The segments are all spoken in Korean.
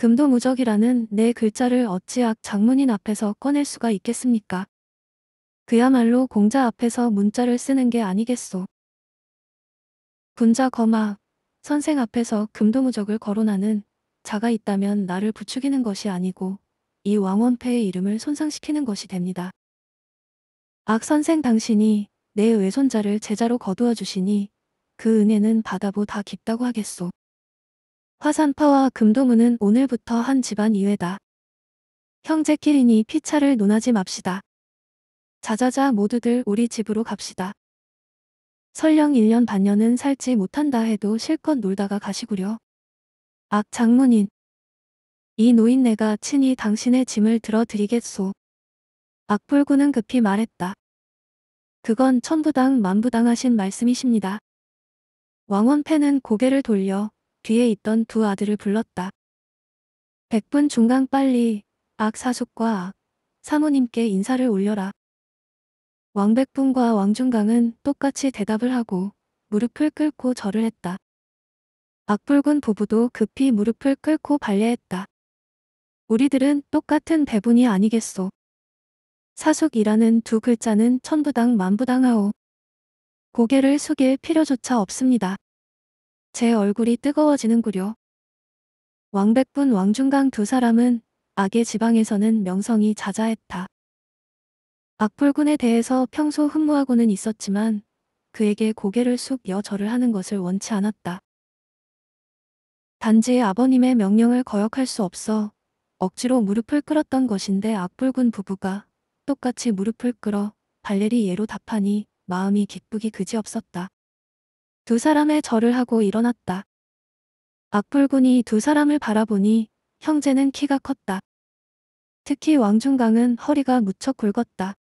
금도무적이라는 네 글자를 어찌악 장문인 앞에서 꺼낼 수가 있겠습니까? 그야말로 공자 앞에서 문자를 쓰는 게 아니겠소. 분자 거마, 선생 앞에서 금도무적을 거론하는 자가 있다면 나를 부추기는 것이 아니고 이 왕원패의 이름을 손상시키는 것이 됩니다. 악 선생 당신이 내 외손자를 제자로 거두어 주시니 그 은혜는 바다보다 깊다고 하겠소. 화산파와 금도문은 오늘부터 한 집안 이외다. 형제끼리니 피차를 논하지 맙시다. 자자자 모두들 우리 집으로 갑시다. 설령 1년 반년은 살지 못한다 해도 실컷 놀다가 가시구려. 악 장문인. 이 노인네가 친히 당신의 짐을 들어드리겠소. 악불구는 급히 말했다. 그건 천부당 만부당하신 말씀이십니다. 왕원패는 고개를 돌려 뒤에 있던 두 아들을 불렀다. 백분 중간 빨리 악사숙과 사모님께 인사를 올려라. 왕백분과 왕중강은 똑같이 대답을 하고 무릎을 꿇고 절을 했다. 악불군 부부도 급히 무릎을 꿇고 발례했다. 우리들은 똑같은 배분이 아니겠소. 사숙이라는 두 글자는 천부당 만부당하오. 고개를 숙일 필요조차 없습니다. 제 얼굴이 뜨거워지는구려. 왕백분 왕중강 두 사람은 악의 지방에서는 명성이 자자했다. 악불군에 대해서 평소 흠모하고는 있었지만 그에게 고개를 숙여 절을 하는 것을 원치 않았다. 단지 아버님의 명령을 거역할 수 없어 억지로 무릎을 끌었던 것인데 악불군 부부가 똑같이 무릎을 끌어 발레리 예로 답하니 마음이 기쁘기 그지없었다. 두 사람의 절을 하고 일어났다. 악불군이 두 사람을 바라보니 형제는 키가 컸다. 특히 왕중강은 허리가 무척 굵었다.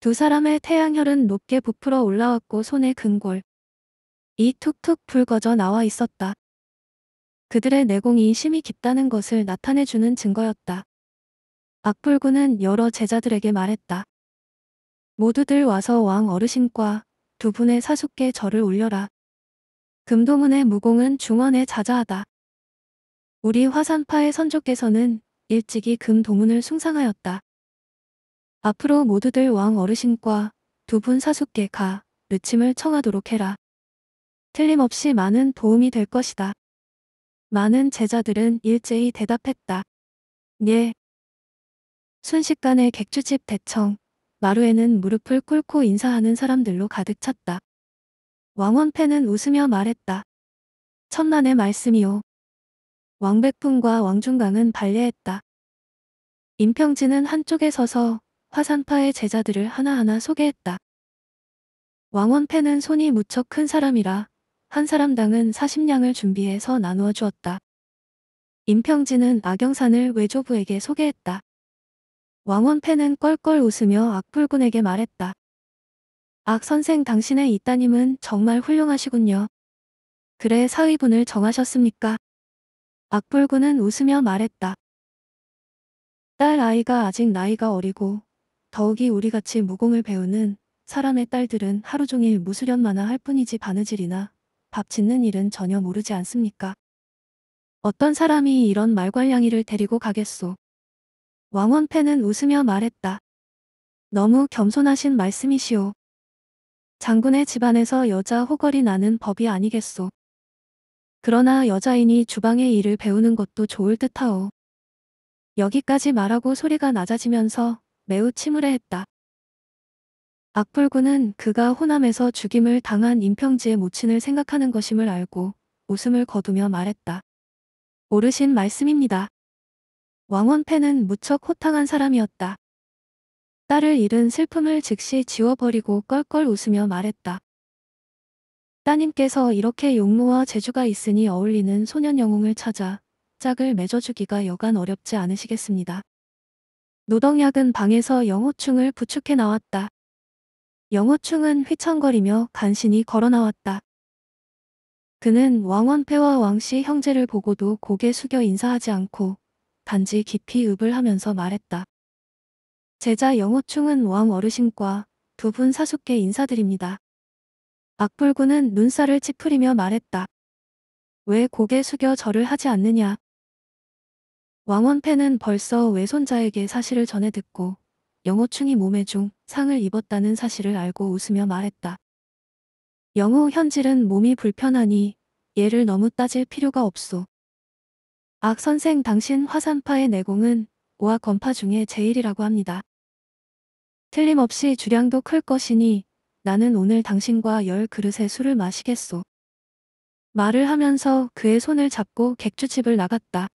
두 사람의 태양혈은 높게 부풀어 올라왔고 손에 근골. 이 툭툭 불거져 나와 있었다. 그들의 내공이 심히 깊다는 것을 나타내주는 증거였다. 악불군은 여러 제자들에게 말했다. 모두들 와서 왕 어르신과 두 분의 사숙께 절을 올려라. 금도문의 무공은 중원에 자자하다. 우리 화산파의 선조께서는 일찍이 금도문을 숭상하였다. 앞으로 모두들 왕 어르신과 두 분 사숙께 가 느침을 청하도록 해라. 틀림없이 많은 도움이 될 것이다. 많은 제자들은 일제히 대답했다. 예. 순식간에 객주집 대청, 마루에는 무릎을 꿇고 인사하는 사람들로 가득 찼다. 왕원패는 웃으며 말했다. 천만의 말씀이오. 왕백풍과 왕중강은 발례했다. 임평진은 한쪽에 서서 화산파의 제자들을 하나하나 소개했다. 왕원패는 손이 무척 큰 사람이라 한 사람당은 40냥을 준비해서 나누어 주었다. 임평진은 악영산을 외조부에게 소개했다. 왕원패는 껄껄 웃으며 악불군에게 말했다. 악 선생 당신의 이따님은 정말 훌륭하시군요. 그래 사위분을 정하셨습니까? 악불군은 웃으며 말했다. 딸 아이가 아직 나이가 어리고 더욱이 우리같이 무공을 배우는 사람의 딸들은 하루 종일 무수련마나 할 뿐이지 바느질이나 밥 짓는 일은 전혀 모르지 않습니까? 어떤 사람이 이런 말괄량이를 데리고 가겠소. 왕원패는 웃으며 말했다. 너무 겸손하신 말씀이시오. 장군의 집안에서 여자 호걸이 나는 법이 아니겠소. 그러나 여자인이 주방의 일을 배우는 것도 좋을 듯하오. 여기까지 말하고 소리가 낮아지면서 매우 침울해했다. 악불군은 그가 호남에서 죽임을 당한 임평지의 모친을 생각하는 것임을 알고 웃음을 거두며 말했다. 오르신 말씀입니다. 왕원패는 무척 호탕한 사람이었다. 딸을 잃은 슬픔을 즉시 지워버리고 껄껄 웃으며 말했다. 따님께서 이렇게 용무와 재주가 있으니 어울리는 소년 영웅을 찾아 짝을 맺어주기가 여간 어렵지 않으시겠습니다. 노덕약은 방에서 영호충을 부축해 나왔다. 영호충은 휘청거리며 간신히 걸어 나왔다. 그는 왕원패와 왕씨 형제를 보고도 고개 숙여 인사하지 않고 단지 깊이 읍을 하면서 말했다. 제자 영호충은 왕 어르신과 두 분 사숙께 인사드립니다. 악불구는 눈살을 찌푸리며 말했다. 왜 고개 숙여 절을 하지 않느냐. 왕원패는 벌써 외손자에게 사실을 전해 듣고 영호충이 몸에 중 상을 입었다는 사실을 알고 웃으며 말했다. 영호 현질은 몸이 불편하니 얘를 너무 따질 필요가 없소. 악 선생 당신 화산파의 내공은 오악 건파 중에 제일이라고 합니다. 틀림없이 주량도 클 것이니 나는 오늘 당신과 열 그릇의 술을 마시겠소. 말을 하면서 그의 손을 잡고 객주집을 나갔다.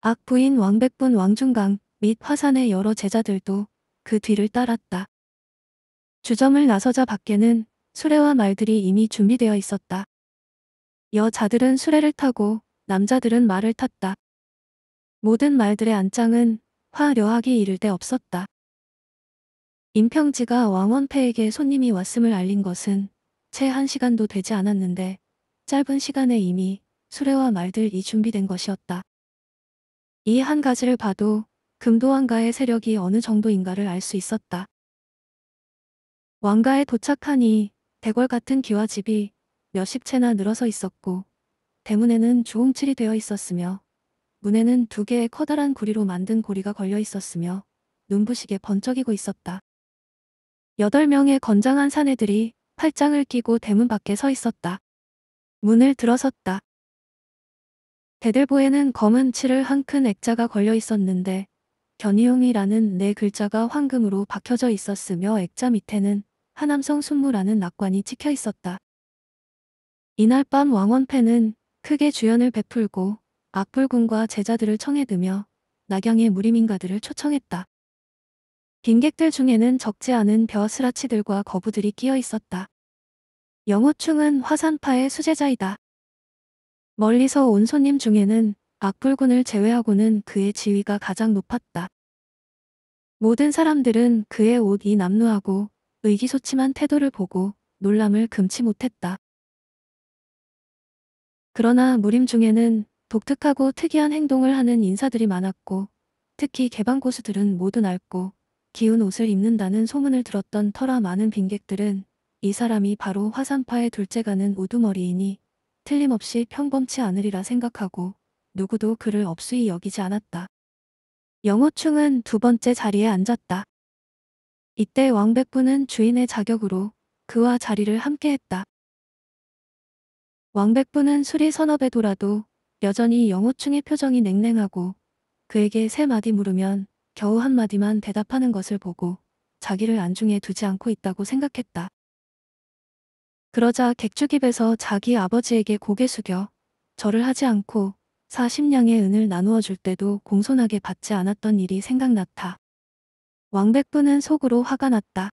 악 부인 왕백분 왕중강 및 화산의 여러 제자들도 그 뒤를 따랐다. 주점을 나서자 밖에는 수레와 말들이 이미 준비되어 있었다. 여자들은 수레를 타고 남자들은 말을 탔다. 모든 말들의 안장은 화려하기 이를 데 없었다. 임평지가 왕원패에게 손님이 왔음을 알린 것은 채 한 시간도 되지 않았는데 짧은 시간에 이미 수레와 말들이 준비된 것이었다. 이 한 가지를 봐도 금도왕가의 세력이 어느 정도인가를 알 수 있었다. 왕가에 도착하니 대궐 같은 기와집이 몇십 채나 늘어서 있었고 대문에는 주홍칠이 되어 있었으며 문에는 두 개의 커다란 구리로 만든 고리가 걸려 있었으며 눈부시게 번쩍이고 있었다. 여덟 명의 건장한 사내들이 팔짱을 끼고 대문 밖에 서 있었다. 문을 들어섰다. 대들보에는 검은 칠을 한 큰 액자가 걸려 있었는데 견이용이라는 네 글자가 황금으로 박혀져 있었으며 액자 밑에는 하남성 순무라는 낙관이 찍혀 있었다. 이날 밤 왕원패는 크게 주연을 베풀고 악불군과 제자들을 청해드며 나경의 무리민가들을 초청했다. 빈객들 중에는 적지 않은 벼스라치들과 거부들이 끼어 있었다. 영호충은 화산파의 수제자이다. 멀리서 온 손님 중에는 악불군을 제외하고는 그의 지위가 가장 높았다. 모든 사람들은 그의 옷이 남루하고 의기소침한 태도를 보고 놀람을 금치 못했다. 그러나 무림 중에는 독특하고 특이한 행동을 하는 인사들이 많았고 특히 개방 고수들은 모두 낡고 기운 옷을 입는다는 소문을 들었던 터라 많은 빈객들은 이 사람이 바로 화산파의 둘째 가는 우두머리이니 틀림없이 평범치 않으리라 생각하고 누구도 그를 업수히 여기지 않았다. 영호충은 두 번째 자리에 앉았다. 이때 왕백부는 주인의 자격으로 그와 자리를 함께했다. 왕백부는 술이 서업에돌아도 여전히 영호충의 표정이 냉랭하고 그에게 세 마디 물으면 겨우 한 마디만 대답하는 것을 보고 자기를 안중에 두지 않고 있다고 생각했다. 그러자 객주깁에서 자기 아버지에게 고개 숙여 절을 하지 않고 40냥의 은을 나누어 줄 때도 공손하게 받지 않았던 일이 생각났다. 왕백부는 속으로 화가 났다.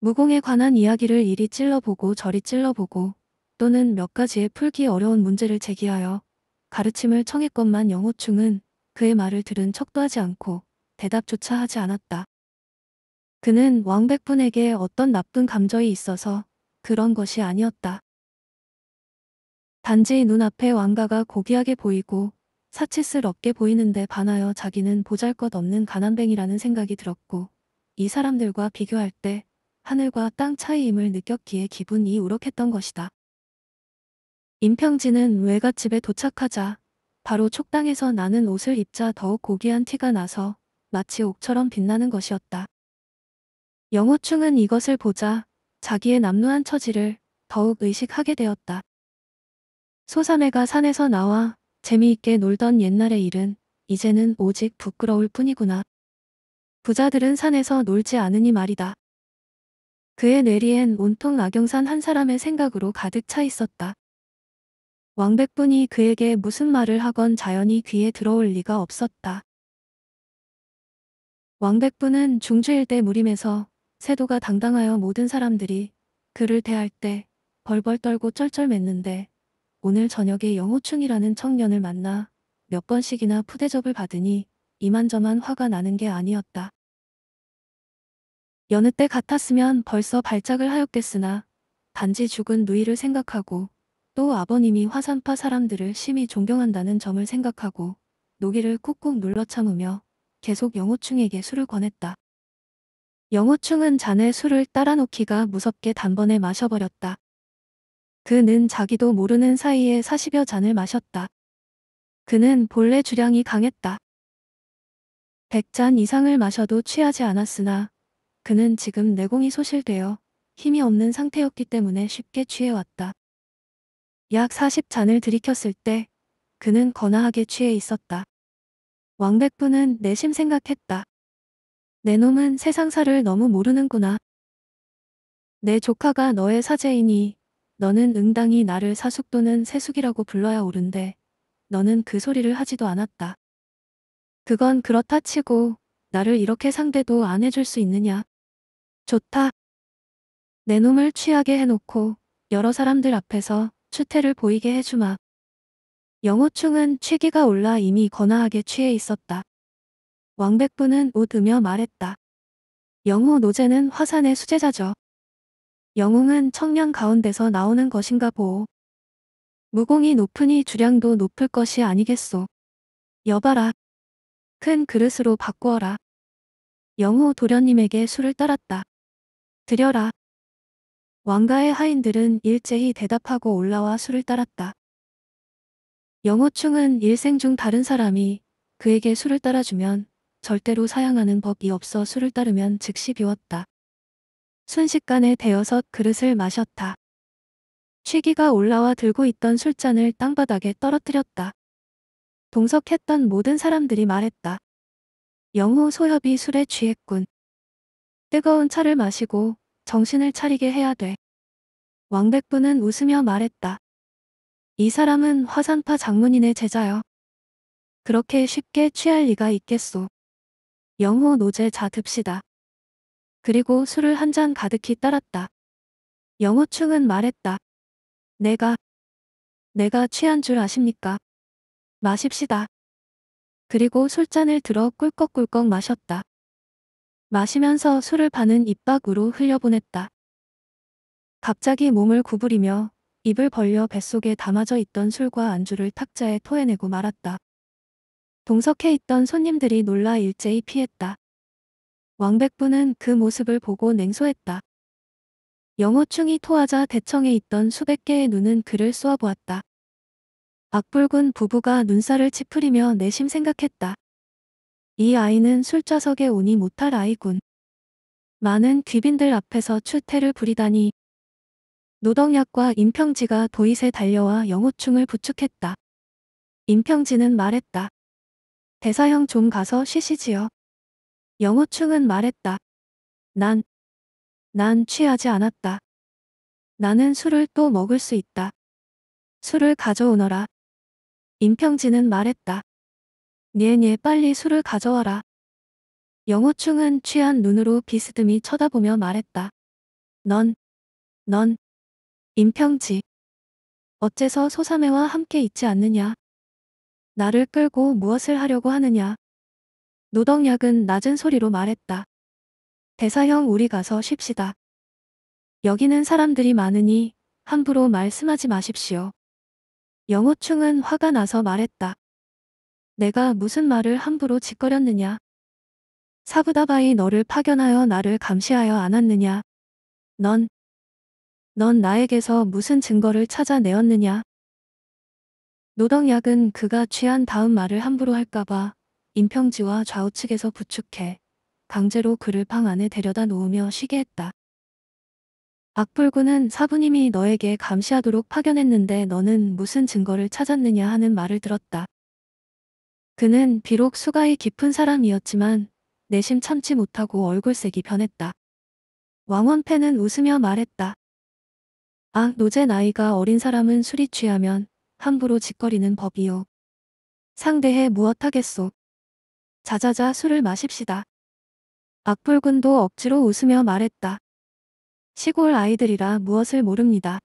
무공에 관한 이야기를 이리 찔러보고 저리 찔러보고 또는 몇 가지의 풀기 어려운 문제를 제기하여 가르침을 청했건만 영호충은 그의 말을 들은 척도 하지 않고 대답조차 하지 않았다. 그는 왕백분에게 어떤 나쁜 감정이 있어서 그런 것이 아니었다. 단지 눈앞에 왕가가 고귀하게 보이고 사치스럽게 보이는데 반하여 자기는 보잘것없는 가난뱅이라는 생각이 들었고 이 사람들과 비교할 때 하늘과 땅 차이임을 느꼈기에 기분이 우럭했던 것이다. 임평진은 외갓집에 도착하자 바로 촉당해서 나는 옷을 입자 더욱 고귀한 티가 나서 마치 옥처럼 빛나는 것이었다. 영호충은 이것을 보자 자기의 남루한 처지를 더욱 의식하게 되었다. 소삼애가 산에서 나와 재미있게 놀던 옛날의 일은 이제는 오직 부끄러울 뿐이구나. 부자들은 산에서 놀지 않으니 말이다. 그의 뇌리엔 온통 악영산 한 사람의 생각으로 가득 차 있었다. 왕백분이 그에게 무슨 말을 하건 자연히 귀에 들어올 리가 없었다. 왕백분은 중추일 때 무림에서 세도가 당당하여 모든 사람들이 그를 대할 때 벌벌 떨고 쩔쩔맸는데 오늘 저녁에 영호충이라는 청년을 만나 몇 번씩이나 푸대접을 받으니 이만저만 화가 나는 게 아니었다. 여느 때 같았으면 벌써 발작을 하였겠으나 단지 죽은 누이를 생각하고 또 아버님이 화산파 사람들을 심히 존경한다는 점을 생각하고 노기를 꾹꾹 눌러 참으며 계속 영호충에게 술을 권했다. 영호충은 잔에 술을 따라 놓기가 무섭게 단번에 마셔버렸다. 그는 자기도 모르는 사이에 40여 잔을 마셨다. 그는 본래 주량이 강했다. 100잔 이상을 마셔도 취하지 않았으나 그는 지금 내공이 소실되어 힘이 없는 상태였기 때문에 쉽게 취해왔다. 약 40잔을 들이켰을 때 그는 거나하게 취해 있었다. 왕백부는 내심 생각했다. 내 놈은 세상사를 너무 모르는구나. 내 조카가 너의 사제이니 너는 응당이 나를 사숙 또는 세숙이라고 불러야 오른데 너는 그 소리를 하지도 않았다. 그건 그렇다 치고 나를 이렇게 상대도 안 해줄 수 있느냐. 좋다. 내 놈을 취하게 해놓고 여러 사람들 앞에서 추태를 보이게 해주마. 영호충은 취기가 올라 이미 거나하게 취해 있었다. 왕백부는 웃으며 말했다. 영호 노제는 화산의 수제자죠. 영웅은 청량 가운데서 나오는 것인가 보오. 무공이 높으니 주량도 높을 것이 아니겠소. 여봐라. 큰 그릇으로 바꾸어라. 영호 도련님에게 술을 따랐다. 드려라. 왕가의 하인들은 일제히 대답하고 올라와 술을 따랐다. 영호충은 일생 중 다른 사람이 그에게 술을 따라주면 절대로 사양하는 법이 없어 술을 따르면 즉시 비웠다. 순식간에 대여섯 그릇을 마셨다. 취기가 올라와 들고 있던 술잔을 땅바닥에 떨어뜨렸다. 동석했던 모든 사람들이 말했다. 영호 소협이 술에 취했군. 뜨거운 차를 마시고 정신을 차리게 해야 돼. 왕백부는 웃으며 말했다. 이 사람은 화산파 장문인의 제자요. 그렇게 쉽게 취할 리가 있겠소. 영호 노제 자 듭시다. 그리고 술을 한 잔 가득히 따랐다. 영호충은 말했다. 내가, 내가 취한 줄 아십니까? 마십시다. 그리고 술잔을 들어 꿀꺽꿀꺽 마셨다. 마시면서 술을 반은 입밖으로 흘려보냈다. 갑자기 몸을 구부리며 입을 벌려 뱃속에 담아져 있던 술과 안주를 탁자에 토해내고 말았다. 동석해 있던 손님들이 놀라 일제히 피했다. 왕백부는 그 모습을 보고 냉소했다. 영호충이 토하자 대청에 있던 수백 개의 눈은 그를 쏘아보았다. 악불군 부부가 눈살을 찌푸리며 내심 생각했다. 이 아이는 술자석에 오니 못할 아이군. 많은 귀빈들 앞에서 출태를 부리다니. 노덕약과 임평지가 도이에 달려와 영호충을 부축했다. 임평지는 말했다. 대사형 좀 가서 쉬시지요. 영호충은 말했다. 난, 난 취하지 않았다. 나는 술을 또 먹을 수 있다. 술을 가져오너라. 임평지는 말했다. 니에니에 빨리 술을 가져와라. 영호충은 취한 눈으로 비스듬히 쳐다보며 말했다. 넌, 넌, 임평지. 어째서 소삼애와 함께 있지 않느냐. 나를 끌고 무엇을 하려고 하느냐. 노덕약은 낮은 소리로 말했다. 대사형 우리 가서 쉽시다. 여기는 사람들이 많으니 함부로 말씀하지 마십시오. 영호충은 화가 나서 말했다. 내가 무슨 말을 함부로 짓거렸느냐. 사부다바이 너를 파견하여 나를 감시하여 안았느냐. 넌, 넌 나에게서 무슨 증거를 찾아내었느냐. 노덕약은 그가 취한 다음 말을 함부로 할까봐 임평지와 좌우측에서 부축해 강제로 그를 방 안에 데려다 놓으며 쉬게 했다. 악불구는 사부님이 너에게 감시하도록 파견했는데 너는 무슨 증거를 찾았느냐 하는 말을 들었다. 그는 비록 수가의 깊은 사람이었지만 내심 참지 못하고 얼굴색이 변했다. 왕원패는 웃으며 말했다. 아, 노제 나이가 어린 사람은 술이 취하면 함부로 짓거리는 법이요. 상대해 무엇하겠소. 자자자 술을 마십시다. 악불군도 억지로 웃으며 말했다. 시골 아이들이라 무엇을 모릅니다.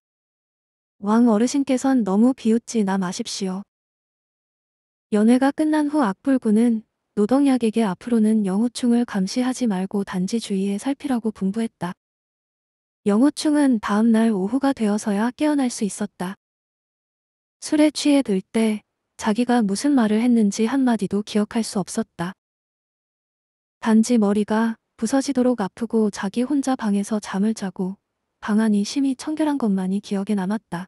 왕 어르신께선 너무 비웃지 나 마십시오. 연애가 끝난 후 악불군은 노동약에게 앞으로는 영호충을 감시하지 말고 단지 주위에 살피라고 분부했다. 영호충은 다음날 오후가 되어서야 깨어날 수 있었다. 술에 취해 들 때 자기가 무슨 말을 했는지 한마디도 기억할 수 없었다. 단지 머리가 부서지도록 아프고 자기 혼자 방에서 잠을 자고 방안이 심히 청결한 것만이 기억에 남았다.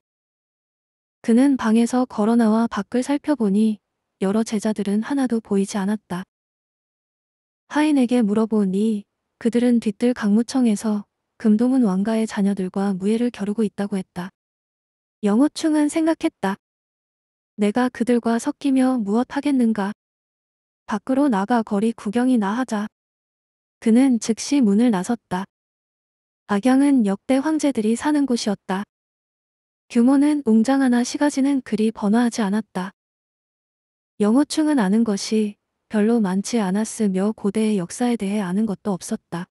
그는 방에서 걸어나와 밖을 살펴보니 여러 제자들은 하나도 보이지 않았다. 하인에게 물어보니 그들은 뒤뜰 강무청에서 금동은 왕가의 자녀들과 무예를 겨루고 있다고 했다. 영호충은 생각했다. 내가 그들과 섞이며 무엇 하겠는가. 밖으로 나가 거리 구경이나 하자. 그는 즉시 문을 나섰다. 악양은 역대 황제들이 사는 곳이었다. 규모는 웅장하나 시가지는 그리 번화하지 않았다. 영호충은 아는 것이 별로 많지 않았으며 고대의 역사에 대해 아는 것도 없었다.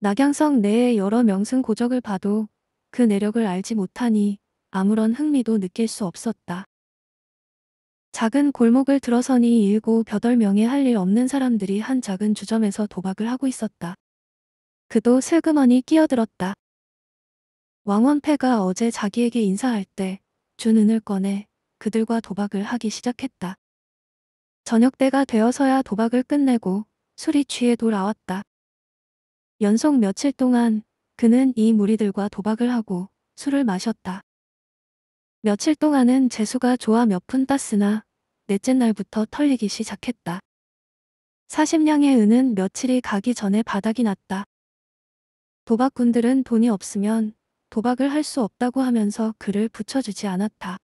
낙양성 내의 여러 명승 고적을 봐도 그 내력을 알지 못하니 아무런 흥미도 느낄 수 없었다. 작은 골목을 들어서니 일고 여덟 명의 할 일 없는 사람들이 한 작은 주점에서 도박을 하고 있었다. 그도 슬그머니 끼어들었다. 왕원패가 어제 자기에게 인사할 때 준은을 꺼내 그들과 도박을 하기 시작했다. 저녁 때가 되어서야 도박을 끝내고 술이 취해 돌아왔다. 연속 며칠 동안 그는 이 무리들과 도박을 하고 술을 마셨다. 며칠 동안은 재수가 좋아 몇 푼 땄으나 넷째 날부터 털리기 시작했다. 40냥의 은은 며칠이 가기 전에 바닥이 났다. 도박꾼들은 돈이 없으면 도박을 할 수 없다고 하면서 그를 붙여주지 않았다.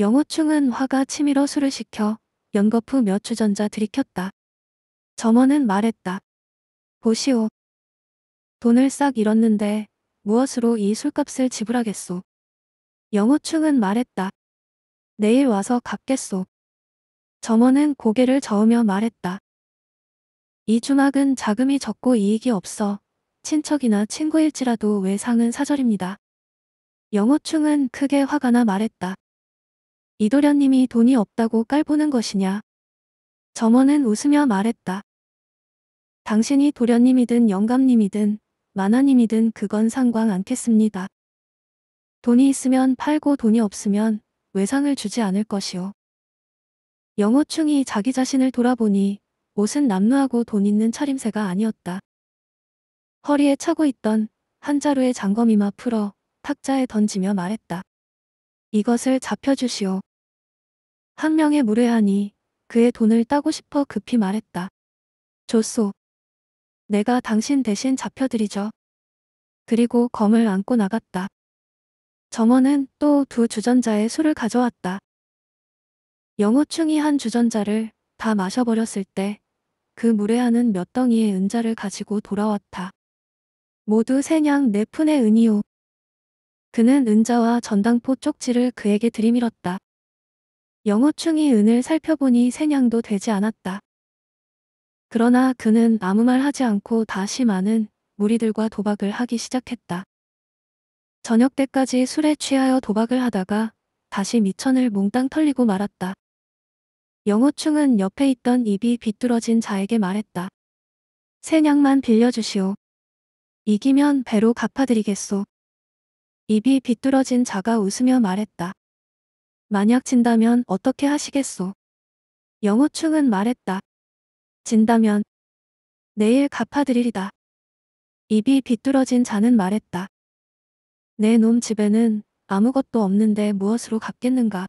영호충은 화가 치밀어 술을 시켜 연거푸 몇 주전자 들이켰다. 점원은 말했다. 보시오. 돈을 싹 잃었는데 무엇으로 이 술값을 지불하겠소. 영호충은 말했다. 내일 와서 갚겠소. 점원은 고개를 저으며 말했다. 이 주막은 자금이 적고 이익이 없어 친척이나 친구일지라도 외상은 사절입니다. 영호충은 크게 화가 나 말했다. 이도련님이 돈이 없다고 깔보는 것이냐. 점원은 웃으며 말했다. 당신이 도련님이든 영감님이든 만화님이든 그건 상관 않겠습니다. 돈이 있으면 팔고 돈이 없으면 외상을 주지 않을 것이오. 영호충이 자기 자신을 돌아보니 옷은 남루하고 돈 있는 차림새가 아니었다. 허리에 차고 있던 한 자루의 장검이마 풀어 탁자에 던지며 말했다. 이것을 잡혀주시오. 한 명의 무례하니 그의 돈을 따고 싶어 급히 말했다. 조소. 내가 당신 대신 잡혀드리죠. 그리고 검을 안고 나갔다. 점원은 또 두 주전자의 술을 가져왔다. 영호충이 한 주전자를 다 마셔버렸을 때 그 무례한은 몇 덩이의 은자를 가지고 돌아왔다. 모두 세냥 네 푼의 은이요. 그는 은자와 전당포 쪽지를 그에게 들이밀었다. 영호충이 은을 살펴보니 세냥도 되지 않았다. 그러나 그는 아무 말 하지 않고 다시 많은 무리들과 도박을 하기 시작했다. 저녁 때까지 술에 취하여 도박을 하다가 다시 미천을 몽땅 털리고 말았다. 영호충은 옆에 있던 입이 비뚤어진 자에게 말했다. 세냥만 빌려주시오. 이기면 배로 갚아드리겠소. 입이 비뚤어진 자가 웃으며 말했다. 만약 진다면 어떻게 하시겠소? 영호충은 말했다. 진다면 내일 갚아드리리다. 입이 비뚤어진 자는 말했다. 내 놈 집에는 아무것도 없는데 무엇으로 갚겠는가?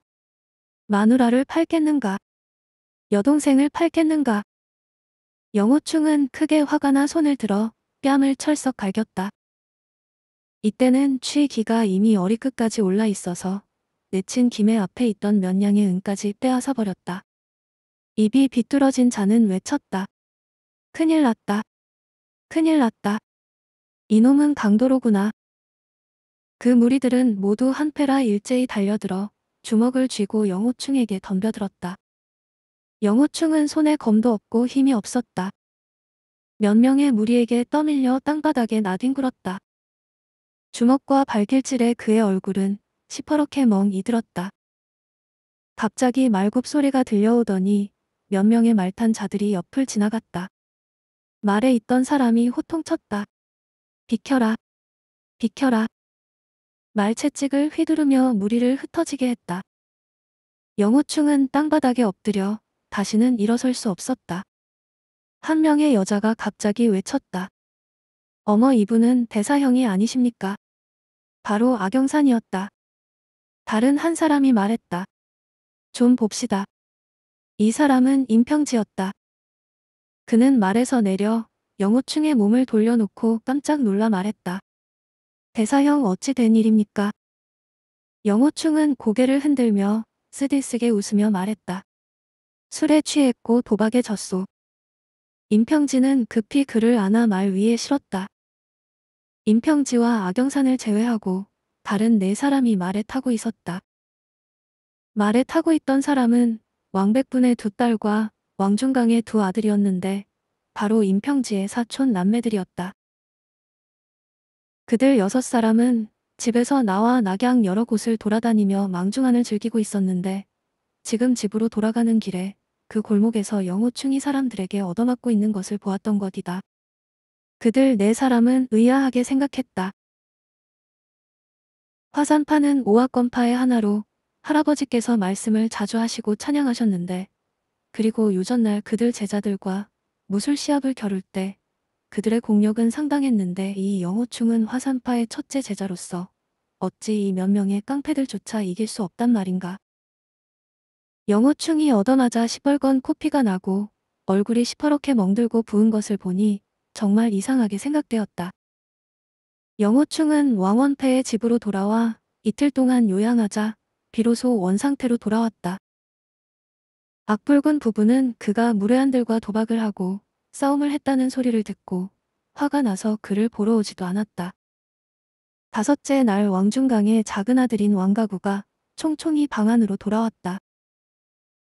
마누라를 팔겠는가? 여동생을 팔겠는가? 영호충은 크게 화가 나 손을 들어 뺨을 철썩 갈겼다. 이때는 취기가 이미 어리 끝까지 올라 있어서 내친 김에 앞에 있던 몇 양의 은까지 빼앗아 버렸다. 입이 비뚤어진 자는 외쳤다. 큰일 났다. 큰일 났다. 이놈은 강도로구나. 그 무리들은 모두 한패라 일제히 달려들어 주먹을 쥐고 영호충에게 덤벼들었다. 영호충은 손에 검도 없고 힘이 없었다. 몇 명의 무리에게 떠밀려 땅바닥에 나뒹굴었다. 주먹과 발길질에 그의 얼굴은 시퍼렇게 멍이 들었다. 갑자기 말굽 소리가 들려오더니 몇 명의 말탄 자들이 옆을 지나갔다. 말에 있던 사람이 호통쳤다. 비켜라. 비켜라. 말 채찍을 휘두르며 무리를 흩어지게 했다. 영호충은 땅바닥에 엎드려 다시는 일어설 수 없었다. 한 명의 여자가 갑자기 외쳤다. 어머 이분은 대사형이 아니십니까? 바로 악영산이었다. 다른 한 사람이 말했다. 좀 봅시다. 이 사람은 임평지였다. 그는 말에서 내려 영호충의 몸을 돌려놓고 깜짝 놀라 말했다. 대사형 어찌 된 일입니까? 영호충은 고개를 흔들며 쓰디쓰게 웃으며 말했다. 술에 취했고 도박에 졌소. 임평지는 급히 그를 안아 말 위에 실었다. 임평지와 악영산을 제외하고 다른 네 사람이 말에 타고 있었다. 말에 타고 있던 사람은 왕백분의 두 딸과 왕중강의 두 아들이었는데 바로 임평지의 사촌 남매들이었다. 그들 여섯 사람은 집에서 나와 낙양 여러 곳을 돌아다니며 망중한을 즐기고 있었는데 지금 집으로 돌아가는 길에 그 골목에서 영호충이 사람들에게 얻어맞고 있는 것을 보았던 것이다. 그들 네 사람은 의아하게 생각했다. 화산파는 오악권파의 하나로 할아버지께서 말씀을 자주 하시고 찬양하셨는데 그리고 요전날 그들 제자들과 무술 시합을 겨룰 때 그들의 공력은 상당했는데 이 영호충은 화산파의 첫째 제자로서 어찌 이 몇 명의 깡패들조차 이길 수 없단 말인가. 영호충이 얻어맞아 시뻘건 코피가 나고 얼굴이 시퍼렇게 멍들고 부은 것을 보니 정말 이상하게 생각되었다. 영호충은 왕원태의 집으로 돌아와 이틀 동안 요양하자 비로소 원상태로 돌아왔다. 악불군 부부는 그가 무례한들과 도박을 하고 싸움을 했다는 소리를 듣고 화가 나서 그를 보러 오지도 않았다. 다섯째 날 왕중강의 작은 아들인 왕가구가 총총히 방 안으로 돌아왔다.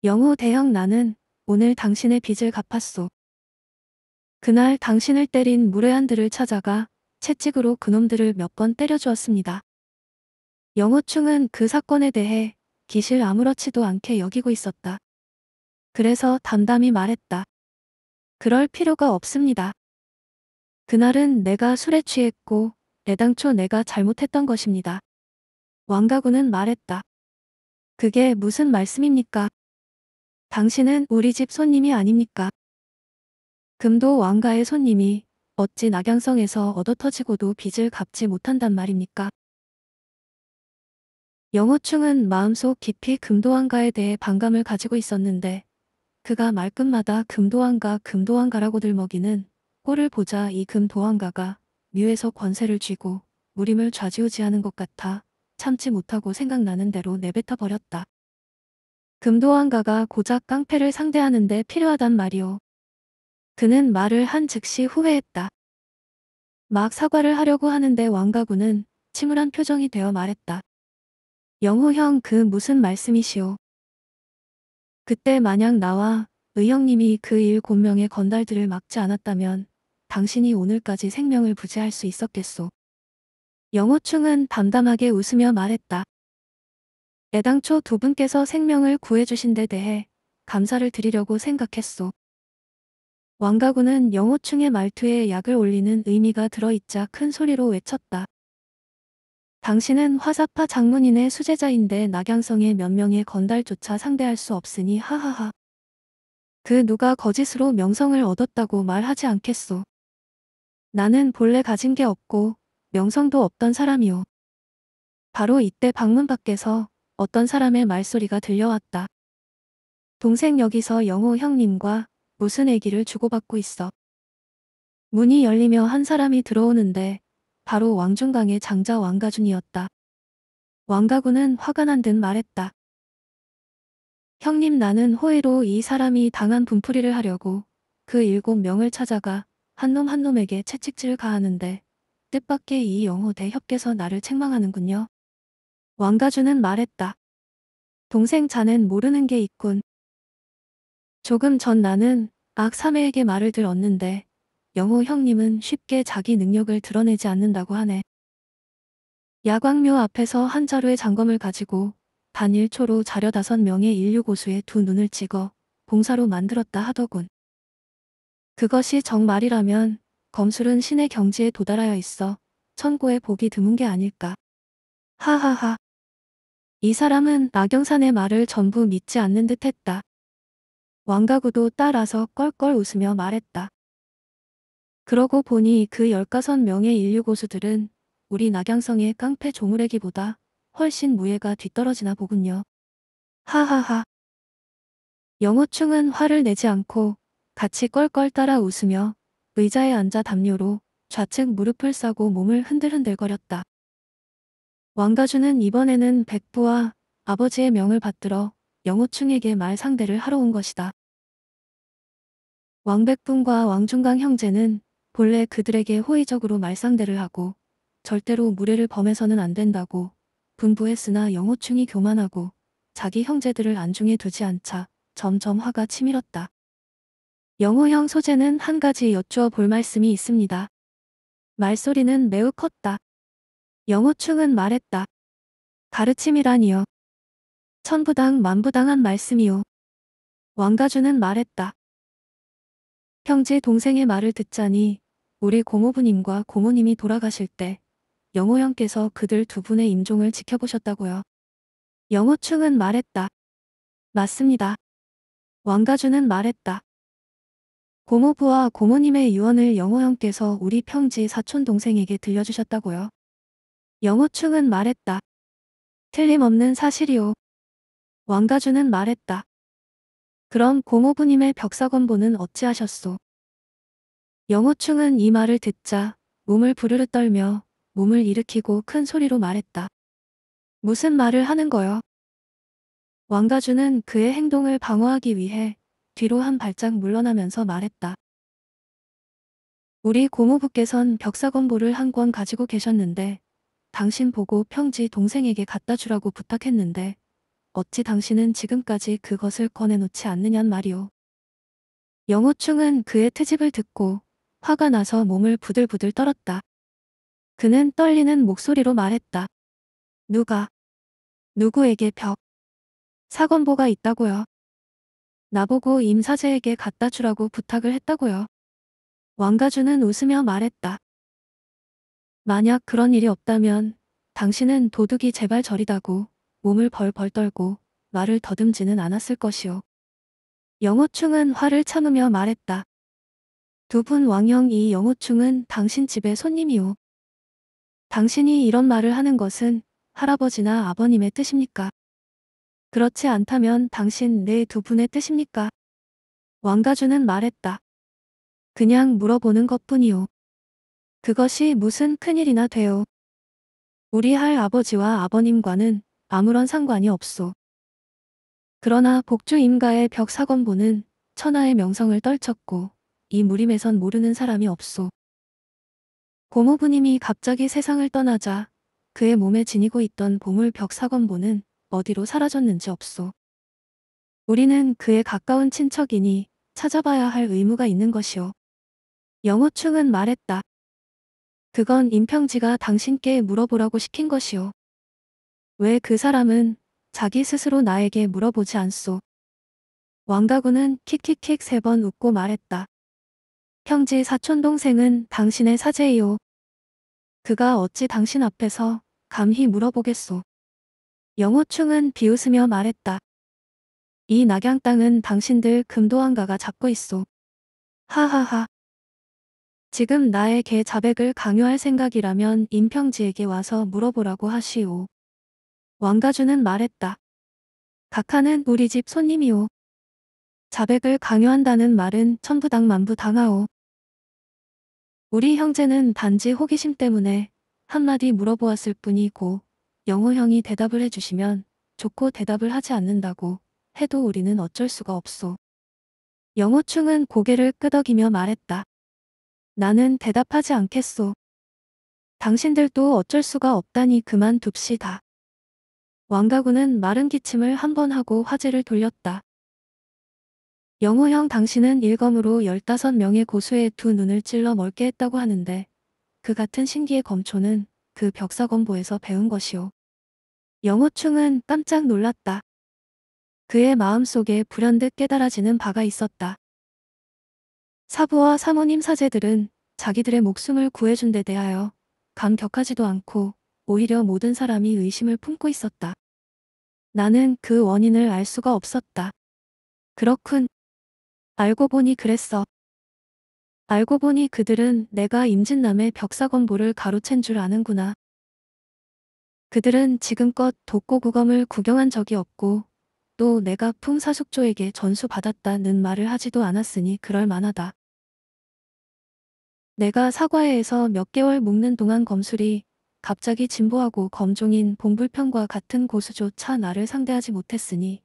영호 대형 나는 오늘 당신의 빚을 갚았소. 그날 당신을 때린 무례한들을 찾아가 채찍으로 그놈들을 몇 번 때려주었습니다. 영호충은 그 사건에 대해 기실 아무렇지도 않게 여기고 있었다. 그래서 담담히 말했다. 그럴 필요가 없습니다. 그날은 내가 술에 취했고 애당초 내가 잘못했던 것입니다. 왕가군은 말했다. 그게 무슨 말씀입니까? 당신은 우리 집 손님이 아닙니까? 금도 왕가의 손님이 어찌 낙양성에서 얻어터지고도 빚을 갚지 못한단 말입니까? 영호충은 마음속 깊이 금도왕가에 대해 반감을 가지고 있었는데 그가 말끝마다 금도왕가 금도왕가라고 들먹이는 꼴을 보자 이 금도왕가가 묘에서 권세를 쥐고 무림을 좌지우지하는 것 같아 참지 못하고 생각나는 대로 내뱉어 버렸다. 금도왕가가 고작 깡패를 상대하는데 필요하단 말이오. 그는 말을 한 즉시 후회했다. 막 사과를 하려고 하는데 왕가군은 침울한 표정이 되어 말했다. 영호 형 그 무슨 말씀이시오. 그때 만약 나와 의형님이 그 일 곤명의 건달들을 막지 않았다면 당신이 오늘까지 생명을 부지할 수 있었겠소. 영호충은 담담하게 웃으며 말했다. 애당초 두 분께서 생명을 구해주신 데 대해 감사를 드리려고 생각했소. 왕가구는 영호충의 말투에 약을 올리는 의미가 들어있자 큰 소리로 외쳤다. 당신은 화사파 장문인의 수제자인데 낙양성의 몇 명의 건달조차 상대할 수 없으니 하하하. 그 누가 거짓으로 명성을 얻었다고 말하지 않겠소. 나는 본래 가진 게 없고 명성도 없던 사람이오. 바로 이때 방문 밖에서 어떤 사람의 말소리가 들려왔다. 동생 여기서 영호 형님과 무슨 얘기를 주고받고 있어. 문이 열리며 한 사람이 들어오는데 바로 왕중강의 장자 왕가준이었다. 왕가군은 화가 난 듯 말했다. 형님 나는 호의로 이 사람이 당한 분풀이를 하려고 그 일곱 명을 찾아가 한 놈 한놈에게 채찍질 가하는데 뜻밖의 이 영호대 협께서 나를 책망하는군요. 왕가준은 말했다. 동생 자는 모르는 게 있군. 조금 전 나는 악사매에게 말을 들었는데 영호 형님은 쉽게 자기 능력을 드러내지 않는다고 하네. 야광묘 앞에서 한 자루의 장검을 가지고 반일초로 자려 다섯 명의 인류 고수의 두 눈을 찍어 봉사로 만들었다 하더군. 그것이 정말이라면 검술은 신의 경지에 도달하여 있어 천고에 보기 드문 게 아닐까. 하하하. 이 사람은 나경산의 말을 전부 믿지 않는 듯 했다. 왕가구도 따라서 껄껄 웃으며 말했다. 그러고 보니 그 열가선 명의 인류 고수들은 우리 낙양성의 깡패 조무래기보다 훨씬 무예가 뒤떨어지나 보군요. 하하하. 영호충은 화를 내지 않고 같이 껄껄 따라 웃으며 의자에 앉아 담요로 좌측 무릎을 싸고 몸을 흔들흔들거렸다. 왕가주는 이번에는 백부와 아버지의 명을 받들어 영호충에게 말 상대를 하러 온 것이다. 왕백분과 왕중강 형제는 본래 그들에게 호의적으로 말상대를 하고 절대로 무례를 범해서는 안 된다고 분부했으나 영호충이 교만하고 자기 형제들을 안중에 두지 않자 점점 화가 치밀었다. 영호형 소재는 한 가지 여쭈어 볼 말씀이 있습니다. 말소리는 매우 컸다. 영호충은 말했다. 가르침이라니요. 천부당 만부당한 말씀이오. 왕가주는 말했다. 형제 동생의 말을 듣자니 우리 고모부님과 고모님이 돌아가실 때 영호 형께서 그들 두 분의 임종을 지켜보셨다고요. 영호충은 말했다. 맞습니다. 왕가주는 말했다. 고모부와 고모님의 유언을 영호 형께서 우리 평지 사촌 동생에게 들려주셨다고요. 영호충은 말했다. 틀림없는 사실이오. 왕가주는 말했다. 그럼 고모부님의 벽사건보는 어찌하셨소? 영호충은 이 말을 듣자 몸을 부르르 떨며 몸을 일으키고 큰 소리로 말했다. 무슨 말을 하는 거요? 왕가주는 그의 행동을 방어하기 위해 뒤로 한 발짝 물러나면서 말했다. 우리 고모부께선 벽사건보를 한 권 가지고 계셨는데 당신 보고 평지 동생에게 갖다 주라고 부탁했는데 어찌 당신은 지금까지 그것을 꺼내놓지 않느냔 말이오. 영호충은 그의 트집을 듣고 화가 나서 몸을 부들부들 떨었다. 그는 떨리는 목소리로 말했다. 누가? 누구에게 벽? 사건보가 있다고요. 나보고 임사제에게 갖다 주라고 부탁을 했다고요. 왕가주는 웃으며 말했다. 만약 그런 일이 없다면 당신은 도둑이 제발 저리다고 몸을 벌벌 떨고 말을 더듬지는 않았을 것이오. 영호충은 화를 참으며 말했다. 두 분 왕형 이 영호충은 당신 집의 손님이오. 당신이 이런 말을 하는 것은 할아버지나 아버님의 뜻입니까? 그렇지 않다면 당신 내두 네 분의 뜻입니까? 왕가주는 말했다. 그냥 물어보는 것뿐이오. 그것이 무슨 큰일이나 돼요. 우리 할 아버지와 아버님과는 아무런 상관이 없소. 그러나 복주 임가의 벽사건보는 천하의 명성을 떨쳤고 이 무림에선 모르는 사람이 없소. 고모부님이 갑자기 세상을 떠나자 그의 몸에 지니고 있던 보물 벽사건보는 어디로 사라졌는지 없소. 우리는 그의 가까운 친척이니 찾아봐야 할 의무가 있는 것이오. 영호충은 말했다. 그건 임평지가 당신께 물어보라고 시킨 것이오. 왜그 사람은 자기 스스로 나에게 물어보지 않소. 왕가군은 킥킥킥 세 번 웃고 말했다. 형지 사촌동생은 당신의 사제이오. 그가 어찌 당신 앞에서 감히 물어보겠소. 영호충은 비웃으며 말했다. 이 낙양 땅은 당신들 금도안가가 잡고 있소. 하하하. 지금 나에게 자백을 강요할 생각이라면 임평지에게 와서 물어보라고 하시오. 왕가주는 말했다. 각하는 우리 집 손님이오. 자백을 강요한다는 말은 천부당 만부당하오. 우리 형제는 단지 호기심 때문에 한마디 물어보았을 뿐이고 영호 형이 대답을 해주시면 좋고 대답을 하지 않는다고 해도 우리는 어쩔 수가 없소. 영호충은 고개를 끄덕이며 말했다. 나는 대답하지 않겠소. 당신들도 어쩔 수가 없다니 그만둡시다. 왕가구는 마른 기침을 한 번 하고 화제를 돌렸다. 영호형 당신은 일검으로 15명의 고수의 두 눈을 찔러 멀게 했다고 하는데 그 같은 신기의 검초는 그 벽사검보에서 배운 것이오. 영호충은 깜짝 놀랐다. 그의 마음속에 불현듯 깨달아지는 바가 있었다. 사부와 사모님 사제들은 자기들의 목숨을 구해준 데 대하여 감격하지도 않고 오히려 모든 사람이 의심을 품고 있었다. 나는 그 원인을 알 수가 없었다. 그렇군. 알고 보니 그랬어. 알고 보니 그들은 내가 임진남의 벽사건보를 가로챈 줄 아는구나. 그들은 지금껏 독고구검을 구경한 적이 없고 또 내가 풍사숙조에게 전수받았다는 말을 하지도 않았으니 그럴 만하다. 내가 사과회에서 몇 개월 묵는 동안 검술이 갑자기 진보하고 검종인 봉불평과 같은 고수조차 나를 상대하지 못했으니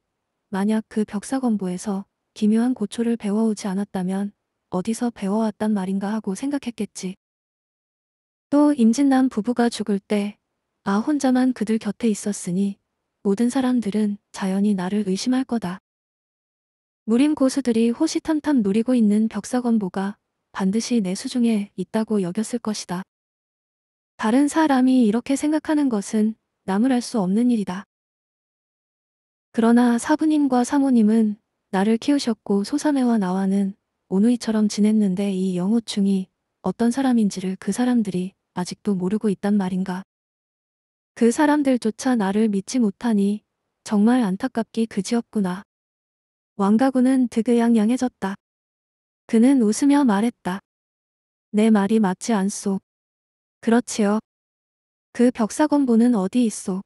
만약 그 벽사건보에서 기묘한 고초를 배워오지 않았다면 어디서 배워왔단 말인가 하고 생각했겠지. 또 임진남 부부가 죽을 때나 아 혼자만 그들 곁에 있었으니 모든 사람들은 자연히 나를 의심할 거다. 무림 고수들이 호시탐탐 노리고 있는 벽사건보가 반드시 내 수중에 있다고 여겼을 것이다. 다른 사람이 이렇게 생각하는 것은 남을 알 수 없는 일이다. 그러나 사부님과 사모님은 나를 키우셨고 소삼회와 나와는 오누이처럼 지냈는데 이 영호충이 어떤 사람인지를 그 사람들이 아직도 모르고 있단 말인가. 그 사람들조차 나를 믿지 못하니 정말 안타깝기 그지없구나. 왕가구는 득의양양해졌다. 그는 웃으며 말했다. 내 말이 맞지 않소. 그렇지요. 그 벽사건보는 어디 있소?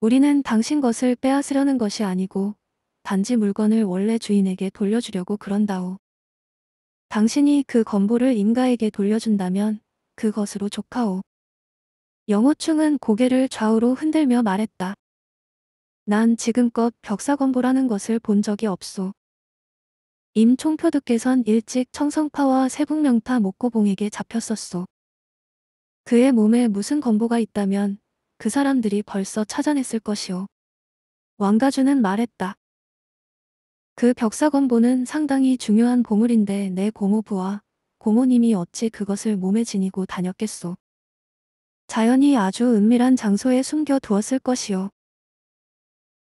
우리는 당신 것을 빼앗으려는 것이 아니고 단지 물건을 원래 주인에게 돌려주려고 그런다오. 당신이 그 건보를 인가에게 돌려준다면 그것으로 조카오. 영호충은 고개를 좌우로 흔들며 말했다. 난 지금껏 벽사건보라는 것을 본 적이 없소. 임 총표득께선 일찍 청성파와 세북명파 목고봉에게 잡혔었소. 그의 몸에 무슨 건보가 있다면 그 사람들이 벌써 찾아냈을 것이오. 왕가주는 말했다. 그 벽사건보는 상당히 중요한 보물인데 내 고모부와 고모님이 어찌 그것을 몸에 지니고 다녔겠소. 자연히 아주 은밀한 장소에 숨겨 두었을 것이요.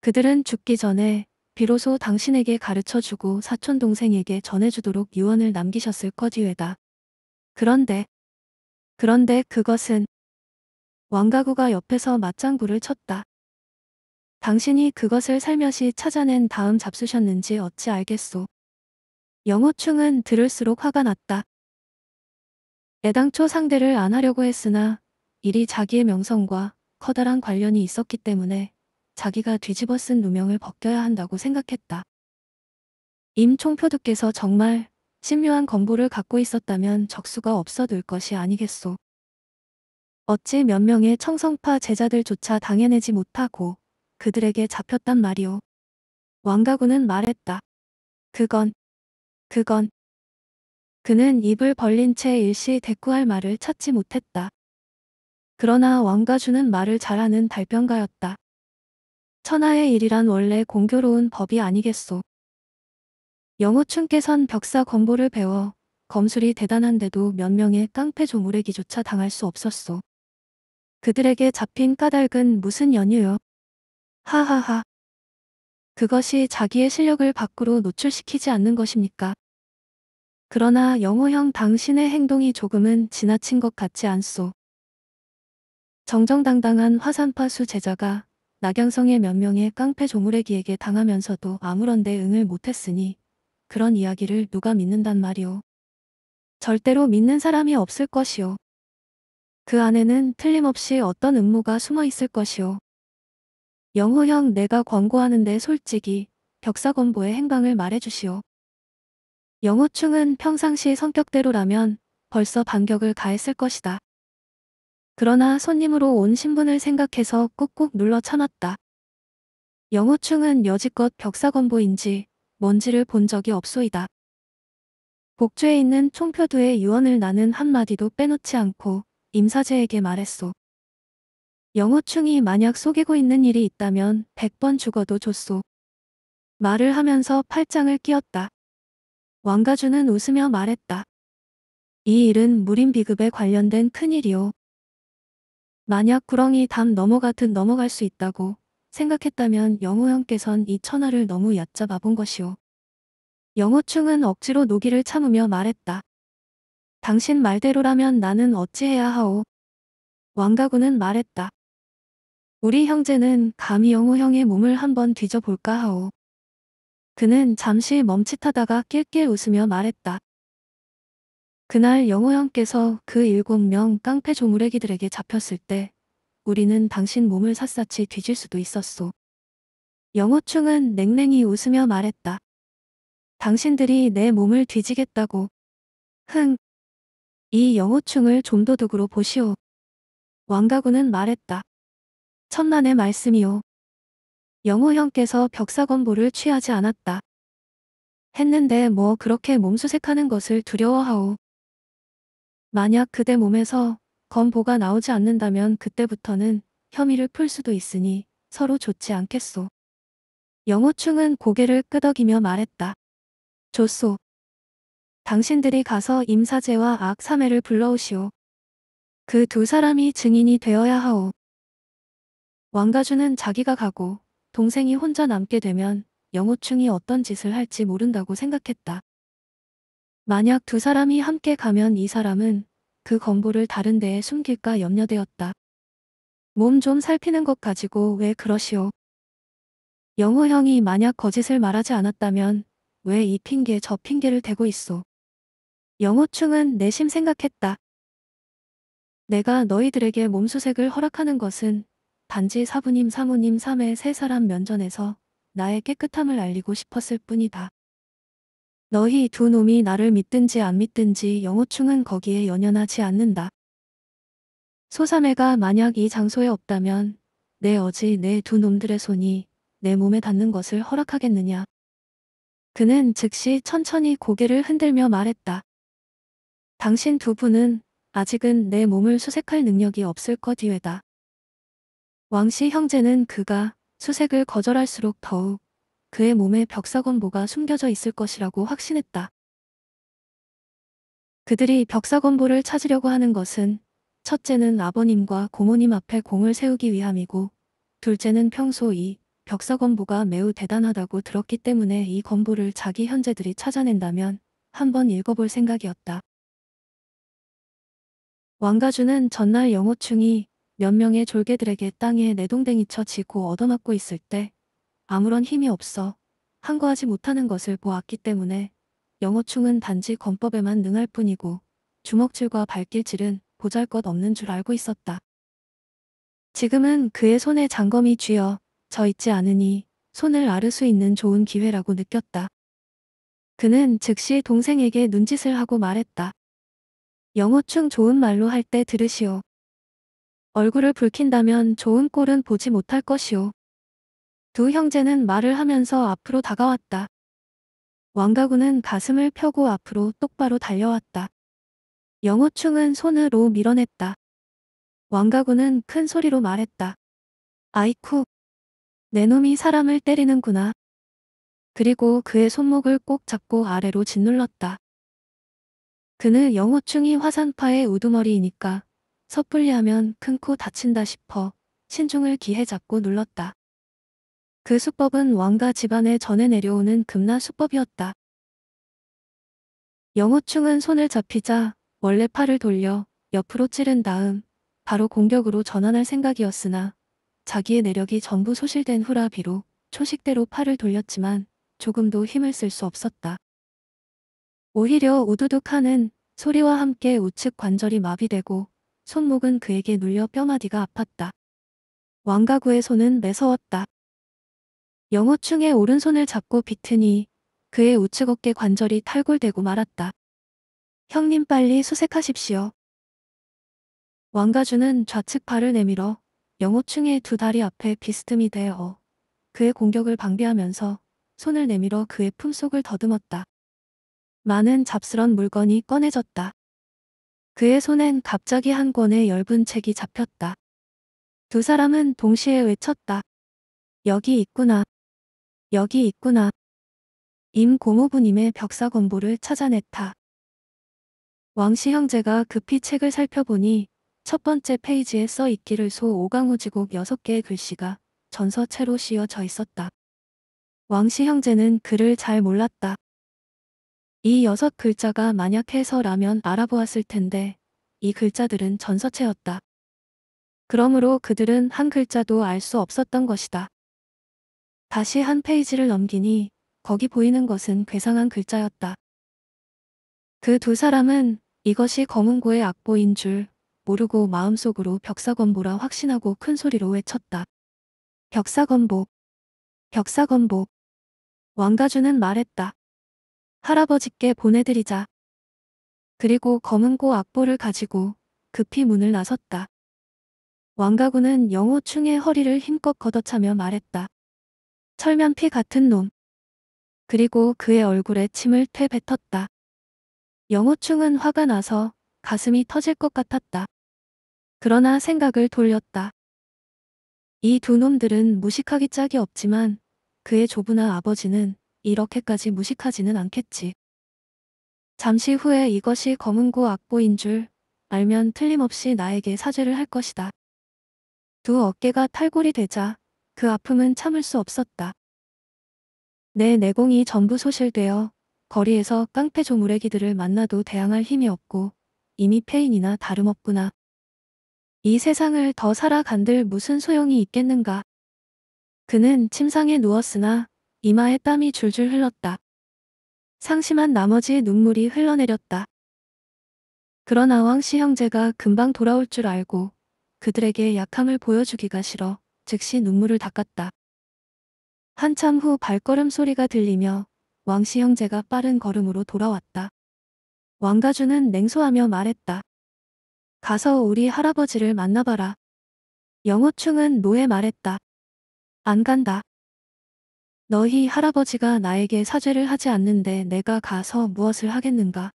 그들은 죽기 전에 비로소 당신에게 가르쳐주고 사촌동생에게 전해주도록 유언을 남기셨을 것이외다. 그런데 그런데 그것은 왕가구가 옆에서 맞장구를 쳤다. 당신이 그것을 살며시 찾아낸 다음 잡수셨는지 어찌 알겠소. 영호충은 들을수록 화가 났다. 애당초 상대를 안 하려고 했으나 일이 자기의 명성과 커다란 관련이 있었기 때문에 자기가 뒤집어 쓴 누명을 벗겨야 한다고 생각했다. 임 총표두께서 정말 신묘한 건보를 갖고 있었다면 적수가 없어둘 것이 아니겠소. 어찌 몇 명의 청성파 제자들조차 당해내지 못하고 그들에게 잡혔단 말이오. 왕가군은 말했다. 그건, 그건. 그는 입을 벌린 채 일시 대꾸할 말을 찾지 못했다. 그러나 왕가주는 말을 잘하는 달변가였다. 천하의 일이란 원래 공교로운 법이 아니겠소. 영호춘께선 벽사 검보를 배워 검술이 대단한데도 몇 명의 깡패 조무래기조차 당할 수 없었소. 그들에게 잡힌 까닭은 무슨 연유요? 하하하. 그것이 자기의 실력을 밖으로 노출시키지 않는 것입니까? 그러나 영호형 당신의 행동이 조금은 지나친 것 같지 않소. 정정당당한 화산파수 제자가 낙양성의 몇 명의 깡패 조무래기에게 당하면서도 아무런 대응을 못했으니 그런 이야기를 누가 믿는단 말이오. 절대로 믿는 사람이 없을 것이오. 그 안에는 틀림없이 어떤 음모가 숨어 있을 것이오. 영호형 내가 권고하는데 솔직히 벽사건보의 행방을 말해주시오. 영호충은 평상시 성격대로라면 벌써 반격을 가했을 것이다. 그러나 손님으로 온 신분을 생각해서 꾹꾹 눌러 참았다. 영호충은 여지껏 벽사건보인지 뭔지를 본 적이 없소이다. 복주에 있는 총표두의 유언을 나는 한마디도 빼놓지 않고 임사제에게 말했소. 영호충이 만약 속이고 있는 일이 있다면 100번 죽어도 좋소. 말을 하면서 팔짱을 끼었다. 왕가주는 웃으며 말했다. 이 일은 무림 비급에 관련된 큰일이오. 만약 구렁이 담 넘어 가은 넘어갈 수 있다고 생각했다면 영호 형께선 이 천하를 너무 얕잡아 본 것이오. 영호충은 억지로 노기를 참으며 말했다. 당신 말대로라면 나는 어찌해야 하오. 왕가군은 말했다. 우리 형제는 감히 영호 형의 몸을 한번 뒤져볼까 하오. 그는 잠시 멈칫하다가 낄낄 웃으며 말했다. 그날 영호 형께서 그 일곱 명 깡패 조무래기들에게 잡혔을 때 우리는 당신 몸을 샅샅이 뒤질 수도 있었소. 영호충은 냉랭히 웃으며 말했다. 당신들이 내 몸을 뒤지겠다고. 흥. 이 영호충을 좀 도둑으로 보시오. 왕가군은 말했다. 천만의 말씀이오. 영호 형께서 벽사건보를 취하지 않았다. 했는데 뭐 그렇게 몸수색하는 것을 두려워하오. 만약 그대 몸에서 건보가 나오지 않는다면 그때부터는 혐의를 풀 수도 있으니 서로 좋지 않겠소. 영호충은 고개를 끄덕이며 말했다. 좋소. 당신들이 가서 임사제와 악사매를 불러오시오. 그 두 사람이 증인이 되어야 하오. 왕가주는 자기가 가고 동생이 혼자 남게 되면 영호충이 어떤 짓을 할지 모른다고 생각했다. 만약 두 사람이 함께 가면 이 사람은 그 건보를 다른 데에 숨길까 염려되었다. 몸 좀 살피는 것 가지고 왜 그러시오. 영호 형이 만약 거짓을 말하지 않았다면 왜 이 핑계 저 핑계를 대고 있어. 영호충은 내심 생각했다. 내가 너희들에게 몸수색을 허락하는 것은 단지 사부님 사모님 삼의 세 사람 면전에서 나의 깨끗함을 알리고 싶었을 뿐이다. 너희 두 놈이 나를 믿든지 안 믿든지 영호충은 거기에 연연하지 않는다. 소삼해가 만약 이 장소에 없다면 내 어지 내 두 놈들의 손이 내 몸에 닿는 것을 허락하겠느냐. 그는 즉시 천천히 고개를 흔들며 말했다. 당신 두 분은 아직은 내 몸을 수색할 능력이 없을 것이외다. 왕씨 형제는 그가 수색을 거절할수록 더욱 그의 몸에 벽사건 보가 숨겨져 있을 것이라고 확신했다. 그들이 벽사건보를 찾으려고 하는 것은 첫째는 아버님과 고모님 앞에 공을 세우기 위함이고 둘째는 평소 이 벽사건보가 매우 대단하다고 들었기 때문에 이 건보를 자기 현재들이 찾아낸다면 한번 읽어볼 생각이었다. 왕가주는 전날 영호충이 몇 명의 졸개들에게 땅에 내동댕이 쳐지고 얻어맞고 있을 때 아무런 힘이 없어 항거하지 못하는 것을 보았기 때문에 영어충은 단지 건법에만 능할 뿐이고 주먹질과 발길질은 보잘것 없는 줄 알고 있었다. 지금은 그의 손에 장검이 쥐어 져 있지 않으니 손을 아를 수 있는 좋은 기회라고 느꼈다. 그는 즉시 동생에게 눈짓을 하고 말했다. 영어충 좋은 말로 할 때 들으시오. 얼굴을 붉힌다면 좋은 꼴은 보지 못할 것이오. 두 형제는 말을 하면서 앞으로 다가왔다. 왕가구는 가슴을 펴고 앞으로 똑바로 달려왔다. 영호충은 손으로 밀어냈다. 왕가구는 큰 소리로 말했다. 아이쿠. 내 놈이 사람을 때리는구나. 그리고 그의 손목을 꼭 잡고 아래로 짓눌렀다. 그는 영호충이 화산파의 우두머리이니까 섣불리 하면 큰 코 다친다 싶어 신중을 기해 잡고 눌렀다. 그 수법은 왕가 집안에 전해 내려오는 금나 수법이었다. 영호충은 손을 잡히자 원래 팔을 돌려 옆으로 찌른 다음 바로 공격으로 전환할 생각이었으나 자기의 내력이 전부 소실된 후라비로 초식대로 팔을 돌렸지만 조금도 힘을 쓸 수 없었다. 오히려 우두둑 하는 소리와 함께 우측 관절이 마비되고 손목은 그에게 눌려 뼈마디가 아팠다. 왕가구의 손은 매서웠다. 영호충의 오른손을 잡고 비트니 그의 우측 어깨 관절이 탈골되고 말았다. 형님 빨리 수색하십시오. 왕가주는 좌측 팔을 내밀어 영호충의 두 다리 앞에 비스듬히 대어 그의 공격을 방비하면서 손을 내밀어 그의 품속을 더듬었다. 많은 잡스런 물건이 꺼내졌다. 그의 손엔 갑자기 한 권의 얇은 책이 잡혔다. 두 사람은 동시에 외쳤다. 여기 있구나. 여기 있구나. 임 고모부님의 벽사 건보를 찾아냈다. 왕씨 형제가 급히 책을 살펴보니 첫 번째 페이지에 써 있기를 소 오강우지곡 6개의 글씨가 전서체로 씌어져 있었다. 왕씨 형제는 글을 잘 몰랐다. 이 여섯 글자가 만약 해서라면 알아보았을 텐데 이 글자들은 전서체였다. 그러므로 그들은 한 글자도 알 수 없었던 것이다. 다시 한 페이지를 넘기니 거기 보이는 것은 괴상한 글자였다. 그 두 사람은 이것이 검은고의 악보인 줄 모르고 마음속으로 벽사건보라 확신하고 큰 소리로 외쳤다. 벽사건보. 벽사건보. 왕가주는 말했다. 할아버지께 보내드리자. 그리고 검은고 악보를 가지고 급히 문을 나섰다. 왕가구는 영호충의 허리를 힘껏 걷어차며 말했다. 철면피 같은 놈. 그리고 그의 얼굴에 침을 퇴 뱉었다. 영호충은 화가 나서 가슴이 터질 것 같았다. 그러나 생각을 돌렸다. 이 두 놈들은 무식하기 짝이 없지만 그의 조부나 아버지는 이렇게까지 무식하지는 않겠지. 잠시 후에 이것이 검은고 악보인 줄 알면 틀림없이 나에게 사죄를 할 것이다. 두 어깨가 탈골이 되자 그 아픔은 참을 수 없었다. 내 네, 내공이 전부 소실되어 거리에서 깡패 조무래기들을 만나도 대항할 힘이 없고 이미 폐인이나 다름없구나. 이 세상을 더 살아간들 무슨 소용이 있겠는가. 그는 침상에 누웠으나 이마에 땀이 줄줄 흘렀다. 상심한 나머지 눈물이 흘러내렸다. 그러나 왕씨 형제가 금방 돌아올 줄 알고 그들에게 약함을 보여주기가 싫어 즉시 눈물을 닦았다. 한참 후 발걸음 소리가 들리며 왕씨 형제가 빠른 걸음으로 돌아왔다. 왕가주는 냉소하며 말했다. 가서 우리 할아버지를 만나봐라. 영호충은 노에 말했다. 안 간다. 너희 할아버지가 나에게 사죄를 하지 않는데 내가 가서 무엇을 하겠는가.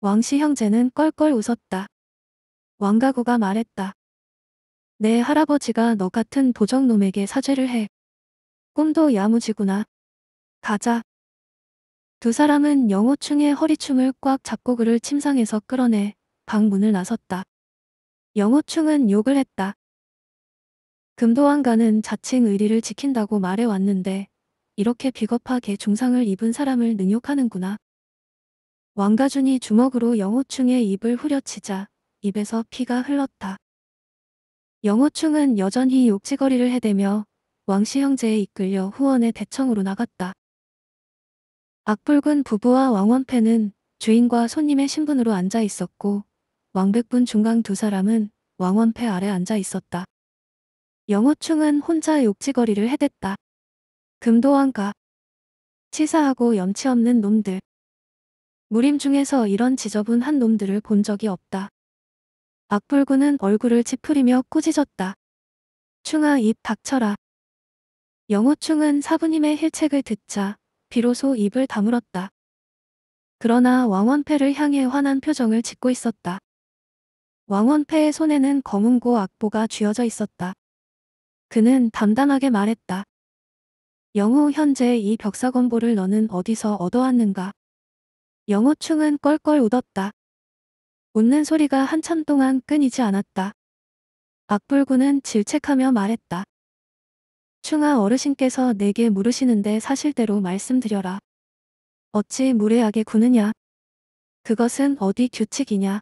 왕씨 형제는 껄껄 웃었다. 왕가구가 말했다. 내 할아버지가 너 같은 도적놈에게 사죄를 해. 꿈도 야무지구나. 가자. 두 사람은 영호충의 허리춤을 꽉 잡고 그를 침상에서 끌어내 방문을 나섰다. 영호충은 욕을 했다. 금도왕가는 자칭 의리를 지킨다고 말해왔는데 이렇게 비겁하게 중상을 입은 사람을 능욕하는구나. 왕가준이 주먹으로 영호충의 입을 후려치자 입에서 피가 흘렀다. 영호충은 여전히 욕지거리를 해대며 왕씨 형제에 이끌려 후원의 대청으로 나갔다. 악불군 부부와 왕원패는 주인과 손님의 신분으로 앉아 있었고 왕백군 중강 두 사람은 왕원패 아래 앉아 있었다. 영호충은 혼자 욕지거리를 해댔다. 금도왕가 치사하고 염치 없는 놈들 무림 중에서 이런 지저분한 놈들을 본 적이 없다. 악불구는 얼굴을 찌푸리며 꾸짖었다. 충아 입 닥쳐라. 영호충은 사부님의 힐책을 듣자 비로소 입을 다물었다. 그러나 왕원패를 향해 화난 표정을 짓고 있었다. 왕원패의 손에는 검은고 악보가 쥐어져 있었다. 그는 담담하게 말했다. 영호 현재 이 벽사건보를 너는 어디서 얻어왔는가? 영호충은 껄껄 웃었다. 웃는 소리가 한참 동안 끊이지 않았다. 악불구는 질책하며 말했다. 충아 어르신께서 내게 물으시는데 사실대로 말씀드려라. 어찌 무례하게 구느냐? 그것은 어디 규칙이냐?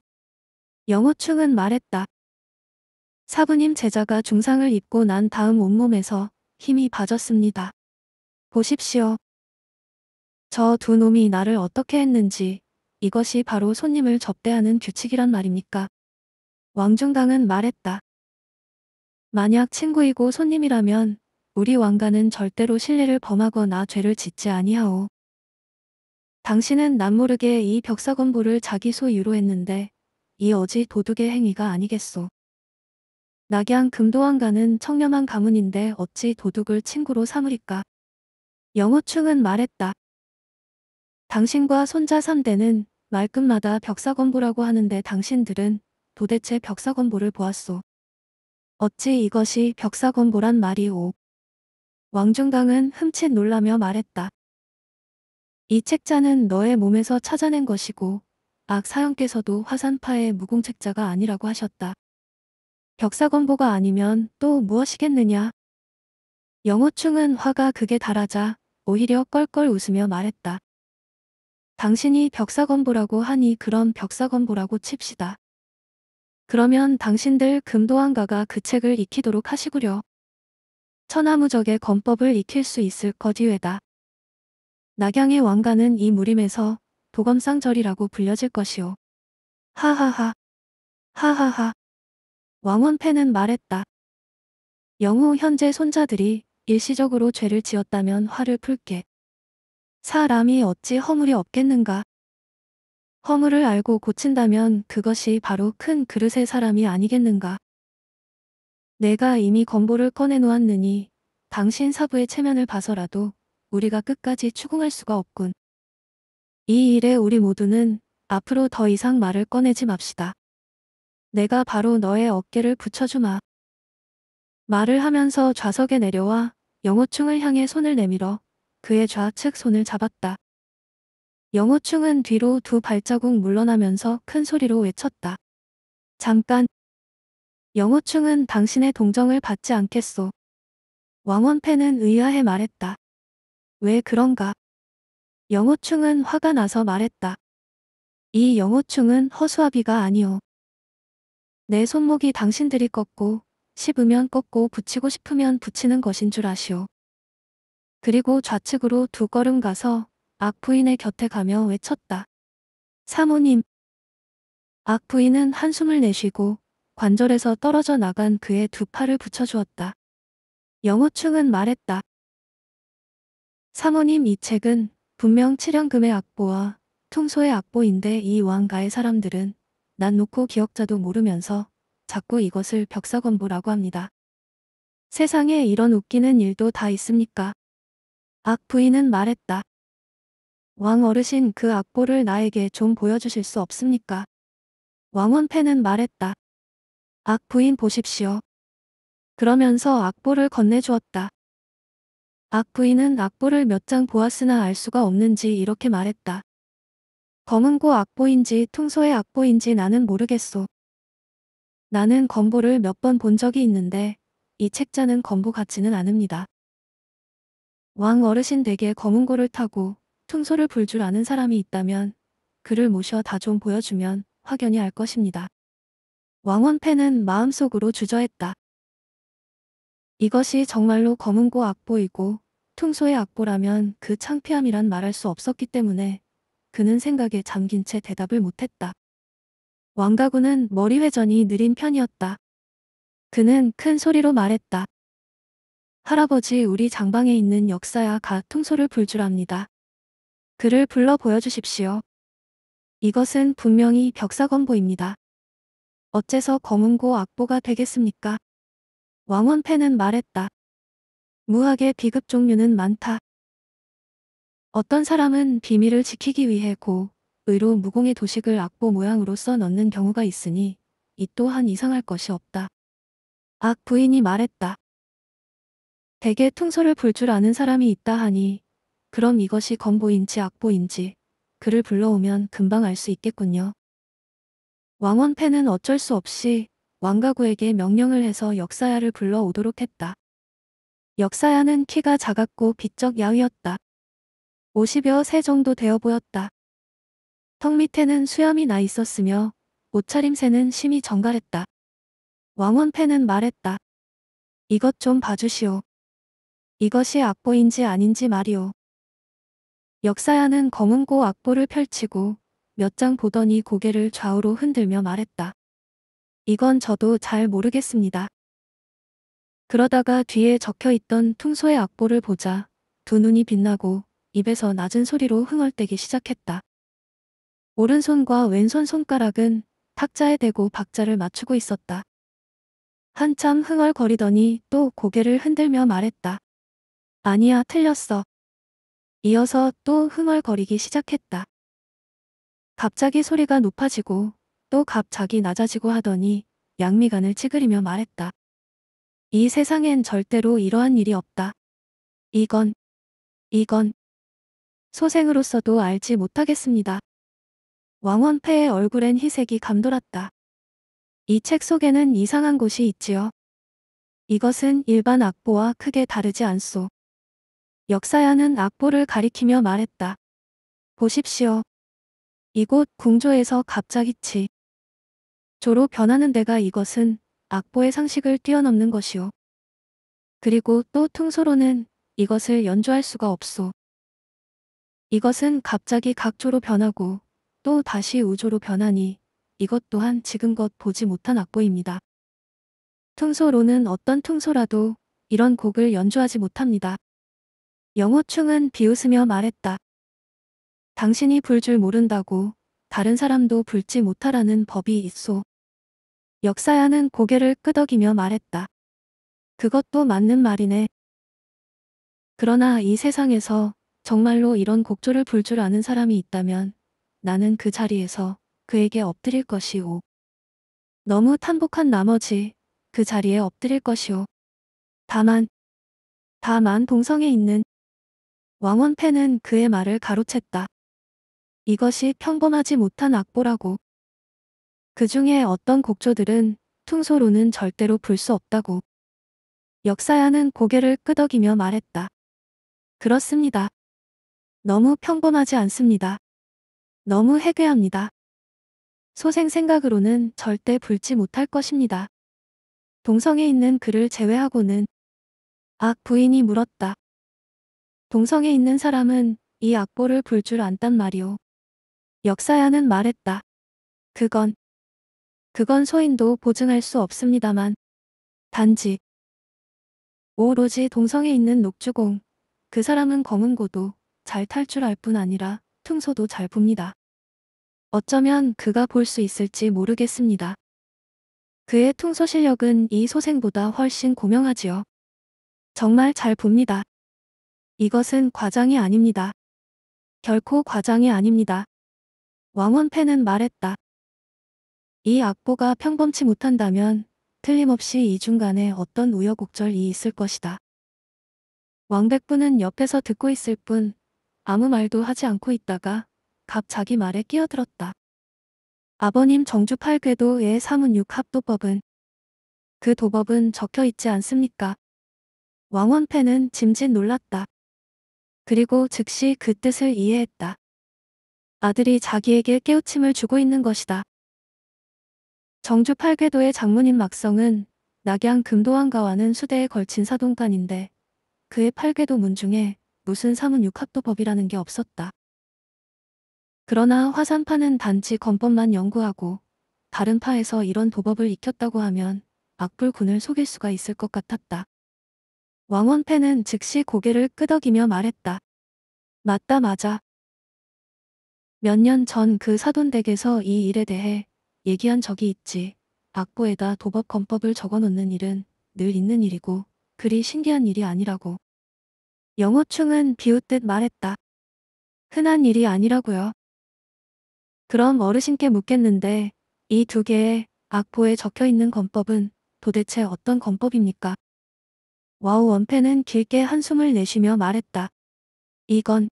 영호충은 말했다. 사부님 제자가 중상을 입고 난 다음 온몸에서 힘이 빠졌습니다. 보십시오. 저 두 놈이 나를 어떻게 했는지 이것이 바로 손님을 접대하는 규칙이란 말입니까? 왕중당은 말했다. 만약 친구이고 손님이라면 우리 왕가는 절대로 신뢰를 범하거나 죄를 짓지 아니하오. 당신은 남모르게 이벽사건부를 자기 소유로 했는데 이 어지 도둑의 행위가 아니겠소. 낙양 금도왕가는 청렴한 가문인데 어찌 도둑을 친구로 삼으리까. 영호충은 말했다. 당신과 손자 3대는 말끝마다 벽사건보라고 하는데 당신들은 도대체 벽사건보를 보았소. 어찌 이것이 벽사건보란 말이오. 왕중강은 흠칫 놀라며 말했다. 이 책자는 너의 몸에서 찾아낸 것이고 악사형께서도 화산파의 무공책자가 아니라고 하셨다. 벽사건보가 아니면 또 무엇이겠느냐. 영호충은 화가 극에 달하자 오히려 껄껄 웃으며 말했다. 당신이 벽사건 보라고 하니 그럼 벽사건 보라고 칩시다. 그러면 당신들 금도안가가 그 책을 익히도록 하시구려. 천하무적의 건법을 익힐 수 있을 거디외다. 낙양의 왕가는 이 무림에서 도검상절이라고 불려질 것이오. 하하하. 하하하. 왕원패는 말했다. 영후 현재 손자들이 일시적으로 죄를 지었다면 화를 풀게. 사람이 어찌 허물이 없겠는가. 허물을 알고 고친다면 그것이 바로 큰 그릇의 사람이 아니겠는가. 내가 이미 건보를 꺼내놓았느니 당신 사부의 체면을 봐서라도 우리가 끝까지 추궁할 수가 없군. 이 일에 우리 모두는 앞으로 더 이상 말을 꺼내지 맙시다. 내가 바로 너의 어깨를 붙여주마. 말을 하면서 좌석에 내려와 영호충을 향해 손을 내밀어 그의 좌측 손을 잡았다. 영호충은 뒤로 두 발자국 물러나면서 큰 소리로 외쳤다. 잠깐. 영호충은 당신의 동정을 받지 않겠소. 왕원패는 의아해 말했다. 왜 그런가? 영호충은 화가 나서 말했다. 이 영호충은 허수아비가 아니오. 내 손목이 당신들이 꺾고 씹으면 꺾고 붙이고 싶으면 붙이는 것인 줄 아시오. 그리고 좌측으로 두 걸음 가서 악부인의 곁에 가며 외쳤다. 사모님. 악부인은 한숨을 내쉬고 관절에서 떨어져 나간 그의 두 팔을 붙여주었다. 영호충은 말했다. 사모님 이 책은 분명 칠연금의 악보와 통소의 악보인데 이 왕가의 사람들은 난 놓고 기억자도 모르면서 자꾸 이것을 벽사건보라고 합니다. 세상에 이런 웃기는 일도 다 있습니까? 악 부인은 말했다. 왕 어르신 그 악보를 나에게 좀 보여주실 수 없습니까? 왕원패는 말했다. 악 부인 보십시오. 그러면서 악보를 건네주었다. 악 부인은 악보를 몇 장 보았으나 알 수가 없는지 이렇게 말했다. 검은고 악보인지 퉁소의 악보인지 나는 모르겠소. 나는 건보를 몇 번 본 적이 있는데 이 책자는 건보 같지는 않습니다. 왕 어르신 댁에 검은고를 타고 퉁소를 불 줄 아는 사람이 있다면 그를 모셔 다 좀 보여주면 확연히 알 것입니다. 왕원패는 마음속으로 주저했다. 이것이 정말로 검은고 악보이고 퉁소의 악보라면 그 창피함이란 말할 수 없었기 때문에 그는 생각에 잠긴 채 대답을 못했다. 왕가구는 머리 회전이 느린 편이었다. 그는 큰 소리로 말했다. 할아버지 우리 장방에 있는 역사야 가 통소를 불 줄 압니다. 그를 불러 보여주십시오. 이것은 분명히 벽사건보입니다. 어째서 검은고 악보가 되겠습니까? 왕원패는 말했다. 무학의 비급 종류는 많다. 어떤 사람은 비밀을 지키기 위해 고, 의로 무공의 도식을 악보 모양으로 써 넣는 경우가 있으니 이 또한 이상할 것이 없다. 악 부인이 말했다. 대개 퉁소를 불 줄 아는 사람이 있다 하니 그럼 이것이 건보인지 악보인지 그를 불러오면 금방 알 수 있겠군요. 왕원패는 어쩔 수 없이 왕가구에게 명령을 해서 역사야를 불러오도록 했다. 역사야는 키가 작았고 비쩍 야위었다. 50여 세 정도 되어 보였다. 턱 밑에는 수염이 나 있었으며 옷차림새는 심히 정갈했다. 왕원패는 말했다. 이것 좀 봐주시오. 이것이 악보인지 아닌지 말이오. 역사야는 검은고 악보를 펼치고 몇 장 보더니 고개를 좌우로 흔들며 말했다. 이건 저도 잘 모르겠습니다. 그러다가 뒤에 적혀있던 퉁소의 악보를 보자 두 눈이 빛나고 입에서 낮은 소리로 흥얼대기 시작했다. 오른손과 왼손 손가락은 탁자에 대고 박자를 맞추고 있었다. 한참 흥얼거리더니 또 고개를 흔들며 말했다. 아니야, 틀렸어. 이어서 또 흥얼거리기 시작했다. 갑자기 소리가 높아지고 또 갑자기 낮아지고 하더니 양미간을 찌그리며 말했다. 이 세상엔 절대로 이러한 일이 없다. 이건, 이건 소생으로서도 알지 못하겠습니다. 왕원패의 얼굴엔 희색이 감돌았다. 이 책 속에는 이상한 곳이 있지요. 이것은 일반 악보와 크게 다르지 않소. 역사야는 악보를 가리키며 말했다. 보십시오. 이곳 궁조에서 갑자기치. 조로 변하는 데가 이것은 악보의 상식을 뛰어넘는 것이오. 그리고 또 퉁소로는 이것을 연주할 수가 없소. 이것은 갑자기 각조로 변하고 또 다시 우조로 변하니 이것 또한 지금껏 보지 못한 악보입니다. 퉁소로는 어떤 퉁소라도 이런 곡을 연주하지 못합니다. 영호충은 비웃으며 말했다. 당신이 불 줄 모른다고 다른 사람도 불지 못하라는 법이 있소. 역사야는 고개를 끄덕이며 말했다. 그것도 맞는 말이네. 그러나 이 세상에서 정말로 이런 곡조를 불 줄 아는 사람이 있다면 나는 그 자리에서 그에게 엎드릴 것이오. 너무 탄복한 나머지 그 자리에 엎드릴 것이오. 다만, 다만 동성에 있는 왕원팬은 그의 말을 가로챘다. 이것이 평범하지 못한 악보라고. 그 중에 어떤 곡조들은 퉁소로는 절대로 불 수 없다고. 역사야는 고개를 끄덕이며 말했다. 그렇습니다. 너무 평범하지 않습니다. 너무 해괴합니다. 소생 생각으로는 절대 불지 못할 것입니다. 동성에 있는 그를 제외하고는 악 부인이 물었다. 동성에 있는 사람은 이 악보를 볼 줄 안단 말이오. 역사야는 말했다. 그건 그건 소인도 보증할 수 없습니다만 단지 오로지 동성에 있는 녹주공 그 사람은 검은고도 잘 탈 줄 알 뿐 아니라 퉁소도 잘 봅니다. 어쩌면 그가 볼 수 있을지 모르겠습니다. 그의 퉁소 실력은 이 소생보다 훨씬 고명하지요. 정말 잘 봅니다. 이것은 과장이 아닙니다. 결코 과장이 아닙니다. 왕원패는 말했다. 이 악보가 평범치 못한다면 틀림없이 이 중간에 어떤 우여곡절이 있을 것이다. 왕백부는 옆에서 듣고 있을 뿐 아무 말도 하지 않고 있다가 갑 자기 말에 끼어들었다. 아버님 정주 팔궤도의 사문육 합도법은 그 도법은 적혀 있지 않습니까? 왕원패는 짐짓 놀랐다. 그리고 즉시 그 뜻을 이해했다. 아들이 자기에게 깨우침을 주고 있는 것이다. 정주 팔궤도의 장문인 막성은 낙양 금도안가와는 수대에 걸친 사동간인데 그의 팔궤도 문 중에 무슨 사문육합도법이라는 게 없었다. 그러나 화산파는 단지 건법만 연구하고 다른 파에서 이런 도법을 익혔다고 하면 악불군을 속일 수가 있을 것 같았다. 왕원패는 즉시 고개를 끄덕이며 말했다. 맞다 맞아. 몇 년 전 그 사돈댁에서 이 일에 대해 얘기한 적이 있지. 악보에다 도법 검법을 적어놓는 일은 늘 있는 일이고 그리 신기한 일이 아니라고. 영호충은 비웃듯 말했다. 흔한 일이 아니라고요. 그럼 어르신께 묻겠는데 이 두 개의 악보에 적혀있는 검법은 도대체 어떤 검법입니까 와우 원패는 길게 한숨을 내쉬며 말했다. 이건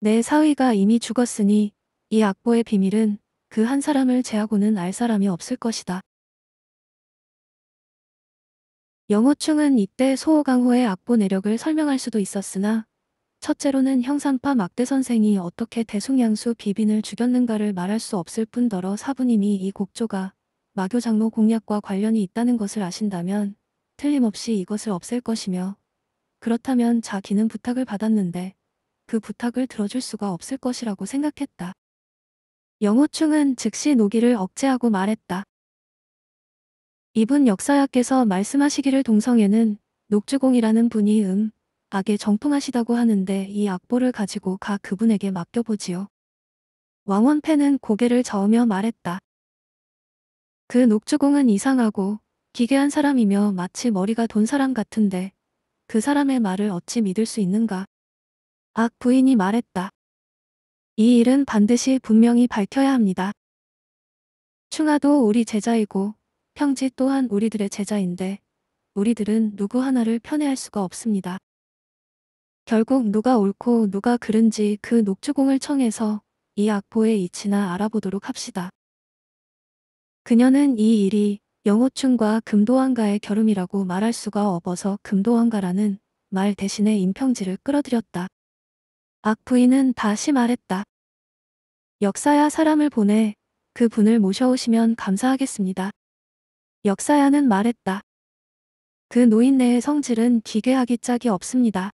내 사위가 이미 죽었으니 이 악보의 비밀은 그 한 사람을 제하고는 알 사람이 없을 것이다. 영호충은 이때 소호강호의 악보 내력을 설명할 수도 있었으나 첫째로는 형산파 막대 선생이 어떻게 대숭양수 비빈을 죽였는가를 말할 수 없을 뿐더러 사부님이 이 곡조가 마교 장로 공략과 관련이 있다는 것을 아신다면 틀림없이 이것을 없앨 것이며 그렇다면 자기는 부탁을 받았는데 그 부탁을 들어줄 수가 없을 것이라고 생각했다. 영호충은 즉시 노기를 억제하고 말했다. 이분 역사학께서 말씀하시기를 동성애는 녹주공이라는 분이 음, 악에 정통하시다고 하는데 이 악보를 가지고 가 그분에게 맡겨보지요. 왕원패는 고개를 저으며 말했다. 그 녹주공은 이상하고 기괴한 사람이며 마치 머리가 돈 사람 같은데 그 사람의 말을 어찌 믿을 수 있는가. 악 부인이 말했다. 이 일은 반드시 분명히 밝혀야 합니다. 충아도 우리 제자이고 평지 또한 우리들의 제자인데 우리들은 누구 하나를 편애할 수가 없습니다. 결국 누가 옳고 누가 그른지 그 녹주공을 청해서 이 악보의 이치나 알아보도록 합시다. 그녀는 이 일이 영호춘과 금도한가의 결음이라고 말할 수가 없어서 금도한가라는 말 대신에 임평지를 끌어들였다. 악부인은 다시 말했다. 역사야 사람을 보내 그 분을 모셔오시면 감사하겠습니다. 역사야는 말했다. 그 노인네의 성질은 기괴하기 짝이 없습니다.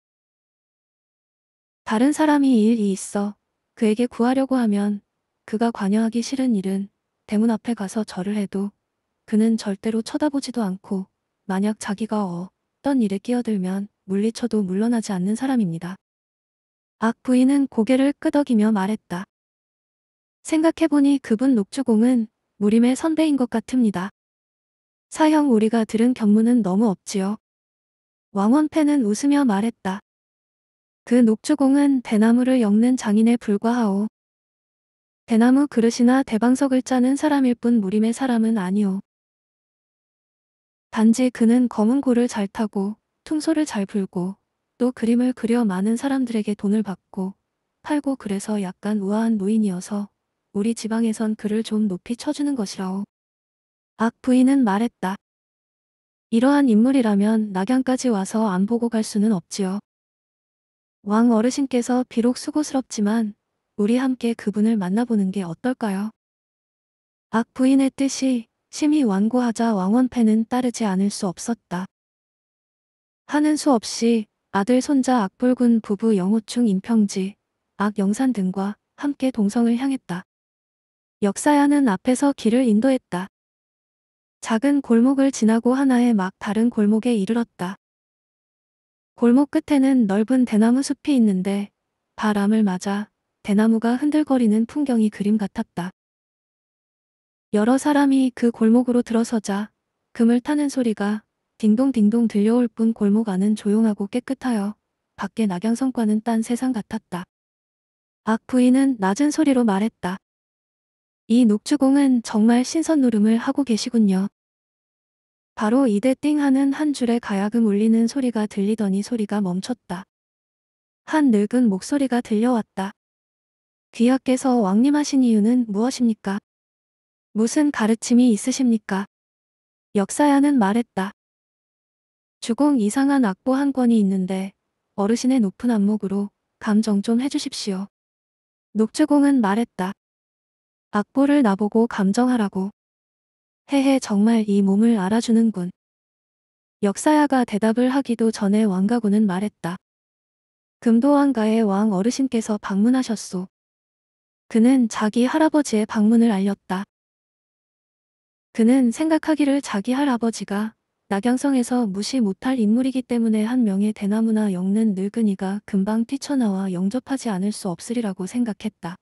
다른 사람이 일이 있어 그에게 구하려고 하면 그가 관여하기 싫은 일은 대문 앞에 가서 절을 해도 그는 절대로 쳐다보지도 않고 만약 자기가 어떤 일에 끼어들면 물리쳐도 물러나지 않는 사람입니다. 악 부인은 고개를 끄덕이며 말했다. 생각해보니 그분 녹주공은 무림의 선배인 것 같습니다. 사형 우리가 들은 견문은 너무 없지요. 왕원패는 웃으며 말했다. 그 녹주공은 대나무를 엮는 장인에 불과하오. 대나무 그릇이나 대방석을 짜는 사람일 뿐 무림의 사람은 아니오. 단지 그는 검은 고를 잘 타고 퉁소를 잘풀고또 그림을 그려 많은 사람들에게 돈을 받고 팔고 그래서 약간 우아한 노인이어서 우리 지방에선 그를 좀 높이 쳐주는 것이라오. 악 부인은 말했다. 이러한 인물이라면 낙양까지 와서 안 보고 갈 수는 없지요. 왕 어르신께서 비록 수고스럽지만 우리 함께 그분을 만나보는 게 어떨까요? 악 부인의 뜻이 심히 완고하자 왕원패는 따르지 않을 수 없었다. 하는 수 없이 아들 손자 악불군 부부 영호충 임평지, 악영산 등과 함께 동성을 향했다. 역사야는 앞에서 길을 인도했다. 작은 골목을 지나고 하나의 막 다른 골목에 이르렀다. 골목 끝에는 넓은 대나무 숲이 있는데 바람을 맞아 대나무가 흔들거리는 풍경이 그림 같았다. 여러 사람이 그 골목으로 들어서자 금을 타는 소리가 딩동딩동 들려올 뿐 골목 안은 조용하고 깨끗하여 밖의 낙양성과는 딴 세상 같았다. 악 부인은 낮은 소리로 말했다. 이 녹주공은 정말 신선 누름을 하고 계시군요. 바로 이대 띵 하는 한 줄의 가야금 울리는 소리가 들리더니 소리가 멈췄다. 한 늙은 목소리가 들려왔다. 귀하께서 왕림하신 이유는 무엇입니까? 무슨 가르침이 있으십니까? 역사야는 말했다. 주공 이상한 악보 한 권이 있는데 어르신의 높은 안목으로 감정 좀 해주십시오. 녹주공은 말했다. 악보를 나보고 감정하라고. 헤헤 정말 이 몸을 알아주는군. 역사야가 대답을 하기도 전에 왕가군은 말했다. 금도왕가의 왕 어르신께서 방문하셨소. 그는 자기 할아버지의 방문을 알렸다. 그는 생각하기를 자기 할아버지가 낙양성에서 무시 못할 인물이기 때문에 한 명의 대나무나 엮는 늙은이가 금방 뛰쳐나와 영접하지 않을 수 없으리라고 생각했다.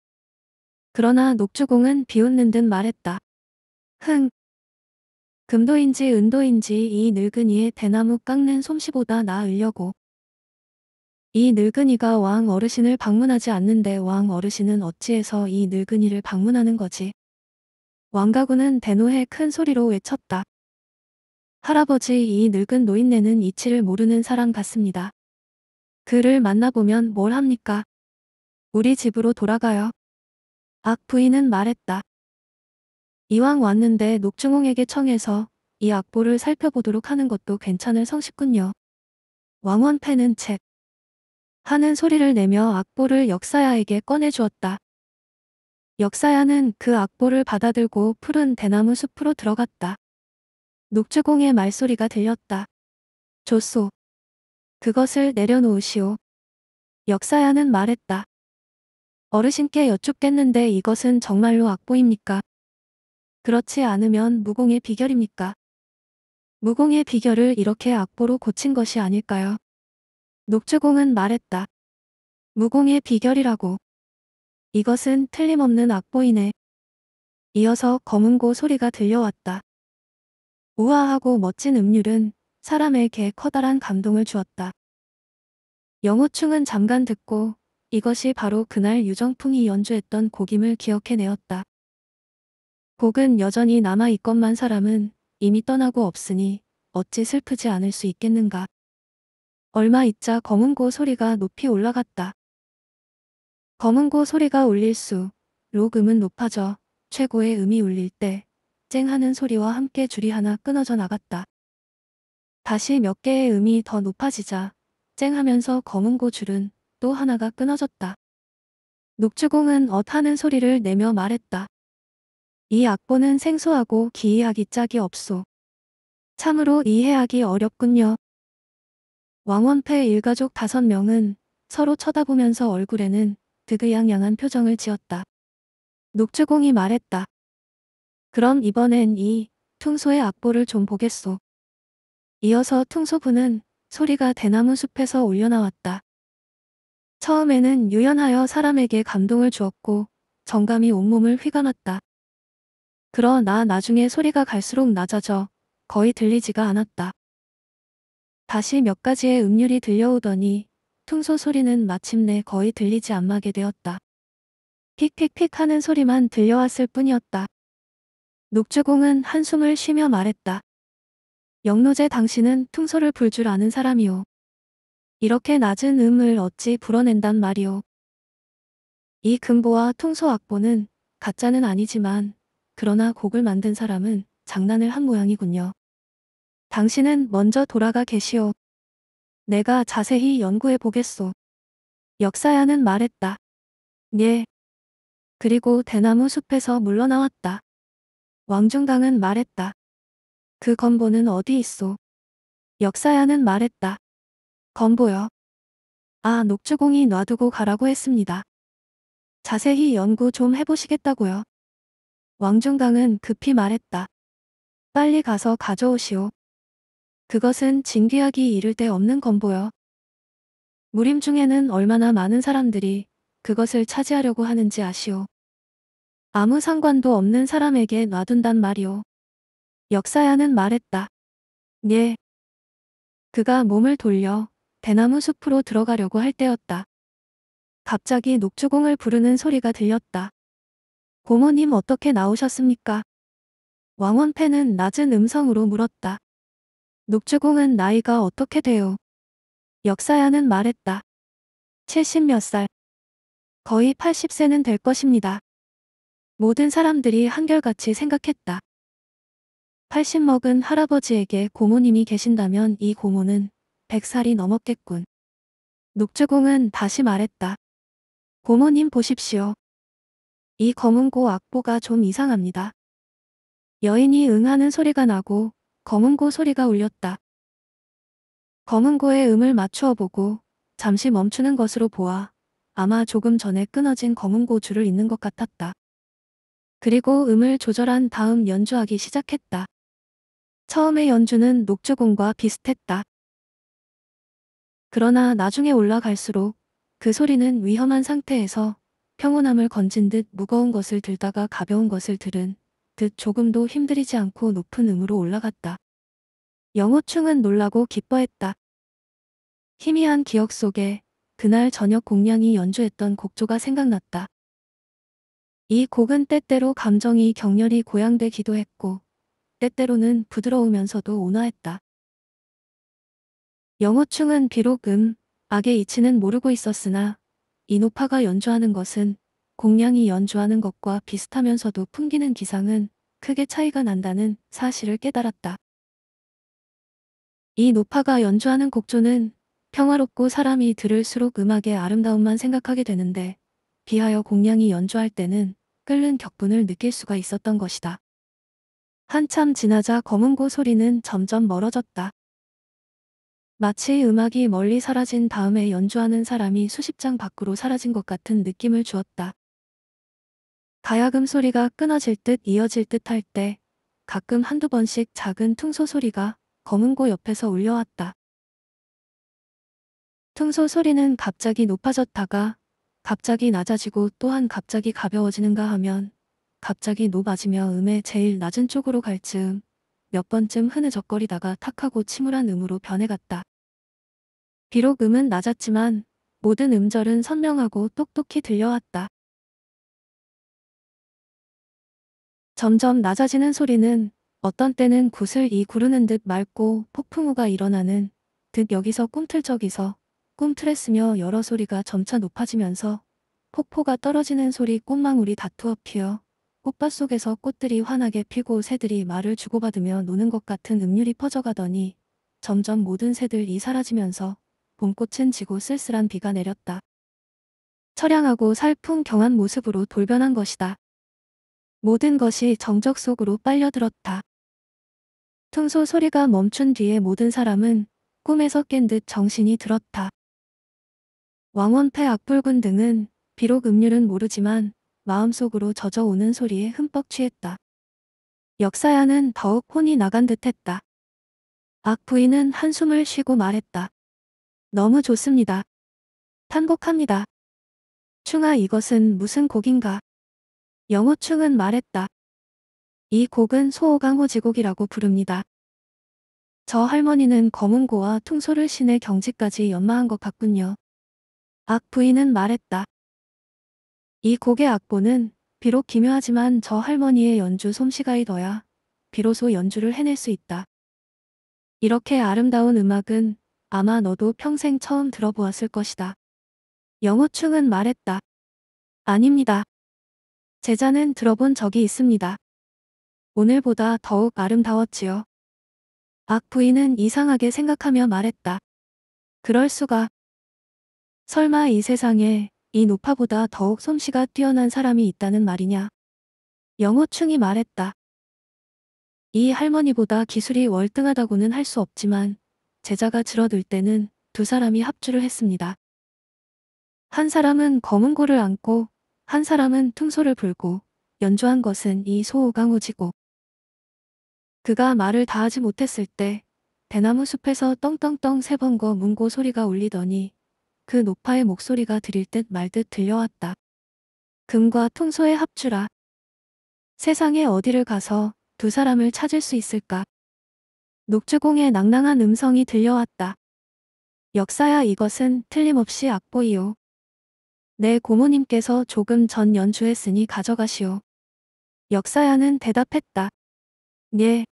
그러나 녹주공은 비웃는 듯 말했다. 흥! 금도인지 은도인지 이 늙은이의 대나무 깎는 솜씨보다 나으려고. 이 늙은이가 왕 어르신을 방문하지 않는데 왕 어르신은 어찌해서 이 늙은이를 방문하는 거지. 왕가군은 대노해 큰 소리로 외쳤다. 할아버지 이 늙은 노인네는 이치를 모르는 사람 같습니다. 그를 만나보면 뭘 합니까? 우리 집으로 돌아가요. 악 부인은 말했다. 이왕 왔는데 녹중홍에게 청해서 이 악보를 살펴보도록 하는 것도 괜찮을 성싶군요. 왕원 패는 책. 하는 소리를 내며 악보를 역사야에게 꺼내주었다. 역사야는 그 악보를 받아들고 푸른 대나무 숲으로 들어갔다. 녹주공의 말소리가 들렸다. 조소. 그것을 내려놓으시오. 역사야는 말했다. 어르신께 여쭙겠는데 이것은 정말로 악보입니까? 그렇지 않으면 무공의 비결입니까? 무공의 비결을 이렇게 악보로 고친 것이 아닐까요? 녹주공은 말했다. 무공의 비결이라고. 이것은 틀림없는 악보이네. 이어서 검은고 소리가 들려왔다. 우아하고 멋진 음률은 사람에게 커다란 감동을 주었다. 영호충은 잠깐 듣고 이것이 바로 그날 유정풍이 연주했던 곡임을 기억해내었다. 곡은 여전히 남아있건만 사람은 이미 떠나고 없으니 어찌 슬프지 않을 수 있겠는가. 얼마 있자 검은고 소리가 높이 올라갔다. 검은고 소리가 울릴 수, 로음은 높아져 최고의 음이 울릴 때 쨍하는 소리와 함께 줄이 하나 끊어져 나갔다. 다시 몇 개의 음이 더 높아지자 쨍하면서 검은고 줄은 또 하나가 끊어졌다. 녹주공은 엇하는 소리를 내며 말했다. 이 악보는 생소하고 기이하기 짝이 없소. 참으로 이해하기 어렵군요. 왕원패 일가족 다섯 명은 서로 쳐다보면서 얼굴에는 득의양양한 표정을 지었다. 녹주공이 말했다. 그럼 이번엔 이 퉁소의 악보를 좀 보겠소. 이어서 퉁소부는 소리가 대나무 숲에서 올려나왔다. 처음에는 유연하여 사람에게 감동을 주었고 정감이 온몸을 휘감았다. 그러나 나중에 소리가 갈수록 낮아져 거의 들리지가 않았다. 다시 몇 가지의 음률이 들려오더니 퉁소 소리는 마침내 거의 들리지 않게 되었다. 픽픽픽 하는 소리만 들려왔을 뿐이었다. 녹주공은 한숨을 쉬며 말했다. 영노제 당신은 퉁소를 불 줄 아는 사람이오. 이렇게 낮은 음을 어찌 불어낸단 말이오. 이 금보와 퉁소 악보는 가짜는 아니지만 그러나 곡을 만든 사람은 장난을 한 모양이군요. 당신은 먼저 돌아가 계시오. 내가 자세히 연구해 보겠소. 역사야는 말했다. 예. 그리고 대나무 숲에서 물러나왔다. 왕중강은 말했다. 그 건보는 어디 있소? 역사야는 말했다. 건보요. 아 녹주공이 놔두고 가라고 했습니다. 자세히 연구 좀 해보시겠다고요. 왕중강은 급히 말했다. 빨리 가서 가져오시오. 그것은 징계하기 이를 데 없는 건보여. 무림 중에는 얼마나 많은 사람들이 그것을 차지하려고 하는지 아시오. 아무 상관도 없는 사람에게 놔둔단 말이오. 역사야는 말했다. 예. 그가 몸을 돌려 대나무 숲으로 들어가려고 할 때였다. 갑자기 녹주공을 부르는 소리가 들렸다. 고모님 어떻게 나오셨습니까? 왕원패는 낮은 음성으로 물었다. 녹주공은 나이가 어떻게 돼요? 역사야는 말했다. 70몇 살. 거의 80세는 될 것입니다. 모든 사람들이 한결같이 생각했다. 80 먹은 할아버지에게 고모님이 계신다면 이 고모는 100살이 넘었겠군. 녹주공은 다시 말했다. 고모님 보십시오. 이 검은 고 악보가 좀 이상합니다. 여인이 응하는 소리가 나고 검은고 소리가 울렸다. 검은고의 음을 맞추어 보고 잠시 멈추는 것으로 보아 아마 조금 전에 끊어진 검은고 줄을 잇는 것 같았다. 그리고 음을 조절한 다음 연주하기 시작했다. 처음의 연주는 녹주공과 비슷했다. 그러나 나중에 올라갈수록 그 소리는 위험한 상태에서 평온함을 건진 듯 무거운 것을 들다가 가벼운 것을 들은 듯 조금도 힘들이지 않고 높은 음으로 올라갔다. 영호충은 놀라고 기뻐했다. 희미한 기억 속에 그날 저녁 공량이 연주했던 곡조가 생각났다. 이 곡은 때때로 감정이 격렬히 고양되기도 했고 때때로는 부드러우면서도 온화했다. 영호충은 비록 음, 악의 이치는 모르고 있었으나 이노파가 연주하는 것은 공양이 연주하는 것과 비슷하면서도 풍기는 기상은 크게 차이가 난다는 사실을 깨달았다. 이 노파가 연주하는 곡조는 평화롭고 사람이 들을수록 음악의 아름다움만 생각하게 되는데 비하여 공양이 연주할 때는 끓는 격분을 느낄 수가 있었던 것이다. 한참 지나자 검은고 소리는 점점 멀어졌다. 마치 음악이 멀리 사라진 다음에 연주하는 사람이 수십 장 밖으로 사라진 것 같은 느낌을 주었다. 가야금 소리가 끊어질 듯 이어질 듯 할 때 가끔 한두 번씩 작은 퉁소 소리가 검은고 옆에서 울려왔다. 퉁소 소리는 갑자기 높아졌다가 갑자기 낮아지고 또한 갑자기 가벼워지는가 하면 갑자기 높아지며 음의 제일 낮은 쪽으로 갈 즈음 몇 번쯤 흐느적거리다가 탁하고 침울한 음으로 변해갔다. 비록 음은 낮았지만 모든 음절은 선명하고 똑똑히 들려왔다. 점점 낮아지는 소리는 어떤 때는 구슬이 구르는 듯 맑고 폭풍우가 일어나는 듯 여기서 꿈틀적이서 꿈틀했으며 여러 소리가 점차 높아지면서 폭포가 떨어지는 소리 꽃망울이 다투어 피어 꽃밭 속에서 꽃들이 환하게 피고 새들이 말을 주고받으며 노는 것 같은 음률이 퍼져가더니 점점 모든 새들이 사라지면서 봄꽃은 지고 쓸쓸한 비가 내렸다. 처량하고 살풍 경한 모습으로 돌변한 것이다. 모든 것이 정적 속으로 빨려들었다. 퉁소 소리가 멈춘 뒤에 모든 사람은 꿈에서 깬 듯 정신이 들었다. 왕원패 악불군 등은 비록 음률은 모르지만 마음속으로 젖어오는 소리에 흠뻑 취했다. 역사야는 더욱 혼이 나간 듯했다. 악 부인은 한숨을 쉬고 말했다. 너무 좋습니다. 탄곡합니다 충아 이것은 무슨 곡인가? 영호충은 말했다. 이 곡은 소호강호지곡이라고 부릅니다. 저 할머니는 검은고와 퉁소를 신의 경지까지 연마한 것 같군요. 악 부인은 말했다. 이 곡의 악보는 비록 기묘하지만 저 할머니의 연주 솜씨가 이더야 비로소 연주를 해낼 수 있다. 이렇게 아름다운 음악은 아마 너도 평생 처음 들어보았을 것이다. 영호충은 말했다. 아닙니다. 제자는 들어본 적이 있습니다. 오늘보다 더욱 아름다웠지요. 악 부인은 이상하게 생각하며 말했다. 그럴 수가. 설마 이 세상에 이 노파보다 더욱 솜씨가 뛰어난 사람이 있다는 말이냐. 영호충이 말했다. 이 할머니보다 기술이 월등하다고는 할 수 없지만 제자가 줄어들 때는 두 사람이 합주를 했습니다. 한 사람은 검은 고를 안고 한 사람은 퉁소를 불고 연주한 것은 이 소오강우지고 그가 말을 다하지 못했을 때 대나무 숲에서 떵떵떵 세 번 거 문고 소리가 울리더니 그 노파의 목소리가 들릴 듯 말 듯 들려왔다. 금과 퉁소의 합주라. 세상에 어디를 가서 두 사람을 찾을 수 있을까? 녹주공의 낭낭한 음성이 들려왔다. 역사야 이것은 틀림없이 악보이오 내 고모님께서 조금 전 연주했으니 가져가시오. 역사야는 대답했다. 예.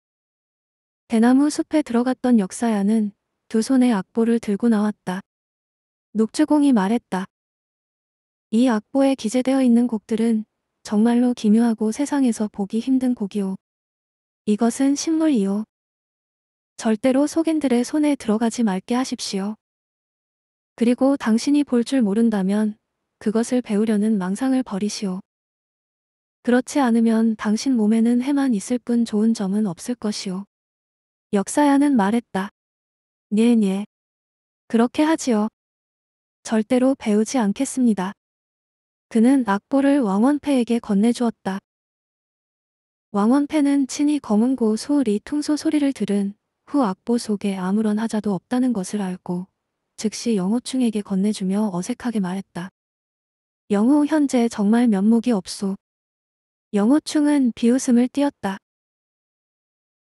대나무 숲에 들어갔던 역사야는 두 손에 악보를 들고 나왔다. 녹주공이 말했다. 이 악보에 기재되어 있는 곡들은 정말로 기묘하고 세상에서 보기 힘든 곡이오. 이것은 식물이오. 절대로 속인들의 손에 들어가지 말게 하십시오. 그리고 당신이 볼 줄 모른다면 그것을 배우려는 망상을 버리시오. 그렇지 않으면 당신 몸에는 해만 있을 뿐 좋은 점은 없을 것이오. 역사야는 말했다. 네네. 그렇게 하지요. 절대로 배우지 않겠습니다. 그는 악보를 왕원패에게 건네주었다. 왕원패는 친히 검은고 소울이 퉁소 소리를 들은 후 악보 속에 아무런 하자도 없다는 것을 알고 즉시 영호충에게 건네주며 어색하게 말했다. 영호 현재 정말 면목이 없소. 영호충은 비웃음을 띄었다.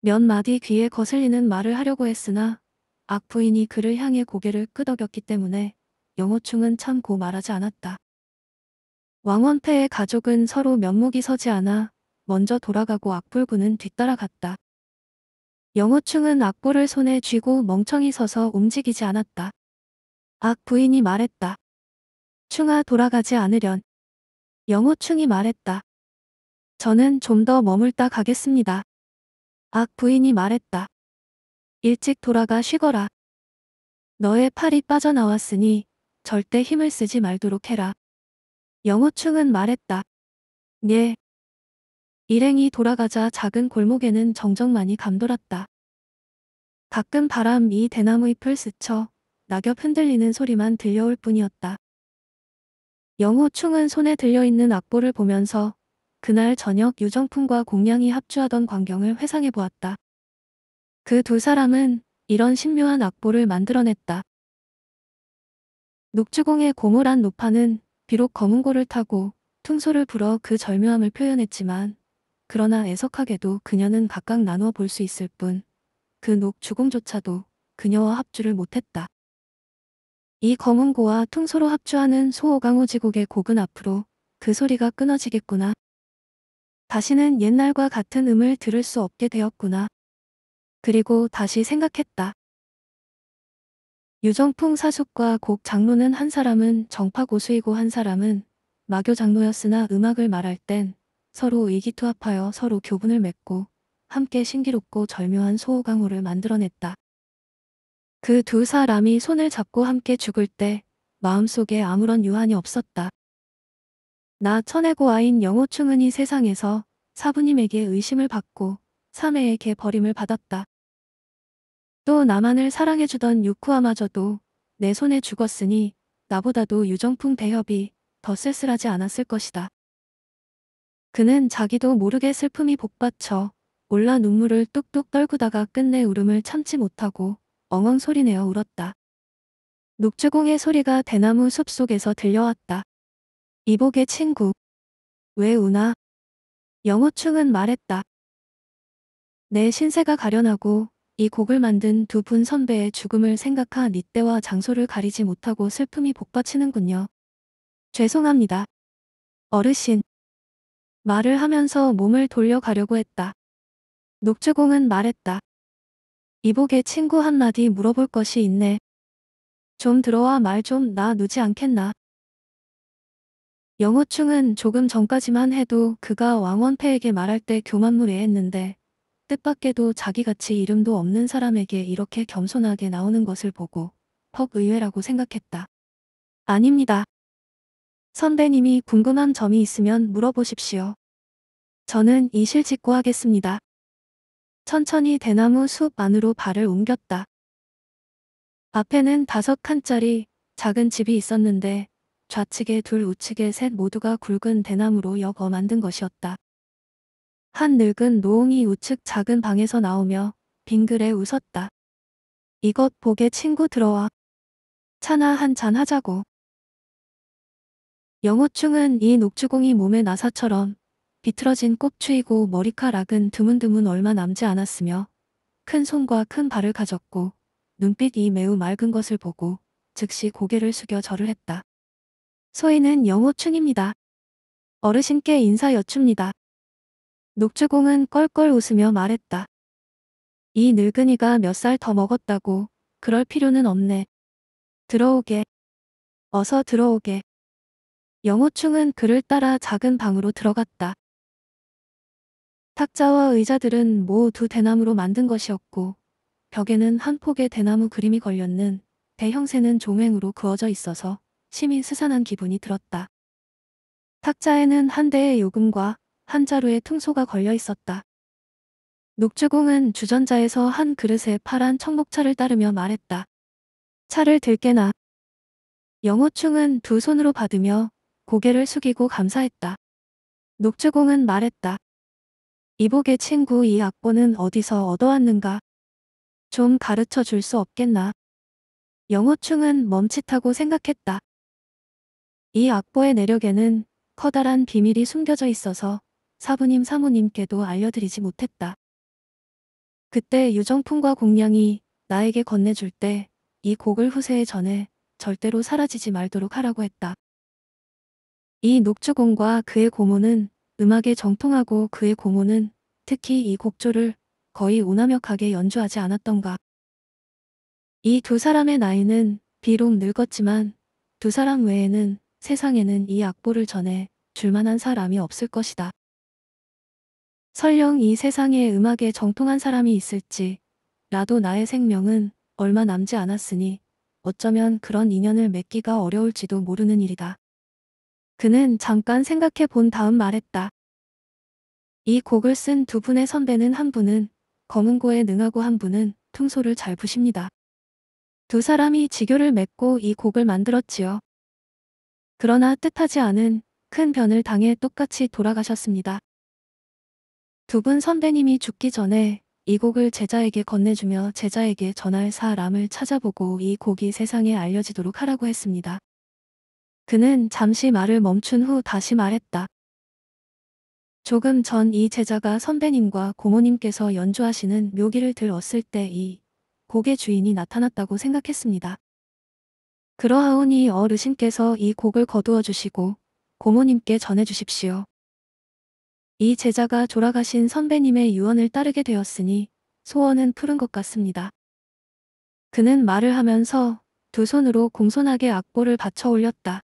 몇 마디 귀에 거슬리는 말을 하려고 했으나 악부인이 그를 향해 고개를 끄덕였기 때문에 영호충은 참고 말하지 않았다. 왕원패의 가족은 서로 면목이 서지 않아 먼저 돌아가고 악불군은 뒤따라갔다. 영호충은 악보를 손에 쥐고 멍청이 서서 움직이지 않았다. 악부인이 말했다. 충아 돌아가지 않으련. 영호충이 말했다. 저는 좀 더 머물다 가겠습니다. 악 부인이 말했다. 일찍 돌아가 쉬거라. 너의 팔이 빠져나왔으니 절대 힘을 쓰지 말도록 해라. 영호충은 말했다. 네. 일행이 돌아가자 작은 골목에는 정적만이 감돌았다. 가끔 바람이 대나무 잎을 스쳐 낙엽 흔들리는 소리만 들려올 뿐이었다. 영호충은 손에 들려있는 악보를 보면서 그날 저녁 유정풍과 공양이 합주하던 광경을 회상해 보았다. 그 두 사람은 이런 신묘한 악보를 만들어냈다. 녹주공의 고무란 노파는 비록 검은고를 타고 퉁소를 불어 그 절묘함을 표현했지만 그러나 애석하게도 그녀는 각각 나누어 볼 수 있을 뿐 그 녹주공조차도 그녀와 합주를 못했다. 이 검은고와 퉁소로 합주하는 소호강호지곡의 곡은 앞으로 그 소리가 끊어지겠구나. 다시는 옛날과 같은 음을 들을 수 없게 되었구나. 그리고 다시 생각했다. 유정풍 사숙과 곡 장로는 한 사람은 정파 고수이고 한 사람은 마교 장로였으나 음악을 말할 땐 서로 의기투합하여 서로 교분을 맺고 함께 신기롭고 절묘한 소호강호를 만들어냈다. 그두 사람이 손을 잡고 함께 죽을 때 마음속에 아무런 유한이 없었다. 나 천해고 아인 영호충은이 세상에서 사부님에게 의심을 받고 사매에게 버림을 받았다. 또 나만을 사랑해주던 유쿠아마저도 내 손에 죽었으니 나보다도 유정풍 대협이 더 쓸쓸하지 않았을 것이다. 그는 자기도 모르게 슬픔이 복받쳐 올라 눈물을 뚝뚝 떨구다가 끝내 울음을 참지 못하고 엉엉 소리내어 울었다. 녹주공의 소리가 대나무 숲속에서 들려왔다. 이복의 친구. 왜 우나? 영호충은 말했다. 내 신세가 가련하고 이 곡을 만든 두 분 선배의 죽음을 생각한이때와 장소를 가리지 못하고 슬픔이 복받치는군요. 죄송합니다. 어르신. 말을 하면서 몸을 돌려가려고 했다. 녹주공은 말했다. 이복의 친구 한마디 물어볼 것이 있네. 좀 들어와 말 좀 나누지 않겠나. 영호충은 조금 전까지만 해도 그가 왕원패에게 말할 때 교만무례했는데 뜻밖에도 자기같이 이름도 없는 사람에게 이렇게 겸손하게 나오는 것을 보고 퍽 의외라고 생각했다. 아닙니다. 선배님이 궁금한 점이 있으면 물어보십시오. 저는 이 실직고 하겠습니다. 천천히 대나무 숲 안으로 발을 옮겼다. 앞에는 다섯 칸짜리 작은 집이 있었는데 좌측에 둘 우측에 셋 모두가 굵은 대나무로 엮어 만든 것이었다. 한 늙은 노홍이 우측 작은 방에서 나오며 빙그레 웃었다. 이것 보게 친구 들어와. 차나 한 잔 하자고. 영호충은 이 녹주공이 몸에 나사처럼 비틀어진 꼽추이고 머리카락은 드문드문 얼마 남지 않았으며 큰 손과 큰 발을 가졌고 눈빛이 매우 맑은 것을 보고 즉시 고개를 숙여 절을 했다. 소인은 영호충입니다 어르신께 인사 여춥니다. 녹주공은 껄껄 웃으며 말했다. 이 늙은이가 몇 살 더 먹었다고 그럴 필요는 없네. 들어오게. 어서 들어오게. 영호충은 그를 따라 작은 방으로 들어갔다. 탁자와 의자들은 모두 대나무로 만든 것이었고 벽에는 한 폭의 대나무 그림이 걸렸는 대형새는 종횡으로 그어져 있어서 심히 스산한 기분이 들었다. 탁자에는 한 대의 요금과 한 자루의 퉁소가 걸려 있었다. 녹주공은 주전자에서 한 그릇에 파란 청목차를 따르며 말했다. 차를 들게나. 영호충은 두 손으로 받으며 고개를 숙이고 감사했다. 녹주공은 말했다. 이복의 친구 이 악보는 어디서 얻어왔는가? 좀 가르쳐 줄 수 없겠나? 영호충은 멈칫하고 생각했다. 이 악보의 내력에는 커다란 비밀이 숨겨져 있어서 사부님 사모님께도 알려드리지 못했다. 그때 유정풍과 공량이 나에게 건네줄 때 이 곡을 후세에 전해 절대로 사라지지 말도록 하라고 했다. 이 녹주공과 그의 고모는 음악에 정통하고 그의 고모는 특히 이 곡조를 거의 오남역하게 연주하지 않았던가. 이 두 사람의 나이는 비록 늙었지만 두 사람 외에는 세상에는 이 악보를 전해 줄만한 사람이 없을 것이다. 설령 이 세상에 음악에 정통한 사람이 있을지 라도 나의 생명은 얼마 남지 않았으니 어쩌면 그런 인연을 맺기가 어려울지도 모르는 일이다. 그는 잠깐 생각해 본 다음 말했다. 이 곡을 쓴 두 분의 선배는 한 분은 검은고에 능하고 한 분은 퉁소를 잘 부십니다. 두 사람이 지교를 맺고 이 곡을 만들었지요. 그러나 뜻하지 않은 큰 변을 당해 똑같이 돌아가셨습니다. 두 분 선배님이 죽기 전에 이 곡을 제자에게 건네주며 제자에게 전할 사람을 찾아보고 이 곡이 세상에 알려지도록 하라고 했습니다. 그는 잠시 말을 멈춘 후 다시 말했다. 조금 전 이 제자가 선배님과 고모님께서 연주하시는 묘기를 들었을 때 이 곡의 주인이 나타났다고 생각했습니다. 그러하오니 어르신께서 이 곡을 거두어 주시고 고모님께 전해 주십시오. 이 제자가 돌아가신 선배님의 유언을 따르게 되었으니 소원은 푸른 것 같습니다. 그는 말을 하면서 두 손으로 공손하게 악보를 받쳐 올렸다.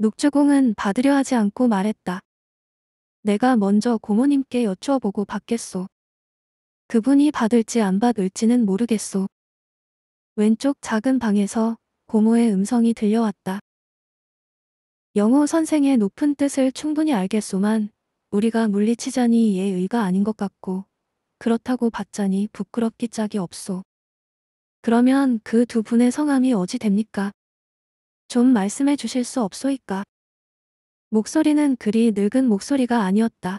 녹주공은 받으려 하지 않고 말했다. 내가 먼저 고모님께 여쭈어보고 받겠소. 그분이 받을지 안 받을지는 모르겠소. 왼쪽 작은 방에서 고모의 음성이 들려왔다. 영호 선생의 높은 뜻을 충분히 알겠소만 우리가 물리치자니 얘 의가 아닌 것 같고 그렇다고 받자니 부끄럽기 짝이 없소. 그러면 그 두 분의 성함이 어찌 됩니까? 좀 말씀해 주실 수 없소이까? 목소리는 그리 늙은 목소리가 아니었다.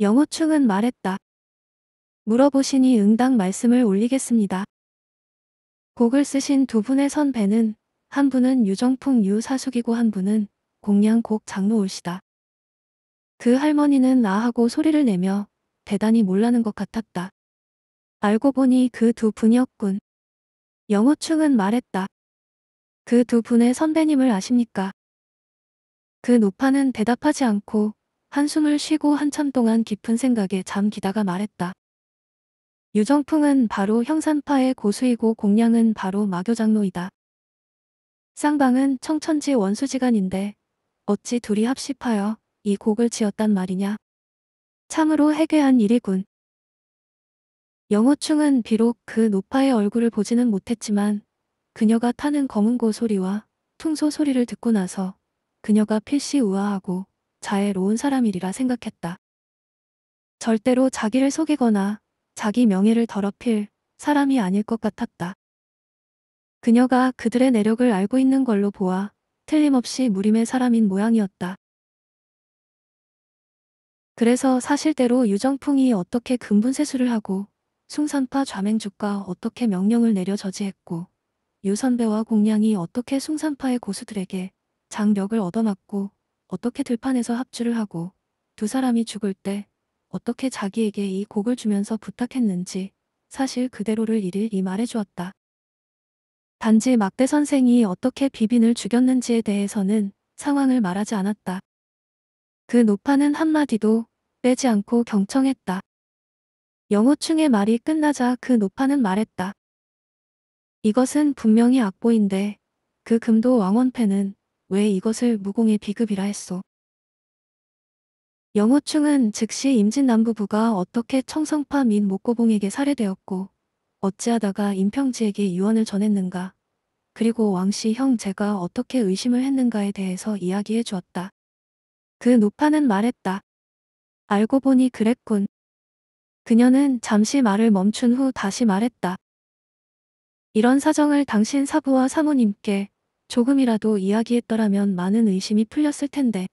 영호충은 말했다. 물어보시니 응당 말씀을 올리겠습니다. 곡을 쓰신 두 분의 선배는 한 분은 유정풍 유사숙이고 한 분은 공양곡 장로울시다그 할머니는 나하고 소리를 내며 대단히 몰라는 것 같았다. 알고 보니 그 두 분이었군. 영호충은 말했다. 그두 분의 선배님을 아십니까? 그 노파는 대답하지 않고 한숨을 쉬고 한참 동안 깊은 생각에 잠기다가 말했다. 유정풍은 바로 형산파의 고수이고 공량은 바로 마교장로이다. 쌍방은 청천지 원수지간인데 어찌 둘이 합십하여 이 곡을 지었단 말이냐. 참으로 해괴한 일이군. 영호충은 비록 그 노파의 얼굴을 보지는 못했지만 그녀가 타는 검은고 소리와 퉁소 소리를 듣고 나서 그녀가 필시 우아하고 자애로운 사람이라 생각했다. 절대로 자기를 속이거나 자기 명예를 더럽힐 사람이 아닐 것 같았다. 그녀가 그들의 내력을 알고 있는 걸로 보아 틀림없이 무림의 사람인 모양이었다. 그래서 사실대로 유정풍이 어떻게 금분세수를 하고 숭산파 좌맹주가 어떻게 명령을 내려 저지했고 유 선배와 공양이 어떻게 숭산파의 고수들에게 장벽을 얻어맞고 어떻게 들판에서 합주를 하고 두 사람이 죽을 때 어떻게 자기에게 이 곡을 주면서 부탁했는지 사실 그대로를 일일이 말해주었다. 단지 막대 선생이 어떻게 비빈을 죽였는지에 대해서는 상황을 말하지 않았다. 그 노파는 한마디도 빼지 않고 경청했다. 영호충의 말이 끝나자 그 노파는 말했다. 이것은 분명히 악보인데 그 금도 왕원패는 왜 이것을 무공의 비급이라 했소. 영호충은 즉시 임진남부부가 어떻게 청성파 민 목고봉에게 살해되었고 어찌하다가 임평지에게 유언을 전했는가 그리고 왕씨 형제가 어떻게 의심을 했는가에 대해서 이야기해 주었다. 그 노파는 말했다. 알고 보니 그랬군. 그녀는 잠시 말을 멈춘 후 다시 말했다. 이런 사정을 당신 사부와 사모님께 조금이라도 이야기했더라면 많은 의심이 풀렸을 텐데.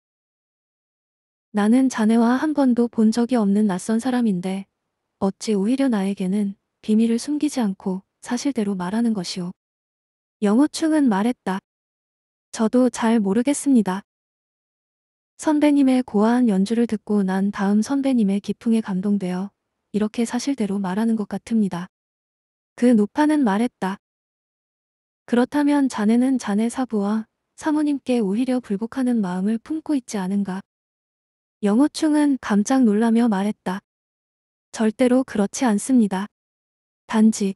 나는 자네와 한 번도 본 적이 없는 낯선 사람인데 어찌 오히려 나에게는 비밀을 숨기지 않고 사실대로 말하는 것이오. 영호충은 말했다. 저도 잘 모르겠습니다. 선배님의 고아한 연주를 듣고 난 다음 선배님의 기풍에 감동되어 이렇게 사실대로 말하는 것 같습니다. 그 노파는 말했다. 그렇다면 자네는 자네 사부와 사모님께 오히려 불복하는 마음을 품고 있지 않은가. 영호충은 깜짝 놀라며 말했다. 절대로 그렇지 않습니다. 단지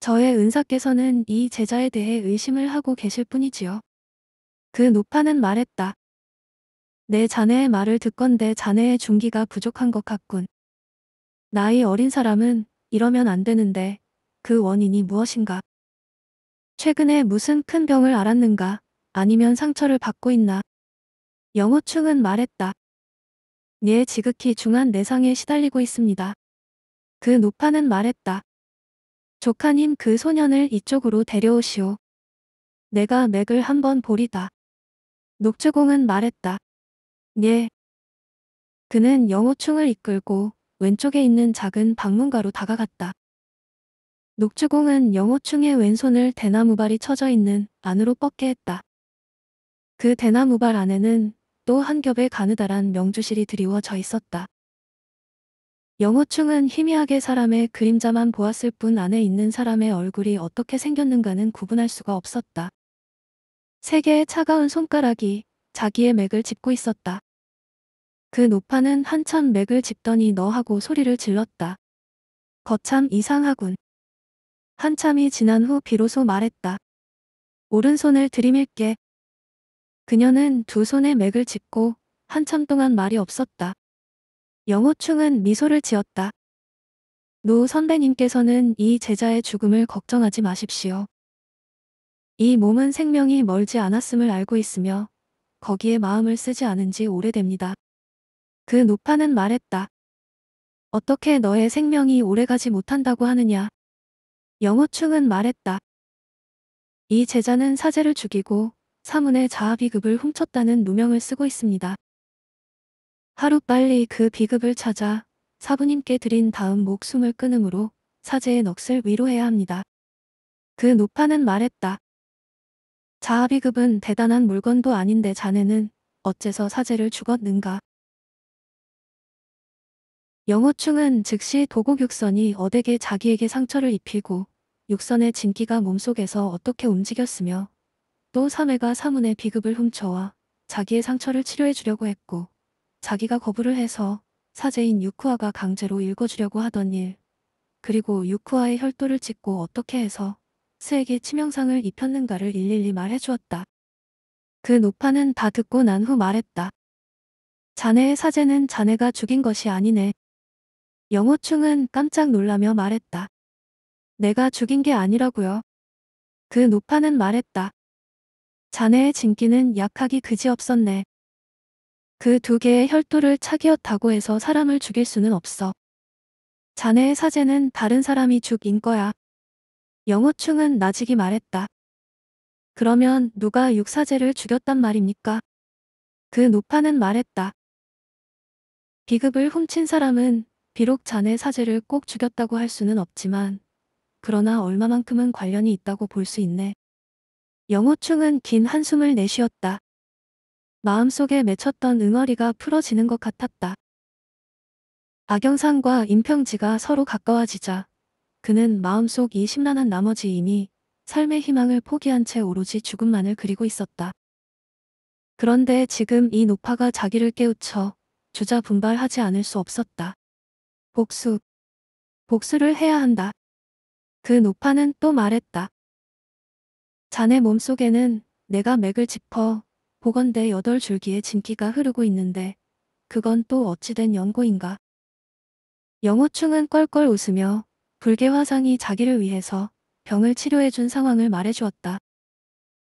저의 은사께서는 이 제자에 대해 의심을 하고 계실 뿐이지요. 그 노파는 말했다. 내 자네의 말을 듣건데 자네의 중기가 부족한 것 같군. 나이 어린 사람은 이러면 안 되는데 그 원인이 무엇인가? 최근에 무슨 큰 병을 앓았는가? 아니면 상처를 받고 있나? 영호충은 말했다. 네 지극히 중한 내상에 시달리고 있습니다. 그 노파는 말했다. 조카님 그 소년을 이쪽으로 데려오시오. 내가 맥을 한번 보리다. 녹주공은 말했다. 예. 그는 영호충을 이끌고 왼쪽에 있는 작은 방문가로 다가갔다. 녹주공은 영호충의 왼손을 대나무발이 처져 있는 안으로 뻗게 했다. 그 대나무발 안에는 또 한 겹의 가느다란 명주실이 드리워져 있었다. 영호충은 희미하게 사람의 그림자만 보았을 뿐 안에 있는 사람의 얼굴이 어떻게 생겼는가는 구분할 수가 없었다. 세 개의 차가운 손가락이 자기의 맥을 짚고 있었다. 그 노파는 한참 맥을 짚더니 너 하고 소리를 질렀다. 거참 이상하군. 한참이 지난 후 비로소 말했다. 오른손을 들이밀게. 그녀는 두 손에 맥을 짚고 한참 동안 말이 없었다. 영호충은 미소를 지었다. 노 선배님께서는 이 제자의 죽음을 걱정하지 마십시오. 이 몸은 생명이 멀지 않았음을 알고 있으며 거기에 마음을 쓰지 않은 지 오래됩니다. 그 노파는 말했다. 어떻게 너의 생명이 오래가지 못한다고 하느냐. 영호충은 말했다. 이 제자는 사제를 죽이고 사문의 자아비급을 훔쳤다는 누명을 쓰고 있습니다. 하루빨리 그 비급을 찾아 사부님께 드린 다음 목숨을 끊음으로 사제의 넋을 위로해야 합니다. 그 노파는 말했다. 자아비급은 대단한 물건도 아닌데 자네는 어째서 사제를 죽었는가. 영호충은 즉시 도곡육선이 어덱에 자기에게 상처를 입히고 육선의 진기가 몸속에서 어떻게 움직였으며 또 사매가 사문의 비급을 훔쳐와 자기의 상처를 치료해 주려고 했고 자기가 거부를 해서 사제인 유쿠아가 강제로 읽어주려고 하던 일 그리고 유쿠아의 혈도를 찍고 어떻게 해서 스에게 치명상을 입혔는가를 일일이 말해 주었다. 그 노파는 다 듣고 난 후 말했다. 자네의 사제는 자네가 죽인 것이 아니네. 영호충은 깜짝 놀라며 말했다. 내가 죽인 게 아니라고요. 그 노파는 말했다. 자네의 진기는 약하기 그지없었네. 그 두 개의 혈도를 차기었다고 해서 사람을 죽일 수는 없어. 자네의 사제는 다른 사람이 죽인 거야. 영호충은 나직이 말했다. 그러면 누가 육사제를 죽였단 말입니까? 그 노파는 말했다. 비급을 훔친 사람은 비록 자네 사제를 꼭 죽였다고 할 수는 없지만 그러나 얼마만큼은 관련이 있다고 볼 수 있네. 영호충은 긴 한숨을 내쉬었다. 마음속에 맺혔던 응어리가 풀어지는 것 같았다. 악영상과 임평지가 서로 가까워지자 그는 마음속 이 심란한 나머지 이미 삶의 희망을 포기한 채 오로지 죽음만을 그리고 있었다. 그런데 지금 이 노파가 자기를 깨우쳐 주자 분발하지 않을 수 없었다. 복수. 복수를 해야 한다. 그 노파는 또 말했다. 자네 몸속에는 내가 맥을 짚어 보건대 여덟 줄기의 진기가 흐르고 있는데 그건 또 어찌된 연고인가. 영호충은 껄껄 웃으며 불개화상이 자기를 위해서 병을 치료해준 상황을 말해주었다.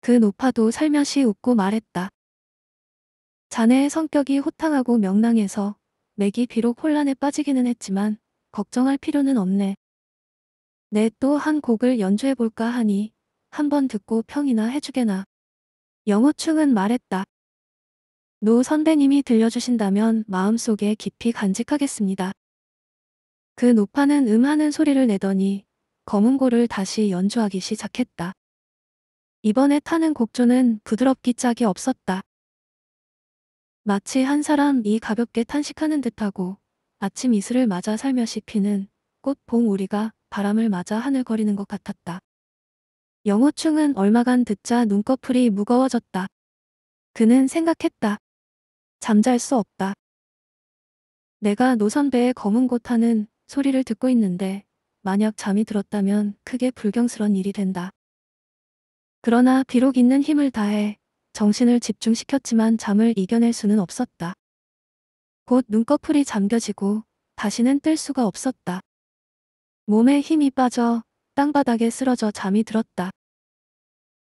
그 노파도 살며시 웃고 말했다. 자네의 성격이 호탕하고 명랑해서 맥이 비록 혼란에 빠지기는 했지만 걱정할 필요는 없네. 내 또한 네, 곡을 연주해볼까 하니 한번 듣고 평이나 해주게나. 영호충은 말했다. 노 선배님이 들려주신다면 마음속에 깊이 간직하겠습니다. 그 노파는 음하는 소리를 내더니 검은고를 다시 연주하기 시작했다. 이번에 타는 곡조는 부드럽기 짝이 없었다. 마치 한 사람이 가볍게 탄식하는 듯하고 아침 이슬을 맞아 살며시 피는 꽃 봉우리가 바람을 맞아 하늘거리는 것 같았다. 영호충은 얼마간 듣자 눈꺼풀이 무거워졌다. 그는 생각했다. 잠잘 수 없다. 내가 노선배의 검은 곳 하는 소리를 듣고 있는데 만약 잠이 들었다면 크게 불경스런 일이 된다. 그러나 비록 있는 힘을 다해 정신을 집중시켰지만 잠을 이겨낼 수는 없었다. 곧 눈꺼풀이 잠겨지고 다시는 뜰 수가 없었다. 몸에 힘이 빠져 땅바닥에 쓰러져 잠이 들었다.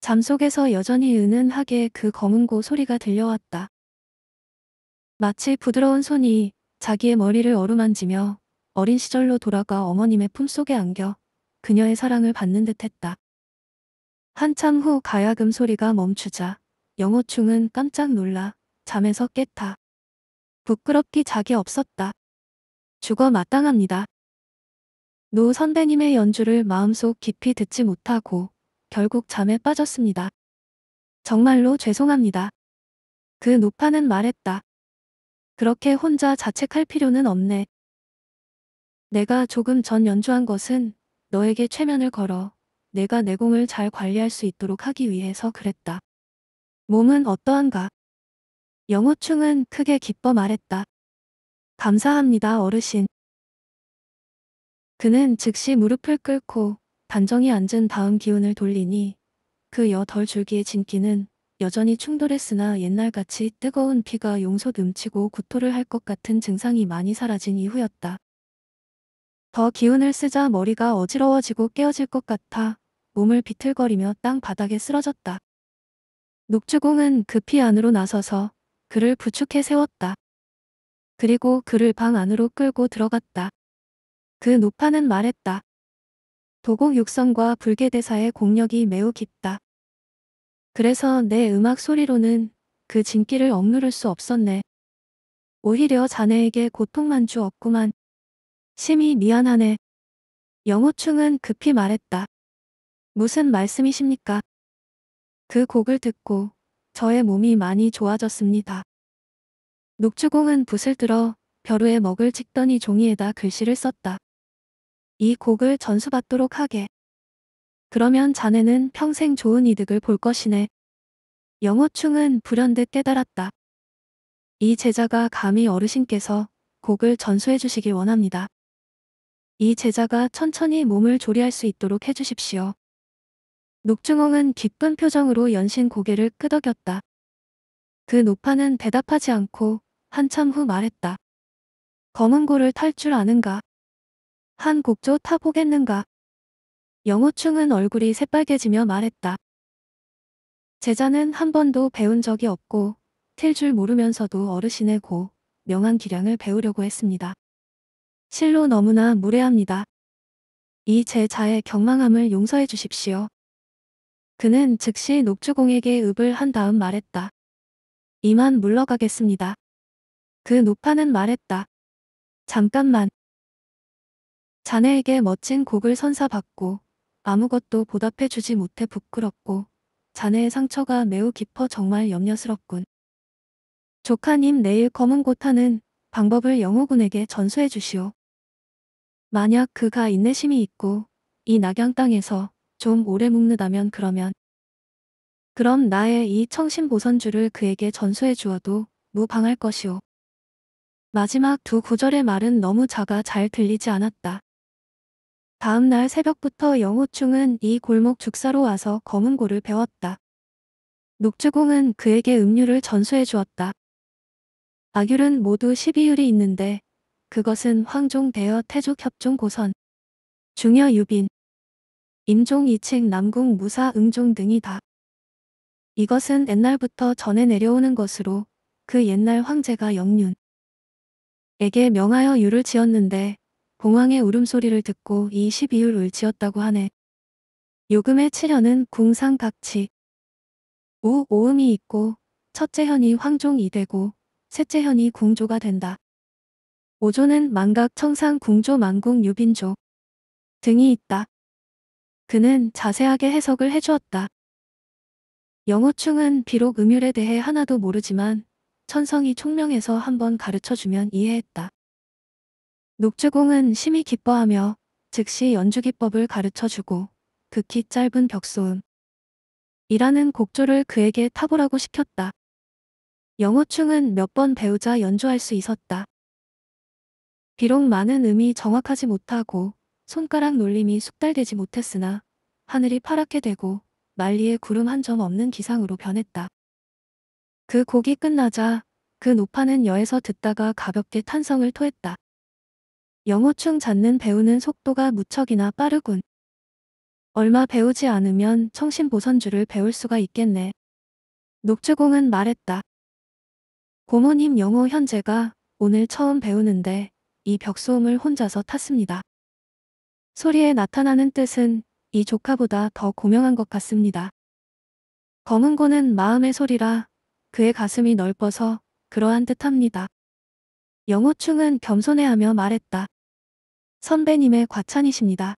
잠 속에서 여전히 은은하게 그 검은고 소리가 들려왔다. 마치 부드러운 손이 자기의 머리를 어루만지며 어린 시절로 돌아가 어머님의 품속에 안겨 그녀의 사랑을 받는 듯했다. 한참 후 가야금 소리가 멈추자 영호충은 깜짝 놀라 잠에서 깼다. 부끄럽기 자기 없었다. 죽어 마땅합니다. 노 선배님의 연주를 마음속 깊이 듣지 못하고 결국 잠에 빠졌습니다. 정말로 죄송합니다. 그 노파는 말했다. 그렇게 혼자 자책할 필요는 없네. 내가 조금 전 연주한 것은 너에게 최면을 걸어 내가 내 공을 잘 관리할 수 있도록 하기 위해서 그랬다. 몸은 어떠한가? 영호충은 크게 기뻐 말했다. 감사합니다 어르신. 그는 즉시 무릎을 꿇고 단정히 앉은 다음 기운을 돌리니 그 여덜 줄기의 진기는 여전히 충돌했으나 옛날같이 뜨거운 피가 용솟 음치고 구토를 할 것 같은 증상이 많이 사라진 이후였다. 더 기운을 쓰자 머리가 어지러워지고 깨어질 것 같아 몸을 비틀거리며 땅 바닥에 쓰러졌다. 녹주공은 급히 안으로 나서서 그를 부축해 세웠다. 그리고 그를 방 안으로 끌고 들어갔다. 그 노파는 말했다. 도곡 육성과 불계대사의 공력이 매우 깊다. 그래서 내 음악 소리로는 그 진기를 억누를 수 없었네. 오히려 자네에게 고통만 주었구만. 심히 미안하네. 영호충은 급히 말했다. 무슨 말씀이십니까? 그 곡을 듣고 저의 몸이 많이 좋아졌습니다. 녹주공은 붓을 들어 벼루에 먹을 찍더니 종이에다 글씨를 썼다. 이 곡을 전수받도록 하게. 그러면 자네는 평생 좋은 이득을 볼 것이네. 영호충은 불현듯 깨달았다. 이 제자가 감히 어르신께서 곡을 전수해 주시길 원합니다. 이 제자가 천천히 몸을 조리할 수 있도록 해주십시오. 녹중홍은 기쁜 표정으로 연신 고개를 끄덕였다. 그 노파는 대답하지 않고 한참 후 말했다. 검은고를 탈 줄 아는가? 한 곡조 타보겠는가? 영호충은 얼굴이 새빨개지며 말했다. 제자는 한 번도 배운 적이 없고 틀 줄 모르면서도 어르신의 고, 명한 기량을 배우려고 했습니다. 실로 너무나 무례합니다. 이 제자의 경망함을 용서해 주십시오. 그는 즉시 녹주공에게 읍을 한 다음 말했다. 이만 물러가겠습니다. 그 노파는 말했다. 잠깐만. 자네에게 멋진 곡을 선사받고 아무것도 보답해주지 못해 부끄럽고 자네의 상처가 매우 깊어 정말 염려스럽군. 조카님 내일 검은 고타는 방법을 영호군에게 전수해 주시오. 만약 그가 인내심이 있고 이 낙양 땅에서 좀 오래 묵는다면 그러면 그럼 나의 이 청신보선주를 그에게 전수해 주어도 무방할 것이오. 마지막 두 구절의 말은 너무 작아 잘 들리지 않았다. 다음 날 새벽부터 영호충은 이 골목 죽사로 와서 검은고를 배웠다. 녹주공은 그에게 음료를 전수해 주었다. 악율은 모두 12율이 있는데 그것은 황종 대여 태족 협종 고선 중여 유빈 임종 이책 남궁 무사 응종 등이다. 이것은 옛날부터 전해 내려오는 것으로 그 옛날 황제가 영륜에게 명하여 유를 지었는데 공황의 울음소리를 듣고 이 12율 을 지었다고 하네. 요금의 7년은 궁상각치. 우 오음이 있고 첫째 현이 황종이 되고 셋째 현이 궁조가 된다. 오조는 망각 청상 궁조 망궁 유빈조 등이 있다. 그는 자세하게 해석을 해주었다. 영호충은 비록 음율에 대해 하나도 모르지만 천성이 총명에서 한번 가르쳐주면 이해했다. 녹주공은 심히 기뻐하며 즉시 연주기법을 가르쳐주고 극히 짧은 벽소음 이라는 곡조를 그에게 타보라고 시켰다. 영호충은 몇 번 배우자 연주할 수 있었다. 비록 많은 음이 정확하지 못하고 손가락 놀림이 숙달되지 못했으나 하늘이 파랗게 되고 말리에 구름 한 점 없는 기상으로 변했다. 그 곡이 끝나자 그 노파는 여에서 듣다가 가볍게 탄성을 토했다. 영호충 잡는 배우는 속도가 무척이나 빠르군. 얼마 배우지 않으면 청신보선주를 배울 수가 있겠네. 녹주공은 말했다. 고모님 영호 현재가 오늘 처음 배우는데 이 벽소음을 혼자서 탔습니다. 소리에 나타나는 뜻은 이 조카보다 더 고명한 것 같습니다. 검은고는 마음의 소리라 그의 가슴이 넓어서 그러한 듯합니다. 영호충은 겸손해하며 말했다. 선배님의 과찬이십니다.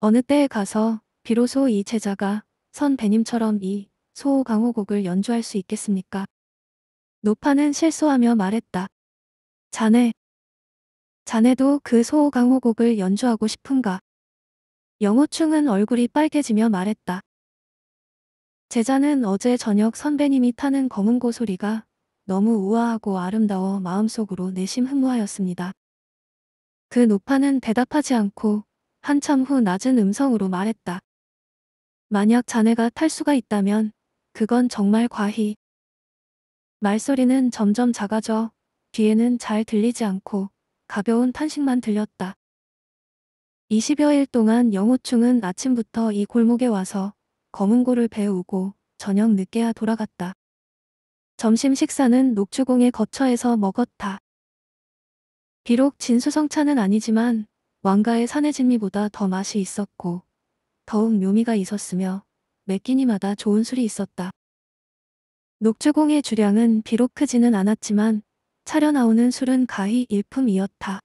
어느 때에 가서 비로소 이 제자가 선배님처럼 이 소호강호곡을 연주할 수 있겠습니까? 노파는 실수하며 말했다. 자네, 자네도 그 소호강호곡을 연주하고 싶은가? 영호충은 얼굴이 빨개지며 말했다. 제자는 어제 저녁 선배님이 타는 검은고 소리가 너무 우아하고 아름다워 마음속으로 내심 흠모하였습니다. 그 노파는 대답하지 않고 한참 후 낮은 음성으로 말했다. 만약 자네가 탈 수가 있다면 그건 정말 과히. 말소리는 점점 작아져 뒤에는 잘 들리지 않고 가벼운 탄식만 들렸다. 20여일 동안 영호충은 아침부터 이 골목에 와서 검은고를 배우고 저녁 늦게야 돌아갔다. 점심 식사는 녹주공의 거처에서 먹었다. 비록 진수성찬은 아니지만 왕가의 산의 진미보다 더 맛이 있었고 더욱 묘미가 있었으며 매 끼니마다 좋은 술이 있었다. 녹주공의 주량은 비록 크지는 않았지만 차려 나오는 술은 가히 일품이었다.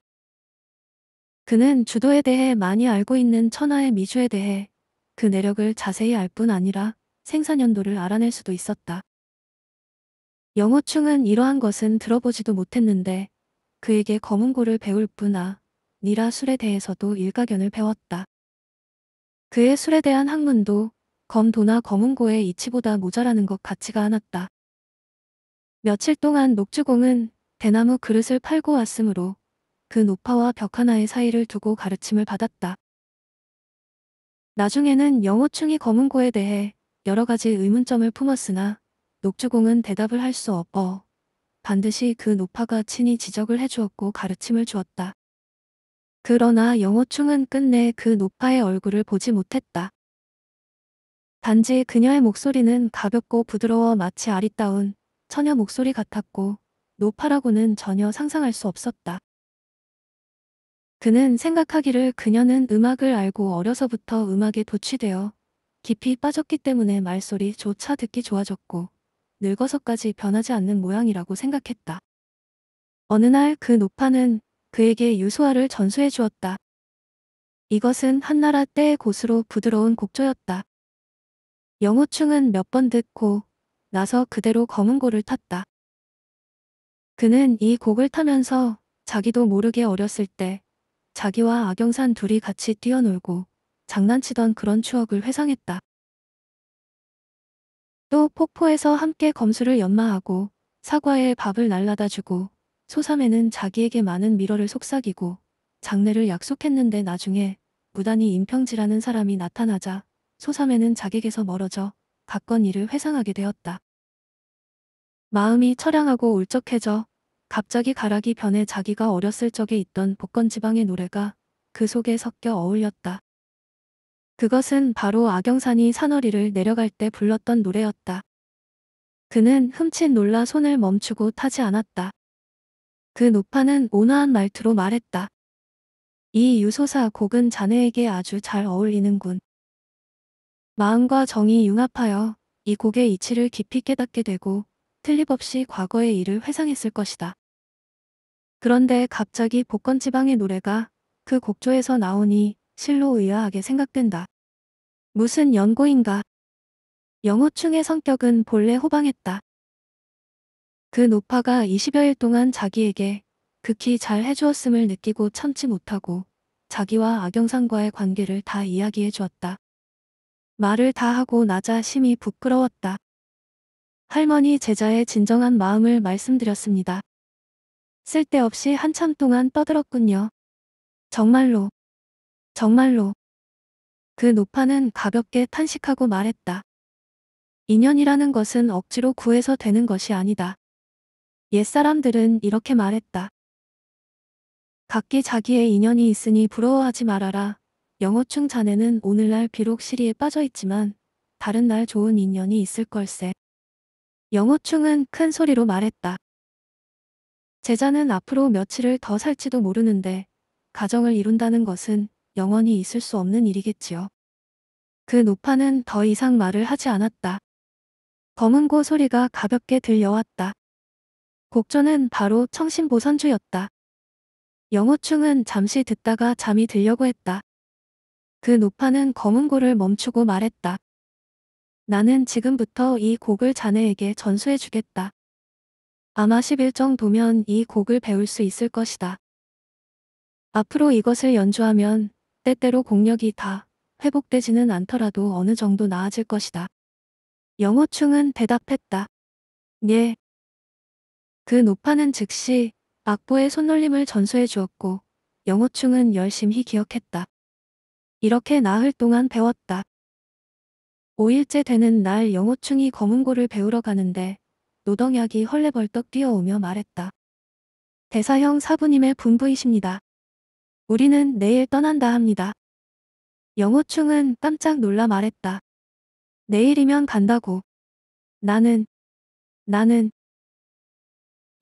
그는 주도에 대해 많이 알고 있는 천하의 미주에 대해 그 내력을 자세히 알 뿐 아니라 생산 연도를 알아낼 수도 있었다. 영호충은 이러한 것은 들어보지도 못했는데 그에게 검은고를 배울 뿐아 니라 술에 대해서도 일가견을 배웠다. 그의 술에 대한 학문도 검도나 검은고의 이치보다 모자라는 것 같지가 않았다. 며칠 동안 녹주공은 대나무 그릇을 팔고 왔으므로 그 노파와 벽 하나의 사이를 두고 가르침을 받았다. 나중에는 영호충이 검은고에 대해 여러 가지 의문점을 품었으나 녹주공은 대답을 할 수 없어 반드시 그 노파가 친히 지적을 해주었고 가르침을 주었다. 그러나 영호충은 끝내 그 노파의 얼굴을 보지 못했다. 단지 그녀의 목소리는 가볍고 부드러워 마치 아리따운 처녀 목소리 같았고 노파라고는 전혀 상상할 수 없었다. 그는 생각하기를 그녀는 음악을 알고 어려서부터 음악에 도취되어 깊이 빠졌기 때문에 말소리조차 듣기 좋아졌고 늙어서까지 변하지 않는 모양이라고 생각했다. 어느 날 그 노파는 그에게 유소화를 전수해 주었다. 이것은 한나라 때의 곳으로 부드러운 곡조였다. 영호충은 몇 번 듣고 나서 그대로 검은고를 탔다. 그는 이 곡을 타면서 자기도 모르게 어렸을 때 자기와 악영산 둘이 같이 뛰어놀고 장난치던 그런 추억을 회상했다. 또 폭포에서 함께 검수를 연마하고 사과에 밥을 날라다 주고 소삼에는 자기에게 많은 미러를 속삭이고 장례를 약속했는데 나중에 무단히 임평지라는 사람이 나타나자 소삼에는 자기에게서 멀어져 가건 일을 회상하게 되었다. 마음이 처량하고 울적해져 갑자기 가락이 변해 자기가 어렸을 적에 있던 복건 지방의 노래가 그 속에 섞여 어울렸다. 그것은 바로 악영산이 산허리를 내려갈 때 불렀던 노래였다. 그는 흠칫 놀라 손을 멈추고 타지 않았다. 그 노파는 온화한 말투로 말했다. 이 유소사 곡은 자네에게 아주 잘 어울리는군. 마음과 정이 융합하여 이 곡의 이치를 깊이 깨닫게 되고 틀림없이 과거의 일을 회상했을 것이다. 그런데 갑자기 복건 지방의 노래가 그 곡조에서 나오니 실로 의아하게 생각된다. 무슨 연고인가? 영호충의 성격은 본래 호방했다. 그 노파가 20여일 동안 자기에게 극히 잘 해주었음을 느끼고 참지 못하고 자기와 악영상과의 관계를 다 이야기해 주었다. 말을 다 하고 나자 심히 부끄러웠다. 할머니 제자의 진정한 마음을 말씀드렸습니다. 쓸데없이 한참 동안 떠들었군요. 정말로, 정말로. 그 노파는 가볍게 탄식하고 말했다. 인연이라는 것은 억지로 구해서 되는 것이 아니다. 옛사람들은 이렇게 말했다. 각기 자기의 인연이 있으니 부러워하지 말아라. 영어충 자네는 오늘날 비록 시리에 빠져있지만 다른 날 좋은 인연이 있을 걸세. 영어충은 큰 소리로 말했다. 제자는 앞으로 며칠을 더 살지도 모르는데 가정을 이룬다는 것은 영원히 있을 수 없는 일이겠지요. 그 노파는 더 이상 말을 하지 않았다. 검은고 소리가 가볍게 들려왔다. 곡조는 바로 청신보선주였다. 영호충은 잠시 듣다가 잠이 들려고 했다. 그 노파는 검은고를 멈추고 말했다. 나는 지금부터 이 곡을 자네에게 전수해 주겠다. 아마 10일 정도면 이 곡을 배울 수 있을 것이다. 앞으로 이것을 연주하면 때때로 공력이 다 회복되지는 않더라도 어느 정도 나아질 것이다. 영어충은 대답했다. 예. 그 노파는 즉시 악보의 손놀림을 전수해 주었고 영어충은 열심히 기억했다. 이렇게 나흘 동안 배웠다. 5일째 되는 날영어충이 검은고를 배우러 가는데 노동약이 헐레벌떡 뛰어오며 말했다. 대사형 사부님의 분부이십니다. 우리는 내일 떠난다 합니다. 영호충은 깜짝 놀라 말했다. 내일이면 간다고. 나는, 나는.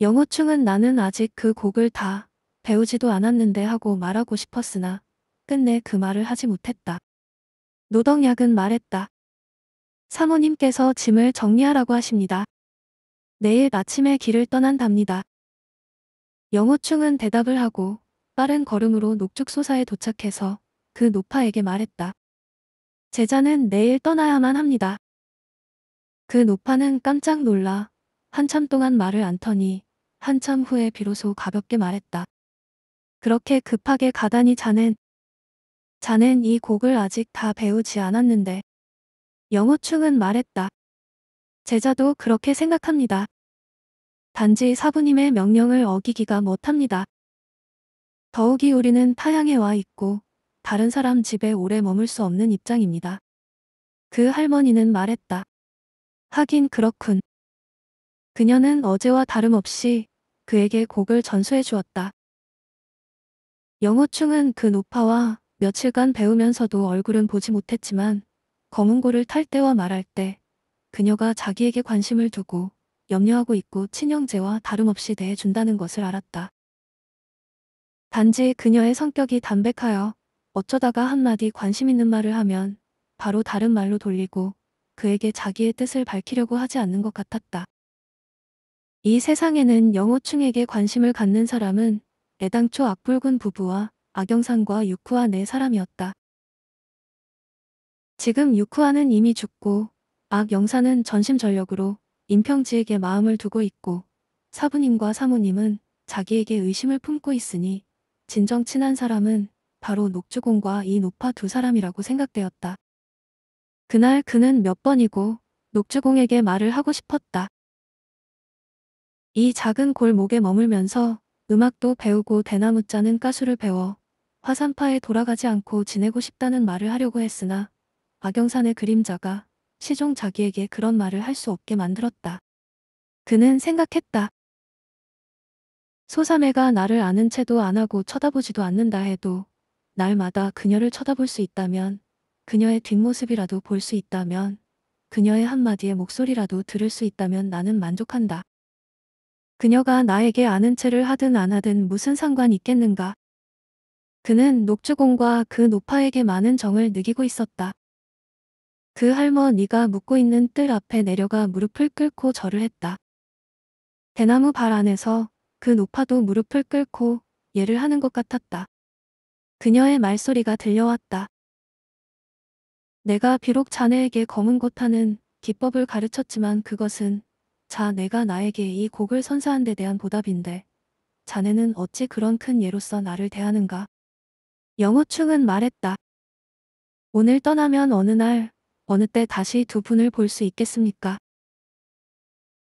영호충은 나는 아직 그 곡을 다 배우지도 않았는데 하고 말하고 싶었으나 끝내 그 말을 하지 못했다. 노덕약은 말했다. 사모님께서 짐을 정리하라고 하십니다. 내일 아침에 길을 떠난답니다. 영호충은 대답을 하고 빠른 걸음으로 녹죽소사에 도착해서 그 노파에게 말했다. 제자는 내일 떠나야만 합니다. 그 노파는 깜짝 놀라 한참 동안 말을 안 터니 한참 후에 비로소 가볍게 말했다. 그렇게 급하게 가다니 자는 자는 이 곡을 아직 다 배우지 않았는데 영호충은 말했다. 제자도 그렇게 생각합니다. 단지 사부님의 명령을 어기기가 못합니다. 더욱이 우리는 타향에 와 있고 다른 사람 집에 오래 머물 수 없는 입장입니다. 그 할머니는 말했다. 하긴 그렇군. 그녀는 어제와 다름없이 그에게 곡을 전수해 주었다. 영호충은 그 노파와 며칠간 배우면서도 얼굴은 보지 못했지만 검은고를 탈 때와 말할 때 그녀가 자기에게 관심을 두고 염려하고 있고 친형제와 다름없이 대해준다는 것을 알았다. 단지 그녀의 성격이 담백하여 어쩌다가 한마디 관심 있는 말을 하면 바로 다른 말로 돌리고 그에게 자기의 뜻을 밝히려고 하지 않는 것 같았다. 이 세상에는 영호충에게 관심을 갖는 사람은 애당초 악불군 부부와 악영산과 육후아 네 사람이었다. 지금 육후아는 이미 죽고 악 영사는 전심전력으로 임평지에게 마음을 두고 있고 사부님과 사모님은 자기에게 의심을 품고 있으니 진정 친한 사람은 바로 녹주공과 이 노파 두 사람이라고 생각되었다. 그날 그는 몇 번이고 녹주공에게 말을 하고 싶었다. 이 작은 골목에 머물면서 음악도 배우고 대나무 짜는 가수를 배워 화산파에 돌아가지 않고 지내고 싶다는 말을 하려고 했으나 악영산의 그림자가 시종 자기에게 그런 말을 할 수 없게 만들었다. 그는 생각했다. 소삼애가 나를 아는 채도 안 하고 쳐다보지도 않는다 해도 날마다 그녀를 쳐다볼 수 있다면 그녀의 뒷모습이라도 볼 수 있다면 그녀의 한마디의 목소리라도 들을 수 있다면 나는 만족한다. 그녀가 나에게 아는 채를 하든 안 하든 무슨 상관 있겠는가. 그는 녹주공과 그 노파에게 많은 정을 느끼고 있었다. 그 할머니가 묻고 있는 뜰 앞에 내려가 무릎을 꿇고 절을 했다. 대나무 발 안에서 그 노파도 무릎을 꿇고 예를 하는 것 같았다. 그녀의 말소리가 들려왔다. 내가 비록 자네에게 검은 곳하는 기법을 가르쳤지만 그것은 자 내가 나에게 이 곡을 선사한 데 대한 보답인데 자네는 어찌 그런 큰 예로서 나를 대하는가. 영호충은 말했다. 오늘 떠나면 어느 날 어느 때 다시 두 분을 볼 수 있겠습니까?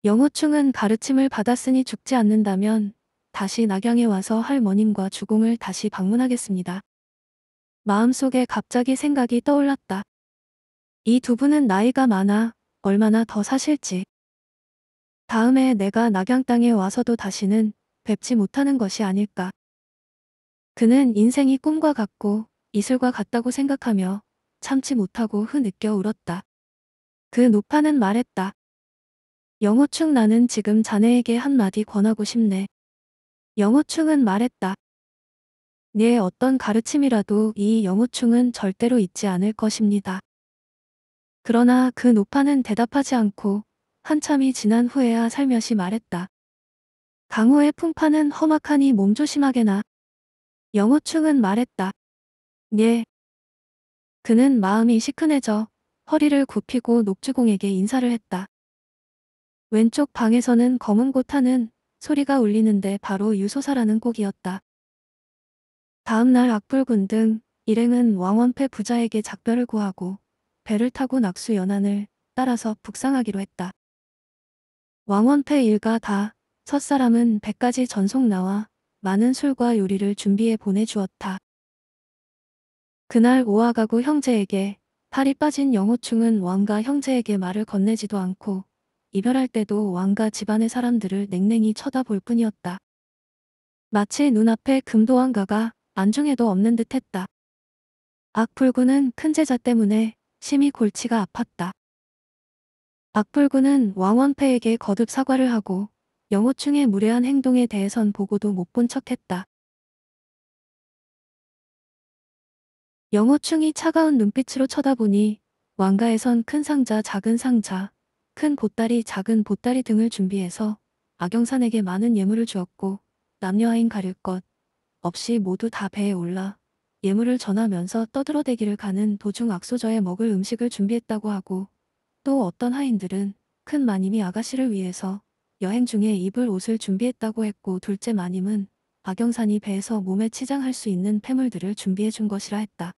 영호충은 가르침을 받았으니 죽지 않는다면 다시 낙양에 와서 할머님과 주공을 다시 방문하겠습니다. 마음속에 갑자기 생각이 떠올랐다. 이 두 분은 나이가 많아 얼마나 더 사실지. 다음에 내가 낙양 땅에 와서도 다시는 뵙지 못하는 것이 아닐까. 그는 인생이 꿈과 같고 이슬과 같다고 생각하며 참지 못하고 흐느껴 울었다. 그 노파는 말했다. 영호충 나는 지금 자네에게 한마디 권하고 싶네. 영호충은 말했다. 네 어떤 가르침이라도 이 영호충은 절대로 잊지 않을 것입니다. 그러나 그 노파는 대답하지 않고 한참이 지난 후에야 살며시 말했다. 강호의 풍파는 험악하니 몸조심하게나. 영호충은 말했다. 네, 그는 마음이 시큰해져 허리를 굽히고 녹주공에게 인사를 했다. 왼쪽 방에서는 검은 곳 하는 소리가 울리는데 바로 유소사라는 곡이었다. 다음날 악불군 등 일행은 왕원패 부자에게 작별을 구하고 배를 타고 낙수 연안을 따라서 북상하기로 했다. 왕원패 일가 다, 첫 사람은 배까지 전속 나와 많은 술과 요리를 준비해 보내주었다. 그날 오아가구 형제에게 팔이 빠진 영호충은 왕과 형제에게 말을 건네지도 않고 이별할 때도 왕과 집안의 사람들을 냉랭히 쳐다볼 뿐이었다. 마치 눈앞에 금도왕가가 안중에도 없는 듯했다. 악불구는 큰 제자 때문에 심히 골치가 아팠다. 악불구는 왕원패에게 거듭 사과를 하고 영호충의 무례한 행동에 대해선 보고도 못 본 척했다. 영호충이 차가운 눈빛으로 쳐다보니 왕가에선 큰 상자 작은 상자 큰 보따리 작은 보따리 등을 준비해서 악영산에게 많은 예물을 주었고 남녀하인 가릴 것 없이 모두 다 배에 올라 예물을 전하면서 떠들어대기를 가는 도중 악소저에 먹을 음식을 준비했다고 하고 또 어떤 하인들은 큰 마님이 아가씨를 위해서 여행 중에 입을 옷을 준비했다고 했고 둘째 마님은 악영산이 배에서 몸에 치장할 수 있는 폐물들을 준비해준 것이라 했다.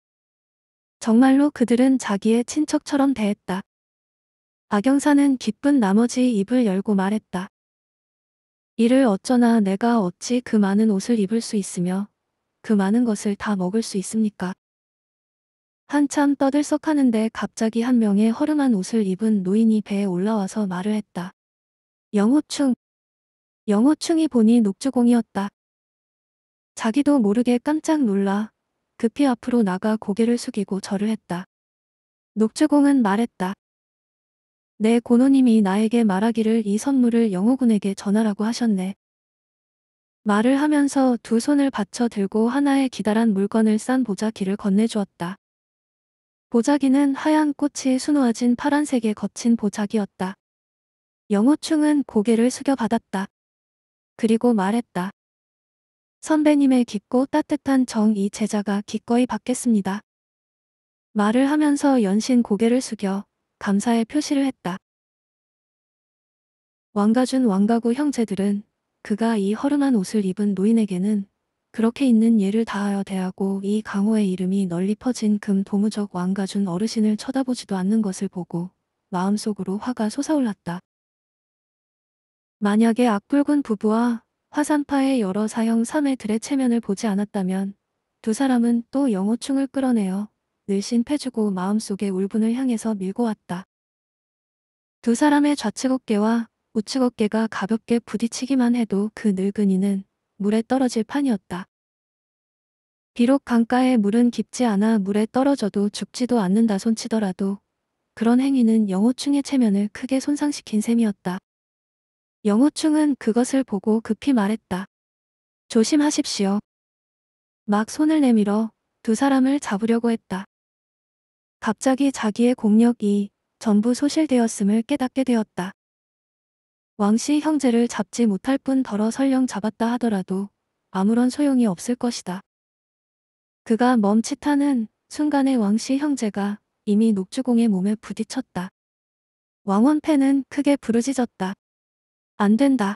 정말로 그들은 자기의 친척처럼 대했다. 악영사는 기쁜 나머지 입을 열고 말했다. 이를 어쩌나 내가 어찌 그 많은 옷을 입을 수 있으며 그 많은 것을 다 먹을 수 있습니까? 한참 떠들썩하는데 갑자기 한 명의 허름한 옷을 입은 노인이 배에 올라와서 말을 했다. 영호충. 영호충이 보니 녹주공이었다. 자기도 모르게 깜짝 놀라 급히 앞으로 나가 고개를 숙이고 절을 했다. 녹주공은 말했다. 내 네, 고노님이 나에게 말하기를 이 선물을 영호군에게 전하라고 하셨네. 말을 하면서 두 손을 받쳐 들고 하나의 기다란 물건을 싼 보자기를 건네주었다. 보자기는 하얀 꽃이 수놓아진 파란색에 거친 보자기였다. 영호충은 고개를 숙여 받았다. 그리고 말했다. 선배님의 깊고 따뜻한 정 이 제자가 기꺼이 받겠습니다. 말을 하면서 연신 고개를 숙여 감사의 표시를 했다. 왕가준 왕가구 형제들은 그가 이 허름한 옷을 입은 노인에게는 그렇게 있는 예를 다하여 대하고 이 강호의 이름이 널리 퍼진 금 도무적 왕가준 어르신을 쳐다보지도 않는 것을 보고 마음속으로 화가 솟아올랐다. 만약에 악불군 부부와 화산파의 여러 사형 3회들의 체면을 보지 않았다면 두 사람은 또 영호충을 끌어내어 늘씬 패주고 마음속에 울분을 향해서 밀고 왔다. 두 사람의 좌측 어깨와 우측 어깨가 가볍게 부딪히기만 해도 그 늙은이는 물에 떨어질 판이었다. 비록 강가에 물은 깊지 않아 물에 떨어져도 죽지도 않는다 손치더라도 그런 행위는 영호충의 체면을 크게 손상시킨 셈이었다. 영호충은 그것을 보고 급히 말했다. 조심하십시오. 막 손을 내밀어 두 사람을 잡으려고 했다. 갑자기 자기의 공력이 전부 소실되었음을 깨닫게 되었다. 왕씨 형제를 잡지 못할 뿐 더러 설령 잡았다 하더라도 아무런 소용이 없을 것이다. 그가 멈칫하는 순간에 왕씨 형제가 이미 녹주공의 몸에 부딪혔다. 왕원패는 크게 부르짖었다. 안 된다.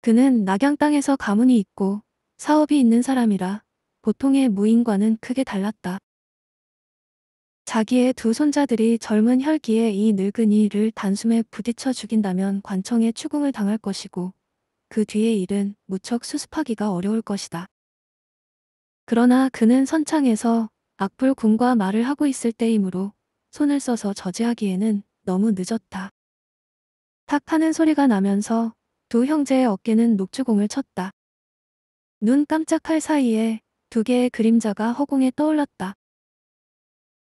그는 낙양 땅에서 가문이 있고 사업이 있는 사람이라 보통의 무인과는 크게 달랐다. 자기의 두 손자들이 젊은 혈기에 이 늙은이를 단숨에 부딪혀 죽인다면 관청에 추궁을 당할 것이고 그 뒤의 일은 무척 수습하기가 어려울 것이다. 그러나 그는 선창에서 악불 군과 말을 하고 있을 때이므로 손을 써서 저지하기에는 너무 늦었다. 탁 하는 소리가 나면서 두 형제의 어깨는 녹주공을 쳤다. 눈 깜짝할 사이에 두 개의 그림자가 허공에 떠올랐다.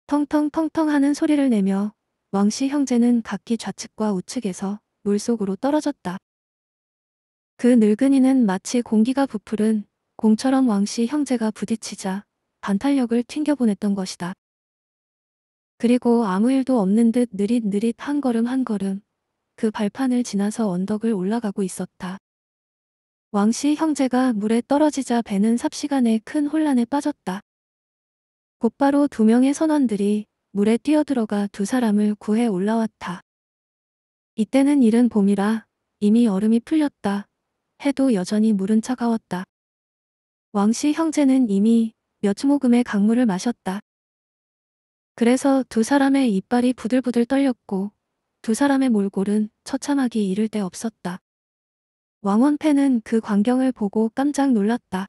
텅텅텅텅 하는 소리를 내며 왕씨 형제는 각기 좌측과 우측에서 물속으로 떨어졌다. 그 늙은이는 마치 공기가 부풀은 공처럼 왕씨 형제가 부딪히자 반탄력을 튕겨보냈던 것이다. 그리고 아무 일도 없는 듯 느릿느릿 한 걸음 한 걸음 그 발판을 지나서 언덕을 올라가고 있었다. 왕씨 형제가 물에 떨어지자 배는 삽시간에 큰 혼란에 빠졌다. 곧바로 두 명의 선원들이 물에 뛰어들어가 두 사람을 구해 올라왔다. 이때는 이른 봄이라 이미 얼음이 풀렸다. 해도 여전히 물은 차가웠다. 왕씨 형제는 이미 몇 모금의 강물을 마셨다. 그래서 두 사람의 이빨이 부들부들 떨렸고 두 사람의 몰골은 처참하기 이를 데 없었다. 왕원패는 그 광경을 보고 깜짝 놀랐다.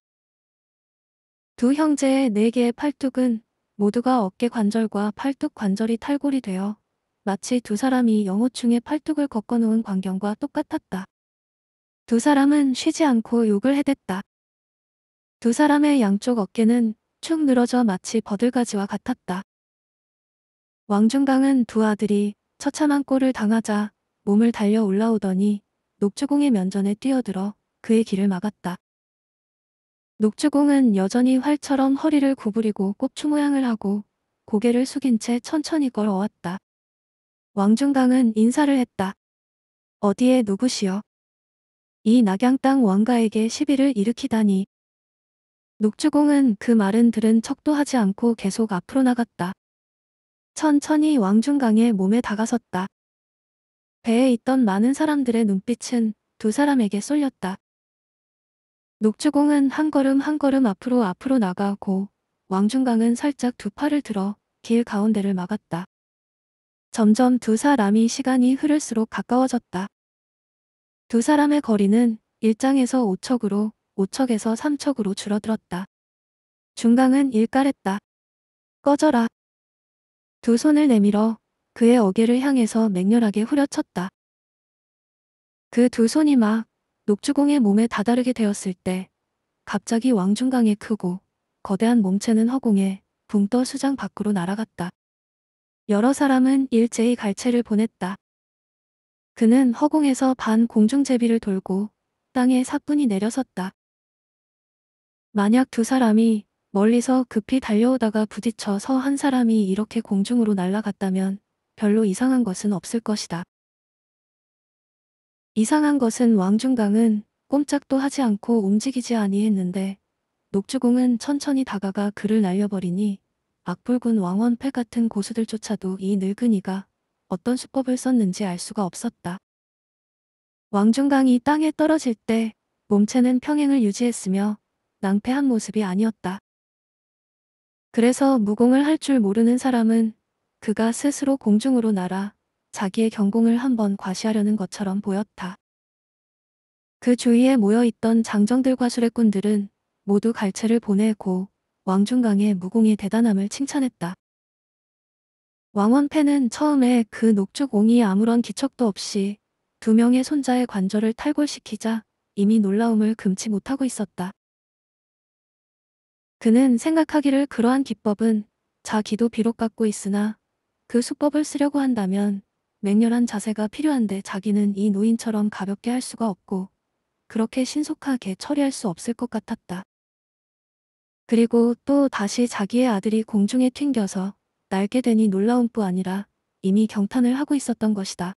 두 형제의 네 개의 팔뚝은 모두가 어깨 관절과 팔뚝 관절이 탈골이 되어 마치 두 사람이 영호충의 팔뚝을 걷어놓은 광경과 똑같았다. 두 사람은 쉬지 않고 욕을 해댔다. 두 사람의 양쪽 어깨는 축 늘어져 마치 버들가지와 같았다. 왕중강은 두 아들이 처참한 꼴을 당하자 몸을 달려 올라오더니 녹주공의 면전에 뛰어들어 그의 길을 막았다. 녹주공은 여전히 활처럼 허리를 구부리고 꼽추 모양을 하고 고개를 숙인 채 천천히 걸어왔다. 왕중강은 인사를 했다. 어디에 누구시여? 이 낙양 땅 왕가에게 시비를 일으키다니. 녹주공은 그 말은 들은 척도 하지 않고 계속 앞으로 나갔다. 천천히 왕중강의 몸에 다가섰다. 배에 있던 많은 사람들의 눈빛은 두 사람에게 쏠렸다. 녹주공은 한 걸음 한 걸음 앞으로 앞으로 나가고 왕중강은 살짝 두 팔을 들어 길 가운데를 막았다. 점점 두 사람이 시간이 흐를수록 가까워졌다. 두 사람의 거리는 일장에서 5척으로 5척에서 3척으로 줄어들었다. 중강은 일깔했다. 꺼져라. 두 손을 내밀어 그의 어깨를 향해서 맹렬하게 후려쳤다. 그 두 손이 막 녹주공의 몸에 다다르게 되었을 때 갑자기 왕중강의 크고 거대한 몸체는 허공에 붕떠 수장 밖으로 날아갔다. 여러 사람은 일제히 갈채를 보냈다. 그는 허공에서 반 공중제비를 돌고 땅에 사뿐히 내려섰다. 만약 두 사람이 멀리서 급히 달려오다가 부딪혀 서한 사람이 이렇게 공중으로 날아갔다면 별로 이상한 것은 없을 것이다. 이상한 것은 왕중강은 꼼짝도 하지 않고 움직이지 아니했는데 녹주공은 천천히 다가가 그를 날려버리니 악불군 왕원패 같은 고수들조차도 이 늙은이가 어떤 수법을 썼는지 알 수가 없었다. 왕중강이 땅에 떨어질 때 몸체는 평행을 유지했으며 낭패한 모습이 아니었다. 그래서 무공을 할 줄 모르는 사람은 그가 스스로 공중으로 날아 자기의 경공을 한번 과시하려는 것처럼 보였다. 그 주위에 모여있던 장정들과 수레꾼들은 모두 갈채를 보내고 왕중강의 무공의 대단함을 칭찬했다. 왕원패는 처음에 그 녹죽옹이 아무런 기척도 없이 두 명의 손자의 관절을 탈골시키자 이미 놀라움을 금치 못하고 있었다. 그는 생각하기를 그러한 기법은 자기도 비록 갖고 있으나 그 수법을 쓰려고 한다면 맹렬한 자세가 필요한데 자기는 이 노인처럼 가볍게 할 수가 없고 그렇게 신속하게 처리할 수 없을 것 같았다. 그리고 또 다시 자기의 아들이 공중에 튕겨서 날게 되니 놀라움뿐 아니라 이미 경탄을 하고 있었던 것이다.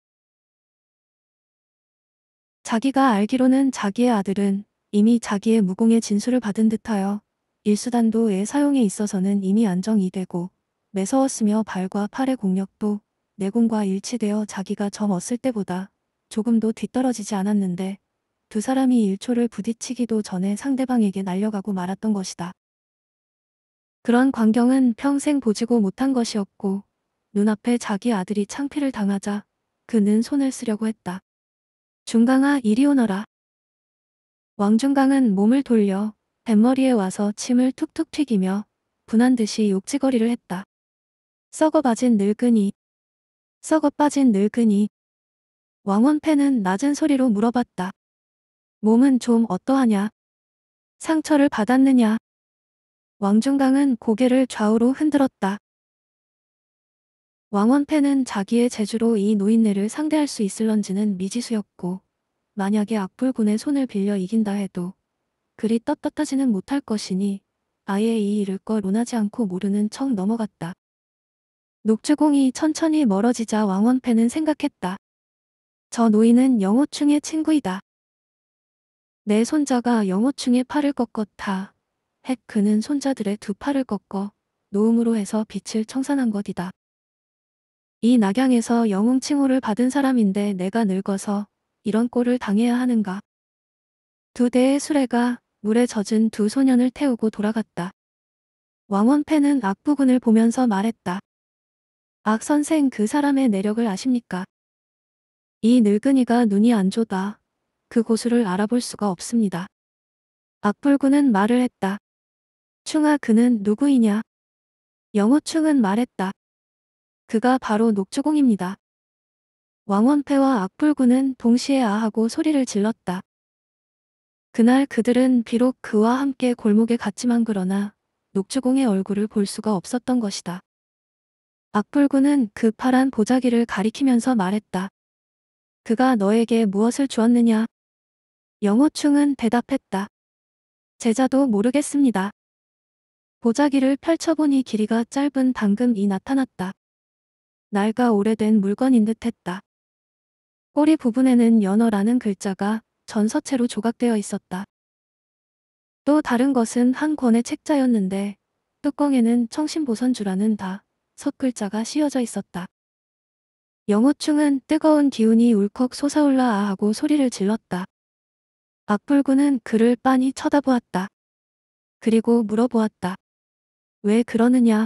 자기가 알기로는 자기의 아들은 이미 자기의 무공의 진술을 받은 듯하여 일수단도의 사용에 있어서는 이미 안정이 되고 매서웠으며 발과 팔의 공력도 내공과 일치되어 자기가 점었을 때보다 조금도 뒤떨어지지 않았는데 두 사람이 일초를 부딪히기도 전에 상대방에게 날려가고 말았던 것이다. 그런 광경은 평생 보지고 못한 것이었고 눈앞에 자기 아들이 창피를 당하자 그는 손을 쓰려고 했다. 중강아 이리 오너라. 왕중강은 몸을 돌려 뱃머리에 와서 침을 툭툭 튀기며 분한 듯이 욕지거리를 했다. 썩어 빠진 늙은이. 썩어 빠진 늙은이. 왕원패는 낮은 소리로 물어봤다. 몸은 좀 어떠하냐? 상처를 받았느냐? 왕중강은 고개를 좌우로 흔들었다. 왕원패는 자기의 재주로 이 노인네를 상대할 수 있을런지는 미지수였고 만약에 악불군의 손을 빌려 이긴다 해도 그리 떳떳하지는 못할 것이니 아예 이 일을 걸 논하지 않고 모르는 척 넘어갔다. 녹주공이 천천히 멀어지자 왕원패는 생각했다. 저 노인은 영호충의 친구이다. 내 손자가 영호충의 팔을 꺾었다. 핵 그는 손자들의 두 팔을 꺾어 노음으로 해서 빛을 청산한 것이다. 이 낙양에서 영웅 칭호를 받은 사람인데 내가 늙어서 이런 꼴을 당해야 하는가. 두 대의 수레가 물에 젖은 두 소년을 태우고 돌아갔다. 왕원패는 악부군을 보면서 말했다. 악선생 그 사람의 내력을 아십니까? 이 늙은이가 눈이 안 좋다. 그 고수를 알아볼 수가 없습니다. 악불군은 말을 했다. 충아 그는 누구이냐? 영호충은 말했다. 그가 바로 녹주공입니다. 왕원패와 악불군은 동시에 아하고 소리를 질렀다. 그날 그들은 비록 그와 함께 골목에 갔지만 그러나 녹주공의 얼굴을 볼 수가 없었던 것이다. 악불군은그 파란 보자기를 가리키면서 말했다. 그가 너에게 무엇을 주었느냐? 영호충은 대답했다. 제자도 모르겠습니다. 보자기를 펼쳐보니 길이가 짧은 당금이 나타났다. 날가 오래된 물건인 듯 했다. 꼬리 부분에는 연어라는 글자가 전서체로 조각되어 있었다. 또 다른 것은 한 권의 책자였는데 뚜껑에는 청신보선주라는 다석글자가 씌어져 있었다. 영호충은 뜨거운 기운이 울컥 솟아올라 아 하고 소리를 질렀다. 악불구는 그를 빤히 쳐다보았다. 그리고 물어보았다. 왜 그러느냐?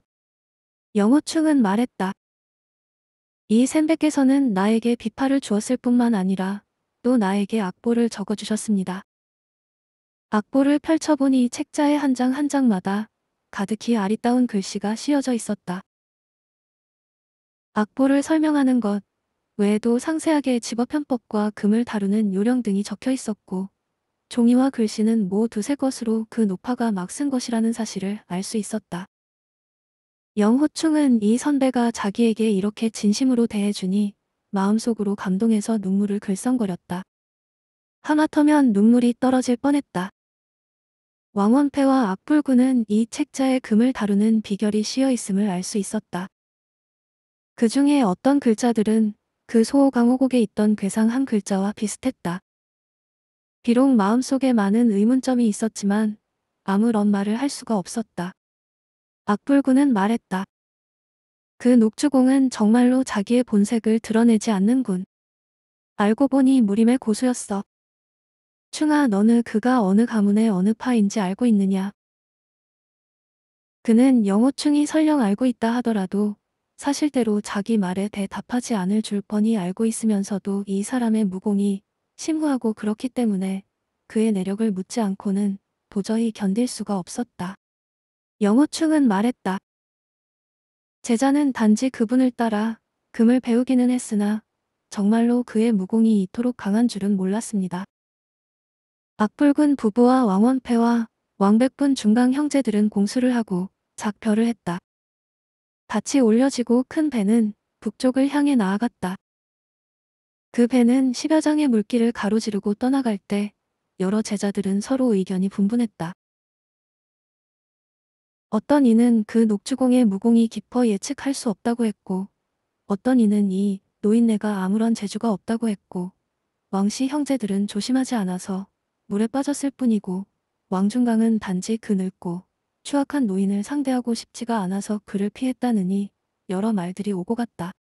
영호충은 말했다. 이 샌백께서는 나에게 비파를 주었을 뿐만 아니라 또 나에게 악보를 적어주셨습니다. 악보를 펼쳐보니 책자의 한장한 한 장마다 가득히 아리따운 글씨가 씌어져 있었다. 악보를 설명하는 것 외에도 상세하게 집어 편법과 금을 다루는 요령 등이 적혀 있었고 종이와 글씨는 모두 새 것으로 그 노파가 막 쓴 것이라는 사실을 알 수 있었다. 영호충은 이 선배가 자기에게 이렇게 진심으로 대해주니 마음속으로 감동해서 눈물을 글썽거렸다. 하마터면 눈물이 떨어질 뻔했다. 왕원패와 악불군은이 책자에 금을 다루는 비결이 씌어 있음을 알 수 있었다. 그 중에 어떤 글자들은 그 소호강호곡에 있던 괴상 한 글자와 비슷했다. 비록 마음속에 많은 의문점이 있었지만 아무런 말을 할 수가 없었다. 악불군은 말했다. 그 녹주공은 정말로 자기의 본색을 드러내지 않는군. 알고 보니 무림의 고수였어. 충아 너는 그가 어느 가문의 어느 파인지 알고 있느냐. 그는 영호충이 설령 알고 있다 하더라도 사실대로 자기 말에 대답하지 않을 줄 뻔히 알고 있으면서도 이 사람의 무공이 심후하고 그렇기 때문에 그의 내력을 묻지 않고는 도저히 견딜 수가 없었다. 영호충은 말했다. 제자는 단지 그분을 따라 금을 배우기는 했으나 정말로 그의 무공이 이토록 강한 줄은 몰랐습니다. 악불군 부부와 왕원패와 왕백군 중강 형제들은 공수를 하고 작별을 했다. 밭이 올려지고 큰 배는 북쪽을 향해 나아갔다. 그 배는 십여 장의 물길을 가로지르고 떠나갈 때 여러 제자들은 서로 의견이 분분했다. 어떤 이는 그 녹주공의 무공이 깊어 예측할 수 없다고 했고 어떤 이는 이 노인네가 아무런 재주가 없다고 했고 왕씨 형제들은 조심하지 않아서 물에 빠졌을 뿐이고 왕중강은 단지 그 늙고 추악한 노인을 상대하고 싶지가 않아서 그를 피했다느니 여러 말들이 오고 갔다.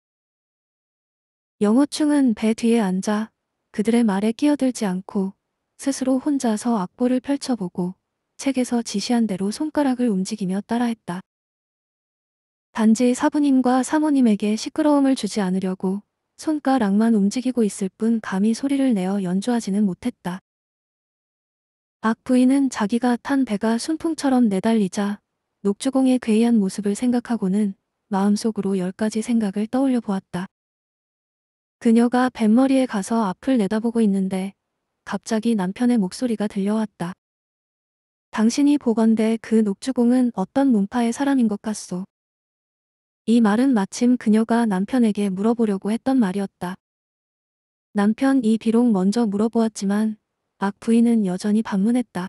영호충은 배 뒤에 앉아 그들의 말에 끼어들지 않고 스스로 혼자서 악보를 펼쳐보고 책에서 지시한 대로 손가락을 움직이며 따라했다. 단지 사부님과 사모님에게 시끄러움을 주지 않으려고 손가락만 움직이고 있을 뿐 감히 소리를 내어 연주하지는 못했다. 악 부인은 자기가 탄 배가 순풍처럼 내달리자 녹주공의 괴이한 모습을 생각하고는 마음속으로 열 가지 생각을 떠올려 보았다. 그녀가 뱃머리에 가서 앞을 내다보고 있는데 갑자기 남편의 목소리가 들려왔다. 당신이 보건대 그 녹주공은 어떤 문파의 사람인 것 같소. 이 말은 마침 그녀가 남편에게 물어보려고 했던 말이었다. 남편이 비록 먼저 물어보았지만 악 부인은 여전히 반문했다.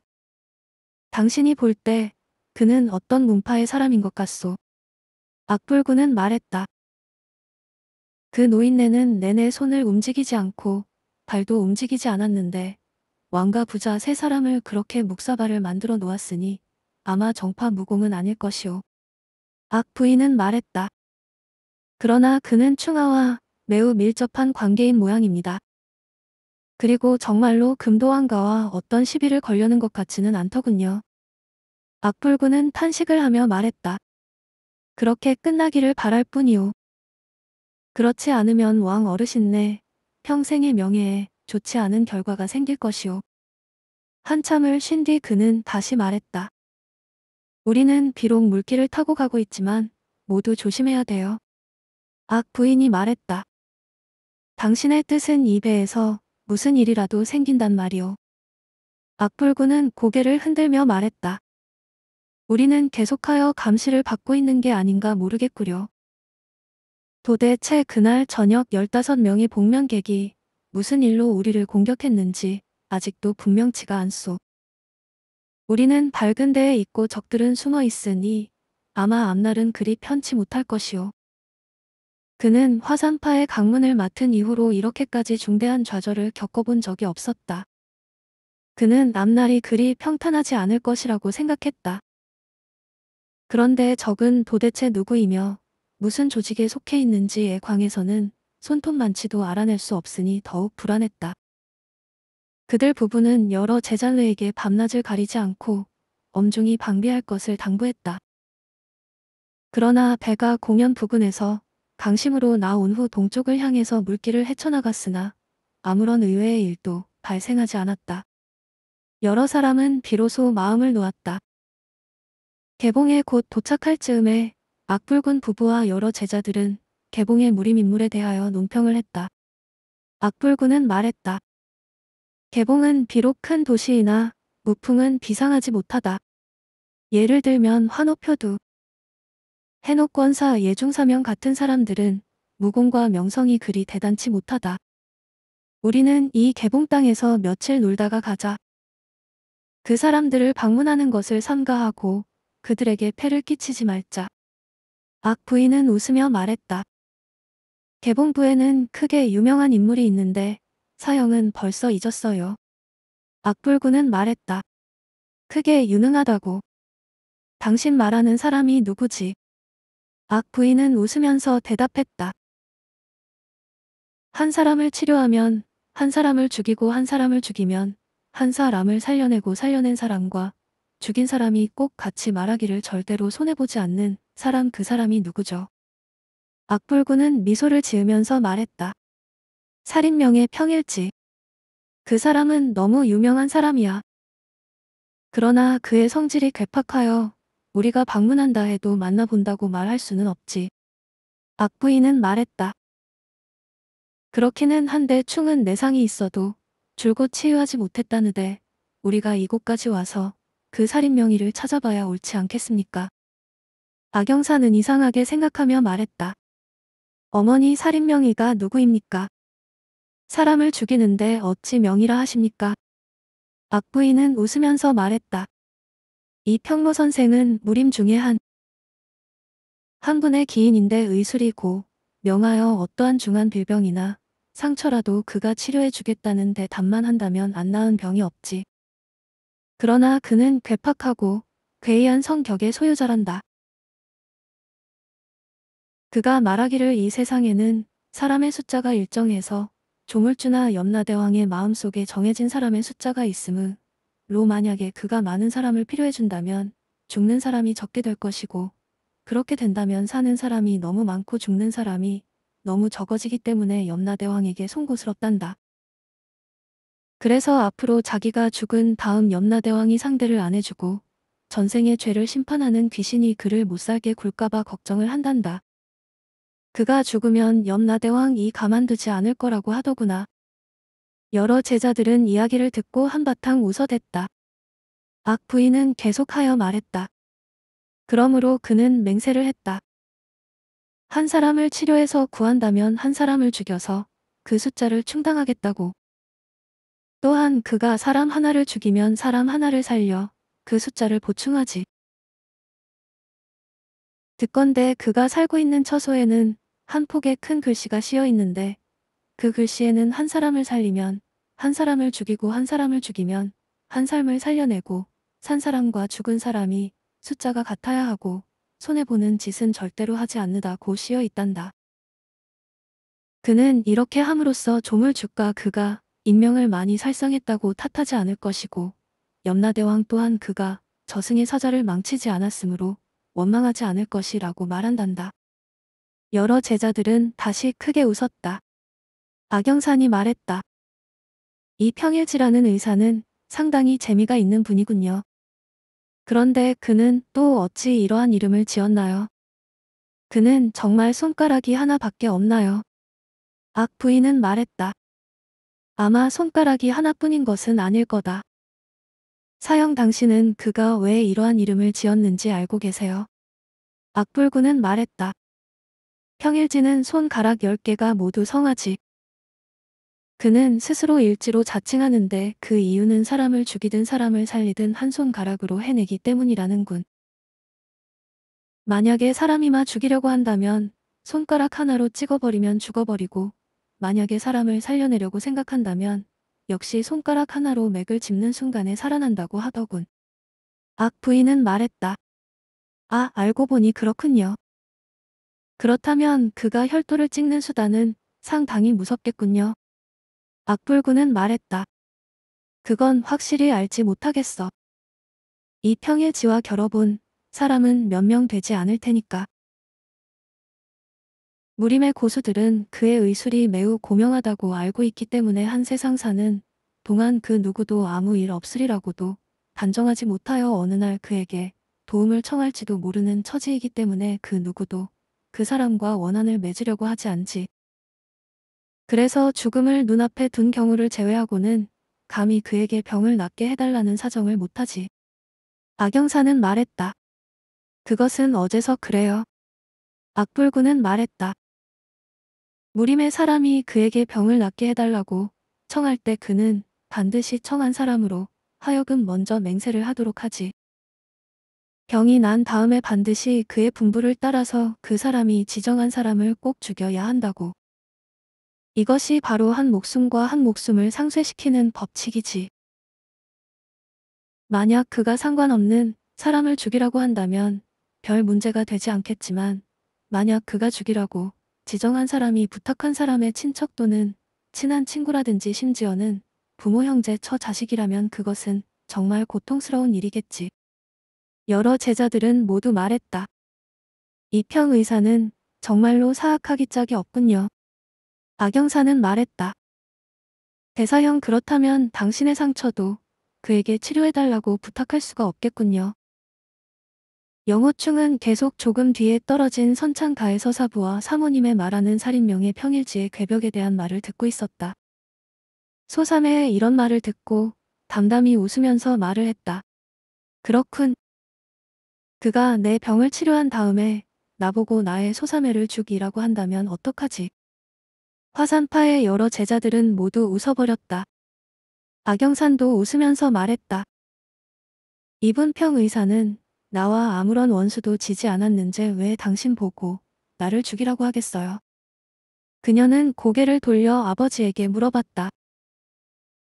당신이 볼 때 그는 어떤 문파의 사람인 것 같소. 악불구는 말했다. 그 노인네는 내내 손을 움직이지 않고 발도 움직이지 않았는데 왕과 부자 세 사람을 그렇게 묵사발을 만들어 놓았으니 아마 정파 무공은 아닐 것이오. 악 부인은 말했다. 그러나 그는 충하와 매우 밀접한 관계인 모양입니다. 그리고 정말로 금도왕가와 어떤 시비를 걸려는 것 같지는 않더군요. 악불군은 탄식을 하며 말했다. 그렇게 끝나기를 바랄 뿐이오. 그렇지 않으면 왕 어르신네 평생의 명예에 좋지 않은 결과가 생길 것이오. 한참을 쉰 뒤 그는 다시 말했다. 우리는 비록 물길을 타고 가고 있지만 모두 조심해야 돼요. 악 부인이 말했다. 당신의 뜻은 이 배에서 무슨 일이라도 생긴단 말이오. 악불구는 고개를 흔들며 말했다. 우리는 계속하여 감시를 받고 있는 게 아닌가 모르겠구려. 도대체 그날 저녁 15명의 복면객이 무슨 일로 우리를 공격했는지 아직도 분명치가 않소. 우리는 밝은 데에 있고 적들은 숨어 있으니 아마 앞날은 그리 편치 못할 것이오. 그는 화산파의 강문을 맡은 이후로 이렇게까지 중대한 좌절을 겪어본 적이 없었다. 그는 앞날이 그리 평탄하지 않을 것이라고 생각했다. 그런데 적은 도대체 누구이며 무슨 조직에 속해 있는지에 광에서는 손톱만치도 알아낼 수 없으니 더욱 불안했다. 그들 부부는 여러 제자녀에게 밤낮을 가리지 않고 엄중히 방비할 것을 당부했다. 그러나 배가 공연 부근에서 강심으로 나온 후 동쪽을 향해서 물길을 헤쳐나갔으나 아무런 의외의 일도 발생하지 않았다. 여러 사람은 비로소 마음을 놓았다. 개봉에 곧 도착할 즈음에 악불군 부부와 여러 제자들은 개봉의 무림 인물에 대하여 논평을 했다. 악불구는 말했다. 개봉은 비록 큰 도시이나 무풍은 비상하지 못하다. 예를 들면 환호표두, 해노권사 예중사명 같은 사람들은 무공과 명성이 그리 대단치 못하다. 우리는 이 개봉 땅에서 며칠 놀다가 가자. 그 사람들을 방문하는 것을 삼가하고 그들에게 폐를 끼치지 말자. 악 부인은 웃으며 말했다. 개봉부에는 크게 유명한 인물이 있는데 서영은 벌써 잊었어요. 악불구는 말했다. 크게 유능하다고. 당신 말하는 사람이 누구지? 악 부인은 웃으면서 대답했다. 한 사람을 치료하면, 한 사람을 죽이고 한 사람을 죽이면, 한 사람을 살려내고 살려낸 사람과 죽인 사람이 꼭 같이 말하기를 절대로 손해보지 않는 사람 그 사람이 누구죠? 악불구는 미소를 지으면서 말했다. 살인명의 평일지. 그 사람은 너무 유명한 사람이야. 그러나 그의 성질이 괴팍하여 우리가 방문한다 해도 만나본다고 말할 수는 없지. 악부인은 말했다. 그렇기는 한데 충은 내상이 있어도 줄곧 치유하지 못했다는데 우리가 이곳까지 와서 그 살인 명의를 찾아봐야 옳지 않겠습니까? 박영사는 이상하게 생각하며 말했다. 어머니 살인 명의가 누구입니까? 사람을 죽이는데 어찌 명의라 하십니까? 악부인은 웃으면서 말했다. 이 평로 선생은 무림 중의 한, 한 분의 기인인데 의술이고 명하여 어떠한 중한 빌병이나 상처라도 그가 치료해 주겠다는데 답만 한다면 안 나은 병이 없지. 그러나 그는 괴팍하고 괴이한 성격의 소유자란다. 그가 말하기를 이 세상에는 사람의 숫자가 일정해서 조물주나 염라대왕의 마음속에 정해진 사람의 숫자가 있음으로 만약에 그가 많은 사람을 필요해준다면 죽는 사람이 적게 될 것이고 그렇게 된다면 사는 사람이 너무 많고 죽는 사람이 너무 적어지기 때문에 염라대왕에게 송구스럽단다. 그래서 앞으로 자기가 죽은 다음 염라대왕이 상대를 안 해주고 전생의 죄를 심판하는 귀신이 그를 못살게 굴까봐 걱정을 한단다. 그가 죽으면 염라대왕 이 가만두지 않을 거라고 하더구나. 여러 제자들은 이야기를 듣고 한바탕 웃어댔다. 악 부인은 계속하여 말했다. 그러므로 그는 맹세를 했다. 한 사람을 치료해서 구한다면 한 사람을 죽여서 그 숫자를 충당하겠다고. 또한 그가 사람 하나를 죽이면 사람 하나를 살려 그 숫자를 보충하지. 듣건대 그가 살고 있는 처소에는 한 폭에 큰 글씨가 씌어 있는데 그 글씨에는 한 사람을 살리면 한 사람을 죽이고 한 사람을 죽이면 한 삶을 살려내고 산 사람과 죽은 사람이 숫자가 같아야 하고 손해보는 짓은 절대로 하지 않는다고 씌어 있단다. 그는 이렇게 함으로써 조물주가 그가 인명을 많이 살성했다고 탓하지 않을 것이고 염라대왕 또한 그가 저승의 사자를 망치지 않았으므로 원망하지 않을 것이라고 말한단다. 여러 제자들은 다시 크게 웃었다. 박영산이 말했다. 이 평일치라는 의사는 상당히 재미가 있는 분이군요. 그런데 그는 또 어찌 이러한 이름을 지었나요? 그는 정말 손가락이 하나밖에 없나요? 악 부인은 말했다. 아마 손가락이 하나뿐인 것은 아닐 거다. 사형 당신은 그가 왜 이러한 이름을 지었는지 알고 계세요. 악불구는 말했다. 평일지는 손가락 10개가 모두 성아지. 그는 스스로 일지로 자칭하는데 그 이유는 사람을 죽이든 사람을 살리든 한 손가락으로 해내기 때문이라는군. 만약에 사람이마 죽이려고 한다면 손가락 하나로 찍어버리면 죽어버리고 만약에 사람을 살려내려고 생각한다면 역시 손가락 하나로 맥을 짚는 순간에 살아난다고 하더군. 악 부인은 말했다. 아 알고 보니 그렇군요. 그렇다면 그가 혈도를 찍는 수단은 상당히 무섭겠군요. 악불구는 말했다. 그건 확실히 알지 못하겠어. 이평일 지와 결어본 사람은 몇 명 되지 않을 테니까. 무림의 고수들은 그의 의술이 매우 고명하다고 알고 있기 때문에 한 세상사는 동안 그 누구도 아무 일 없으리라고도 단정하지 못하여 어느 날 그에게 도움을 청할지도 모르는 처지이기 때문에 그 누구도 그 사람과 원한을 맺으려고 하지 않지. 그래서 죽음을 눈앞에 둔 경우를 제외하고는 감히 그에게 병을 낫게 해달라는 사정을 못하지. 악영사는 말했다. 그것은 어제서 그래요. 악불구는 말했다. 무림의 사람이 그에게 병을 낫게 해달라고 청할 때 그는 반드시 청한 사람으로 하여금 먼저 맹세를 하도록 하지. 병이 난 다음에 반드시 그의 분부를 따라서 그 사람이 지정한 사람을 꼭 죽여야 한다고. 이것이 바로 한 목숨과 한 목숨을 상쇄시키는 법칙이지. 만약 그가 상관없는 사람을 죽이라고 한다면 별 문제가 되지 않겠지만 만약 그가 죽이라고 지정한 사람이 부탁한 사람의 친척 또는 친한 친구라든지 심지어는 부모 형제 처 자식이라면 그것은 정말 고통스러운 일이겠지. 여러 제자들은 모두 말했다. 이평 의사는 정말로 사악하기 짝이 없군요. 박영사는 말했다. 대사형 그렇다면 당신의 상처도 그에게 치료해달라고 부탁할 수가 없겠군요. 영호충은 계속 조금 뒤에 떨어진 선창가의 서사부와 사모님의 말하는 살인명의 평일지의 궤벽에 대한 말을 듣고 있었다. 소삼의 이런 말을 듣고 담담히 웃으면서 말을 했다. 그렇군. 그가 내 병을 치료한 다음에 나보고 나의 소사매를 죽이라고 한다면 어떡하지? 화산파의 여러 제자들은 모두 웃어버렸다. 악영산도 웃으면서 말했다. 이분평 의사는 나와 아무런 원수도 지지 않았는지왜 당신 보고 나를 죽이라고 하겠어요? 그녀는 고개를 돌려 아버지에게 물어봤다.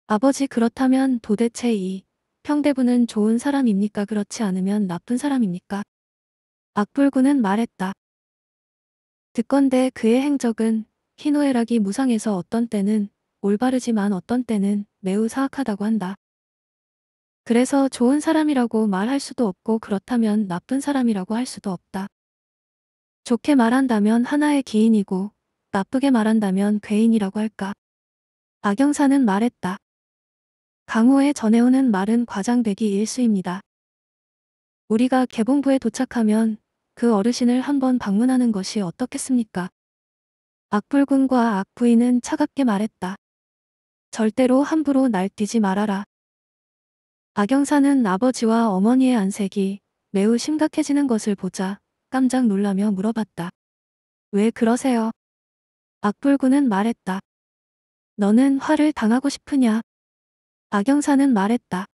아버지 그렇다면 도대체 이 평대부는 좋은 사람입니까? 그렇지 않으면 나쁜 사람입니까? 악불구는 말했다. 듣건대 그의 행적은 희노애락이 무상해서 어떤 때는 올바르지만 어떤 때는 매우 사악하다고 한다. 그래서 좋은 사람이라고 말할 수도 없고 그렇다면 나쁜 사람이라고 할 수도 없다. 좋게 말한다면 하나의 기인이고 나쁘게 말한다면 괴인이라고 할까. 박영사는 말했다. 강호에 전해오는 말은 과장되기 일수입니다. 우리가 개봉부에 도착하면 그 어르신을 한번 방문하는 것이 어떻겠습니까? 악불군과 악부인은 차갑게 말했다. 절대로 함부로 날뛰지 말아라. 악영사는 아버지와 어머니의 안색이 매우 심각해지는 것을 보자 깜짝 놀라며 물어봤다. 왜 그러세요? 악불군은 말했다. 너는 화를 당하고 싶으냐? 악영사는 말했다.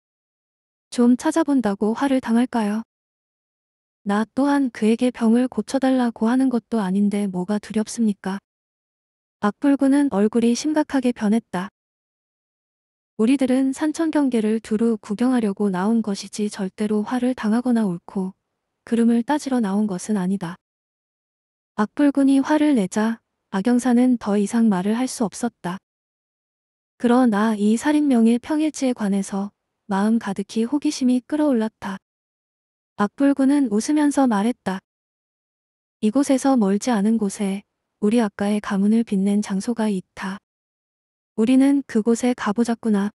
좀 찾아본다고 화를 당할까요? 나 또한 그에게 병을 고쳐달라고 하는 것도 아닌데 뭐가 두렵습니까? 박불구는 얼굴이 심각하게 변했다. 우리들은 산천 경계를 두루 구경하려고 나온 것이지 절대로 화를 당하거나 옳고 그름을 따지러 나온 것은 아니다. 악불군이 화를 내자 악영사는 더 이상 말을 할 수 없었다. 그러나 이 살인명의 평일치에 관해서 마음 가득히 호기심이 끌어올랐다. 악불군은 웃으면서 말했다. 이곳에서 멀지 않은 곳에 우리 아까의 가문을 빛낸 장소가 있다. 우리는 그곳에 가보자꾸나.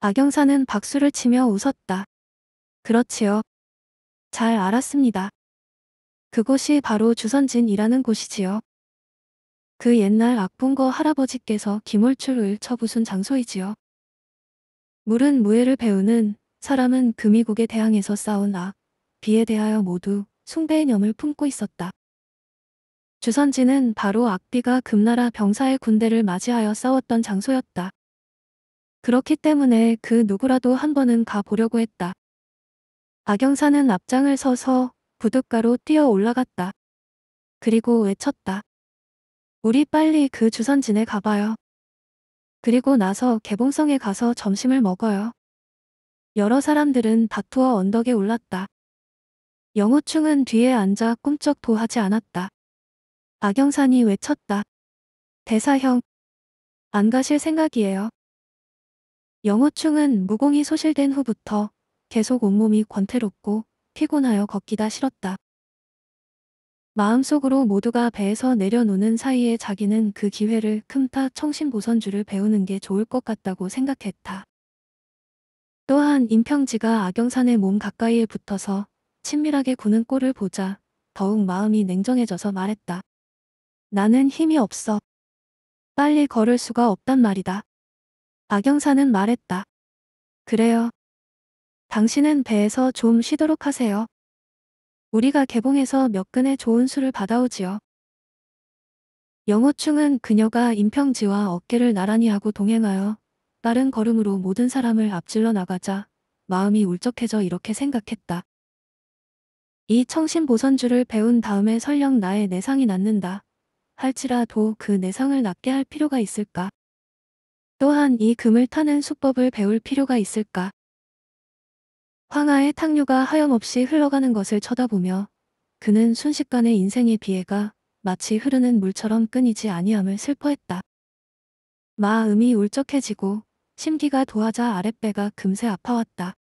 악영사는 박수를 치며 웃었다. 그렇지요. 잘 알았습니다. 그곳이 바로 주선진이라는 곳이지요. 그 옛날 악분거 할아버지께서 기몰출을 쳐부순 장소이지요. 물은 무예를 배우는 사람은 금이국에 대항해서 싸운 악, 비에 대하여 모두 숭배의념을 품고 있었다. 주선지는 바로 악비가 금나라 병사의 군대를 맞이하여 싸웠던 장소였다. 그렇기 때문에 그 누구라도 한 번은 가보려고 했다. 악영사는 앞장을 서서 부둣가로 뛰어 올라갔다. 그리고 외쳤다. 우리 빨리 그 주선진에 가봐요. 그리고 나서 개봉성에 가서 점심을 먹어요. 여러 사람들은 다투어 언덕에 올랐다. 영호충은 뒤에 앉아 꿈쩍도 하지 않았다. 박영산이 외쳤다. 대사형. 안 가실 생각이에요. 영호충은 무공이 소실된 후부터 계속 온몸이 권태롭고 피곤하여 걷기다 싫었다. 마음속으로 모두가 배에서 내려놓는 사이에 자기는 그 기회를 큼타 청신보선주를 배우는 게 좋을 것 같다고 생각했다. 또한 임평지가 악영산의 몸 가까이에 붙어서 친밀하게 구는 꼴을 보자 더욱 마음이 냉정해져서 말했다. 나는 힘이 없어. 빨리 걸을 수가 없단 말이다. 악영산은 말했다. 그래요. 당신은 배에서 좀 쉬도록 하세요. 우리가 개봉해서 몇 근의 좋은 수를 받아오지요. 영호충은 그녀가 임평지와 어깨를 나란히 하고 동행하여 빠른 걸음으로 모든 사람을 앞질러 나가자 마음이 울적해져 이렇게 생각했다. 이 청신보선주를 배운 다음에 설령 나의 내상이 낫는다. 할지라도 그 내상을 낫게 할 필요가 있을까? 또한 이 금을 타는 수법을 배울 필요가 있을까? 황하의 탕류가 하염없이 흘러가는 것을 쳐다보며 그는 순식간에 인생의 비애가 마치 흐르는 물처럼 끊이지 아니함을 슬퍼했다. 마음이 울적해지고 심기가 도하자 아랫배가 금세 아파왔다.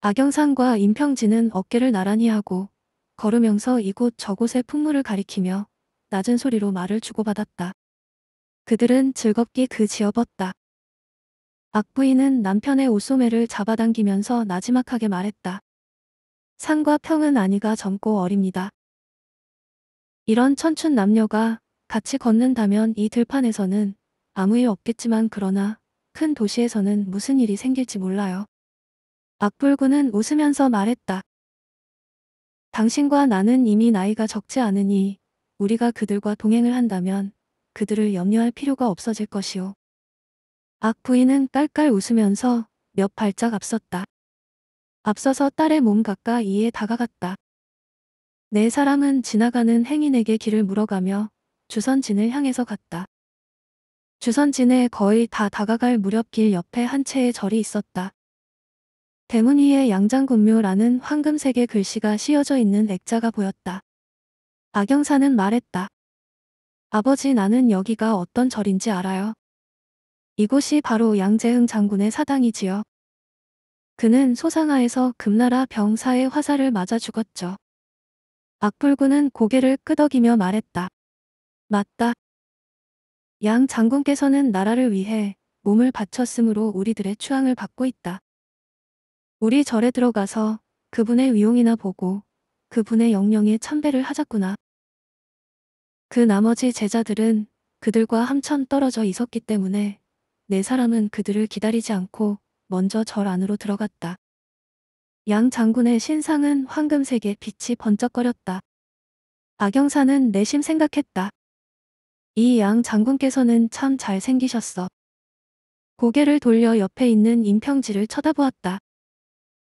악영상과 임평진은 어깨를 나란히 하고 걸으면서 이곳 저곳의 풍물을 가리키며 낮은 소리로 말을 주고받았다. 그들은 즐겁게 그지어봤다. 악부인은 남편의 옷소매를 잡아당기면서 나지막하게 말했다. 상과 평은 아니가 젊고 어립니다. 이런 천춘 남녀가 같이 걷는다면 이 들판에서는 아무 일 없겠지만 그러나 큰 도시에서는 무슨 일이 생길지 몰라요. 악불구는 웃으면서 말했다. 당신과 나는 이미 나이가 적지 않으니 우리가 그들과 동행을 한다면 그들을 염려할 필요가 없어질 것이오. 악 부인은 깔깔 웃으면서 몇 발짝 앞섰다. 앞서서 딸의 몸 가까이에 다가갔다. 네 사람은 지나가는 행인에게 길을 물어가며 주선진을 향해서 갔다. 주선진에 거의 다 다가갈 무렵 길 옆에 한 채의 절이 있었다. 대문 위에 양장군묘라는 황금색의 글씨가 씌어져 있는 액자가 보였다. 악영사는 말했다. 아버지 나는 여기가 어떤 절인지 알아요. 이곳이 바로 양재흥 장군의 사당이지요. 그는 소상하에서 금나라 병사의 화살을 맞아 죽었죠. 악불구는 고개를 끄덕이며 말했다. 맞다. 양 장군께서는 나라를 위해 몸을 바쳤으므로 우리들의 추앙을 받고 있다. 우리 절에 들어가서 그분의 위용이나 보고 그분의 영령에 참배를 하자꾸나. 그 나머지 제자들은 그들과 함참 떨어져 있었기 때문에 네 사람은 그들을 기다리지 않고 먼저 절 안으로 들어갔다. 양 장군의 신상은 황금색에 빛이 번쩍거렸다. 박영사는 내심 생각했다. 이 양 장군께서는 참 잘생기셨어. 고개를 돌려 옆에 있는 임평지를 쳐다보았다.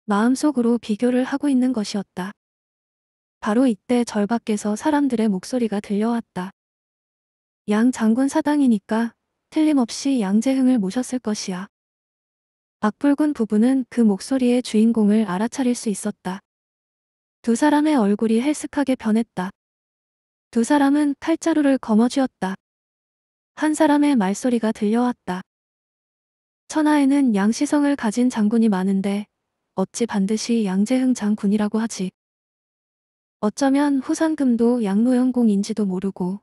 마음속으로 비교를 하고 있는 것이었다. 바로 이때 절 밖에서 사람들의 목소리가 들려왔다. 양 장군 사당이니까 틀림없이 양재흥을 모셨을 것이야. 악불군 부부는 그 목소리의 주인공을 알아차릴 수 있었다. 두 사람의 얼굴이 헬쓱하게 변했다. 두 사람은 칼자루를 거머쥐었다. 한 사람의 말소리가 들려왔다. 천하에는 양시성을 가진 장군이 많은데 어찌 반드시 양재흥 장군이라고 하지. 어쩌면 후상금도 양로영공인지도 모르고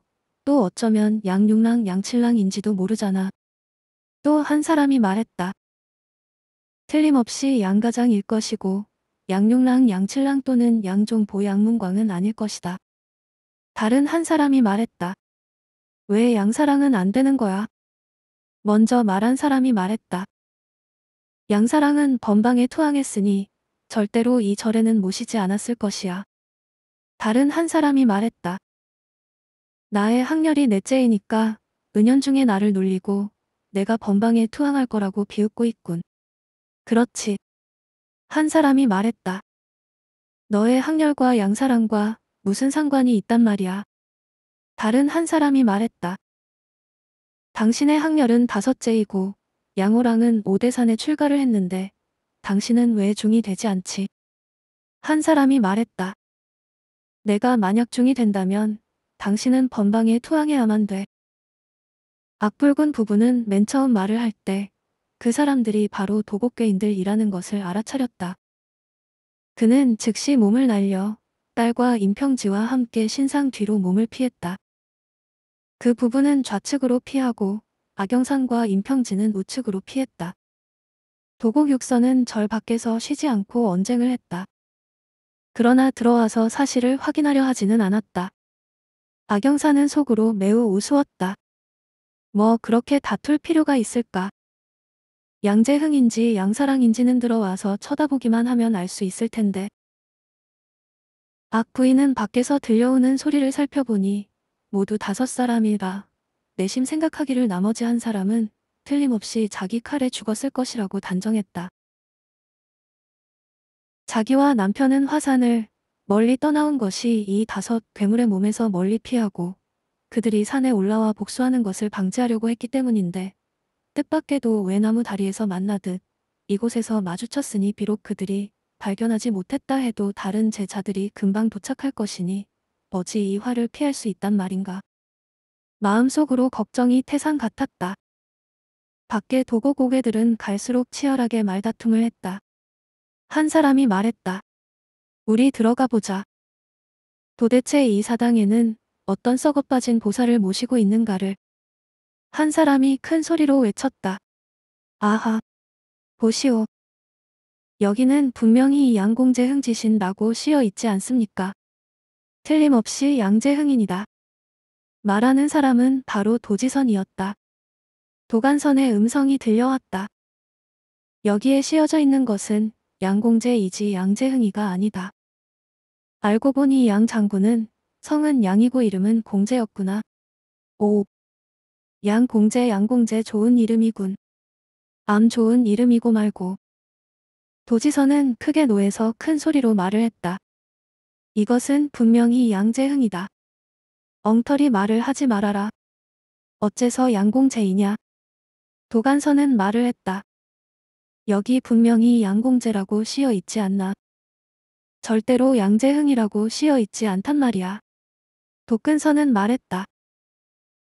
또 어쩌면 양육랑 양칠랑인지도 모르잖아. 또 한 사람이 말했다. 틀림없이 양가장일 것이고 양육랑 양칠랑 또는 양종보 양문광은 아닐 것이다. 다른 한 사람이 말했다. 왜 양사랑은 안 되는 거야? 먼저 말한 사람이 말했다. 양사랑은 번방에 투항했으니 절대로 이 절에는 모시지 않았을 것이야. 다른 한 사람이 말했다. 나의 학렬이 넷째이니까 은연중에 나를 놀리고 내가 번방에 투항할 거라고 비웃고 있군. 그렇지. 한 사람이 말했다. 너의 학렬과 양사랑과 무슨 상관이 있단 말이야. 다른 한 사람이 말했다. 당신의 학렬은 다섯째이고 양호랑은 오대산에 출가를 했는데 당신은 왜 중이 되지 않지? 한 사람이 말했다. 내가 만약 중이 된다면 당신은 번방에 투항해야만 돼. 악불군 부부는 맨 처음 말을 할 때 그 사람들이 바로 도곡괴인들이라는 것을 알아차렸다. 그는 즉시 몸을 날려 딸과 임평지와 함께 신상 뒤로 몸을 피했다. 그 부부는 좌측으로 피하고 악영산과 임평지는 우측으로 피했다. 도곡 육선은 절 밖에서 쉬지 않고 언쟁을 했다. 그러나 들어와서 사실을 확인하려 하지는 않았다. 악영사는 속으로 매우 우스웠다. 뭐 그렇게 다툴 필요가 있을까. 양재흥인지 양사랑인지는 들어와서 쳐다보기만 하면 알 수 있을 텐데. 악 부인은 밖에서 들려오는 소리를 살펴보니 모두 다섯 사람이라 내심 생각하기를 나머지 한 사람은 틀림없이 자기 칼에 죽었을 것이라고 단정했다. 자기와 남편은 화산을 멀리 떠나온 것이 이 다섯 괴물의 몸에서 멀리 피하고 그들이 산에 올라와 복수하는 것을 방지하려고 했기 때문인데 뜻밖에도 외나무 다리에서 만나듯 이곳에서 마주쳤으니 비록 그들이 발견하지 못했다 해도 다른 제자들이 금방 도착할 것이니 뭐지 이 화를 피할 수 있단 말인가. 마음속으로 걱정이 태산 같았다. 밖에 도고 고개들은 갈수록 치열하게 말다툼을 했다. 한 사람이 말했다. 우리 들어가 보자. 도대체 이 사당에는 어떤 썩어빠진 보살을 모시고 있는가를 한 사람이 큰 소리로 외쳤다. 아하, 보시오. 여기는 분명히 양공제 흥지신라고 씌여 있지 않습니까? 틀림없이 양제흥인이다 말하는 사람은 바로 도지선이었다. 도간선의 음성이 들려왔다. 여기에 씌어져 있는 것은 양공제이지 양제흥이가 아니다. 알고 보니 양 장군은 성은 양이고 이름은 공제였구나. 오. 양공제 양공제 좋은 이름이군. 암 좋은 이름이고 말고. 도지선은 크게 노해서 큰 소리로 말을 했다. 이것은 분명히 양재흥이다. 엉터리 말을 하지 말아라. 어째서 양공제이냐. 도간선은 말을 했다. 여기 분명히 양공제라고 씌어 있지 않나. 절대로 양재흥이라고 씌어 있지 않단 말이야. 도근선은 말했다.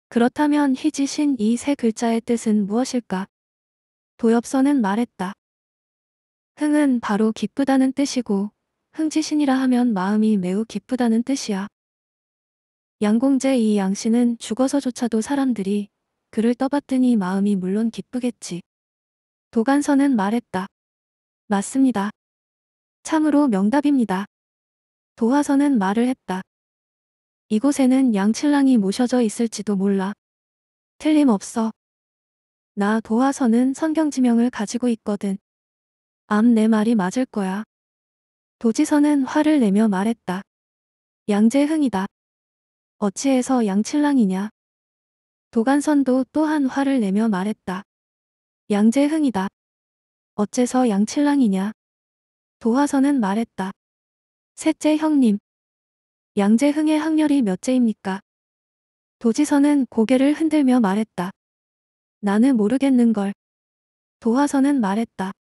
그렇다면 희지신 이 세 글자의 뜻은 무엇일까? 도엽선은 말했다. 흥은 바로 기쁘다는 뜻이고 흥지신이라 하면 마음이 매우 기쁘다는 뜻이야. 양공제 이 양씨는 죽어서조차도 사람들이 그를 떠봤더니 마음이 물론 기쁘겠지. 도간선은 말했다. 맞습니다. 참으로 명답입니다. 도화선은 말을 했다. 이곳에는 양칠랑이 모셔져 있을지도 몰라. 틀림없어. 나 도화선은 선경지명을 가지고 있거든. 암 내 말이 맞을 거야. 도지선은 화를 내며 말했다. 양재흥이다. 어찌해서 양칠랑이냐. 도간선도 또한 화를 내며 말했다. 양재흥이다. 어째서 양칠랑이냐. 도화선은 말했다. 셋째 형님. 양재흥의 학렬이 몇째입니까? 도지선은 고개를 흔들며 말했다. 나는 모르겠는걸. 도화선은 말했다.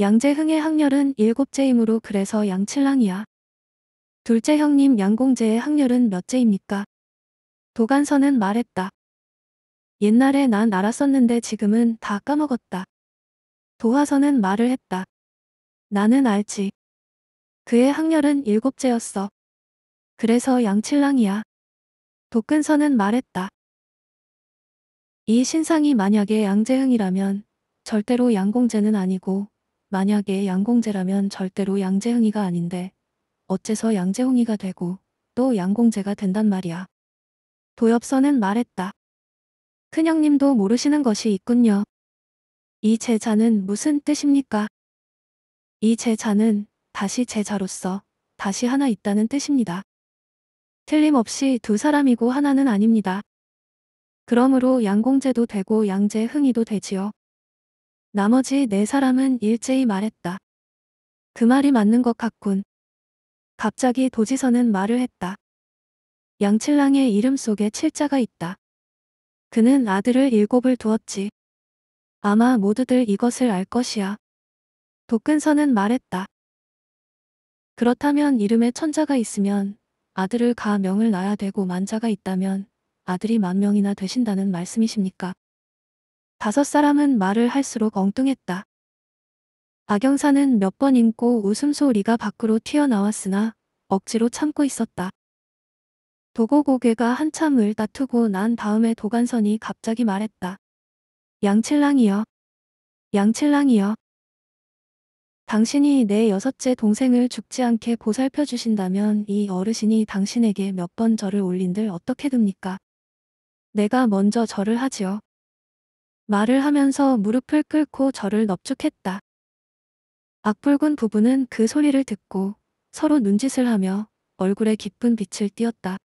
양재흥의 학렬은 일곱째이므로 그래서 양칠랑이야. 둘째 형님 양공재의 학렬은 몇째입니까? 도간선은 말했다. 옛날에 난 알았었는데 지금은 다 까먹었다. 도화선은 말을 했다. 나는 알지. 그의 학렬은 일곱째였어. 그래서 양칠랑이야. 독근서는 말했다. 이 신상이 만약에 양재흥이라면 절대로 양공재는 아니고 만약에 양공재라면 절대로 양재흥이가 아닌데 어째서 양재홍이가 되고 또 양공재가 된단 말이야. 도엽선은 말했다. 큰형님도 모르시는 것이 있군요. 이 제자는 무슨 뜻입니까? 이 제자는 다시 제자로서 다시 하나 있다는 뜻입니다. 틀림없이 두 사람이고 하나는 아닙니다. 그러므로 양공제도 되고 양제 흥이도 되지요. 나머지 네 사람은 일제히 말했다. 그 말이 맞는 것 같군. 갑자기 도지선은 말을 했다. 양칠랑의 이름 속에 칠자가 있다. 그는 아들을 일곱을 두었지. 아마 모두들 이것을 알 것이야. 도끈선은 말했다. 그렇다면 이름에 천자가 있으면 아들을 가명을 낳야 되고 만자가 있다면 아들이 만 명이나 되신다는 말씀이십니까? 다섯 사람은 말을 할수록 엉뚱했다. 박영사는 몇번 읽고 웃음소리가 밖으로 튀어나왔으나 억지로 참고 있었다. 도고 고개가 한참을 다투고 난 다음에 도간선이 갑자기 말했다. 양칠랑이여. 양칠랑이여. 당신이 내 여섯째 동생을 죽지 않게 보살펴 주신다면 이 어르신이 당신에게 몇 번 절을 올린들 어떻게 됩니까? 내가 먼저 절을 하지요. 말을 하면서 무릎을 꿇고 절을 넙죽했다. 악불군 부부는 그 소리를 듣고 서로 눈짓을 하며 얼굴에 기쁜 빛을 띄었다.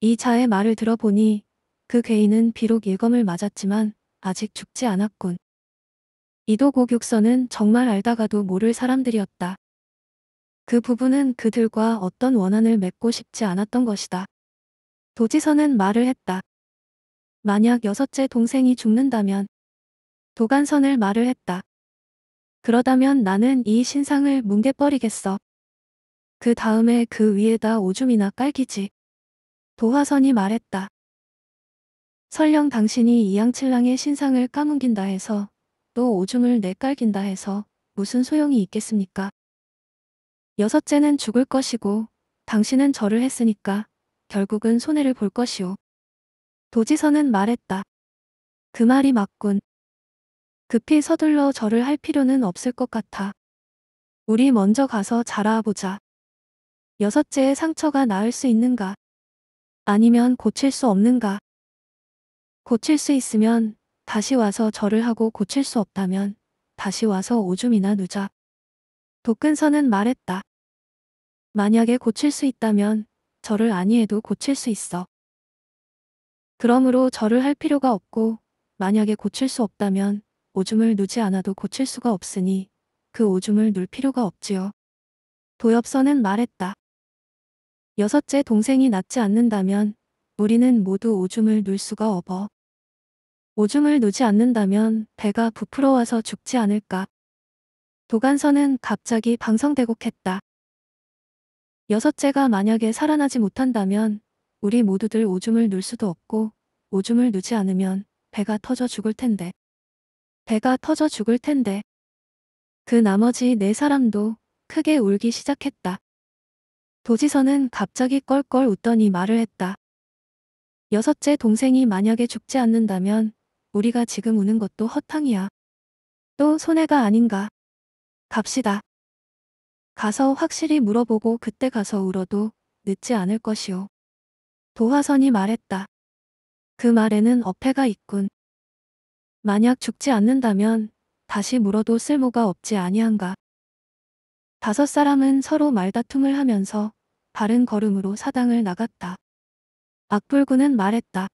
이 자의 말을 들어보니 그 괴인은 비록 일검을 맞았지만 아직 죽지 않았군. 이도고육선은 정말 알다가도 모를 사람들이었다. 그 부부는 그들과 어떤 원한을 맺고 싶지 않았던 것이다. 도지선은 말을 했다. 만약 여섯째 동생이 죽는다면 도간선을 말을 했다. 그러다면 나는 이 신상을 뭉개버리겠어. 그 다음에 그 위에다 오줌이나 깔기지. 도화선이 말했다. 설령 당신이 이양칠랑의 신상을 까뭉긴다 해서 또 오줌을 내깔긴다 해서 무슨 소용이 있겠습니까? 여섯째는 죽을 것이고 당신은 절을 했으니까 결국은 손해를 볼 것이오. 도지선은 말했다. 그 말이 맞군. 급히 서둘러 절을 할 필요는 없을 것 같아. 우리 먼저 가서 자라보자. 여섯째의 상처가 나을 수 있는가? 아니면 고칠 수 없는가? 고칠 수 있으면 다시 와서 절을 하고 고칠 수 없다면 다시 와서 오줌이나 누자. 도근선은 말했다. 만약에 고칠 수 있다면 절을 아니해도 고칠 수 있어. 그러므로 절을 할 필요가 없고 만약에 고칠 수 없다면 오줌을 누지 않아도 고칠 수가 없으니 그 오줌을 눌 필요가 없지요. 도엽선은 말했다. 여섯째 동생이 낫지 않는다면 우리는 모두 오줌을 눌 수가 없어. 오줌을 누지 않는다면 배가 부풀어와서 죽지 않을까. 도간선은 갑자기 방성대곡했다. 여섯째가 만약에 살아나지 못한다면 우리 모두들 오줌을 눌 수도 없고 오줌을 누지 않으면 배가 터져 죽을 텐데. 배가 터져 죽을 텐데. 그 나머지 네 사람도 크게 울기 시작했다. 도지선은 갑자기 껄껄 웃더니 말을 했다. 여섯째 동생이 만약에 죽지 않는다면 우리가 지금 우는 것도 허탕이야. 또 손해가 아닌가. 갑시다. 가서 확실히 물어보고 그때 가서 울어도 늦지 않을 것이오. 도화선이 말했다. 그 말에는 어폐가 있군. 만약 죽지 않는다면 다시 물어도 쓸모가 없지 아니한가. 다섯 사람은 서로 말다툼을 하면서 바른 걸음으로 사당을 나갔다. 악불구는 말했다.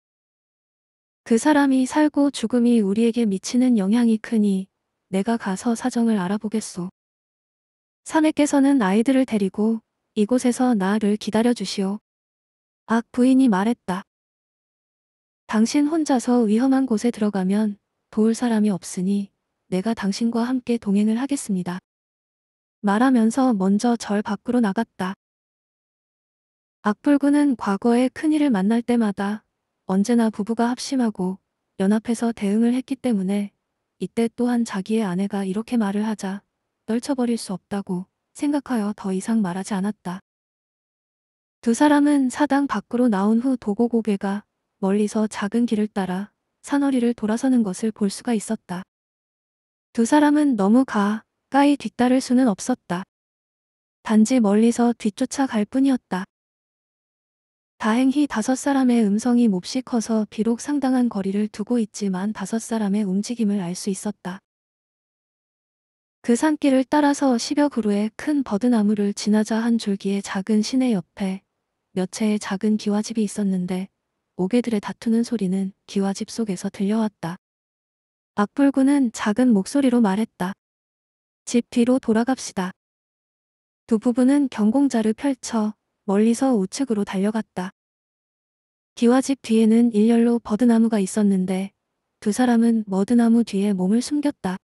그 사람이 살고 죽음이 우리에게 미치는 영향이 크니 내가 가서 사정을 알아보겠소. 사내께서는 아이들을 데리고 이곳에서 나를 기다려 주시오. 악 부인이 말했다. 당신 혼자서 위험한 곳에 들어가면 도울 사람이 없으니 내가 당신과 함께 동행을 하겠습니다. 말하면서 먼저 절 밖으로 나갔다. 악불군은 과거에 큰일을 만날 때마다 언제나 부부가 합심하고 연합해서 대응을 했기 때문에 이때 또한 자기의 아내가 이렇게 말을 하자 떨쳐버릴 수 없다고 생각하여 더 이상 말하지 않았다. 두 사람은 사당 밖으로 나온 후 도고 고개가 멀리서 작은 길을 따라 산허리를 돌아서는 것을 볼 수가 있었다. 두 사람은 너무 가까이 뒤따를 수는 없었다. 단지 멀리서 뒤쫓아갈 뿐이었다. 다행히 다섯 사람의 음성이 몹시 커서 비록 상당한 거리를 두고 있지만 다섯 사람의 움직임을 알 수 있었다. 그 산길을 따라서 십여 그루의 큰 버드나무를 지나자 한 줄기의 작은 시내 옆에 몇 채의 작은 기와집이 있었는데 오개들의 다투는 소리는 기와집 속에서 들려왔다. 악불구는 작은 목소리로 말했다. 집 뒤로 돌아갑시다. 두 부부는 경공자를 펼쳐 멀리서 우측으로 달려갔다. 기와집 뒤에는 일렬로 버드나무가 있었는데 두 사람은 머드나무 뒤에 몸을 숨겼다.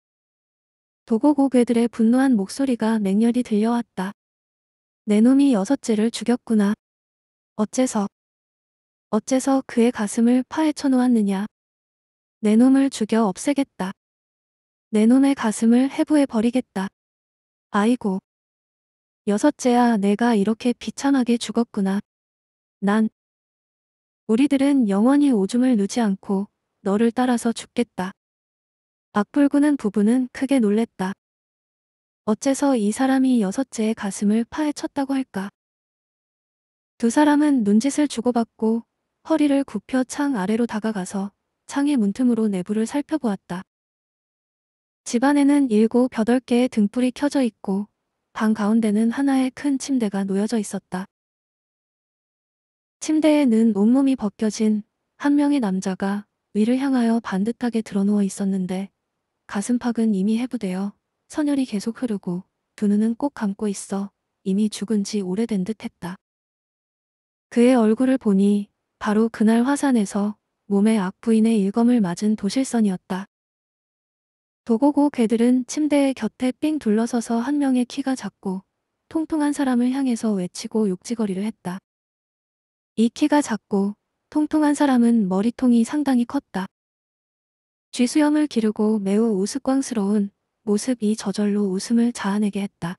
도고고괴들의 분노한 목소리가 맹렬히 들려왔다. 내 놈이 여섯째를 죽였구나. 어째서? 어째서 그의 가슴을 파헤쳐 놓았느냐. 내 놈을 죽여 없애겠다. 내 놈의 가슴을 해부해 버리겠다. 아이고. 여섯째야 내가 이렇게 비참하게 죽었구나. 난 우리들은 영원히 오줌을 누지 않고 너를 따라서 죽겠다. 악불구는 부부는 크게 놀랬다. 어째서 이 사람이 여섯째의 가슴을 파헤쳤다고 할까. 두 사람은 눈짓을 주고받고 허리를 굽혀 창 아래로 다가가서 창의 문틈으로 내부를 살펴보았다. 집안에는 일곱 여덟 개의 등불이 켜져 있고 방 가운데는 하나의 큰 침대가 놓여져 있었다. 침대에는 온몸이 벗겨진 한 명의 남자가 위를 향하여 반듯하게 드러누워 있었는데 가슴팍은 이미 해부되어 선혈이 계속 흐르고 두 눈은 꼭 감고 있어 이미 죽은 지 오래된 듯 했다. 그의 얼굴을 보니 바로 그날 화산에서 몸의 악부인의 일검을 맞은 도실선이었다. 도고고 개들은 침대의 곁에 삥 둘러서서 한 명의 키가 작고 통통한 사람을 향해서 외치고 욕지거리를 했다. 이 키가 작고 통통한 사람은 머리통이 상당히 컸다. 쥐수염을 기르고 매우 우스꽝스러운 모습이 저절로 웃음을 자아내게 했다.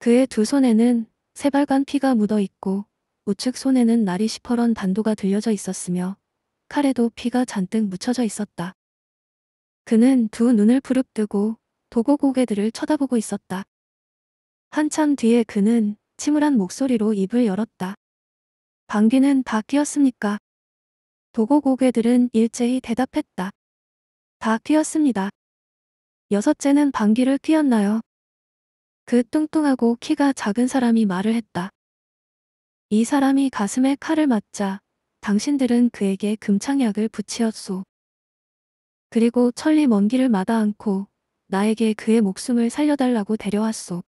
그의 두 손에는 새발간 피가 묻어 있고 우측 손에는 날이 시퍼런 단도가 들려져 있었으며 칼에도 피가 잔뜩 묻혀져 있었다. 그는 두 눈을 부릅뜨고 도고 고개들을 쳐다보고 있었다. 한참 뒤에 그는 침울한 목소리로 입을 열었다. 방귀는 다 끼었습니까? 도고 고개들은 일제히 대답했다. 다 끼었습니다. 여섯째는 방귀를 끼었나요? 그 뚱뚱하고 키가 작은 사람이 말을 했다. 이 사람이 가슴에 칼을 맞자 당신들은 그에게 금창약을 붙이었소. 그리고 천리 먼 길을 마다 않고 나에게 그의 목숨을 살려달라고 데려왔소.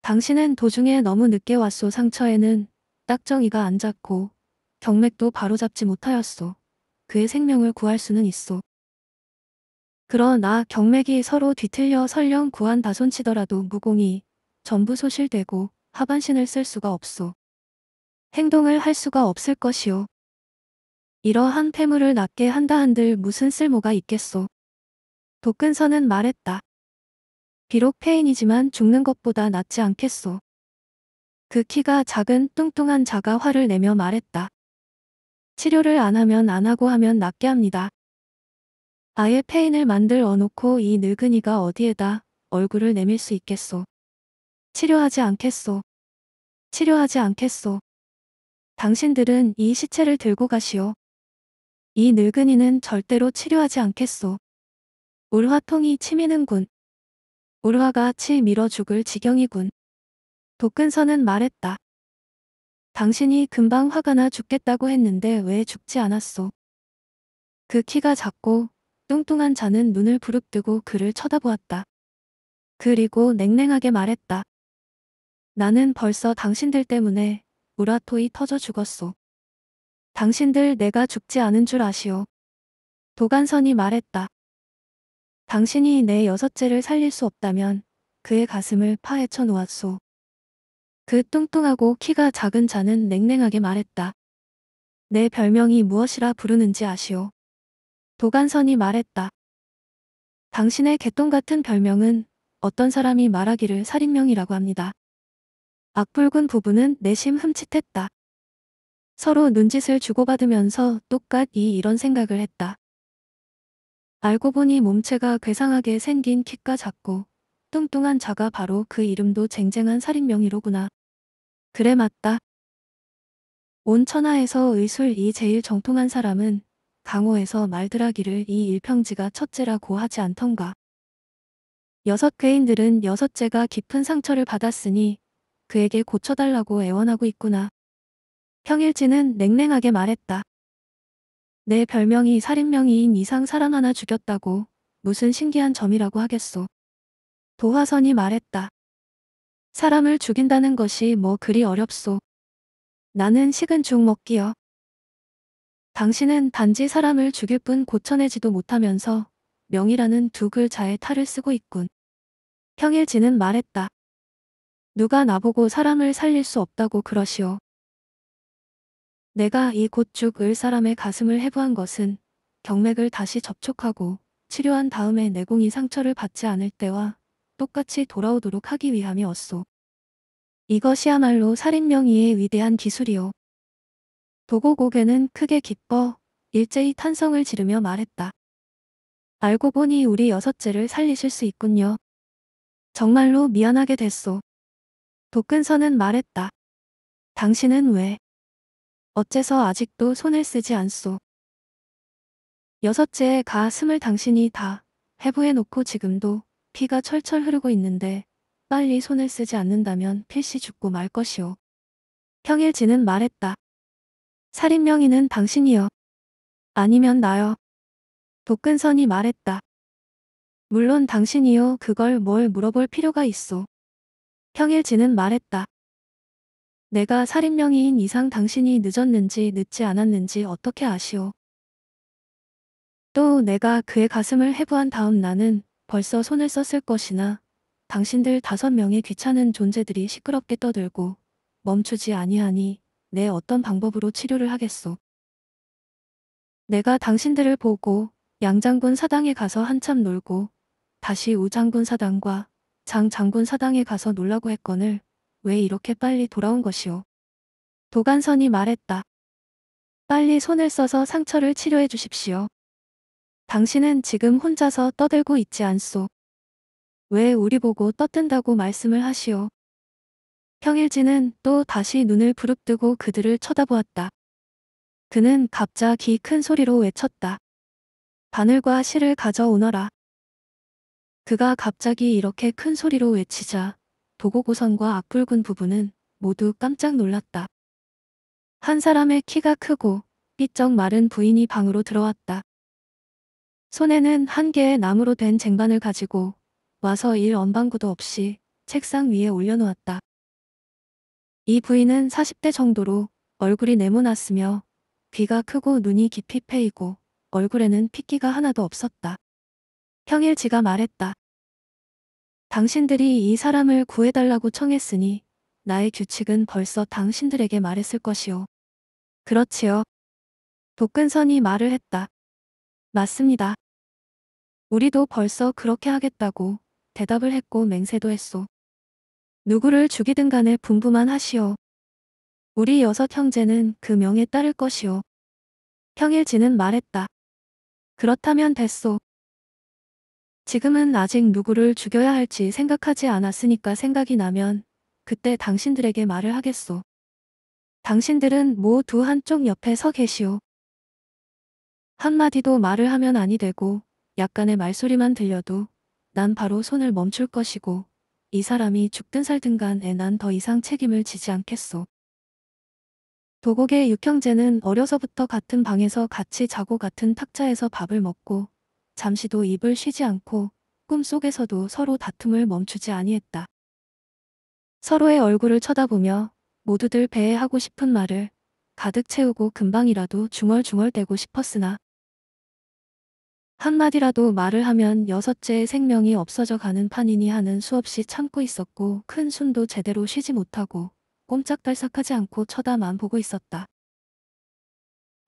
당신은 도중에 너무 늦게 왔소 상처에는 딱정이가 안 잡고 경맥도 바로잡지 못하였소. 그의 생명을 구할 수는 있소. 그러나 경맥이 서로 뒤틀려 설령 구한 다손치더라도 무공이 전부 소실되고 하반신을 쓸 수가 없소. 행동을 할 수가 없을 것이오. 이러한 폐물을 낫게 한다 한들 무슨 쓸모가 있겠소. 독근선은 말했다. 비록 폐인이지만 죽는 것보다 낫지 않겠소. 그 키가 작은 뚱뚱한 자가 화를 내며 말했다. 치료를 안 하면 안 하고 하면 낫게 합니다. 아예 폐인을 만들어 놓고 이 늙은이가 어디에다 얼굴을 내밀 수 있겠소. 치료하지 않겠소. 치료하지 않겠소. 당신들은 이 시체를 들고 가시오. 이 늙은이는 절대로 치료하지 않겠소. 울화통이 치미는군. 울화가 치 밀어 죽을 지경이군. 독근선은 말했다. 당신이 금방 화가 나 죽겠다고 했는데 왜 죽지 않았소. 그 키가 작고 뚱뚱한 자는 눈을 부릅뜨고 그를 쳐다보았다. 그리고 냉랭하게 말했다. 나는 벌써 당신들 때문에 우라토이 터져 죽었소. 당신들 내가 죽지 않은 줄 아시오. 도간선이 말했다. 당신이 내 여섯째를 살릴 수 없다면 그의 가슴을 파헤쳐 놓았소. 그 뚱뚱하고 키가 작은 자는 냉랭하게 말했다. 내 별명이 무엇이라 부르는지 아시오. 도간선이 말했다. 당신의 개똥 같은 별명은 어떤 사람이 말하기를 살인명이라고 합니다. 악불군 부부는 내심 흠칫했다. 서로 눈짓을 주고받으면서 똑같이 이런 생각을 했다. 알고 보니 몸체가 괴상하게 생긴 키가 작고 뚱뚱한 자가 바로 그 이름도 쟁쟁한 살인 명의로구나. 그래 맞다. 온 천하에서 의술이 제일 정통한 사람은 강호에서 말들하기를 이 일평지가 첫째라고 하지 않던가. 여섯 괴인들은 여섯째가 깊은 상처를 받았으니 그에게 고쳐달라고 애원하고 있구나. 평일치는 냉랭하게 말했다. 내 별명이 살인명이인 이상 사람 하나 죽였다고 무슨 신기한 점이라고 하겠소. 도화선이 말했다. 사람을 죽인다는 것이 뭐 그리 어렵소. 나는 식은 죽 먹기요. 당신은 단지 사람을 죽일 뿐 고쳐내지도 못하면서 명이라는 두 글자에 탈을 쓰고 있군. 평일지는 말했다. 누가 나보고 사람을 살릴 수 없다고 그러시오. 내가 이 곧죽을 사람의 가슴을 해부한 것은 경맥을 다시 접촉하고 치료한 다음에 내공이 상처를 받지 않을 때와 똑같이 돌아오도록 하기 위함이었소. 이것이야말로 살인명의의 위대한 기술이오. 도고고개는 크게 기뻐 일제히 탄성을 지르며 말했다. 알고 보니 우리 여섯째를 살리실 수 있군요. 정말로 미안하게 됐소. 도끈선은 말했다. 당신은 왜 어째서 아직도 손을 쓰지 않소. 여섯째 가슴을 당신이 다 해부해놓고 지금도 피가 철철 흐르고 있는데 빨리 손을 쓰지 않는다면 필시 죽고 말 것이오. 평일지는 말했다. 살인명인은 당신이여. 아니면 나여. 복근선이 말했다. 물론 당신이요 그걸 뭘 물어볼 필요가 있어. 평일지는 말했다. 내가 살인명이인 이상 당신이 늦었는지 늦지 않았는지 어떻게 아시오. 또 내가 그의 가슴을 해부한 다음 나는 벌써 손을 썼을 것이나 당신들 다섯 명의 귀찮은 존재들이 시끄럽게 떠들고 멈추지 아니하니 내 어떤 방법으로 치료를 하겠소. 내가 당신들을 보고 양장군 사당에 가서 한참 놀고 다시 우장군 사당과 장장군 사당에 가서 놀라고 했건을 왜 이렇게 빨리 돌아온 것이오. 도간선이 말했다. 빨리 손을 써서 상처를 치료해 주십시오. 당신은 지금 혼자서 떠들고 있지 않소. 왜 우리 보고 떠든다고 말씀을 하시오. 평일지는 또 다시 눈을 부릅뜨고 그들을 쳐다보았다. 그는 갑자기 큰 소리로 외쳤다. 바늘과 실을 가져오너라. 그가 갑자기 이렇게 큰 소리로 외치자 도고고선과 악불군 부부는 모두 깜짝 놀랐다. 한 사람의 키가 크고 삐쩍 마른 부인이 방으로 들어왔다. 손에는 한 개의 나무로 된 쟁반을 가지고 와서 일 언방구도 없이 책상 위에 올려놓았다. 이 부인은 40대 정도로 얼굴이 네모났으며 귀가 크고 눈이 깊이 패이고 얼굴에는 핏기가 하나도 없었다. 평일 지가 말했다. 당신들이 이 사람을 구해달라고 청했으니 나의 규칙은 벌써 당신들에게 말했을 것이오. 그렇지요. 독근선이 말을 했다. 맞습니다. 우리도 벌써 그렇게 하겠다고 대답을 했고 맹세도 했소. 누구를 죽이든 간에 분부만 하시오. 우리 여섯 형제는 그 명에 따를 것이오. 평일지는 말했다. 그렇다면 됐소. 지금은 아직 누구를 죽여야 할지 생각하지 않았으니까 생각이 나면 그때 당신들에게 말을 하겠소. 당신들은 모두 한쪽 옆에 서 계시오. 한마디도 말을 하면 아니 되고 약간의 말소리만 들려도 난 바로 손을 멈출 것이고 이 사람이 죽든 살든 간에 난 더 이상 책임을 지지 않겠소. 도곡의 육형제는 어려서부터 같은 방에서 같이 자고 같은 탁자에서 밥을 먹고 잠시도 입을 쉬지 않고 꿈속에서도 서로 다툼을 멈추지 아니했다. 서로의 얼굴을 쳐다보며 모두들 배에 하고 싶은 말을 가득 채우고 금방이라도 중얼중얼대고 싶었으나 한마디라도 말을 하면 여섯째의 생명이 없어져 가는 판이니 하는 수없이 참고 있었고 큰 숨도 제대로 쉬지 못하고 꼼짝달싹하지 않고 쳐다만 보고 있었다.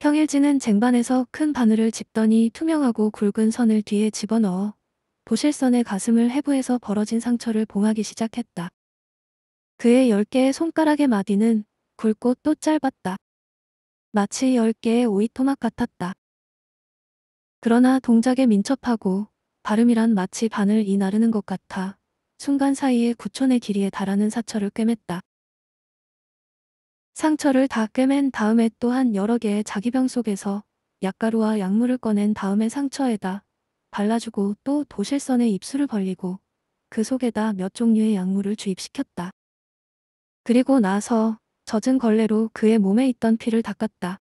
평일지는 쟁반에서 큰 바늘을 집더니 투명하고 굵은 선을 뒤에 집어넣어 보실선의 가슴을 해부해서 벌어진 상처를 봉하기 시작했다. 그의 열 개의 손가락의 마디는 굵고 또 짧았다. 마치 열 개의 오이토막 같았다. 그러나 동작에 민첩하고 발음이란 마치 바늘 이 나르는 것 같아 순간 사이에 구촌의 길이에 달하는 사철을 꿰맸다. 상처를 다 꿰맨 다음에 또한 여러 개의 자기병 속에서 약가루와 약물을 꺼낸 다음에 상처에다 발라주고 또 도실선에 입술을 벌리고 그 속에다 몇 종류의 약물을 주입시켰다. 그리고 나서 젖은 걸레로 그의 몸에 있던 피를 닦았다.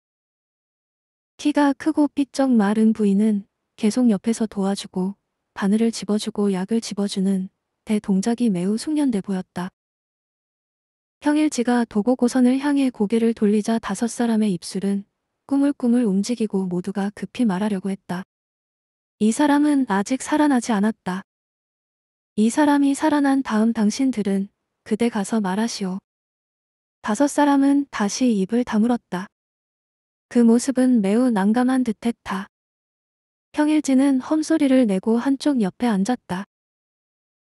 키가 크고 삐쩍 마른 부인은 계속 옆에서 도와주고 바늘을 집어주고 약을 집어주는 대동작이 매우 숙련돼 보였다. 평일지가 도고 고선을 향해 고개를 돌리자 다섯 사람의 입술은 꾸물꾸물 움직이고 모두가 급히 말하려고 했다. 이 사람은 아직 살아나지 않았다. 이 사람이 살아난 다음 당신들은 그대 가서 말하시오. 다섯 사람은 다시 입을 다물었다. 그 모습은 매우 난감한 듯했다. 평일지는 험소리를 내고 한쪽 옆에 앉았다.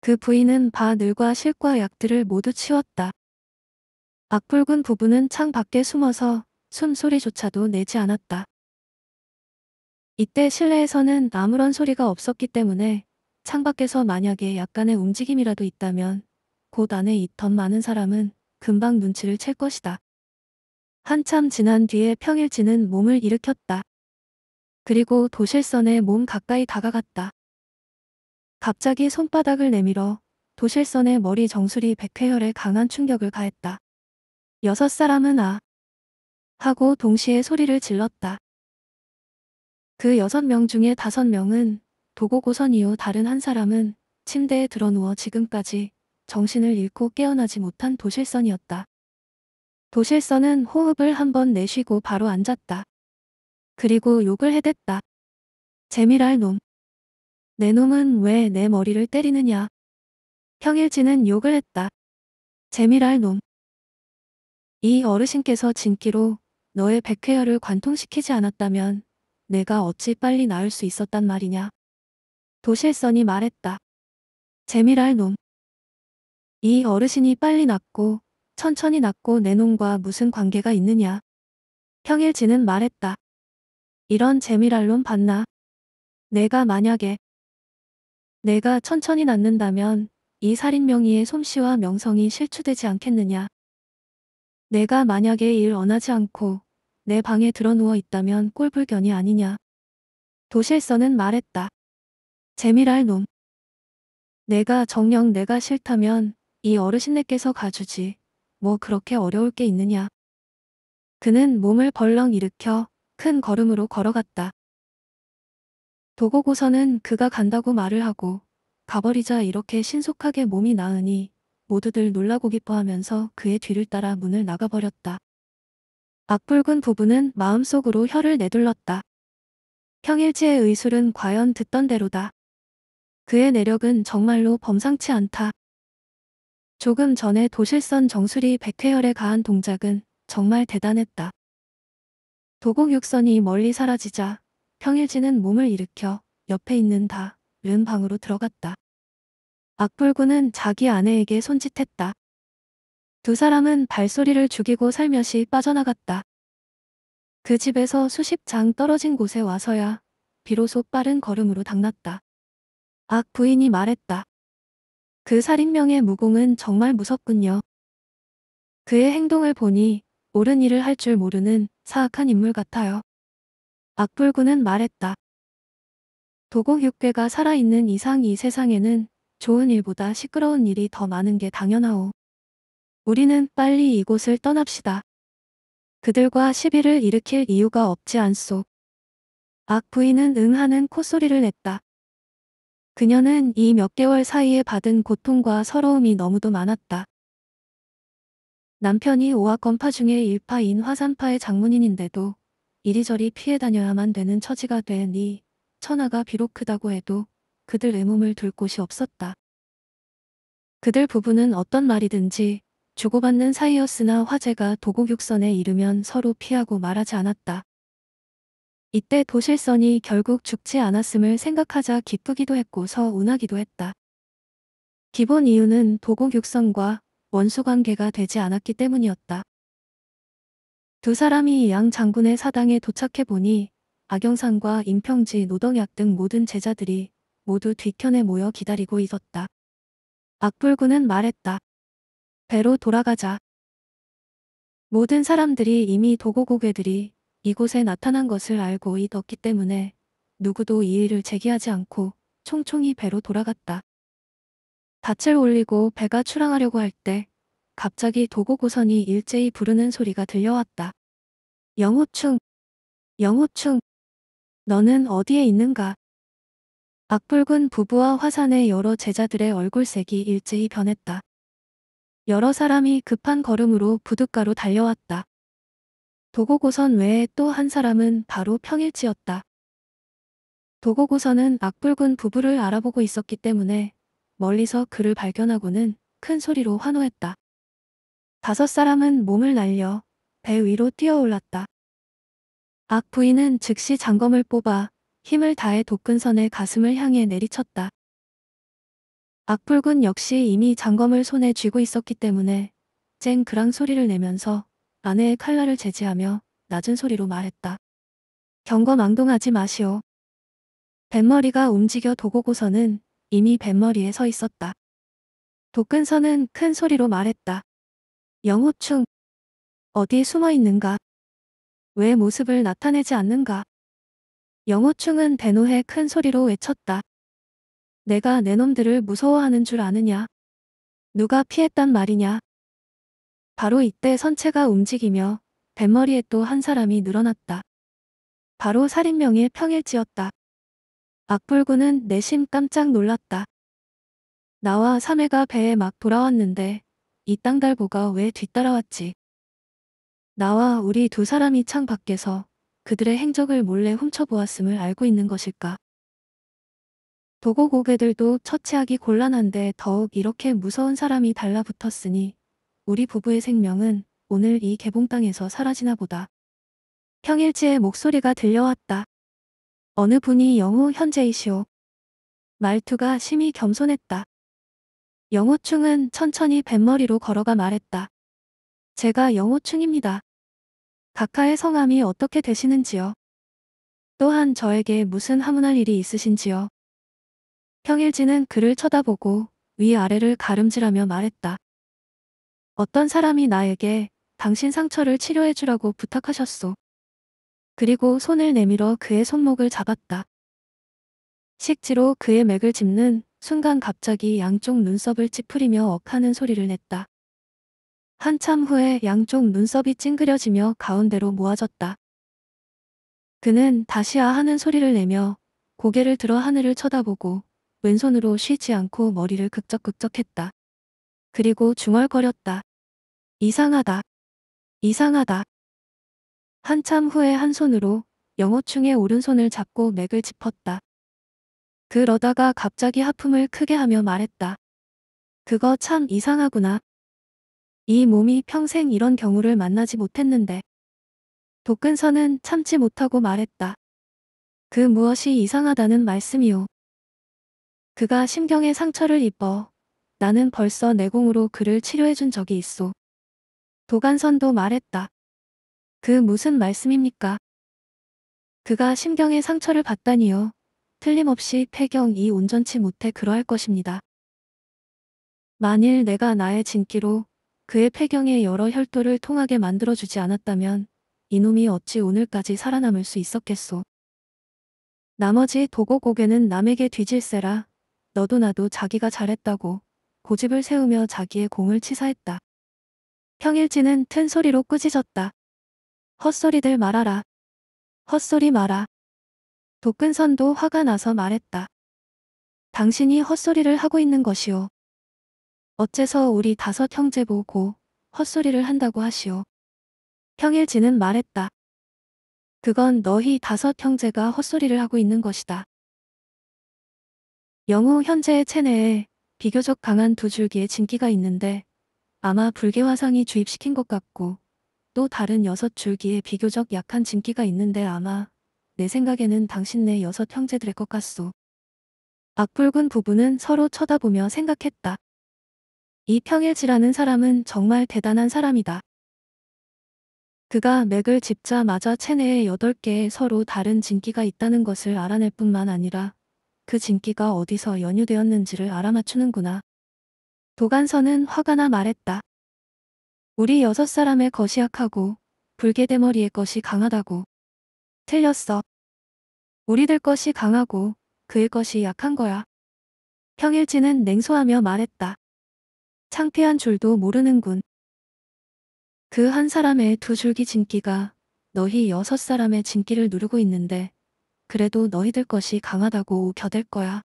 그 부인은 바 늘과 실과 약들을 모두 치웠다. 악불은 부부는 창 밖에 숨어서 숨소리조차도 내지 않았다. 이때 실내에서는 아무런 소리가 없었기 때문에 창밖에서 만약에 약간의 움직임이라도 있다면 곧 안에 있던 많은 사람은 금방 눈치를 챌 것이다. 한참 지난 뒤에 평일지는 몸을 일으켰다. 그리고 도실선에 몸 가까이 다가갔다. 갑자기 손바닥을 내밀어 도실선의 머리 정수리 백회혈에 강한 충격을 가했다. 여섯 사람은 아 하고 동시에 소리를 질렀다. 그 여섯 명 중에 다섯 명은 도고 고선 이후 다른 한 사람은 침대에 드러 누워 지금까지 정신을 잃고 깨어나지 못한 도실선이었다. 도실선은 호흡을 한 번 내쉬고 바로 앉았다. 그리고 욕을 해댔다. 재미랄 놈. 내 놈은 왜 내 머리를 때리느냐. 평일지는 욕을 했다. 재미랄 놈. 이 어르신께서 진기로 너의 백회혈을 관통시키지 않았다면 내가 어찌 빨리 나을 수 있었단 말이냐. 도실선이 말했다. 재미랄 놈. 이 어르신이 빨리 낫고 천천히 낫고 내 놈과 무슨 관계가 있느냐. 평일지는 말했다. 이런 재미랄 놈 봤나. 내가 만약에 내가 천천히 낫는다면 이 살인 명의의 솜씨와 명성이 실추되지 않겠느냐. 내가 만약에 일 원하지 않고 내 방에 들어 누워 있다면 꼴불견이 아니냐. 도실서는 말했다. 재미랄 놈. 내가 정녕 내가 싫다면 이 어르신네께서 가주지. 뭐 그렇게 어려울 게 있느냐. 그는 몸을 벌렁 일으켜 큰 걸음으로 걸어갔다. 도고고서는 그가 간다고 말을 하고 가버리자 이렇게 신속하게 몸이 나으니 모두들 놀라고 기뻐하면서 그의 뒤를 따라 문을 나가버렸다. 악붉은 부부는 마음속으로 혀를 내둘렀다. 평일치의 의술은 과연 듣던 대로다. 그의 내력은 정말로 범상치 않다. 조금 전에 도실선 정수리 백회열에 가한 동작은 정말 대단했다. 도곡 육선이 멀리 사라지자 평일지는 몸을 일으켜 옆에 있는 다 른 방으로 들어갔다. 악불구는 자기 아내에게 손짓했다. 두 사람은 발소리를 죽이고 살며시 빠져나갔다. 그 집에서 수십 장 떨어진 곳에 와서야 비로소 빠른 걸음으로 당났다. 악 부인이 말했다. 그 살인명의 무공은 정말 무섭군요. 그의 행동을 보니 옳은 일을 할 줄 모르는 사악한 인물 같아요. 악불구는 말했다. 도곡육괴가 살아있는 이상 이 세상에는 좋은 일보다 시끄러운 일이 더 많은 게 당연하오. 우리는 빨리 이곳을 떠납시다. 그들과 시비를 일으킬 이유가 없지 않소. 악 부인은 응하는 콧소리를 냈다. 그녀는 이 몇 개월 사이에 받은 고통과 서러움이 너무도 많았다. 남편이 오악건파 중에 일파인 화산파의 장문인인데도 이리저리 피해 다녀야만 되는 처지가 된이 천하가 비록 크다고 해도 그들 의몸을 둘 곳이 없었다. 그들 부부는 어떤 말이든지 주고받는 사이였으나 화재가 도곡육선에 이르면 서로 피하고 말하지 않았다. 이때 도실선이 결국 죽지 않았음을 생각하자 기쁘기도 했고 서운하기도 했다. 기본 이유는 도곡육선과 원수관계가 되지 않았기 때문이었다. 두 사람이 양 장군의 사당에 도착해 보니 악영상과 임평지 노동약등 모든 제자들이 모두 뒤편에 모여 기다리고 있었다. 악불군은 말했다. 배로 돌아가자. 모든 사람들이 이미 도고 고개들이 이곳에 나타난 것을 알고 있었기 때문에 누구도 이 일을 제기하지 않고 총총히 배로 돌아갔다. 닻을 올리고 배가 출항하려고 할 때 갑자기 도고 고선이 일제히 부르는 소리가 들려왔다. 영호충, 영호충, 너는 어디에 있는가? 악불군 부부와 화산의 여러 제자들의 얼굴색이 일제히 변했다. 여러 사람이 급한 걸음으로 부둣가로 달려왔다. 도고고선 외에 또 한 사람은 바로 평일치였다. 도고고선은 악불군 부부를 알아보고 있었기 때문에 멀리서 그를 발견하고는 큰 소리로 환호했다. 다섯 사람은 몸을 날려 배 위로 뛰어올랐다. 악 부인은 즉시 장검을 뽑아 힘을 다해 독근선의 가슴을 향해 내리쳤다. 악불군 역시 이미 장검을 손에 쥐고 있었기 때문에 쨍 그랑 소리를 내면서 아내의 칼날을 제지하며 낮은 소리로 말했다. 경거 망동하지 마시오. 뱃머리가 움직여 도고고서는 이미 뱃머리에 서 있었다. 독근선은 큰 소리로 말했다. 영호충. 어디 숨어 있는가? 왜 모습을 나타내지 않는가? 영호충은 대노해 큰 소리로 외쳤다. 내가 내 놈들을 무서워하는 줄 아느냐? 누가 피했단 말이냐? 바로 이때 선체가 움직이며 뱃머리에 또 한 사람이 늘어났다. 바로 살인명의 평일지였다. 악불군은 내심 깜짝 놀랐다. 나와 삼해가 배에 막 돌아왔는데 이 땅달보가 왜 뒤따라왔지? 나와 우리 두 사람이 창 밖에서 그들의 행적을 몰래 훔쳐보았음을 알고 있는 것일까? 도고 고개들도 처치하기 곤란한데 더욱 이렇게 무서운 사람이 달라붙었으니 우리 부부의 생명은 오늘 이 개봉 땅에서 사라지나 보다. 평일지의 목소리가 들려왔다. 어느 분이 영우 현재이시오. 말투가 심히 겸손했다. 영호충은 천천히 뱃머리로 걸어가 말했다. 제가 영호충입니다. 각하의 성함이 어떻게 되시는지요? 또한 저에게 무슨 하문할 일이 있으신지요? 평일지는 그를 쳐다보고 위아래를 가름질하며 말했다. 어떤 사람이 나에게 당신 상처를 치료해주라고 부탁하셨소. 그리고 손을 내밀어 그의 손목을 잡았다. 식지로 그의 맥을 짚는 순간 갑자기 양쪽 눈썹을 찌푸리며 억하는 소리를 냈다. 한참 후에 양쪽 눈썹이 찡그려지며 가운데로 모아졌다. 그는 다시아 하는 소리를 내며 고개를 들어 하늘을 쳐다보고 왼손으로 쉬지 않고 머리를 극적극적했다. 그리고 중얼거렸다. 이상하다. 이상하다. 한참 후에 한 손으로 영어충의 오른손을 잡고 맥을 짚었다. 그러다가 갑자기 하품을 크게 하며 말했다. 그거 참 이상하구나. 이 몸이 평생 이런 경우를 만나지 못했는데. 독근선은 참지 못하고 말했다. 그 무엇이 이상하다는 말씀이오. 그가 심경의 상처를 입어 나는 벌써 내공으로 그를 치료해준 적이 있소. 도간선도 말했다. 그 무슨 말씀입니까? 그가 심경의 상처를 받다니요. 틀림없이 폐경이 온전치 못해 그러할 것입니다. 만일 내가 나의 진기로 그의 폐경에 여러 혈도를 통하게 만들어주지 않았다면 이놈이 어찌 오늘까지 살아남을 수 있었겠소. 나머지 도고 고개는 남에게 뒤질세라 너도 나도 자기가 잘했다고 고집을 세우며 자기의 공을 치사했다. 평일지는 튼 소리로 꾸짖었다. 헛소리들 말아라. 헛소리 말아. 독근선도 화가 나서 말했다. 당신이 헛소리를 하고 있는 것이오. 어째서 우리 다섯 형제 보고 헛소리를 한다고 하시오. 평일지는 말했다. 그건 너희 다섯 형제가 헛소리를 하고 있는 것이다. 영우 현재의 체내에 비교적 강한 두 줄기의 진기가 있는데 아마 불계화상이 주입시킨 것 같고 또 다른 여섯 줄기에 비교적 약한 진기가 있는데 아마 내 생각에는 당신네 여섯 형제들의 것 같소. 악불은 부부는 서로 쳐다보며 생각했다. 이평일지라는 사람은 정말 대단한 사람이다. 그가 맥을 짚자마자 체내에 8개의 서로 다른 진기가 있다는 것을 알아낼 뿐만 아니라 그 진기가 어디서 연유되었는지를 알아맞추는구나. 도간선은 화가 나 말했다. 우리 여섯 사람의 것이 약하고 불개대머리의 것이 강하다고. 틀렸어. 우리들 것이 강하고 그의 것이 약한 거야. 평일지는 냉소하며 말했다. 창피한 줄도 모르는군. 그 한 사람의 두 줄기 진기가 너희 여섯 사람의 진기를 누르고 있는데 그래도 너희들 것이 강하다고 겨댈 거야.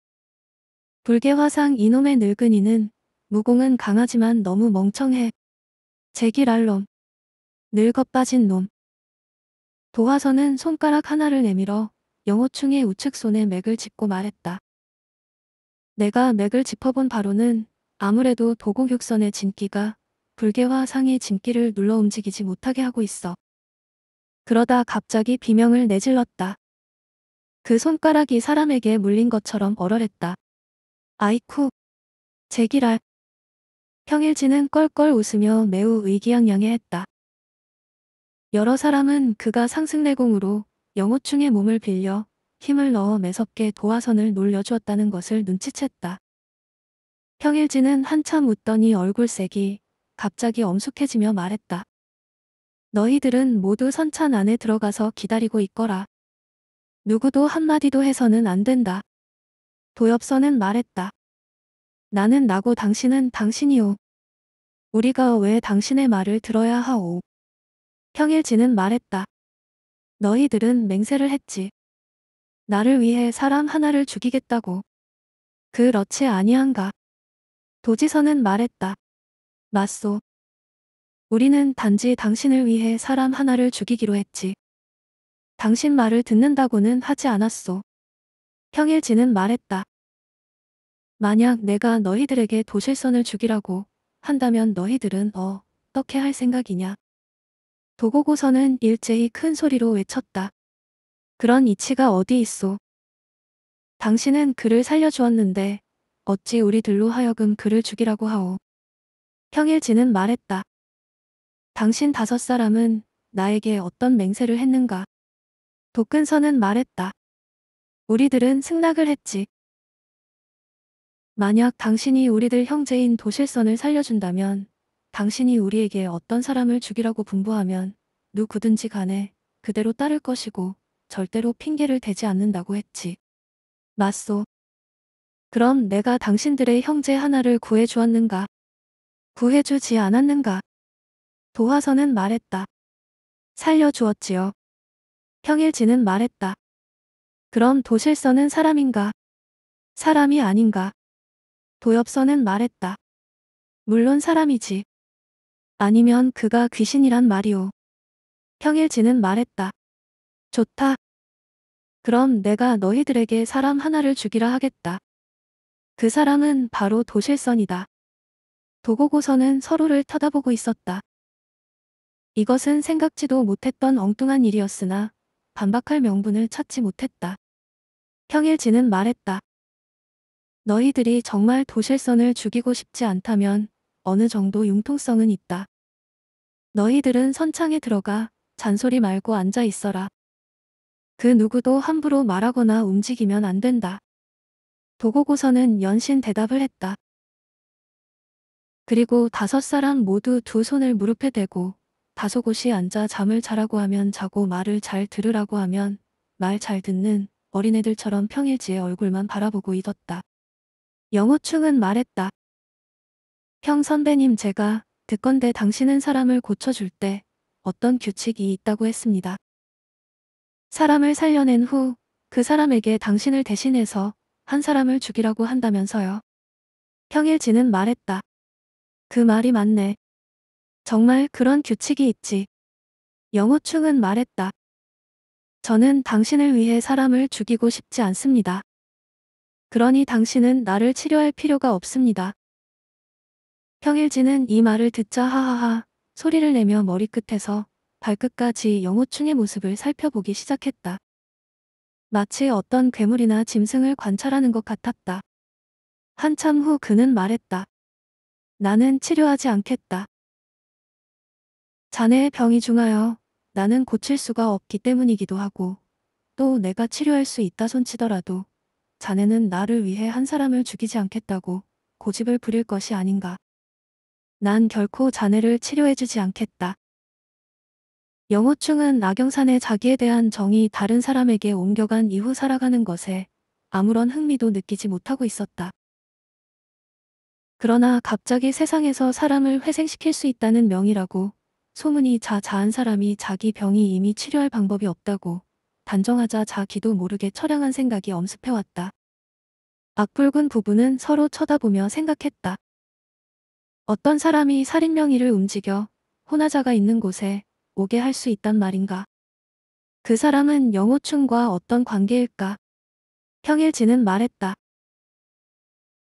불개화상 이놈의 늙은이는 무공은 강하지만 너무 멍청해. 제기랄 놈. 늙어 빠진 놈. 도화선은 손가락 하나를 내밀어 영호충의 우측 손에 맥을 짚고 말했다. 내가 맥을 짚어본 바로는 아무래도 도곡육선의 진기가 불개와 상의 진기를 눌러 움직이지 못하게 하고 있어. 그러다 갑자기 비명을 내질렀다. 그 손가락이 사람에게 물린 것처럼 얼얼했다. 아이쿠. 제기랄. 평일지는 껄껄 웃으며 매우 의기양양해했다. 여러 사람은 그가 상승내공으로 영호충의 몸을 빌려 힘을 넣어 매섭게 도화선을 놀려주었다는 것을 눈치챘다. 평일지는 한참 웃더니 얼굴색이 갑자기 엄숙해지며 말했다. 너희들은 모두 선찬 안에 들어가서 기다리고 있거라. 누구도 한마디도 해서는 안 된다. 도엽선은 말했다. 나는 나고 당신은 당신이오. 우리가 왜 당신의 말을 들어야 하오. 평일지는 말했다. 너희들은 맹세를 했지. 나를 위해 사람 하나를 죽이겠다고. 그렇지 아니한가. 도지선는 말했다. 맞소. 우리는 단지 당신을 위해 사람 하나를 죽이기로 했지. 당신 말을 듣는다고는 하지 않았소. 평일지는 말했다. 만약 내가 너희들에게 도실선을 죽이라고 한다면 너희들은 어, 어떻게 할 생각이냐. 도고고선은 일제히 큰 소리로 외쳤다. 그런 이치가 어디 있소. 당신은 그를 살려주었는데 어찌 우리들로 하여금 그를 죽이라고 하오. 평일지는 말했다. 당신 다섯 사람은 나에게 어떤 맹세를 했는가? 도근선은 말했다. 우리들은 승낙을 했지. 만약 당신이 우리들 형제인 도실선을 살려준다면 당신이 우리에게 어떤 사람을 죽이라고 분부하면 누구든지 간에 그대로 따를 것이고 절대로 핑계를 대지 않는다고 했지. 맞소. 그럼 내가 당신들의 형제 하나를 구해주었는가? 구해주지 않았는가? 도화선은 말했다. 살려주었지요. 평일지는 말했다. 그럼 도실선은 사람인가? 사람이 아닌가? 도엽선은 말했다. 물론 사람이지. 아니면 그가 귀신이란 말이오. 평일지는 말했다. 좋다. 그럼 내가 너희들에게 사람 하나를 죽이라 하겠다. 그 사람은 바로 도실선이다. 도고고선은 서로를 쳐다보고 있었다. 이것은 생각지도 못했던 엉뚱한 일이었으나 반박할 명분을 찾지 못했다. 평일지는 말했다. 너희들이 정말 도실선을 죽이고 싶지 않다면 어느 정도 융통성은 있다. 너희들은 선창에 들어가 잔소리 말고 앉아 있어라. 그 누구도 함부로 말하거나 움직이면 안 된다. 도고고서는 연신 대답을 했다. 그리고 다섯 사람 모두 두 손을 무릎에 대고 다소곳이 앉아 잠을 자라고 하면 자고 말을 잘 들으라고 하면 말 잘 듣는 어린애들처럼 평일지의 얼굴만 바라보고 있었다. 영호충은 말했다. 형 선배님 제가 듣건데 당신은 사람을 고쳐줄 때 어떤 규칙이 있다고 했습니다. 사람을 살려낸 후 그 사람에게 당신을 대신해서 한 사람을 죽이라고 한다면서요. 평일지는 말했다. 그 말이 맞네. 정말 그런 규칙이 있지. 영호충은 말했다. 저는 당신을 위해 사람을 죽이고 싶지 않습니다. 그러니 당신은 나를 치료할 필요가 없습니다. 평일지는 이 말을 듣자 하하하 소리를 내며 머리끝에서 발끝까지 영호충의 모습을 살펴보기 시작했다. 마치 어떤 괴물이나 짐승을 관찰하는 것 같았다. 한참 후 그는 말했다. 나는 치료하지 않겠다. 자네의 병이 중하여 나는 고칠 수가 없기 때문이기도 하고 또 내가 치료할 수 있다 손치더라도 자네는 나를 위해 한 사람을 죽이지 않겠다고 고집을 부릴 것이 아닌가. 난 결코 자네를 치료해주지 않겠다. 영호충은 나경산의 자기에 대한 정이 다른 사람에게 옮겨간 이후 살아가는 것에 아무런 흥미도 느끼지 못하고 있었다. 그러나 갑자기 세상에서 사람을 회생시킬 수 있다는 명이라고 소문이 자자한 사람이 자기 병이 이미 치료할 방법이 없다고 단정하자 자기도 모르게 처량한 생각이 엄습해왔다. 악불군 부부는 서로 쳐다보며 생각했다. 어떤 사람이 살인 명의를 움직여 혼화자가 있는 곳에 오게 할 수 있단 말인가. 그 사람은 영호충과 어떤 관계일까? 평일지는 말했다.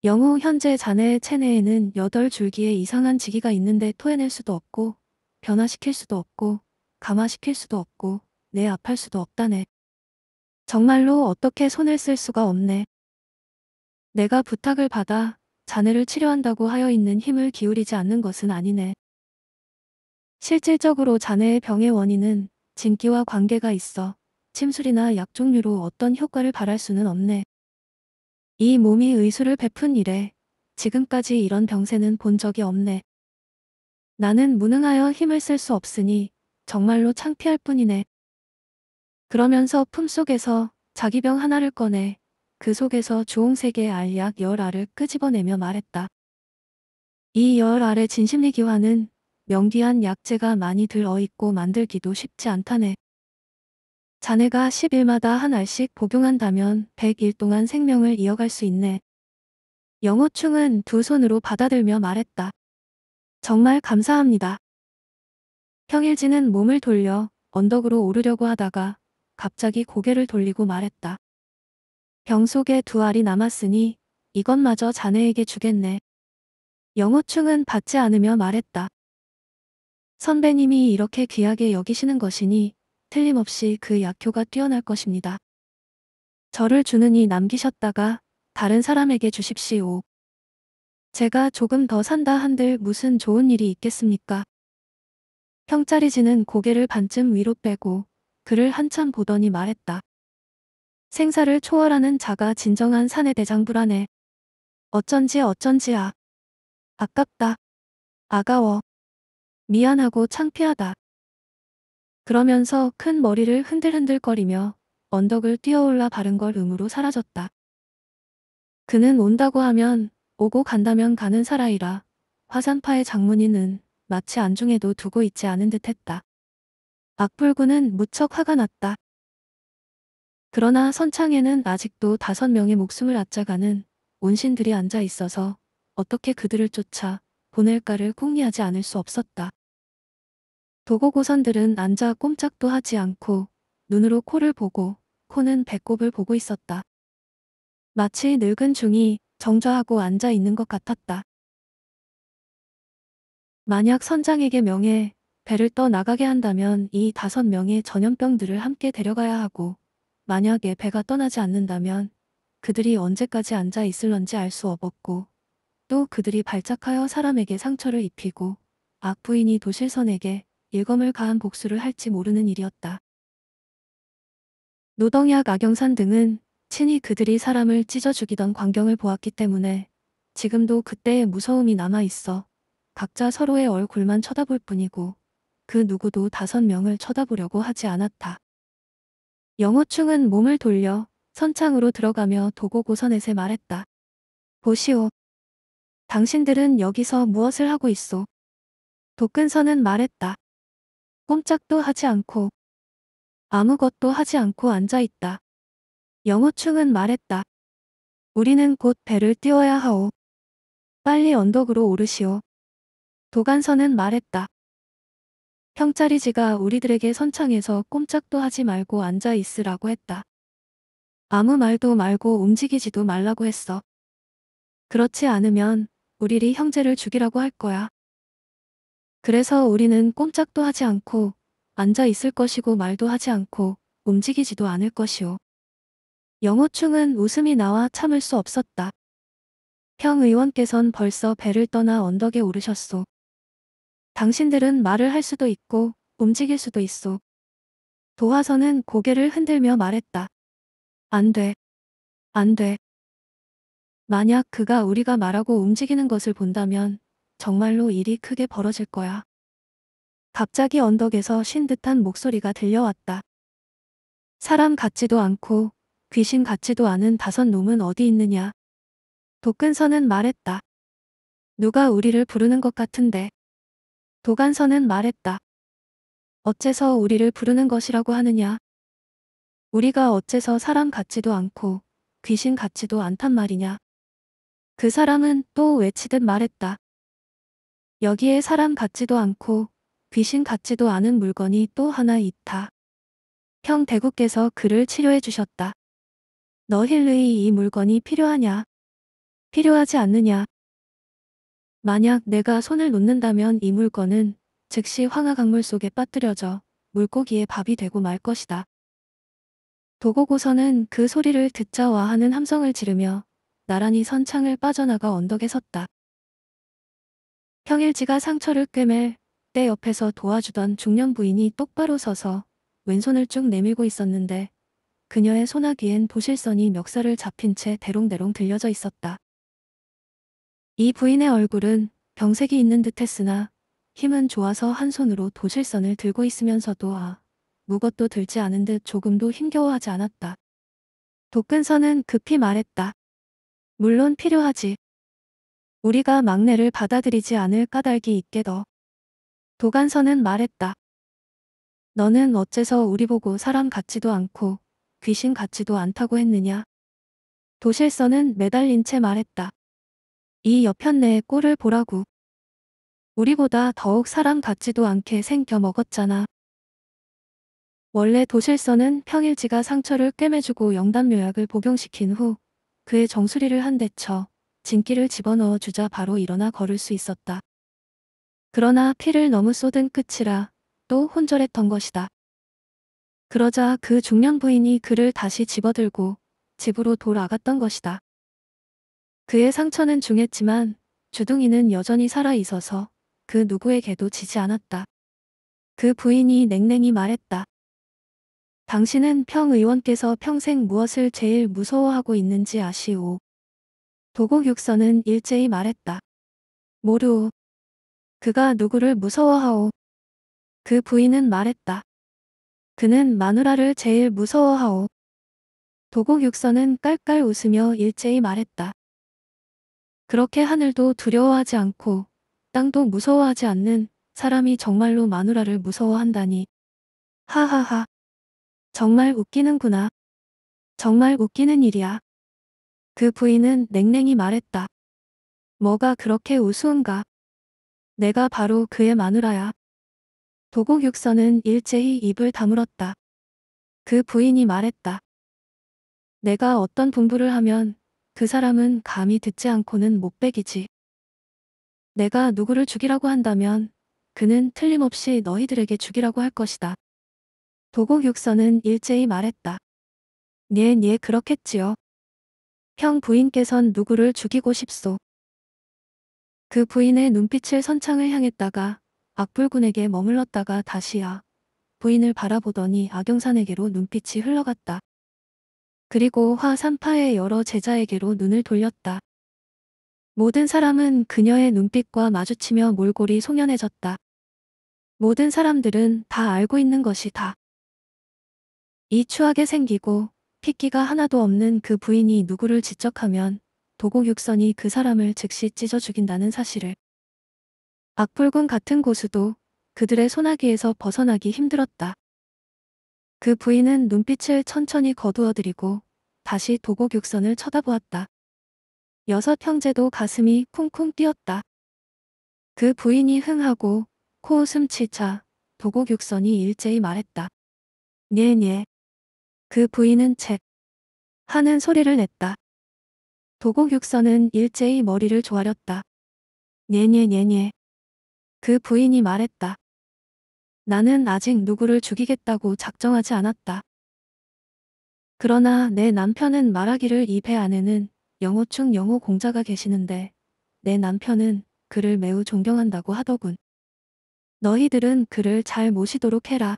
영호 현재 자네의 체내에는 여덟 줄기의 이상한 지기가 있는데 토해낼 수도 없고 변화시킬 수도 없고 감화시킬 수도 없고 내 압할 수도 없다네. 정말로 어떻게 손을 쓸 수가 없네. 내가 부탁을 받아 자네를 치료한다고 하여 있는 힘을 기울이지 않는 것은 아니네. 실질적으로 자네의 병의 원인은 진기와 관계가 있어 침술이나 약 종류로 어떤 효과를 바랄 수는 없네. 이 몸이 의술을 베푼 일에 지금까지 이런 병세는 본 적이 없네. 나는 무능하여 힘을 쓸 수 없으니 정말로 창피할 뿐이네. 그러면서 품속에서 자기 병 하나를 꺼내 그 속에서 주홍색의 알약 열알을 끄집어내며 말했다. 이 열알의 진심리 기화는 명기한 약재가 많이 들어있고 만들기도 쉽지 않다네. 자네가 10일마다 한 알씩 복용한다면 100일 동안 생명을 이어갈 수 있네. 영호충은 두 손으로 받아들며 말했다. 정말 감사합니다. 평일지는 몸을 돌려 언덕으로 오르려고 하다가 갑자기 고개를 돌리고 말했다. 병 속에 두 알이 남았으니 이것마저 자네에게 주겠네. 영호충은 받지 않으며 말했다. 선배님이 이렇게 귀하게 여기시는 것이니 틀림없이 그 약효가 뛰어날 것입니다. 저를 주느니 남기셨다가 다른 사람에게 주십시오. 제가 조금 더 산다 한들 무슨 좋은 일이 있겠습니까? 평짜리지는 고개를 반쯤 위로 빼고 그를 한참 보더니 말했다. 생사를 초월하는 자가 진정한 사내 대장부라네. 어쩐지 어쩐지야. 아깝다. 아가워. 미안하고 창피하다. 그러면서 큰 머리를 흔들흔들거리며 언덕을 뛰어올라 바른 걸 음으로 사라졌다. 그는 온다고 하면 오고 간다면 가는 사라이라 화산파의 장문인은 마치 안중에도 두고 있지 않은 듯 했다. 악불구는 무척 화가 났다. 그러나 선창에는 아직도 다섯 명의 목숨을 앗자가는 온신들이 앉아 있어서 어떻게 그들을 쫓아 보낼까를 궁리하지 않을 수 없었다. 도고 고선들은 앉아 꼼짝도 하지 않고 눈으로 코를 보고 코는 배꼽을 보고 있었다. 마치 늙은 중이 정좌하고 앉아 있는 것 같았다. 만약 선장에게 명예, 배를 떠 나가게 한다면 이 다섯 명의 전염병들을 함께 데려가야 하고 만약에 배가 떠나지 않는다면 그들이 언제까지 앉아 있을런지 알 수 없었고 또 그들이 발작하여 사람에게 상처를 입히고 악부인이 도실선에게 예검을 가한 복수를 할지 모르는 일이었다. 노덕약 악영산 등은 친히 그들이 사람을 찢어 죽이던 광경을 보았기 때문에 지금도 그때의 무서움이 남아있어 각자 서로의 얼굴만 쳐다볼 뿐이고 그 누구도 다섯 명을 쳐다보려고 하지 않았다. 영호충은 몸을 돌려 선창으로 들어가며 도고고선에세 말했다. 보시오. 당신들은 여기서 무엇을 하고 있소? 도끈선은 말했다. 꼼짝도 하지 않고 아무것도 하지 않고 앉아있다. 영호충은 말했다. 우리는 곧 배를 띄워야 하오. 빨리 언덕으로 오르시오. 도간선은 말했다. 형짜리지가 우리들에게 선창에서 꼼짝도 하지 말고 앉아 있으라고 했다. 아무 말도 말고 움직이지도 말라고 했어. 그렇지 않으면 우리리 형제를 죽이라고 할 거야. 그래서 우리는 꼼짝도 하지 않고 앉아 있을 것이고 말도 하지 않고 움직이지도 않을 것이오. 영호충은 웃음이 나와 참을 수 없었다. 평 의원께선 벌써 배를 떠나 언덕에 오르셨소. 당신들은 말을 할 수도 있고 움직일 수도 있소. 도화선은 고개를 흔들며 말했다. 안 돼. 안 돼. 만약 그가 우리가 말하고 움직이는 것을 본다면 정말로 일이 크게 벌어질 거야. 갑자기 언덕에서 쉰 듯한 목소리가 들려왔다. 사람 같지도 않고 귀신 같지도 않은 다섯 놈은 어디 있느냐. 도근선은 말했다. 누가 우리를 부르는 것 같은데. 도간선은 말했다. 어째서 우리를 부르는 것이라고 하느냐. 우리가 어째서 사람 같지도 않고 귀신 같지도 않단 말이냐. 그 사람은 또 외치듯 말했다. 여기에 사람 같지도 않고 귀신 같지도 않은 물건이 또 하나 있다. 형 대구께서 그를 치료해 주셨다. 너힐르이 물건이 필요하냐? 필요하지 않느냐? 만약 내가 손을 놓는다면 이 물건은 즉시 황하강물 속에 빠뜨려져 물고기의 밥이 되고 말 것이다. 도고고선은 그 소리를 듣자 와하는 함성을 지르며 나란히 선창을 빠져나가 언덕에 섰다. 평일지가 상처를 꿰맬 때 옆에서 도와주던 중년 부인이 똑바로 서서 왼손을 쭉 내밀고 있었는데 그녀의 소나귀엔 도실선이 멱살을 잡힌 채 대롱대롱 들려져 있었다. 이 부인의 얼굴은 병색이 있는 듯했으나 힘은 좋아서 한 손으로 도실선을 들고 있으면서도 아 무것도 들지 않은 듯 조금도 힘겨워하지 않았다. 도끈선은 급히 말했다. 물론 필요하지. 우리가 막내를 받아들이지 않을 까닭이 있게더. 도간선은 말했다. 너는 어째서 우리 보고 사람 같지도 않고 귀신 같지도 않다고 했느냐. 도실선은 매달린 채 말했다. 이여편내의 꼴을 보라고. 우리보다 더욱 사람 같지도 않게 생겨 먹었잖아. 원래 도실선은 평일지가 상처를 꿰매주고 영단 묘약을 복용시킨 후 그의 정수리를 한 대쳐 진기를 집어넣어 주자 바로 일어나 걸을 수 있었다. 그러나 피를 너무 쏟은 끝이라 또 혼절했던 것이다. 그러자 그 중년 부인이 그를 다시 집어들고 집으로 돌아갔던 것이다. 그의 상처는 중했지만 주둥이는 여전히 살아있어서 그 누구에게도 지지 않았다. 그 부인이 냉랭히 말했다. 당신은 평 의원께서 평생 무엇을 제일 무서워하고 있는지 아시오. 도곡 육선은 일제히 말했다. 모르오. 그가 누구를 무서워하오. 그 부인은 말했다. 그는 마누라를 제일 무서워하오. 도곡 육선은 깔깔 웃으며 일제히 말했다. 그렇게 하늘도 두려워하지 않고 땅도 무서워하지 않는 사람이 정말로 마누라를 무서워한다니. 하하하. 정말 웃기는구나. 정말 웃기는 일이야. 그 부인은 냉랭히 말했다. 뭐가 그렇게 우스운가? 내가 바로 그의 마누라야. 도곡 육서는 일제히 입을 다물었다. 그 부인이 말했다. 내가 어떤 분부를 하면 그 사람은 감히 듣지 않고는 못 배기지. 내가 누구를 죽이라고 한다면 그는 틀림없이 너희들에게 죽이라고 할 것이다. 도곡 육서는 일제히 말했다. 네, 네 그렇겠지요. 형 부인께선 누구를 죽이고 싶소. 그 부인의 눈빛을 선창을 향했다가 악불군에게 머물렀다가 다시야 아, 부인을 바라보더니 악영산에게로 눈빛이 흘러갔다. 그리고 화산파의 여러 제자에게로 눈을 돌렸다. 모든 사람은 그녀의 눈빛과 마주치며 몰골이 송연해졌다. 모든 사람들은 다 알고 있는 것이다. 이 추하게 생기고 핏기가 하나도 없는 그 부인이 누구를 지적하면 도곡 육선이 그 사람을 즉시 찢어 죽인다는 사실을. 악불군 같은 고수도 그들의 소나기에서 벗어나기 힘들었다. 그 부인은 눈빛을 천천히 거두어들이고 다시 도곡 육선을 쳐다보았다. 여섯 형제도 가슴이 쿵쿵 뛰었다. 그 부인이 흥하고 코웃음 치자 도곡 육선이 일제히 말했다. 네네. 그 부인은 책 하는 소리를 냈다. 도곡육선은 일제히 머리를 조아렸다. 녜녜녜녜. 그 부인이 말했다. 나는 아직 누구를 죽이겠다고 작정하지 않았다. 그러나 내 남편은 말하기를 입에 안에는 영호충 영호 공자가 계시는데 내 남편은 그를 매우 존경한다고 하더군. 너희들은 그를 잘 모시도록 해라.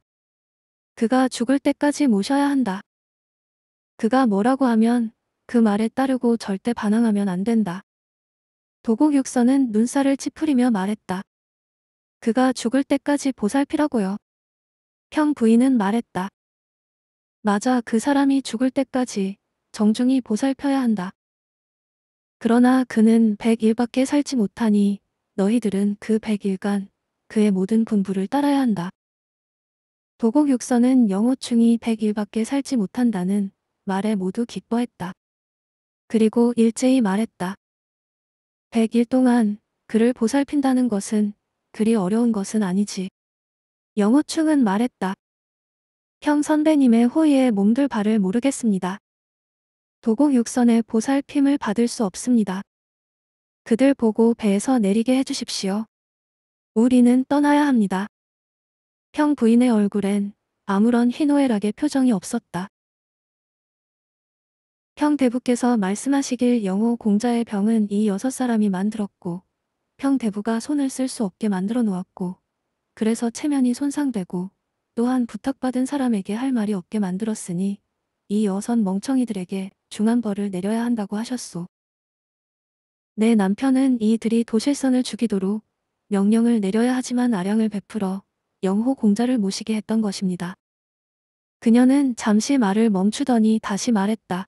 그가 죽을 때까지 모셔야 한다. 그가 뭐라고 하면 그 말에 따르고 절대 반항하면 안 된다. 도곡 육선은 눈살을 찌푸리며 말했다. 그가 죽을 때까지 보살피라고요. 평 부인은 말했다. 맞아 그 사람이 죽을 때까지 정중히 보살펴야 한다. 그러나 그는 100일밖에 살지 못하니 너희들은 그 100일간 그의 모든 군부를 따라야 한다. 도곡 육선은 영호충이 100일밖에 살지 못한다는 말에 모두 기뻐했다. 그리고 일제히 말했다. 100일 동안 그를 보살핀다는 것은 그리 어려운 것은 아니지. 영호충은 말했다. 형 선배님의 호의에 몸둘 바를 모르겠습니다. 도곡 육선의 보살핌을 받을 수 없습니다. 그들 보고 배에서 내리게 해주십시오. 우리는 떠나야 합니다. 형 부인의 얼굴엔 아무런 희노애락의 표정이 없었다. 평대부께서 말씀하시길 영호 공자의 병은 이 여섯 사람이 만들었고 평대부가 손을 쓸 수 없게 만들어 놓았고 그래서 체면이 손상되고 또한 부탁받은 사람에게 할 말이 없게 만들었으니 이 여선 멍청이들에게 중한 벌을 내려야 한다고 하셨소. 내 남편은 이들이 도실선을 죽이도록 명령을 내려야 하지만 아량을 베풀어 영호 공자를 모시게 했던 것입니다. 그녀는 잠시 말을 멈추더니 다시 말했다.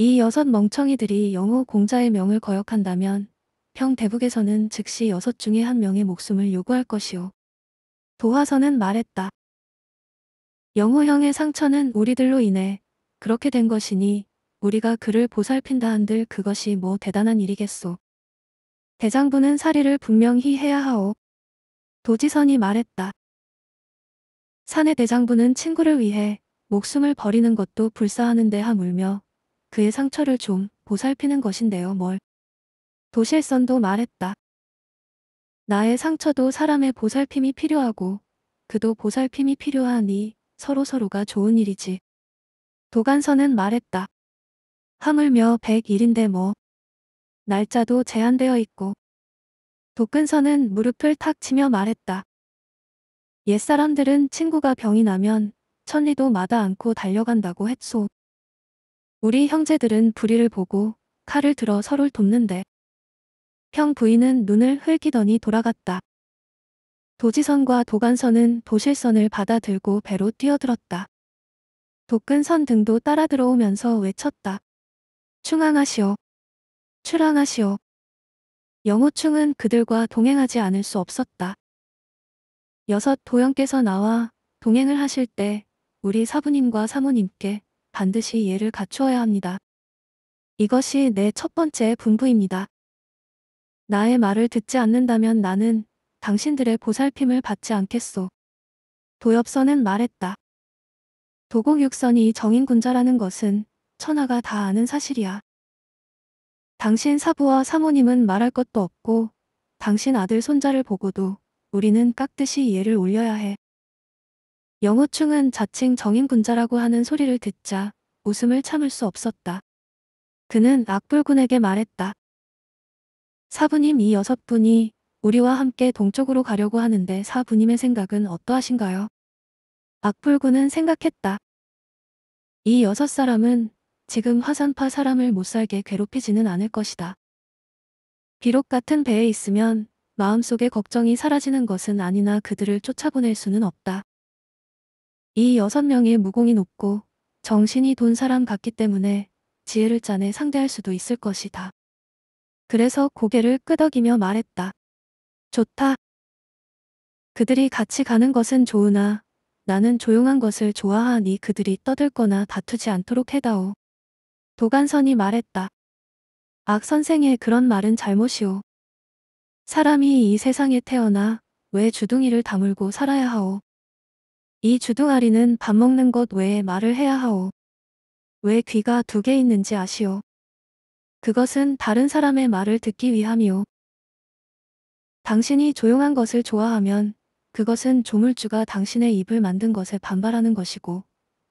이 여섯 멍청이들이 영호 공자의 명을 거역한다면 평대북에서는 즉시 여섯 중에 한 명의 목숨을 요구할 것이오. 도화선은 말했다. 영호 형의 상처는 우리들로 인해 그렇게 된 것이니 우리가 그를 보살핀다 한들 그것이 뭐 대단한 일이겠소. 대장부는 사리를 분명히 해야 하오. 도지선이 말했다. 사내 대장부는 친구를 위해 목숨을 버리는 것도 불사하는데 하물며 그의 상처를 좀 보살피는 것인데요 뭘. 도실선도 말했다. 나의 상처도 사람의 보살핌이 필요하고 그도 보살핌이 필요하니 서로서로가 좋은 일이지. 도간선은 말했다. 하물며 101인데 뭐. 날짜도 제한되어 있고. 도근선은 무릎을 탁 치며 말했다. 옛사람들은 친구가 병이 나면 천리도 마다 않고 달려간다고 했소. 우리 형제들은 불의를 보고 칼을 들어 서로를 돕는데 형 부인은 눈을 흘기더니 돌아갔다. 도지선과 도간선은 도실선을 받아들고 배로 뛰어들었다. 독근선 등도 따라 들어오면서 외쳤다. 충항하시오. 출항하시오. 영호충은 그들과 동행하지 않을 수 없었다. 여섯 도영께서 나와 동행을 하실 때 우리 사부님과 사모님께 반드시 예를 갖추어야 합니다. 이것이 내 첫 번째 분부입니다. 나의 말을 듣지 않는다면 나는 당신들의 보살핌을 받지 않겠소. 도엽선은 말했다. 도곡육선이 정인군자라는 것은 천하가 다 아는 사실이야. 당신 사부와 사모님은 말할 것도 없고 당신 아들 손자를 보고도 우리는 깍듯이 예를 올려야 해. 영호충은 자칭 정인군자라고 하는 소리를 듣자 웃음을 참을 수 없었다. 그는 악불군에게 말했다. 사부님 이 여섯 분이 우리와 함께 동쪽으로 가려고 하는데 사부님의 생각은 어떠하신가요? 악불군은 생각했다. 이 여섯 사람은 지금 화산파 사람을 못살게 괴롭히지는 않을 것이다. 비록 같은 배에 있으면 마음속의 걱정이 사라지는 것은 아니나 그들을 쫓아보낼 수는 없다. 이 여섯 명의 무공이 높고 정신이 돈 사람 같기 때문에 지혜를 짜내 상대할 수도 있을 것이다. 그래서 고개를 끄덕이며 말했다. 좋다. 그들이 같이 가는 것은 좋으나 나는 조용한 것을 좋아하니 그들이 떠들거나 다투지 않도록 해다오. 도간선이 말했다. 악 선생의 그런 말은 잘못이오. 사람이 이 세상에 태어나 왜 주둥이를 다물고 살아야 하오. 이 주둥아리는 밥 먹는 것 외에 말을 해야 하오. 왜 귀가 두 개 있는지 아시오. 그것은 다른 사람의 말을 듣기 위함이오. 당신이 조용한 것을 좋아하면 그것은 조물주가 당신의 입을 만든 것에 반발하는 것이고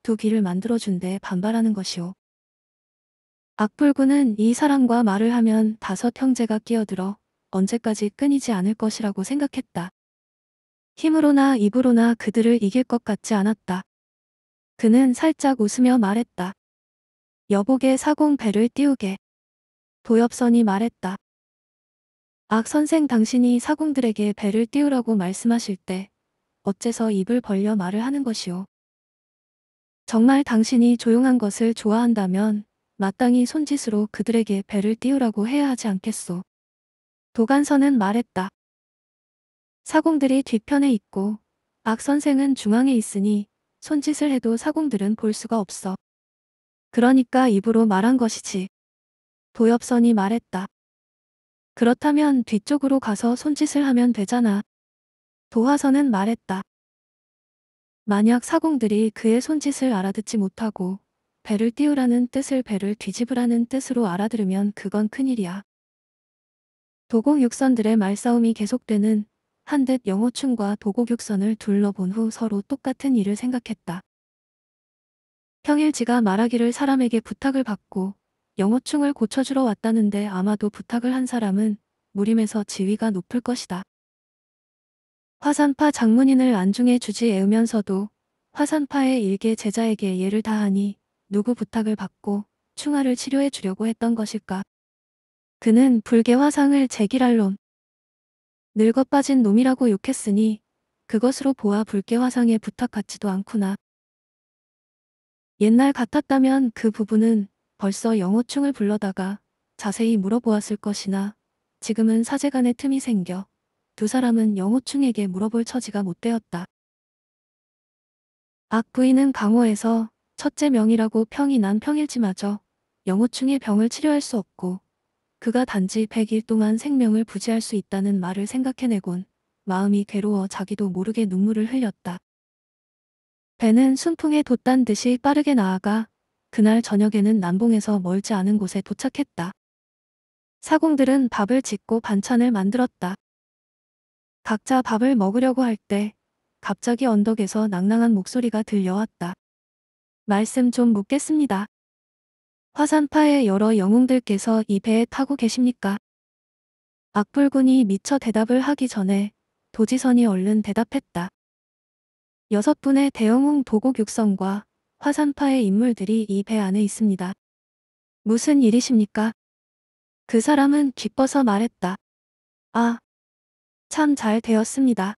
두 귀를 만들어준 데 반발하는 것이오. 악불구는 이 사람과 말을 하면 다섯 형제가 끼어들어 언제까지 끊이지 않을 것이라고 생각했다. 힘으로나 입으로나 그들을 이길 것 같지 않았다. 그는 살짝 웃으며 말했다. 여복의 사공 배를 띄우게. 도엽선이 말했다. 악 선생 당신이 사공들에게 배를 띄우라고 말씀하실 때 어째서 입을 벌려 말을 하는 것이오. 정말 당신이 조용한 것을 좋아한다면 마땅히 손짓으로 그들에게 배를 띄우라고 해야 하지 않겠소. 도간선은 말했다. 사공들이 뒤편에 있고 박 선생은 중앙에 있으니 손짓을 해도 사공들은 볼 수가 없어. 그러니까 입으로 말한 것이지. 도엽선이 말했다. 그렇다면 뒤쪽으로 가서 손짓을 하면 되잖아. 도화선은 말했다. 만약 사공들이 그의 손짓을 알아듣지 못하고 배를 띄우라는 뜻을 배를 뒤집으라는 뜻으로 알아들으면 그건 큰일이야. 도공 육선들의 말싸움이 계속되는 한듯 영호충과 도고격선을 둘러본 후 서로 똑같은 일을 생각했다. 평일지가 말하기를 사람에게 부탁을 받고 영호충을 고쳐주러 왔다는데 아마도 부탁을 한 사람은 무림에서 지위가 높을 것이다. 화산파 장문인을 안중에 주지 애우면서도 화산파의 일개 제자에게 예를 다하니 누구 부탁을 받고 충하를 치료해 주려고 했던 것일까. 그는 불계화상을 제기랄론 늙어 빠진 놈이라고 욕했으니 그것으로 보아 불계화상에 부탁받지도 않구나. 옛날 같았다면 그 부부는 벌써 영호충을 불러다가 자세히 물어보았을 것이나 지금은 사제간의 틈이 생겨 두 사람은 영호충에게 물어볼 처지가 못 되었다. 악 부인은 강호에서 첫째 명이라고 평이 난 평일지마저 영호충의 병을 치료할 수 없고 그가 단지 100일 동안 생명을 부지할 수 있다는 말을 생각해내곤 마음이 괴로워 자기도 모르게 눈물을 흘렸다. 배는 순풍에 돛단 듯이 빠르게 나아가 그날 저녁에는 남봉에서 멀지 않은 곳에 도착했다. 사공들은 밥을 짓고 반찬을 만들었다. 각자 밥을 먹으려고 할 때 갑자기 언덕에서 낭낭한 목소리가 들려왔다. 말씀 좀 묻겠습니다. 화산파의 여러 영웅들께서 이 배에 타고 계십니까? 악불군이 미처 대답을 하기 전에 도지선이 얼른 대답했다. 여섯 분의 대영웅 보곡 육성과 화산파의 인물들이 이 배 안에 있습니다. 무슨 일이십니까? 그 사람은 기뻐서 말했다. 아, 참 잘 되었습니다.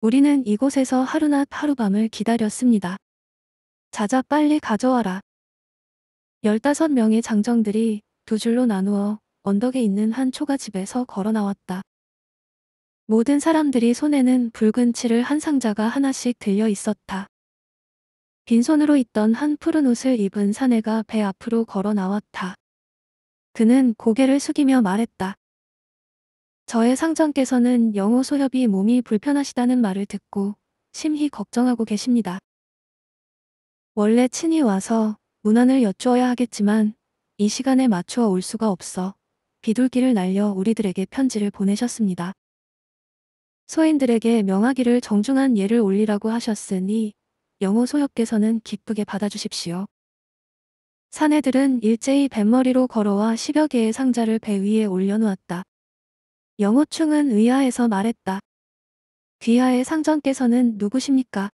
우리는 이곳에서 하루나하루밤을 기다렸습니다. 자자 빨리 가져와라. 1 5 명의 장정들이 두 줄로 나누어 언덕에 있는 한 초가집에서 걸어 나왔다. 모든 사람들이 손에는 붉은 칠을 한 상자가 하나씩 들려 있었다. 빈손으로 있던 한 푸른 옷을 입은 사내가 배 앞으로 걸어 나왔다. 그는 고개를 숙이며 말했다. 저의 상전께서는 영호 소협이 몸이 불편하시다는 말을 듣고 심히 걱정하고 계십니다. 원래 친히 와서 문안을 여쭈어야 하겠지만 이 시간에 맞추어 올 수가 없어 비둘기를 날려 우리들에게 편지를 보내셨습니다. 소인들에게 명하기를 정중한 예를 올리라고 하셨으니 영호 소협께서는 기쁘게 받아주십시오. 사내들은 일제히 뱃머리로 걸어와 십여 개의 상자를 배 위에 올려놓았다. 영호충은 의아해서 말했다. 귀하의 상전께서는 누구십니까?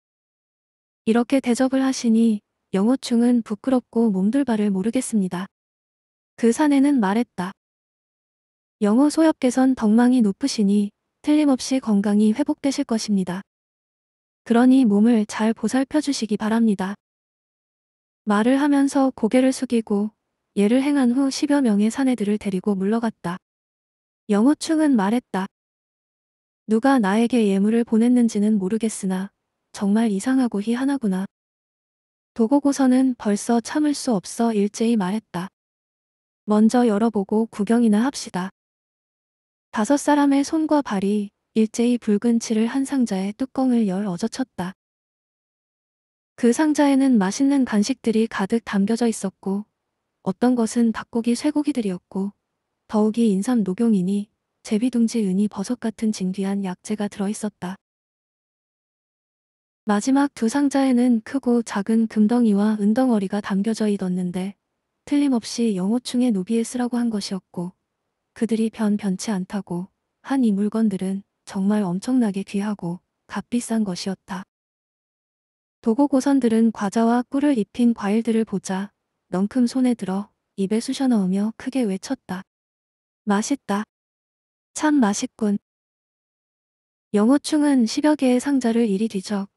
이렇게 대접을 하시니 영호충은 부끄럽고 몸둘바를 모르겠습니다. 그 사내는 말했다. 영호 소엽께선 덕망이 높으시니 틀림없이 건강이 회복되실 것입니다. 그러니 몸을 잘 보살펴 주시기 바랍니다. 말을 하면서 고개를 숙이고 예를 행한 후 10여 명의 사내들을 데리고 물러갔다. 영호충은 말했다. 누가 나에게 예물을 보냈는지는 모르겠으나 정말 이상하고 희한하구나. 도고고서는 벌써 참을 수 없어 일제히 말했다. 먼저 열어보고 구경이나 합시다. 다섯 사람의 손과 발이 일제히 붉은 칠을 한 상자의 뚜껑을 열 어젖혔다. 그 상자에는 맛있는 간식들이 가득 담겨져 있었고 어떤 것은 닭고기 쇠고기들이었고 더욱이 인삼 녹용이니 제비둥지 은이 버섯 같은 진귀한 약재가 들어있었다. 마지막 두 상자에는 크고 작은 금덩이와 은덩어리가 담겨져 있었는데 틀림없이 영호충의 노비에 쓰라고 한 것이었고 그들이 변변치 않다고 한 이 물건들은 정말 엄청나게 귀하고 값비싼 것이었다. 도고 고선들은 과자와 꿀을 입힌 과일들을 보자 넝큼 손에 들어 입에 쑤셔 넣으며 크게 외쳤다. 맛있다. 참 맛있군. 영호충은 10여 개의 상자를 이리 뒤적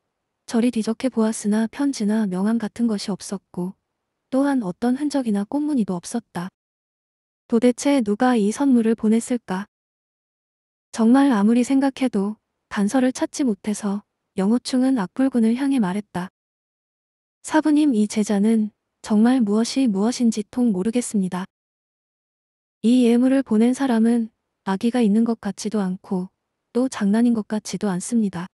절이 뒤적해 보았으나 편지나 명함 같은 것이 없었고 또한 어떤 흔적이나 꽃무늬도 없었다. 도대체 누가 이 선물을 보냈을까? 정말 아무리 생각해도 단서를 찾지 못해서 영호충은 악불군을 향해 말했다. 사부님 이 제자는 정말 무엇이 무엇인지 통 모르겠습니다. 이 예물을 보낸 사람은 아기가 있는 것 같지도 않고 또 장난인 것 같지도 않습니다.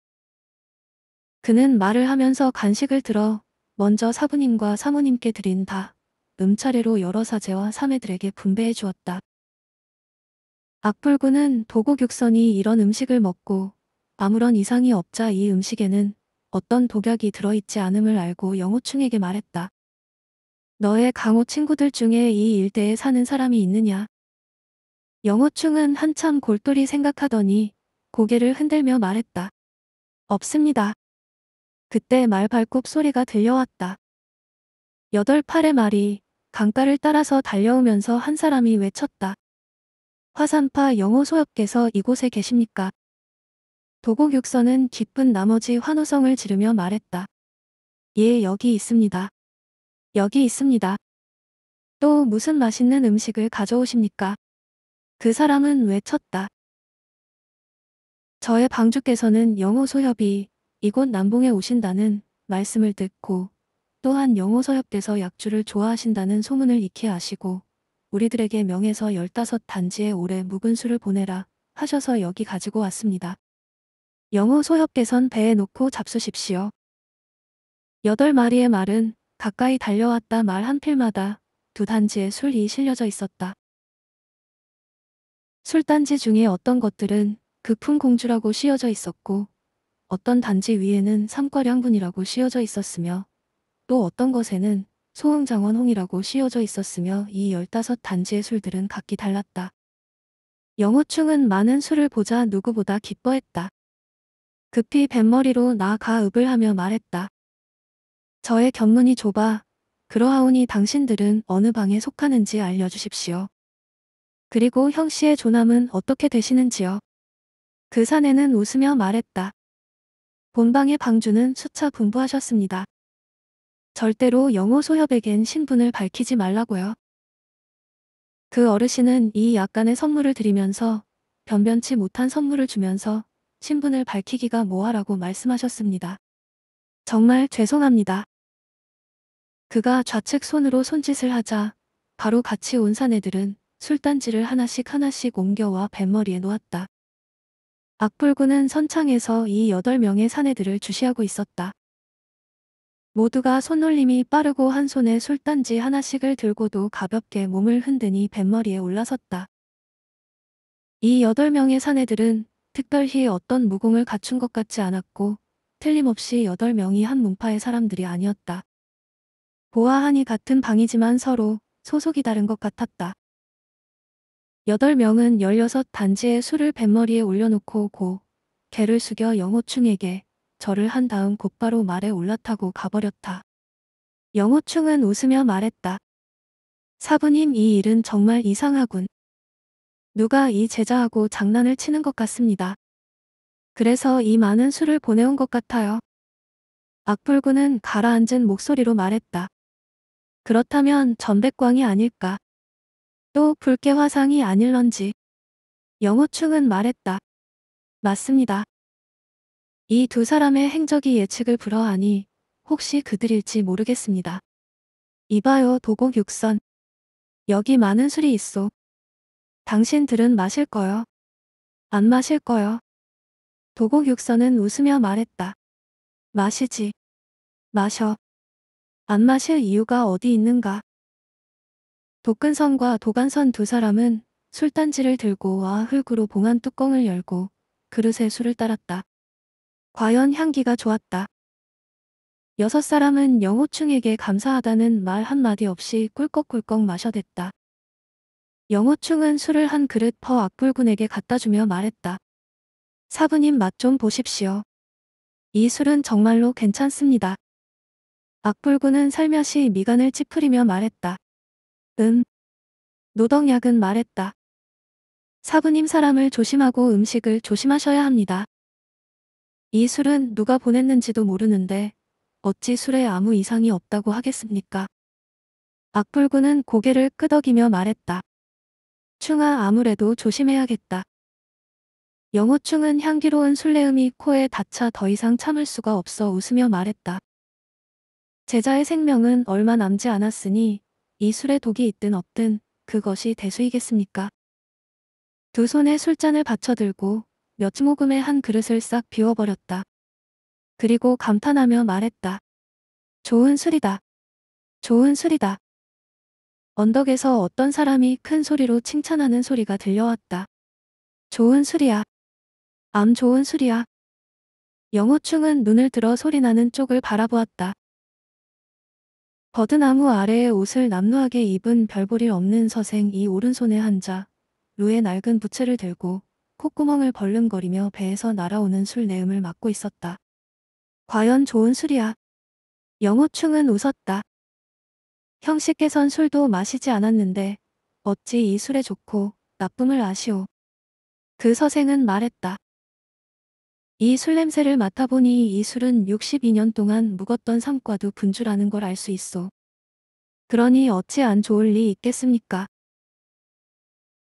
그는 말을 하면서 간식을 들어 먼저 사부님과 사모님께 드린 다 음차례로 여러 사제와 사매들에게 분배해 주었다. 악불군은 도곡육선이 이런 음식을 먹고 아무런 이상이 없자 이 음식에는 어떤 독약이 들어있지 않음을 알고 영호충에게 말했다. 너의 강호 친구들 중에 이 일대에 사는 사람이 있느냐? 영호충은 한참 골똘히 생각하더니 고개를 흔들며 말했다. 없습니다. 그때 말 발굽 소리가 들려왔다. 여덟 팔의 말이 강가를 따라서 달려오면서 한 사람이 외쳤다. 화산파 영호소엽께서 이곳에 계십니까? 도곡 육선은 깊은 나머지 환호성을 지르며 말했다. 예, 여기 있습니다. 여기 있습니다. 또 무슨 맛있는 음식을 가져오십니까? 그 사람은 외쳤다. 저의 방주께서는 영호소엽이 이곳 남봉에 오신다는 말씀을 듣고 또한 영호 서역대서 약주를 좋아하신다는 소문을 익히 아시고 우리들에게 명에서 열다섯 단지에 오래 묵은 수를 보내라 하셔서 여기 가지고 왔습니다. 영호 소협대선 배에 놓고 잡수십시오. 여덟 마리의 말은 가까이 달려왔다 말 한 필마다 두 단지에 술이 실려져 있었다. 술단지 중에 어떤 것들은 극품공주라고 씌어져 있었고 어떤 단지 위에는 삼과량분이라고 씌어져 있었으며 또 어떤 것에는 소흥장원홍이라고 씌어져 있었으며 이 15단지의 술들은 각기 달랐다. 영호충은 많은 술을 보자 누구보다 기뻐했다. 급히 뱃머리로 나가 읍을 하며 말했다. 저의 견문이 좁아 그러하오니 당신들은 어느 방에 속하는지 알려주십시오. 그리고 형씨의 조남은 어떻게 되시는지요. 그 사내는 웃으며 말했다. 본방의 방주는 수차 분부하셨습니다. 절대로 영호소협에겐 신분을 밝히지 말라고요. 그 어르신은 이 약간의 선물을 드리면서 변변치 못한 선물을 주면서 신분을 밝히기가 뭐하라고 말씀하셨습니다. 정말 죄송합니다. 그가 좌측 손으로 손짓을 하자 바로 같이 온 사내들은 술단지를 하나씩 하나씩 옮겨와 뱃머리에 놓았다. 악불구는 선창에서 이 8명의 사내들을 주시하고 있었다. 모두가 손놀림이 빠르고 한 손에 술단지 하나씩을 들고도 가볍게 몸을 흔드니 뱃머리에 올라섰다. 이 8명의 사내들은 특별히 어떤 무공을 갖춘 것 같지 않았고 틀림없이 8명이 한 문파의 사람들이 아니었다. 보아하니 같은 방이지만 서로 소속이 다른 것 같았다. 8명은 16단지에 술을 뱃머리에 올려놓고 고 개를 숙여 영호충에게 절을 한 다음 곧바로 말에 올라타고 가버렸다. 영호충은 웃으며 말했다. 사부님 이 일은 정말 이상하군. 누가 이 제자하고 장난을 치는 것 같습니다. 그래서 이 많은 술을 보내온 것 같아요. 악불군은 가라앉은 목소리로 말했다. 그렇다면 전백광이 아닐까. 또 붉게 화상이 아닐런지. 영호충은 말했다. 맞습니다. 이 두 사람의 행적이 예측을 불허하니 혹시 그들일지 모르겠습니다. 이봐요 도곡 육선. 여기 많은 술이 있어. 당신들은 마실 거요. 안 마실 거요. 도곡 육선은 웃으며 말했다. 마시지. 마셔. 안 마실 이유가 어디 있는가. 독근선과 도간선 두 사람은 술단지를 들고 와흙으로 봉한 뚜껑을 열고 그릇에 술을 따랐다. 과연 향기가 좋았다. 여섯 사람은 영호충에게 감사하다는 말 한마디 없이 꿀꺽꿀꺽 마셔댔다. 영호충은 술을 한 그릇 퍼 악불군에게 갖다주며 말했다. 사부님 맛 좀 보십시오. 이 술은 정말로 괜찮습니다. 악불군은 살며시 미간을 찌푸리며 말했다. 음. 노덕약은 말했다. 사부님 사람을 조심하고 음식을 조심하셔야 합니다. 이 술은 누가 보냈는지도 모르는데 어찌 술에 아무 이상이 없다고 하겠습니까? 악불구는 고개를 끄덕이며 말했다. 충아 아무래도 조심해야겠다. 영호충은 향기로운 술내음이 코에 닿자 더 이상 참을 수가 없어 웃으며 말했다. 제자의 생명은 얼마 남지 않았으니 이 술에 독이 있든 없든 그것이 대수이겠습니까? 두 손에 술잔을 받쳐들고 몇모금의한 그릇을 싹 비워버렸다. 그리고 감탄하며 말했다. 좋은 술이다. 좋은 술이다. 언덕에서 어떤 사람이 큰 소리로 칭찬하는 소리가 들려왔다. 좋은 술이야. 암 좋은 술이야. 영호충은 눈을 들어 소리나는 쪽을 바라보았다. 버드나무 아래에 옷을 남루하게 입은 별볼일 없는 서생이 오른손에 한자 루의 낡은 부채를 들고 콧구멍을 벌름거리며 배에서 날아오는 술 내음을 맡고 있었다. 과연 좋은 술이야. 영호충은 웃었다. 형식께선 술도 마시지 않았는데 어찌 이 술에 좋고 나쁨을 아시오. 그 서생은 말했다. 이술 냄새를 맡아보니 이 술은 62년 동안 묵었던 삶과도 분주라는 걸 알 수 있어. 그러니 어찌 안 좋을 리 있겠습니까?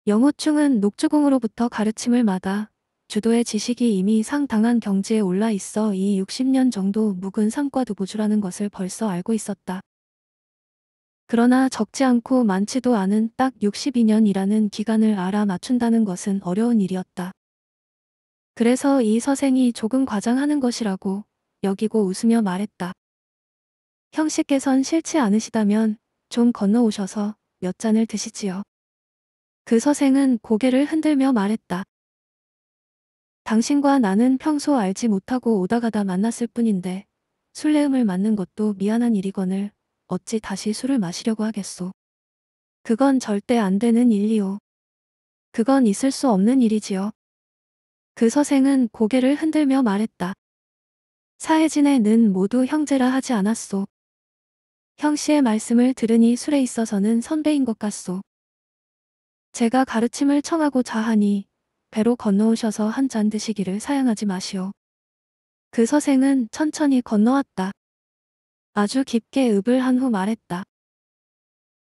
영호충은 녹주공으로부터 가르침을 받아 주도의 지식이 이미 상당한 경지에 올라 있어 이 60년 정도 묵은 상과 도보주라는 것을 벌써 알고 있었다. 그러나 적지 않고 많지도 않은 딱 62년이라는 기간을 알아 맞춘다는 것은 어려운 일이었다. 그래서 이 서생이 조금 과장하는 것이라고 여기고 웃으며 말했다. 형씨께선 싫지 않으시다면 좀 건너오셔서 몇 잔을 드시지요. 그 서생은 고개를 흔들며 말했다. 당신과 나는 평소 알지 못하고 오다가다 만났을 뿐인데 술래음을 맞는 것도 미안한 일이거늘 어찌 다시 술을 마시려고 하겠소. 그건 절대 안 되는 일이오. 그건 있을 수 없는 일이지요. 그 서생은 고개를 흔들며 말했다. 사혜진의 는 모두 형제라 하지 않았소. 형씨의 말씀을 들으니 술에 있어서는 선배인 것 같소. 제가 가르침을 청하고 자하니 배로 건너오셔서 한잔 드시기를 사양하지 마시오. 그 서생은 천천히 건너왔다. 아주 깊게 읍을 한 후 말했다.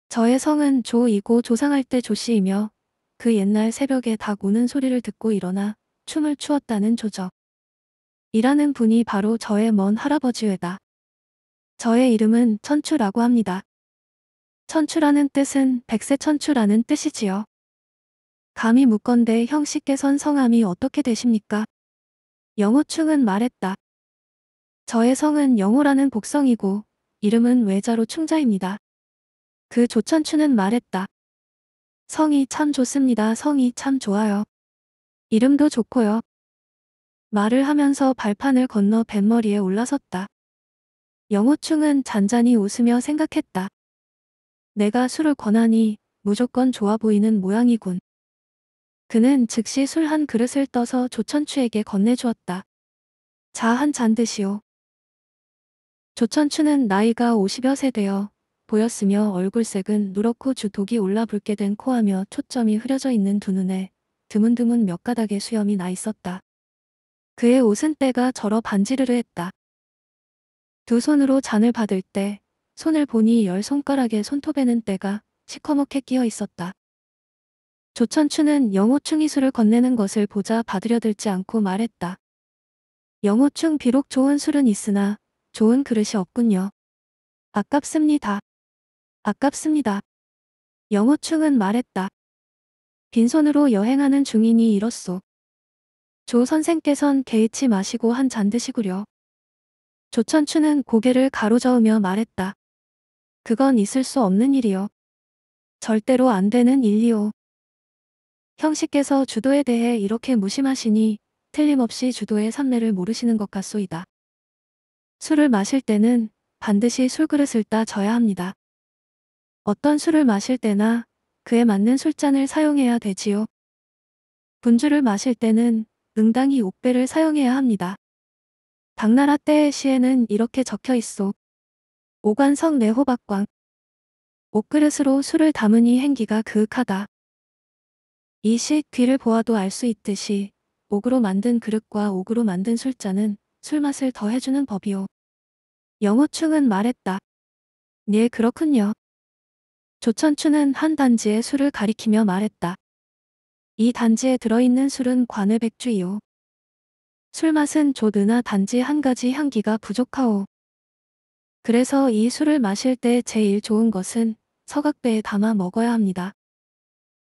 저의 성은 조이고 조상할 때 조씨이며 그 옛날 새벽에 닭 우는 소리를 듣고 일어나 춤을 추었다는 조적. 이라는 분이 바로 저의 먼할아버지회다 저의 이름은 천추라고 합니다. 천추라는 뜻은 백세천추라는 뜻이지요. 감히 묻건데 형식께선 성함이 어떻게 되십니까? 영호충은 말했다. 저의 성은 영호라는 복성이고 이름은 외자로 충자입니다. 그 조천추는 말했다. 성이 참 좋습니다. 성이 참 좋아요. 이름도 좋고요. 말을 하면서 발판을 건너 뱃머리에 올라섰다. 영호충은 잔잔히 웃으며 생각했다. 내가 술을 권하니 무조건 좋아 보이는 모양이군. 그는 즉시 술 한 그릇을 떠서 조천추에게 건네주었다. 자 한 잔 드시오. 조천추는 나이가 50여 세 되어 보였으며 얼굴색은 누렇고 주독이 올라 붉게 된 코하며 초점이 흐려져 있는 두 눈에 드문드문 몇 가닥의 수염이 나 있었다. 그의 옷은 때가 절어 반지르르 했다. 두 손으로 잔을 받을 때 손을 보니 열 손가락에 손톱에는 때가 시커멓게 끼어 있었다. 조천추는 영호충이 술을 건네는 것을 보자 받으려들지 않고 말했다. 영호충 비록 좋은 술은 있으나 좋은 그릇이 없군요. 아깝습니다. 아깝습니다. 영호충은 말했다. 빈손으로 여행하는 중인이 이렇소. 조 선생께선 개의치 마시고 한 잔 드시구려. 조천추는 고개를 가로저으며 말했다. 그건 있을 수 없는 일이요. 절대로 안 되는 일이요. 형씨께서 주도에 대해 이렇게 무심하시니 틀림없이 주도의 삼례를 모르시는 것 같소이다. 술을 마실 때는 반드시 술그릇을 따져야 합니다. 어떤 술을 마실 때나 그에 맞는 술잔을 사용해야 되지요. 분주를 마실 때는 응당히 옥배를 사용해야 합니다. 당나라 때의 시에는 이렇게 적혀 있소. 오관성 내호박광. 옥그릇으로 술을 담으니 행기가 그윽하다. 이 시 귀를 보아도 알 수 있듯이 옥으로 만든 그릇과 옥으로 만든 술잔은 술맛을 더해주는 법이오. 영호충은 말했다. 네 그렇군요. 조천추는 한 단지의 술을 가리키며 말했다. 이 단지에 들어있는 술은 관외백주이오. 술맛은 조드나 단지 한 가지 향기가 부족하오. 그래서 이 술을 마실 때 제일 좋은 것은 서각배에 담아 먹어야 합니다.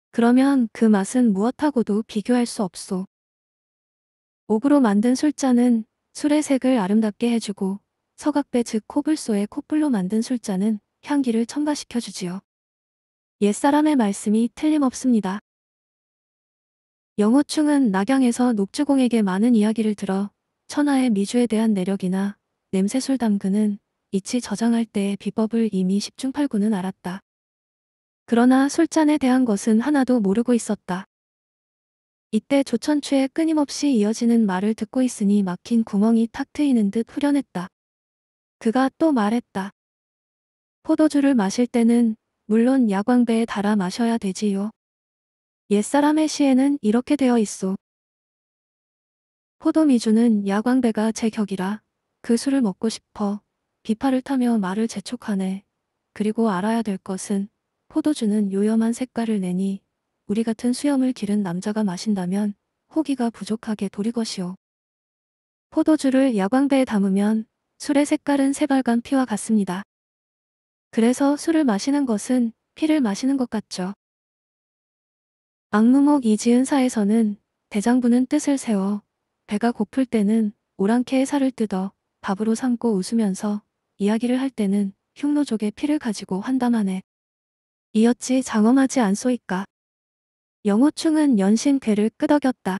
그러면 그 맛은 무엇하고도 비교할 수 없소. 옥으로 만든 술잔은 술의 색을 아름답게 해주고 서각배 즉 코불소의 콧불로 만든 술잔은 향기를 첨가시켜주지요. 옛사람의 말씀이 틀림없습니다. 영호충은 낙양에서 녹주공에게 많은 이야기를 들어 천하의 미주에 대한 내력이나 냄새술 담그는 이치 저장할 때의 비법을 이미 십중팔구는 알았다. 그러나 술잔에 대한 것은 하나도 모르고 있었다. 이때 조천추의 끊임없이 이어지는 말을 듣고 있으니 막힌 구멍이 탁 트이는 듯 후련했다. 그가 또 말했다. 포도주를 마실 때는 물론 야광배에 달아 마셔야 되지요. 옛사람의 시에는 이렇게 되어 있소. 포도미주는 야광배가 제 격이라 그 술을 먹고 싶어 비파를 타며 말을 재촉하네. 그리고 알아야 될 것은 포도주는 요염한 색깔을 내니 우리 같은 수염을 기른 남자가 마신다면 호기가 부족하게 도리 것이오. 포도주를 야광배에 담으면 술의 색깔은 새빨간 피와 같습니다. 그래서 술을 마시는 것은 피를 마시는 것 같죠. 악무목 이지은사에서는 대장부는 뜻을 세워 배가 고플 때는 오랑캐의 살을 뜯어 밥으로 삼고 웃으면서 이야기를 할 때는 흉노족의 피를 가지고 환담하네. 이었지 장엄하지 않소이까. 영호충은 연신 괴를 끄덕였다.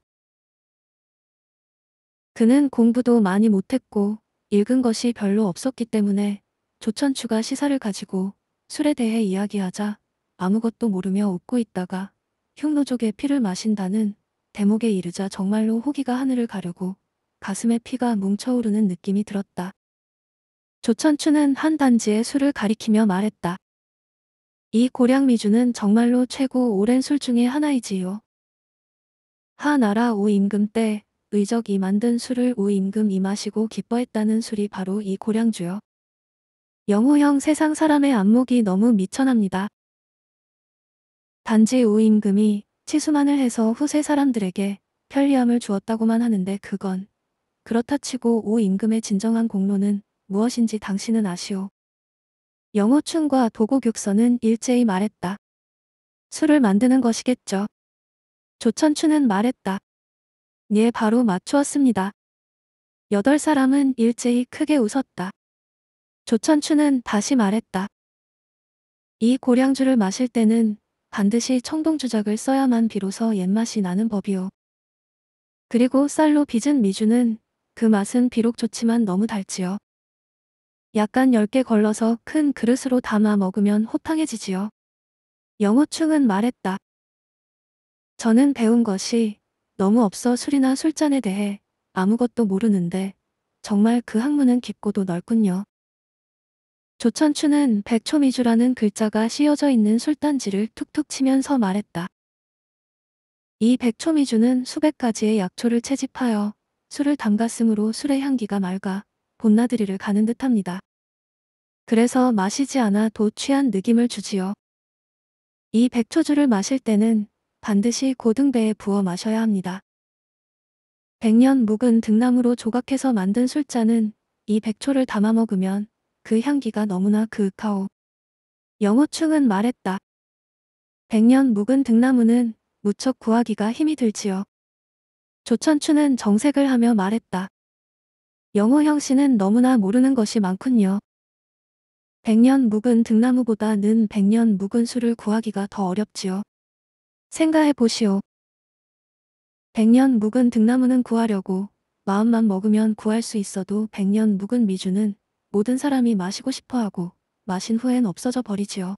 그는 공부도 많이 못했고 읽은 것이 별로 없었기 때문에 조천추가 시사를 가지고 술에 대해 이야기하자 아무것도 모르며 웃고 있다가 흉노족의 피를 마신다는 대목에 이르자 정말로 호기가 하늘을 가려고 가슴에 피가 뭉쳐오르는 느낌이 들었다. 조천추는 한 단지의 술을 가리키며 말했다. 이 고량미주는 정말로 최고 오랜 술중에 하나이지요. 하나라 오임금 때 의적이 만든 술을 오임금이 마시고 기뻐했다는 술이 바로 이 고량주요. 영호형 세상 사람의 안목이 너무 미천합니다. 단지 우임금이 치수만을 해서 후세 사람들에게 편리함을 주었다고만 하는데 그건 그렇다 치고 우임금의 진정한 공로는 무엇인지 당신은 아시오. 영호충과 도고격선은 일제히 말했다. 술을 만드는 것이겠죠. 조천춘은 말했다. 예 바로 맞추었습니다. 여덟 사람은 일제히 크게 웃었다. 조천추는 다시 말했다. 이 고량주를 마실 때는 반드시 청동주작을 써야만 비로소 옛맛이 나는 법이오. 그리고 쌀로 빚은 미주는 그 맛은 비록 좋지만 너무 달지요. 약간 얇게 걸러서 큰 그릇으로 담아 먹으면 호탕해지지요. 영호충은 말했다. 저는 배운 것이 너무 없어 술이나 술잔에 대해 아무것도 모르는데 정말 그 학문은 깊고도 넓군요. 조천추는 백초미주라는 글자가 씌어져 있는 술단지를 툭툭 치면서 말했다. 이 백초미주는 수백 가지의 약초를 채집하여 술을 담갔으므로 술의 향기가 맑아 봄나들이를 가는 듯합니다. 그래서 마시지 않아도 취한 느낌을 주지요. 이 백초주를 마실 때는 반드시 고등배에 부어 마셔야 합니다. 백년 묵은 등나무로 조각해서 만든 술잔은 이 백초를 담아 먹으면 그 향기가 너무나 그윽하오. 영호충은 말했다. 백년 묵은 등나무는 무척 구하기가 힘이 들지요. 조천추는 정색을 하며 말했다. 영호형 씨는 너무나 모르는 것이 많군요. 백년 묵은 등나무보다는 백년 묵은 술을 구하기가 더 어렵지요. 생각해 보시오. 백년 묵은 등나무는 구하려고 마음만 먹으면 구할 수 있어도 백년 묵은 미주는 모든 사람이 마시고 싶어하고 마신 후엔 없어져 버리지요.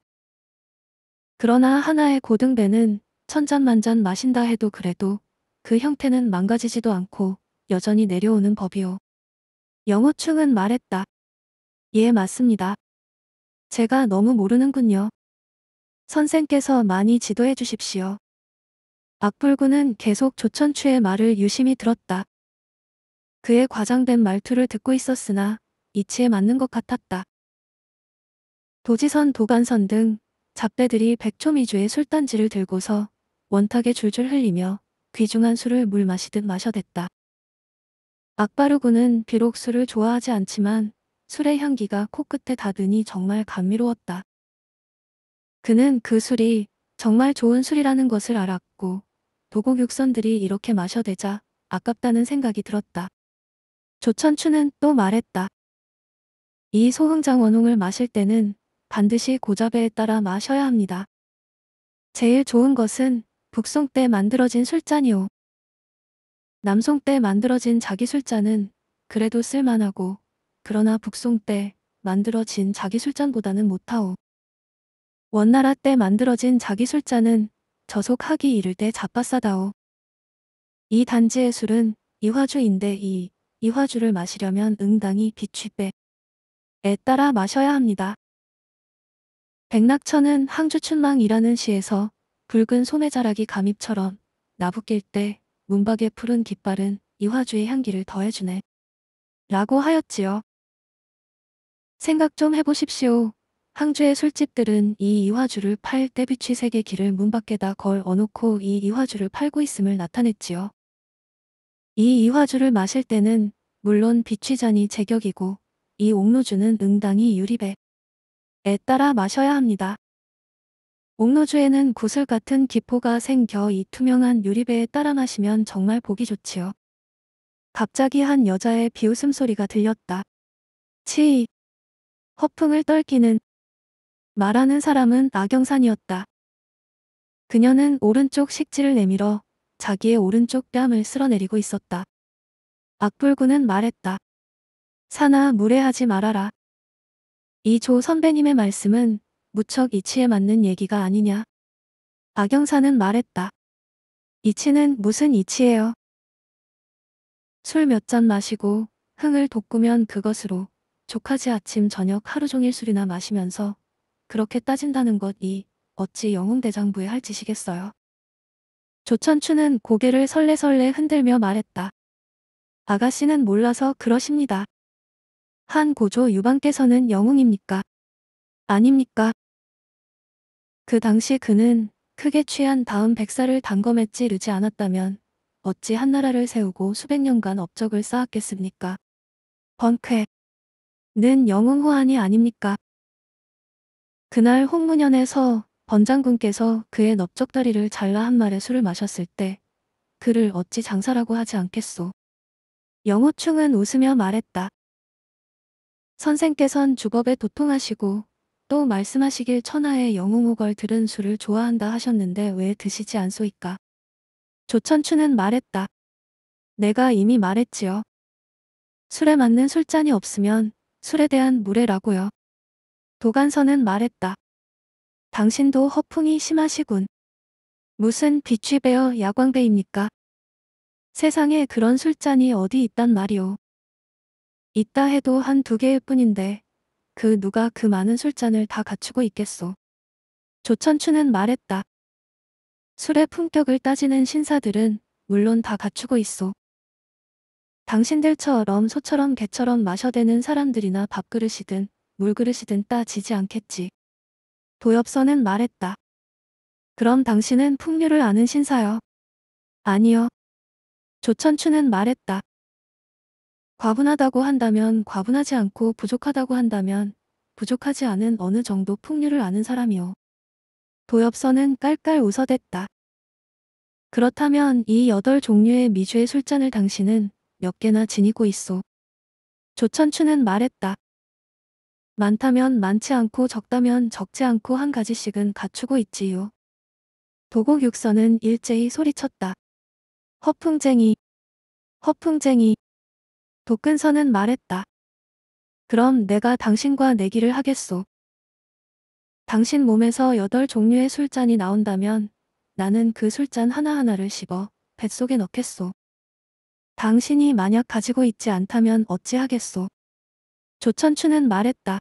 그러나 하나의 고등배는 천잔만잔 마신다 해도 그래도 그 형태는 망가지지도 않고 여전히 내려오는 법이요. 영호충은 말했다. 예, 맞습니다. 제가 너무 모르는군요. 선생께서 많이 지도해 주십시오. 악불구는 계속 조천추의 말을 유심히 들었다. 그의 과장된 말투를 듣고 있었으나 이치에 맞는 것 같았다. 도지선, 도간선 등잡대들이 백초미주의 술단지를 들고서 원탁에 줄줄 흘리며 귀중한 술을 물 마시듯 마셔댔다. 악바르군은 비록 술을 좋아하지 않지만 술의 향기가 코끝에 닿으니 정말 감미로웠다. 그는 그 술이 정말 좋은 술이라는 것을 알았고 도곡 육선들이 이렇게 마셔대자 아깝다는 생각이 들었다. 조천추는 또 말했다. 이 소흥장 원홍을 마실 때는 반드시 고자배에 따라 마셔야 합니다. 제일 좋은 것은 북송 때 만들어진 술잔이오 남송 때 만들어진 자기 술잔은 그래도 쓸만하고 그러나 북송 때 만들어진 자기 술잔보다는 못하오. 원나라 때 만들어진 자기 술잔은 저속하기 이를 때 자빠싸다오. 이 단지의 술은 이화주인데 이 이화주를 마시려면 응당이 비취빼 에 따라 마셔야 합니다. 백낙천은 항주춘망이라는 시에서 붉은 소매자락이 감잎처럼 나부낄 때 문박의 푸른 깃발은 이화주의 향기를 더해주네. 라고 하였지요. 생각 좀 해보십시오. 항주의 술집들은 이 이화주를 팔 때비취색의 길을 문 밖에다 걸 어놓고 이 이화주를 팔고 있음을 나타냈지요. 이 이화주를 마실 때는 물론 비취잔이 제격이고 이 옥노주는 응당이 유리배에 따라 마셔야 합니다. 옥노주에는 구슬 같은 기포가 생겨 이 투명한 유리배에 따라 마시면 정말 보기 좋지요. 갑자기 한 여자의 비웃음 소리가 들렸다. 치이. 허풍을 떨기는 말하는 사람은 나경산이었다. 그녀는 오른쪽 식지를 내밀어 자기의 오른쪽 뺨을 쓸어내리고 있었다. 악불구는 말했다. 사나 무례하지 말아라. 이 조 선배님의 말씀은 무척 이치에 맞는 얘기가 아니냐. 박영사는 말했다. 이치는 무슨 이치예요? 술 몇 잔 마시고 흥을 돋구면 그것으로 조카지 아침 저녁 하루 종일 술이나 마시면서 그렇게 따진다는 것이 어찌 영웅대장부의 할 짓이겠어요. 조천추는 고개를 설레설레 흔들며 말했다. 아가씨는 몰라서 그러십니다. 한 고조 유방께서는 영웅입니까? 아닙니까? 그 당시 그는 크게 취한 다음 백사를 단검에 찌르지 않았다면 어찌 한나라를 세우고 수백 년간 업적을 쌓았겠습니까? 번쾌는 영웅 호환이 아닙니까? 그날 홍문현에서 번장군께서 그의 넓적다리를 잘라 한 말에 술을 마셨을 때 그를 어찌 장사라고 하지 않겠소. 영호충은 웃으며 말했다. 선생께선 주법에 도통하시고 또 말씀하시길 천하의 영웅옥걸 들은 술을 좋아한다 하셨는데 왜 드시지 않소이까. 조천추는 말했다. 내가 이미 말했지요. 술에 맞는 술잔이 없으면 술에 대한 무례라고요. 도간선은 말했다. 당신도 허풍이 심하시군. 무슨 비취베어 야광배입니까? 세상에 그런 술잔이 어디 있단 말이오. 있다 해도 한 두 개일 뿐인데 그 누가 그 많은 술잔을 다 갖추고 있겠소. 조천추는 말했다. 술의 품격을 따지는 신사들은 물론 다 갖추고 있소. 당신들처럼 소처럼 개처럼 마셔대는 사람들이나 밥그릇이든 물그릇이든 따지지 않겠지. 도엽서는 말했다. 그럼 당신은 풍류를 아는 신사요. 아니요. 조천추는 말했다. 과분하다고 한다면 과분하지 않고 부족하다고 한다면 부족하지 않은 어느 정도 풍류를 아는 사람이오. 도엽서는 깔깔 웃어댔다. 그렇다면 이 여덟 종류의 미주의 술잔을 당신은 몇 개나 지니고 있소. 조천추는 말했다. 많다면 많지 않고 적다면 적지 않고 한 가지씩은 갖추고 있지요. 도곡 육서는 일제히 소리쳤다. 허풍쟁이, 허풍쟁이. 도끈선은 말했다. 그럼 내가 당신과 내기를 하겠소. 당신 몸에서 여덟 종류의 술잔이 나온다면 나는 그 술잔 하나하나를 씹어 뱃속에 넣겠소. 당신이 만약 가지고 있지 않다면 어찌하겠소. 조천추는 말했다.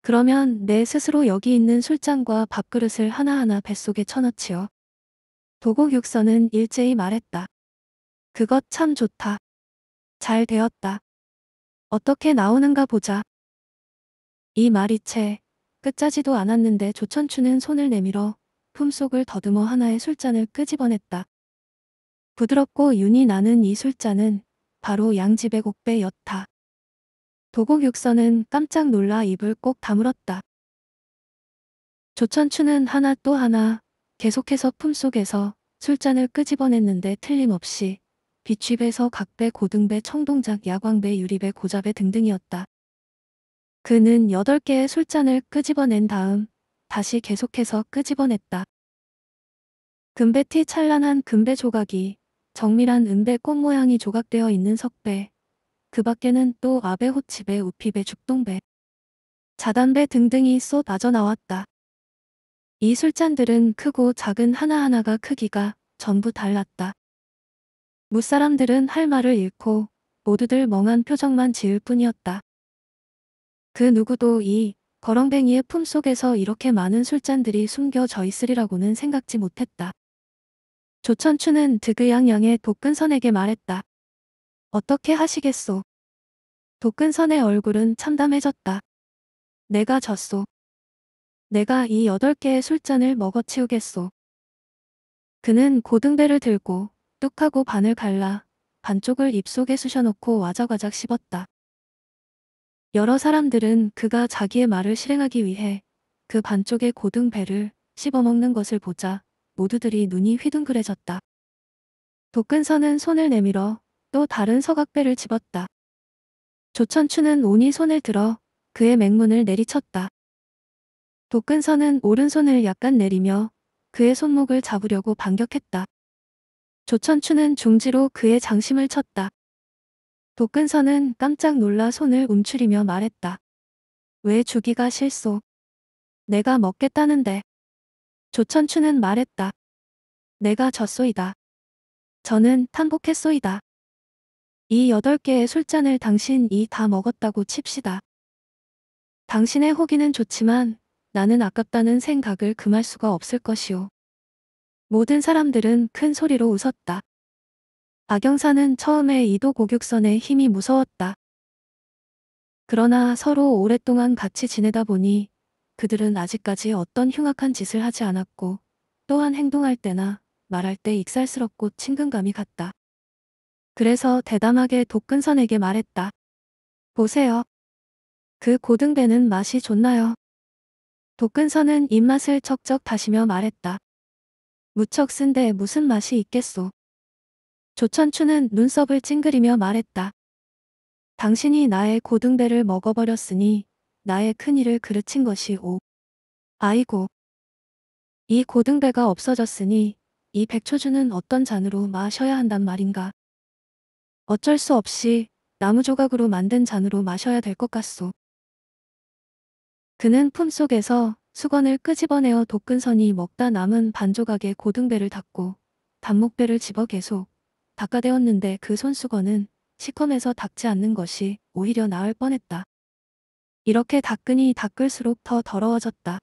그러면 내 스스로 여기 있는 술잔과 밥그릇을 하나하나 뱃속에 쳐넣지요. 도곡육선은 일제히 말했다. 그것 참 좋다. 잘 되었다. 어떻게 나오는가 보자. 이 말이 채 끝자지도 않았는데 조천추는 손을 내밀어 품속을 더듬어 하나의 술잔을 끄집어냈다. 부드럽고 윤이 나는 이 술잔은 바로 양집의 곡배였다. 도곡 육선은 깜짝 놀라 입을 꼭 다물었다. 조천추는 하나 또 하나 계속해서 품속에서 술잔을 끄집어냈는데 틀림없이 비취배서 각배 고등배 청동작 야광배 유리배 고자배 등등이었다. 그는 8개의 술잔을 끄집어낸 다음 다시 계속해서 끄집어냈다. 금배티 찬란한 금배 조각이 정밀한 은배 꽃 모양이 조각되어 있는 석배 그 밖에는 또 아베 호치배 우피배 죽동배 자단배 등등이 쏟아져 나왔다. 이 술잔들은 크고 작은 하나하나가 크기가 전부 달랐다. 무사람들은 할 말을 잃고 모두들 멍한 표정만 지을 뿐이었다. 그 누구도 이 거렁뱅이의 품속에서 이렇게 많은 술잔들이 숨겨져 있으리라고는 생각지 못했다. 조천추는 드그양양의 독근선에게 말했다. 어떻게 하시겠소? 독근선의 얼굴은 참담해졌다. 내가 졌소. 내가 이 여덟 개의 술잔을 먹어치우겠소. 그는 고등배를 들고 뚝하고 반을 갈라 반쪽을 입속에 쑤셔놓고 와작와작 씹었다. 여러 사람들은 그가 자기의 말을 실행하기 위해 그 반쪽의 고등 배를 씹어먹는 것을 보자 모두들이 눈이 휘둥그레졌다. 도끈선은 손을 내밀어 또 다른 서각배를 집었다. 조천추는 온이 손을 들어 그의 맹문을 내리쳤다. 도끈선은 오른손을 약간 내리며 그의 손목을 잡으려고 반격했다. 조천추는 중지로 그의 장심을 쳤다. 도끈선은 깜짝 놀라 손을 움츠리며 말했다. 왜 주기가 실소? 내가 먹겠다는데. 조천추는 말했다. 내가 졌소이다. 저는 탄복했소이다. 이 여덟 개의 술잔을 당신이 다 먹었다고 칩시다. 당신의 호기는 좋지만 나는 아깝다는 생각을 금할 수가 없을 것이오. 모든 사람들은 큰 소리로 웃었다. 박영사는 처음에 이도 고격선의 힘이 무서웠다. 그러나 서로 오랫동안 같이 지내다 보니 그들은 아직까지 어떤 흉악한 짓을 하지 않았고 또한 행동할 때나 말할 때 익살스럽고 친근감이 갔다. 그래서 대담하게 독근선에게 말했다. 보세요. 그 고등배는 맛이 좋나요? 독근선은 입맛을 척척 다시며 말했다. 무척 쓴데 무슨 맛이 있겠소. 조천추는 눈썹을 찡그리며 말했다. 당신이 나의 고등배를 먹어버렸으니 나의 큰일을 그르친 것이오. 아이고. 이 고등배가 없어졌으니 이 백초주는 어떤 잔으로 마셔야 한단 말인가. 어쩔 수 없이 나무 조각으로 만든 잔으로 마셔야 될 것 같소. 그는 품속에서 수건을 끄집어내어 독근선이 먹다 남은 반조각에 고등배를 닦고 단목배를 집어 계속 닦아대었는데 그 손수건은 시커매서 닦지 않는 것이 오히려 나을 뻔했다. 이렇게 닦으니 닦을수록 더 더러워졌다.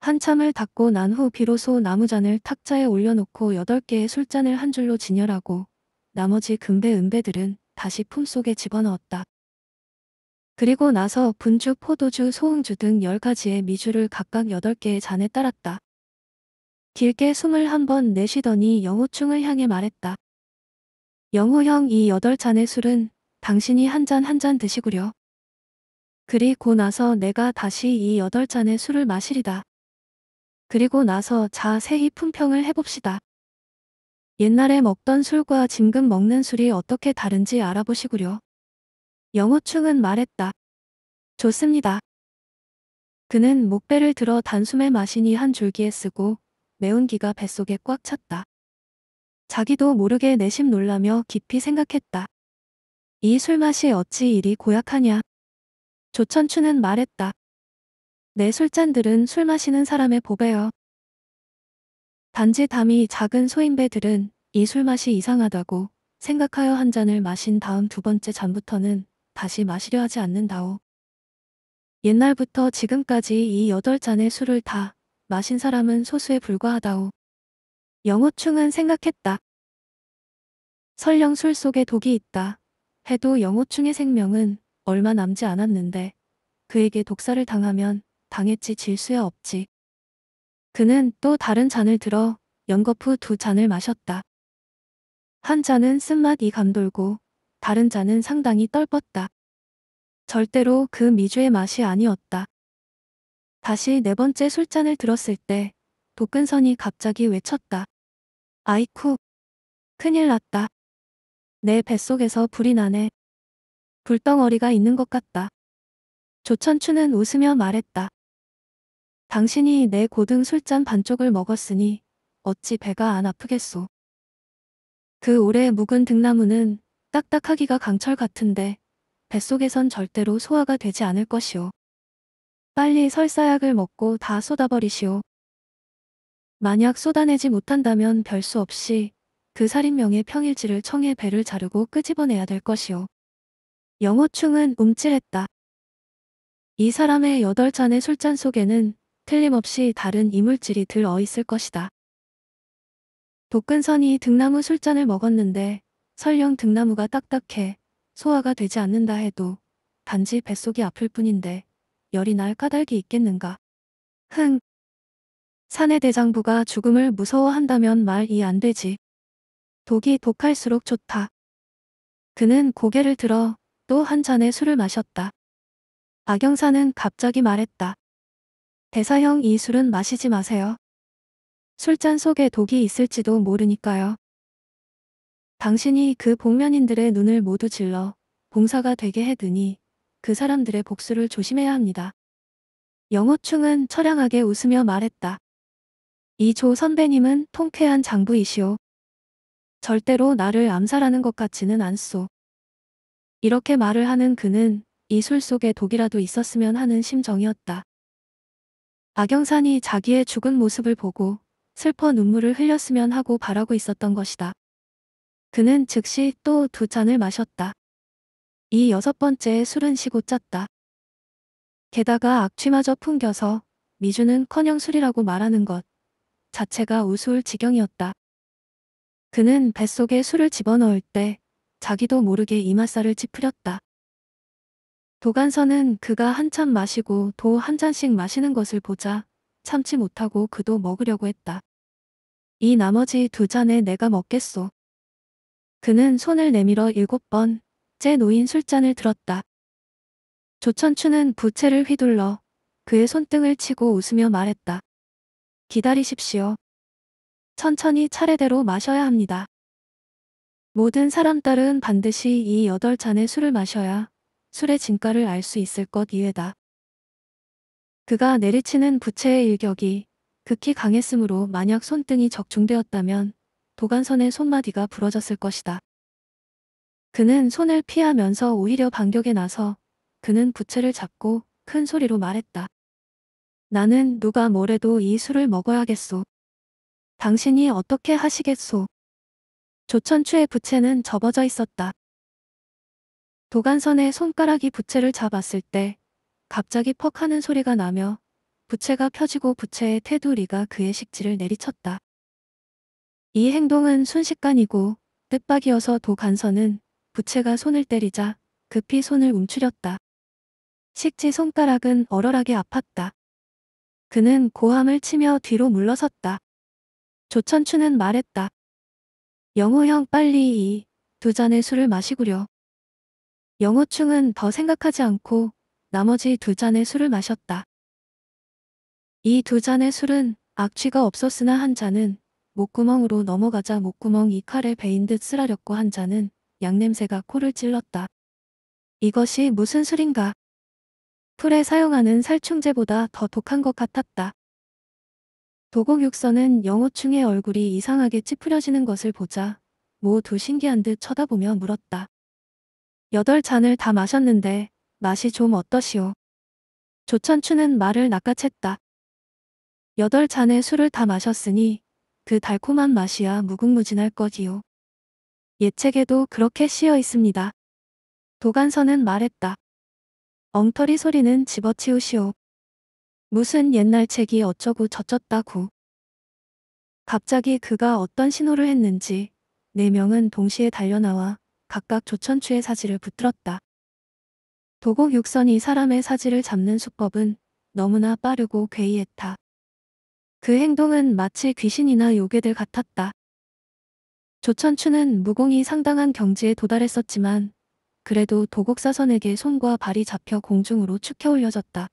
한참을 닦고 난 후 비로소 나무잔을 탁자에 올려놓고 여덟 개의 술잔을 한 줄로 진열하고 나머지 금배 은배들은 다시 품속에 집어넣었다. 그리고 나서 분주, 포도주, 소음주등 10가지의 미주를 각각 8개의 잔에 따랐다. 길게 숨을 한 번 내쉬더니 영호충을 향해 말했다. 영호형 이 8잔의 술은 당신이 한 잔 한 잔 드시구려. 그리고 나서 내가 다시 이 8잔의 술을 마시리다. 그리고 나서 자세히 품평을 해봅시다. 옛날에 먹던 술과 지금 먹는 술이 어떻게 다른지 알아보시구려. 영호충은 말했다. 좋습니다. 그는 목배를 들어 단숨에 마시니 한 줄기에 쓰고 매운 기가 뱃속에 꽉 찼다. 자기도 모르게 내심 놀라며 깊이 생각했다. 이 술맛이 어찌 이리 고약하냐. 조천추는 말했다. 내 술잔들은 술 마시는 사람의 보배여. 단지 담이 작은 소인배들은 이 술맛이 이상하다고 생각하여 한 잔을 마신 다음 두 번째 잔부터는 다시 마시려 하지 않는다오. 옛날부터 지금까지 이 여덟 잔의 술을 다 마신 사람은 소수에 불과하다오. 영호충은 생각했다. 설령 술 속에 독이 있다 해도 영호충의 생명은 얼마 남지 않았는데 그에게 독사를 당하면 당했지 질수야 없지. 그는 또 다른 잔을 들어 연거푸 두 잔을 마셨다. 한 잔은 쓴맛이 감돌고 다른 자는 상당히 떨뻤다. 절대로 그 미주의 맛이 아니었다. 다시 네 번째 술잔을 들었을 때 도끈선이 갑자기 외쳤다. 아이쿠. 큰일 났다. 내 뱃속에서 불이 나네. 불덩어리가 있는 것 같다. 조천추는 웃으며 말했다. 당신이 내 고등 술잔 반쪽을 먹었으니 어찌 배가 안 아프겠소. 그 오래 묵은 등나무는 딱딱하기가 강철 같은데 뱃속에선 절대로 소화가 되지 않을 것이오. 빨리 설사약을 먹고 다 쏟아버리시오. 만약 쏟아내지 못한다면 별 수 없이 그 살인명의 평일지를 청해 배를 자르고 끄집어내야 될 것이오. 영호충은 움찔했다. 이 사람의 여덟 잔의 술잔 속에는 틀림없이 다른 이물질이 들어 있을 것이다. 독근선이 등나무 술잔을 먹었는데 설령 등나무가 딱딱해 소화가 되지 않는다 해도 단지 뱃속이 아플 뿐인데 열이 날 까닭이 있겠는가. 흥. 사내 대장부가 죽음을 무서워한다면 말이 안 되지. 독이 독할수록 좋다. 그는 고개를 들어 또 한 잔의 술을 마셨다. 악영사는 갑자기 말했다. 대사형 이 술은 마시지 마세요. 술잔 속에 독이 있을지도 모르니까요. 당신이 그 복면인들의 눈을 모두 질러 봉사가 되게 해드니 그 사람들의 복수를 조심해야 합니다. 영호충은 처량하게 웃으며 말했다. 이 조 선배님은 통쾌한 장부이시오. 절대로 나를 암살하는 것 같지는 않소. 이렇게 말을 하는 그는 이 술 속에 독이라도 있었으면 하는 심정이었다. 악영산이 자기의 죽은 모습을 보고 슬퍼 눈물을 흘렸으면 하고 바라고 있었던 것이다. 그는 즉시 또 두 잔을 마셨다. 이 여섯 번째 술은 시고 짰다. 게다가 악취마저 풍겨서 미주는커녕 술이라고 말하는 것 자체가 우스울 지경이었다. 그는 뱃속에 술을 집어넣을 때 자기도 모르게 이마살을 찌푸렸다. 도간선은 그가 한참 마시고 도 한 잔씩 마시는 것을 보자 참지 못하고 그도 먹으려고 했다. 이 나머지 두 잔에 내가 먹겠소. 그는 손을 내밀어 일곱 번째 노인 술잔을 들었다. 조천추는 부채를 휘둘러 그의 손등을 치고 웃으며 말했다. 기다리십시오. 천천히 차례대로 마셔야 합니다. 모든 사람들은 반드시 이 여덟 잔의 술을 마셔야 술의 진가를 알 수 있을 것 이외다. 그가 내리치는 부채의 일격이 극히 강했으므로 만약 손등이 적중되었다면 도간선의 손마디가 부러졌을 것이다. 그는 손을 피하면서 오히려 반격에 나서 그는 부채를 잡고 큰 소리로 말했다. 나는 누가 뭐래도 이 술을 먹어야겠소. 당신이 어떻게 하시겠소. 조천추의 부채는 접어져 있었다. 도간선의 손가락이 부채를 잡았을 때 갑자기 퍽 하는 소리가 나며 부채가 펴지고 부채의 테두리가 그의 식지를 내리쳤다. 이 행동은 순식간이고 뜻밖이어서 도간선은 부채가 손을 때리자 급히 손을 움츠렸다. 식지 손가락은 얼얼하게 아팠다. 그는 고함을 치며 뒤로 물러섰다. 조천추는 말했다. 영호 형 빨리 이 두 잔의 술을 마시구려. 영호충은 더 생각하지 않고 나머지 두 잔의 술을 마셨다. 이 두 잔의 술은 악취가 없었으나 한 잔은 목구멍으로 넘어가자 목구멍 이 칼에 베인 듯 쓰라렸고 한자는 양냄새가 코를 찔렀다. 이것이 무슨 술인가? 풀에 사용하는 살충제보다 더 독한 것 같았다. 도곡 육선은 영호충의 얼굴이 이상하게 찌푸려지는 것을 보자 모두 신기한 듯 쳐다보며 물었다. 여덟 잔을 다 마셨는데 맛이 좀 어떠시오? 조천추는 말을 낚아챘다. 여덟 잔의 술을 다 마셨으니 그 달콤한 맛이야 무궁무진할 것이오 예책에도 그렇게 씌어 있습니다. 도간서는 말했다. 엉터리 소리는 집어치우시오. 무슨 옛날 책이 어쩌고 저쩌다고. 갑자기 그가 어떤 신호를 했는지 네 명은 동시에 달려나와 각각 조천추의 사지를 붙들었다. 도곡 육선이 사람의 사지를 잡는 수법은 너무나 빠르고 괴이했다. 그 행동은 마치 귀신이나 요괴들 같았다. 조천추는 무공이 상당한 경지에 도달했었지만 그래도 도곡사선에게 손과 발이 잡혀 공중으로 축혀 올려졌다.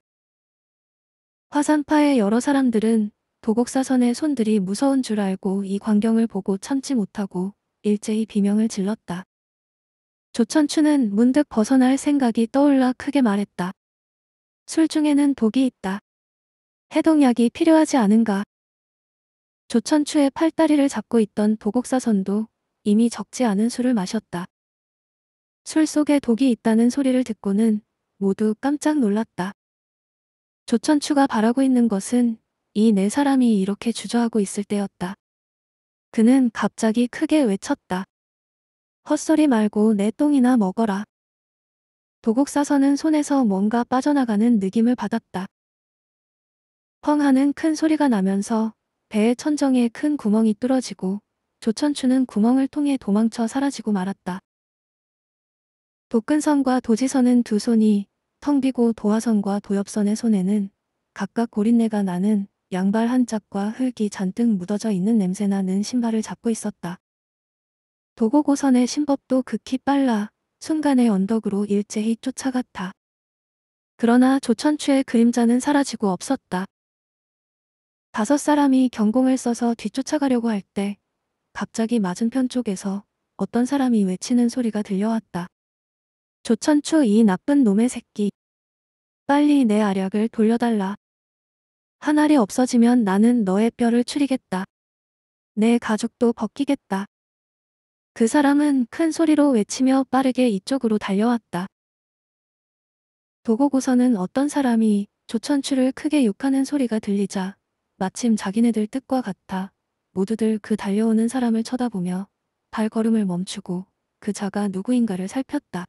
화산파의 여러 사람들은 도곡사선의 손들이 무서운 줄 알고 이 광경을 보고 참지 못하고 일제히 비명을 질렀다. 조천추는 문득 벗어날 생각이 떠올라 크게 말했다. 술 중에는 독이 있다. 해독약이 필요하지 않은가. 조천추의 팔다리를 잡고 있던 도곡사선도 이미 적지 않은 술을 마셨다. 술 속에 독이 있다는 소리를 듣고는 모두 깜짝 놀랐다. 조천추가 바라고 있는 것은 이 네 사람이 이렇게 주저하고 있을 때였다. 그는 갑자기 크게 외쳤다. 헛소리 말고 내 똥이나 먹어라. 도곡사선은 손에서 뭔가 빠져나가는 느낌을 받았다. 펑 하는 큰 소리가 나면서 배의 천정에 큰 구멍이 뚫어지고 조천추는 구멍을 통해 도망쳐 사라지고 말았다. 복근선과 도지선은 두 손이 텅 비고 도화선과 도엽선의 손에는 각각 고린내가 나는 양발 한 짝과 흙이 잔뜩 묻어져 있는 냄새나는 신발을 잡고 있었다. 도고고선의 신법도 극히 빨라 순간의 언덕으로 일제히 쫓아갔다. 그러나 조천추의 그림자는 사라지고 없었다. 다섯 사람이 경공을 써서 뒤쫓아가려고 할 때 갑자기 맞은편 쪽에서 어떤 사람이 외치는 소리가 들려왔다. 조천추 이 나쁜 놈의 새끼. 빨리 내 아략을 돌려달라. 하 알이 없어지면 나는 너의 뼈를 추리겠다. 내 가죽도 벗기겠다. 그 사람은 큰 소리로 외치며 빠르게 이쪽으로 달려왔다. 도고고서는 어떤 사람이 조천추를 크게 욕하는 소리가 들리자 마침 자기네들 뜻과 같아 모두들 그 달려오는 사람을 쳐다보며 발걸음을 멈추고 그 자가 누구인가를 살폈다.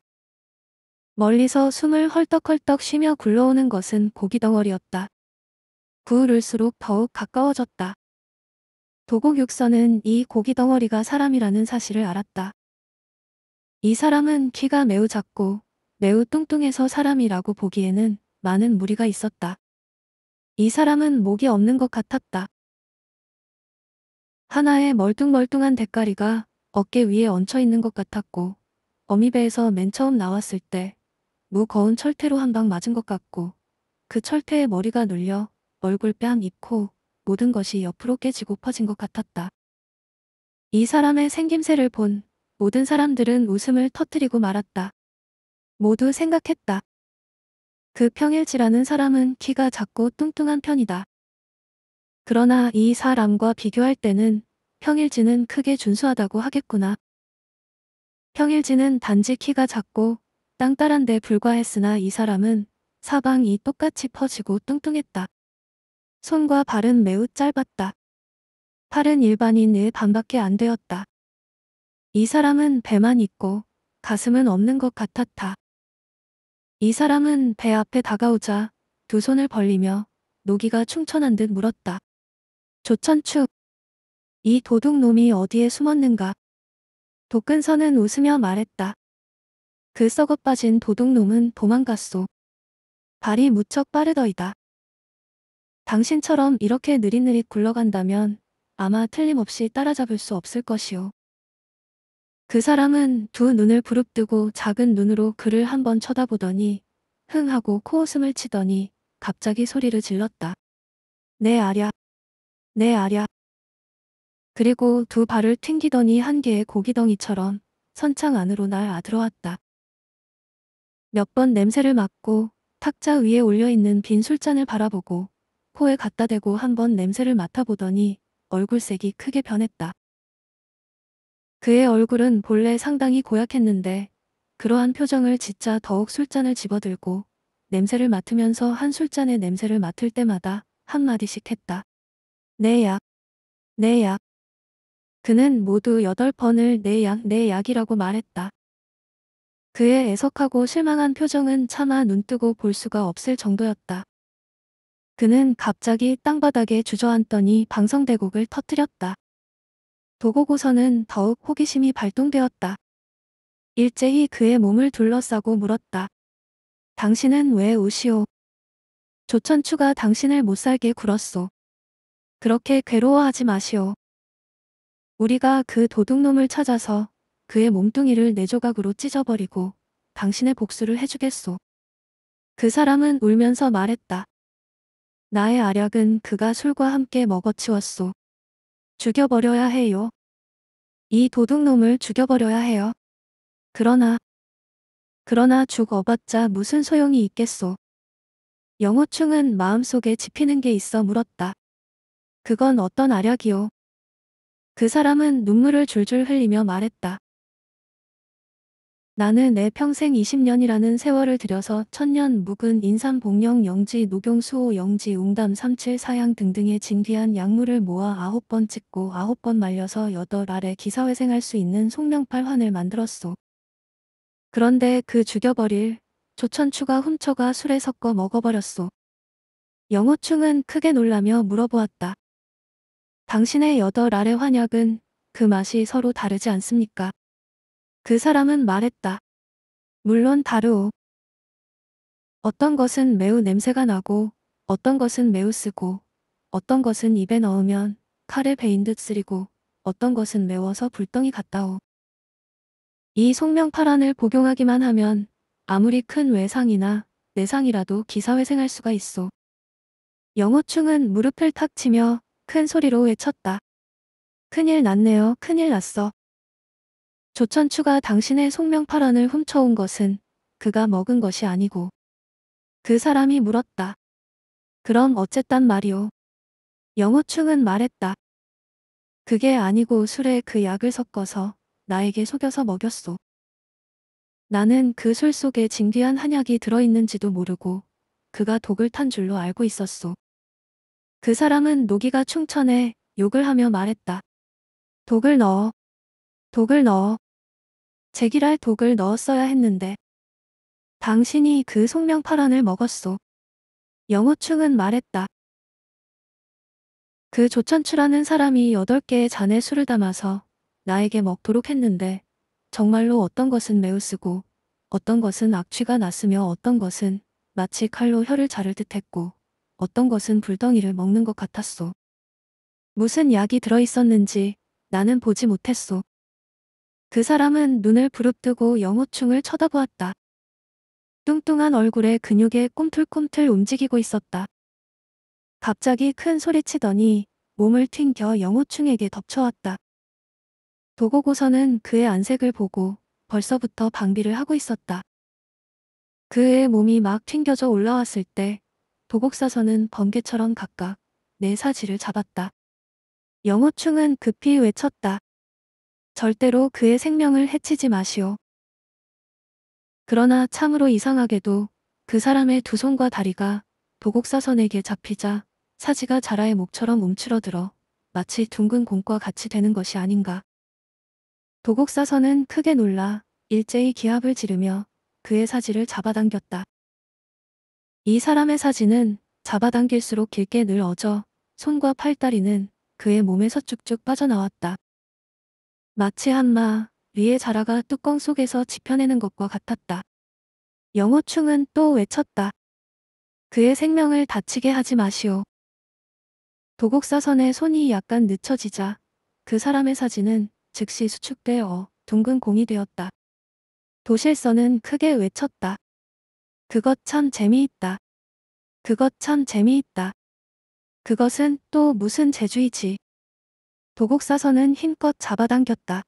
멀리서 숨을 헐떡헐떡 쉬며 굴러오는 것은 고기덩어리였다. 구울울수록 더욱 가까워졌다. 도곡 육선은 이 고기덩어리가 사람이라는 사실을 알았다. 이 사람은 키가 매우 작고 매우 뚱뚱해서 사람이라고 보기에는 많은 무리가 있었다. 이 사람은 목이 없는 것 같았다. 하나의 멀뚱멀뚱한 대가리가 어깨 위에 얹혀 있는 것 같았고 어미배에서 맨 처음 나왔을 때 무거운 철퇴로 한 방 맞은 것 같고 그 철퇴에 머리가 눌려 얼굴 뺨 입코 모든 것이 옆으로 깨지고 퍼진 것 같았다. 이 사람의 생김새를 본 모든 사람들은 웃음을 터뜨리고 말았다. 모두 생각했다. 그 평일치라는 사람은 키가 작고 뚱뚱한 편이다. 그러나 이 사람과 비교할 때는 평일지는 크게 준수하다고 하겠구나. 평일지는 단지 키가 작고 땅따란데 불과했으나 이 사람은 사방이 똑같이 퍼지고 뚱뚱했다. 손과 발은 매우 짧았다. 팔은 일반인의 반밖에 안 되었다. 이 사람은 배만 있고 가슴은 없는 것 같았다. 이 사람은 배 앞에 다가오자 두 손을 벌리며 노기가 충천한 듯 물었다. 조천축. 이 도둑놈이 어디에 숨었는가? 독근선은 웃으며 말했다. 그 썩어 빠진 도둑놈은 도망갔소. 발이 무척 빠르더이다. 당신처럼 이렇게 느릿느릿 굴러간다면 아마 틀림없이 따라잡을 수 없을 것이오. 그 사람은 두 눈을 부릅뜨고 작은 눈으로 그를 한 번 쳐다보더니 흥 하고 코웃음을 치더니 갑자기 소리를 질렀다. 내 네, 아랴. 내 네, 아랴. 그리고 두 발을 튕기더니 한 개의 고기덩이처럼 선창 안으로 날아 들어왔다. 몇 번 냄새를 맡고 탁자 위에 올려있는 빈 술잔을 바라보고 코에 갖다 대고 한 번 냄새를 맡아보더니 얼굴색이 크게 변했다. 그의 얼굴은 본래 상당히 고약했는데 그러한 표정을 짓자 더욱 술잔을 집어들고 냄새를 맡으면서 한 술잔의 냄새를 맡을 때마다 한마디씩 했다. 내 네 약, 내 네 약. 그는 모두 여덟 번을 내 네 약, 내 약이라고 말했다. 그의 애석하고 실망한 표정은 차마 눈뜨고 볼 수가 없을 정도였다. 그는 갑자기 땅바닥에 주저앉더니 방성대곡을 터뜨렸다. 도고고서는 더욱 호기심이 발동되었다. 일제히 그의 몸을 둘러싸고 물었다. 당신은 왜 우시오? 조천추가 당신을 못살게 굴었소. 그렇게 괴로워하지 마시오. 우리가 그 도둑놈을 찾아서 그의 몸뚱이를 네 조각으로 찢어버리고 당신의 복수를 해주겠소. 그 사람은 울면서 말했다. 나의 아략은 그가 술과 함께 먹어치웠소. 죽여버려야 해요. 이 도둑놈을 죽여버려야 해요. 그러나 그러나 죽어봤자 무슨 소용이 있겠소. 영호충은 마음속에 지피는 게 있어 물었다. 그건 어떤 아략이요? 그 사람은 눈물을 줄줄 흘리며 말했다. 나는 내 평생 20년이라는 세월을 들여서 천년 묵은 인삼 복령 영지 녹용수호 영지 웅담 삼칠 사양 등등의 진귀한 약물을 모아 아홉 번 찍고 아홉 번 말려서 여덟 알에 기사회생할 수 있는 송명팔환을 만들었소. 그런데 그 죽여버릴 조천추가 훔쳐가 술에 섞어 먹어버렸소. 영호충은 크게 놀라며 물어보았다. 당신의 여덟 알의 환약은 그 맛이 서로 다르지 않습니까? 그 사람은 말했다. 물론 다르오. 어떤 것은 매우 냄새가 나고 어떤 것은 매우 쓰고 어떤 것은 입에 넣으면 칼에 베인 듯 쓰리고 어떤 것은 매워서 불덩이 같다오. 이 송명파란을 복용하기만 하면 아무리 큰 외상이나 내상이라도 기사회생할 수가 있어. 영호충은 무릎을 탁 치며 큰 소리로 외쳤다. 큰일 났네요. 큰일 났어. 조천추가 당신의 송명파란을 훔쳐온 것은 그가 먹은 것이 아니고 그 사람이 물었다. 그럼 어쨌단 말이오. 영호충은 말했다. 그게 아니고 술에 그 약을 섞어서 나에게 속여서 먹였소. 나는 그 술 속에 진귀한 한약이 들어있는지도 모르고 그가 독을 탄 줄로 알고 있었소. 그 사람은 노기가 충천에 욕을 하며 말했다. 독을 넣어 독을 넣어. 제기랄 독을 넣었어야 했는데. 당신이 그 속명파란을 먹었소. 영호충은 말했다. 그 조천추라는 사람이 여덟 개의 잔에 술을 담아서 나에게 먹도록 했는데 정말로 어떤 것은 매우 쓰고 어떤 것은 악취가 났으며 어떤 것은 마치 칼로 혀를 자를 듯했고 어떤 것은 불덩이를 먹는 것 같았소. 무슨 약이 들어있었는지 나는 보지 못했소. 그 사람은 눈을 부릅뜨고 영호충을 쳐다보았다. 뚱뚱한 얼굴에 근육에 꿈틀꿈틀 움직이고 있었다. 갑자기 큰 소리치더니 몸을 튕겨 영호충에게 덮쳐왔다. 도고고서는 그의 안색을 보고 벌써부터 방비를 하고 있었다. 그의 몸이 막 튕겨져 올라왔을 때도곡사서는 번개처럼 각각 내 사지를 잡았다. 영호충은 급히 외쳤다. 절대로 그의 생명을 해치지 마시오. 그러나 참으로 이상하게도 그 사람의 두 손과 다리가 도곡사선에게 잡히자 사지가 자라의 목처럼 움츠러들어 마치 둥근 공과 같이 되는 것이 아닌가. 도곡사선은 크게 놀라 일제히 기합을 지르며 그의 사지를 잡아당겼다. 이 사람의 사지는 잡아당길수록 길게 늘 어져 손과 팔다리는 그의 몸에서 쭉쭉 빠져나왔다. 마치 한마 위에 자라가 뚜껑 속에서 지펴내는 것과 같았다. 영호충은 또 외쳤다. 그의 생명을 다치게 하지 마시오. 도곡사선의 손이 약간 늦춰지자 그 사람의 사진은 즉시 수축되어 둥근 공이 되었다. 도실선은 크게 외쳤다. 그것 참 재미있다. 그것 참 재미있다. 그것은 또 무슨 재주이지. 도곡사선은 힘껏 잡아당겼다.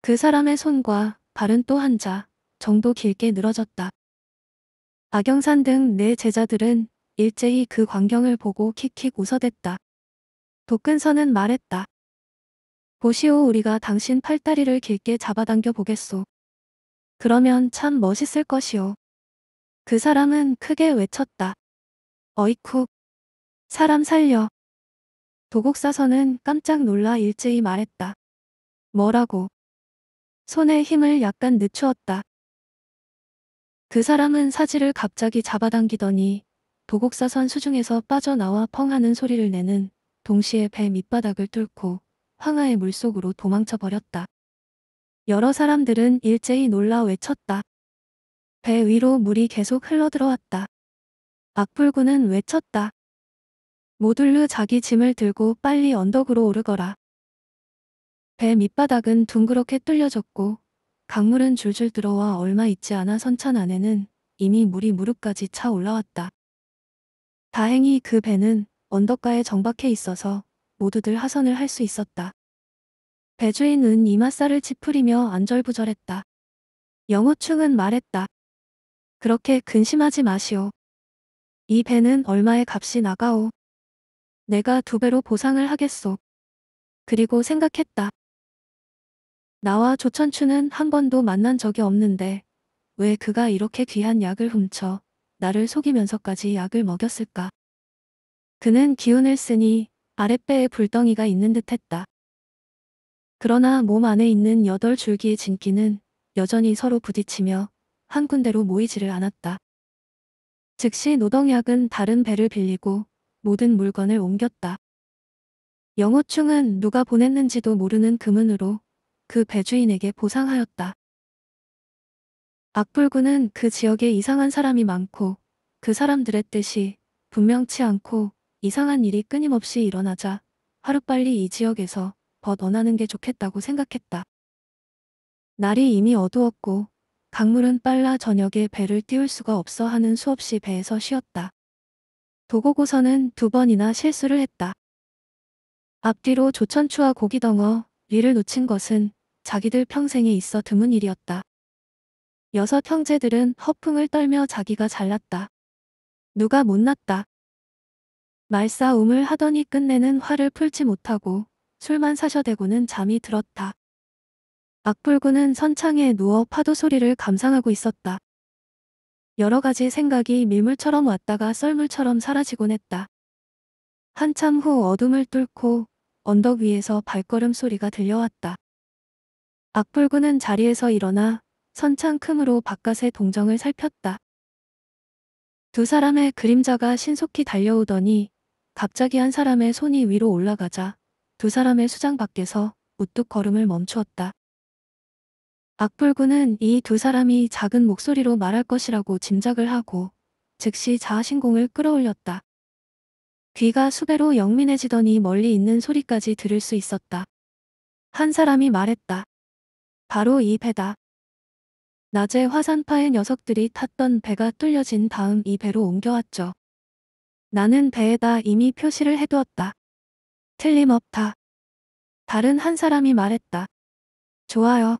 그 사람의 손과 발은 또 한 자 정도 길게 늘어졌다. 악영산등내 네 제자들은 일제히 그 광경을 보고 킥킥 웃어댔다. 도근선은 말했다. 보시오 우리가 당신 팔다리를 길게 잡아당겨 보겠소. 그러면 참 멋있을 것이오. 그 사람은 크게 외쳤다. 어이쿠. 사람 살려. 도곡사선은 깜짝 놀라 일제히 말했다. 뭐라고? 손에 힘을 약간 늦추었다. 그 사람은 사지를 갑자기 잡아당기더니 도곡사선 수중에서 빠져나와 펑 하는 소리를 내는 동시에 배 밑바닥을 뚫고 황하의 물속으로 도망쳐 버렸다. 여러 사람들은 일제히 놀라 외쳤다. 배 위로 물이 계속 흘러들어왔다. 악불군은 외쳤다. 모둘르 자기 짐을 들고 빨리 언덕으로 오르거라. 배 밑바닥은 둥그렇게 뚫려졌고 강물은 줄줄 들어와 얼마 있지 않아 선천 안에는 이미 물이 무릎까지 차 올라왔다. 다행히 그 배는 언덕가에 정박해 있어서 모두들 하선을 할 수 있었다. 배주인은 이마살을 찌푸리며 안절부절했다. 영호충은 말했다. 그렇게 근심하지 마시오. 이 배는 얼마의 값이 나가오. 내가 두 배로 보상을 하겠소. 그리고 생각했다. 나와 조천추는 한 번도 만난 적이 없는데 왜 그가 이렇게 귀한 약을 훔쳐 나를 속이면서까지 약을 먹였을까? 그는 기운을 쓰니 아랫배에 불덩이가 있는 듯 했다. 그러나 몸 안에 있는 여덟 줄기의 진기는 여전히 서로 부딪히며 한 군데로 모이지를 않았다. 즉시 노동약은 다른 배를 빌리고 모든 물건을 옮겼다. 영호충은 누가 보냈는지도 모르는 금은으로 그 배주인에게 보상하였다. 악불군은그 지역에 이상한 사람이 많고 그 사람들의 뜻이 분명치 않고 이상한 일이 끊임없이 일어나자 하루빨리 이 지역에서 벗어나는 게 좋겠다고 생각했다. 날이 이미 어두웠고 강물은 빨라 저녁에 배를 띄울 수가 없어 하는 수없이 배에서 쉬었다. 도고고서는 두 번이나 실수를 했다. 앞뒤로 조천추와 고기덩어, 리를 놓친 것은 자기들 평생에 있어 드문 일이었다. 여섯 형제들은 허풍을 떨며 자기가 잘났다. 누가 못났다. 말싸움을 하더니 끝내는 화를 풀지 못하고 술만 사셔대고는 잠이 들었다. 악불구는 선창에 누워 파도 소리를 감상하고 있었다. 여러 가지 생각이 밀물처럼 왔다가 썰물처럼 사라지곤 했다. 한참 후 어둠을 뚫고 언덕 위에서 발걸음 소리가 들려왔다. 악불구는 자리에서 일어나 선창큼으로 바깥의 동정을 살폈다. 두 사람의 그림자가 신속히 달려오더니 갑자기 한 사람의 손이 위로 올라가자 두 사람의 수장 밖에서 우뚝 걸음을 멈추었다. 악불구는 이 두 사람이 작은 목소리로 말할 것이라고 짐작을 하고 즉시 자아신공을 끌어올렸다. 귀가 수배로 영민해지더니 멀리 있는 소리까지 들을 수 있었다. 한 사람이 말했다. 바로 이 배다. 낮에 화산파의 녀석들이 탔던 배가 뚫려진 다음 이 배로 옮겨왔죠. 나는 배에다 이미 표시를 해두었다. 틀림없다. 다른 한 사람이 말했다. 좋아요.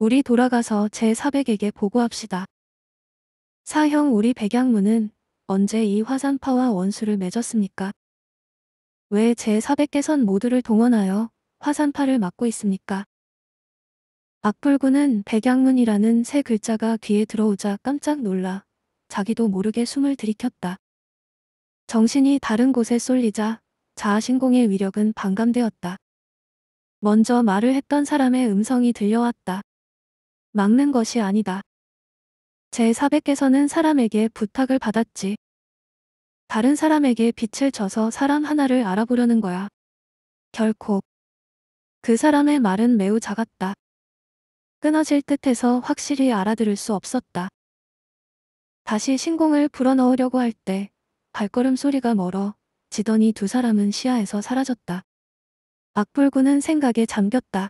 우리 돌아가서 제 사백에게 보고합시다. 사형 우리 백양문은 언제 이 화산파와 원수를 맺었습니까? 왜제 사백께선 모두를 동원하여 화산파를 막고 있습니까? 악불구는 백양문이라는 세 글자가 귀에 들어오자 깜짝 놀라 자기도 모르게 숨을 들이켰다. 정신이 다른 곳에 쏠리자 자아신공의 위력은 반감되었다. 먼저 말을 했던 사람의 음성이 들려왔다. 막는 것이 아니다. 제 사백께서는 사람에게 부탁을 받았지. 다른 사람에게 빛을 져서 사람 하나를 알아보려는 거야. 결코. 그 사람의 말은 매우 작았다. 끊어질 듯해서 확실히 알아들을 수 없었다. 다시 신공을 불어넣으려고 할 때 발걸음 소리가 멀어 지더니 두 사람은 시야에서 사라졌다. 악불구는 생각에 잠겼다.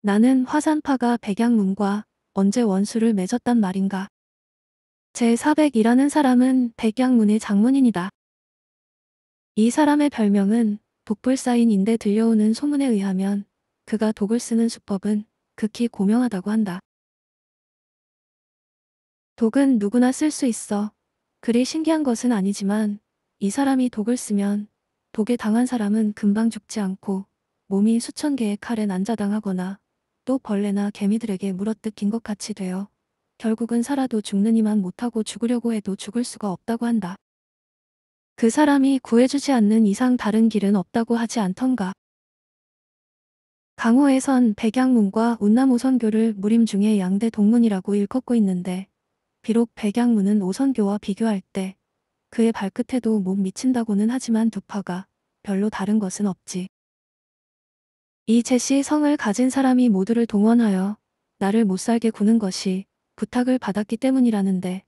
나는 화산파가 백양문과 언제 원수를 맺었단 말인가. 제400이라는 사람은 백양문의 장문인이다. 이 사람의 별명은 북불사인인데 들려오는 소문에 의하면 그가 독을 쓰는 수법은 극히 고명하다고 한다. 독은 누구나 쓸 수 있어. 그리 신기한 것은 아니지만 이 사람이 독을 쓰면 독에 당한 사람은 금방 죽지 않고 몸이 수천 개의 칼에 난자당하거나 또 벌레나 개미들에게 물어뜯긴 것 같이 되어 결국은 살아도 죽는 이만 못하고 죽으려고 해도 죽을 수가 없다고 한다. 그 사람이 구해주지 않는 이상 다른 길은 없다고 하지 않던가. 강호에선 백양문과 운남 오선교를 무림 중의 양대 동문이라고 일컫고 있는데 비록 백양문은 오선교와 비교할 때 그의 발끝에도 못 미친다고는 하지만 두 파가 별로 다른 것은 없지. 이 채씨 성을 가진 사람이 모두를 동원하여 나를 못살게 구는 것이 부탁을 받았기 때문이라는데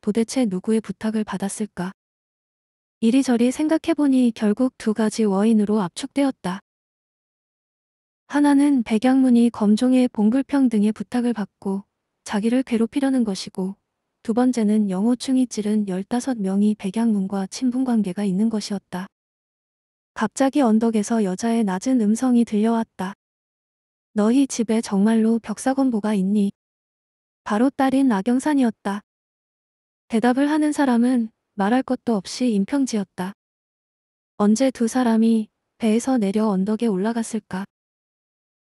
도대체 누구의 부탁을 받았을까? 이리저리 생각해보니 결국 두 가지 원인으로 압축되었다. 하나는 백양문이 검종의 봉불평 등의 부탁을 받고 자기를 괴롭히려는 것이고 두 번째는 영호충이 찌른 15명이 백양문과 친분관계가 있는 것이었다. 갑자기 언덕에서 여자의 낮은 음성이 들려왔다. 너희 집에 정말로 벽사건보가 있니? 바로 딸인 나경산이었다. 대답을 하는 사람은 말할 것도 없이 임평지였다. 언제 두 사람이 배에서 내려 언덕에 올라갔을까?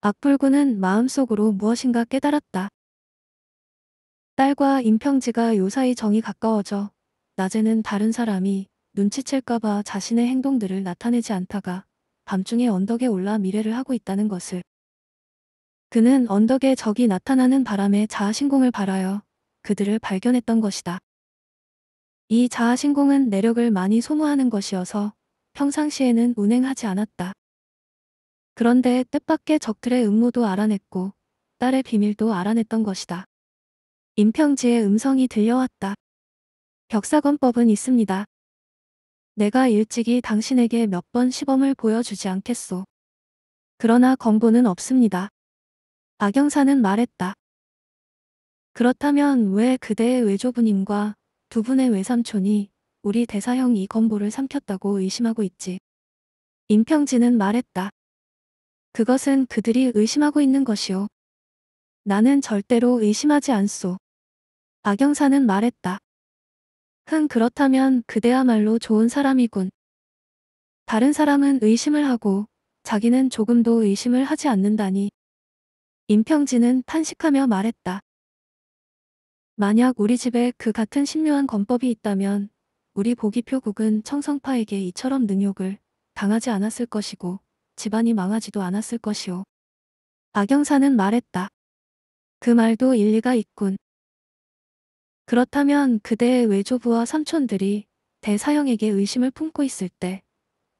악불구는 마음속으로 무엇인가 깨달았다. 딸과 임평지가 요사이 정이 가까워져 낮에는 다른 사람이 눈치챌까봐 자신의 행동들을 나타내지 않다가 밤중에 언덕에 올라 미래를 하고 있다는 것을. 그는 언덕에 적이 나타나는 바람에 자아신공을 바라여 그들을 발견했던 것이다. 이 자아신공은 내력을 많이 소모하는 것이어서 평상시에는 운행하지 않았다. 그런데 뜻밖의 적들의 음모도 알아냈고 딸의 비밀도 알아냈던 것이다. 임평지의 음성이 들려왔다. 벽사건법은 있습니다. 내가 일찍이 당신에게 몇 번 시범을 보여주지 않겠소. 그러나 검보는 없습니다. 박영사는 말했다. 그렇다면 왜 그대의 외조부님과 두 분의 외삼촌이 우리 대사형 이검보를 삼켰다고 의심하고 있지. 임평진은 말했다. 그것은 그들이 의심하고 있는 것이오. 나는 절대로 의심하지 않소. 박영사는 말했다. 흥 그렇다면 그대야말로 좋은 사람이군. 다른 사람은 의심을 하고 자기는 조금도 의심을 하지 않는다니. 임평진은 탄식하며 말했다. 만약 우리 집에 그 같은 신묘한 건법이 있다면 우리 보기표국은 청성파에게 이처럼 능욕을 당하지 않았을 것이고 집안이 망하지도 않았을 것이오. 박영사는 말했다. 그 말도 일리가 있군. 그렇다면 그대의 외조부와 삼촌들이 대사형에게 의심을 품고 있을 때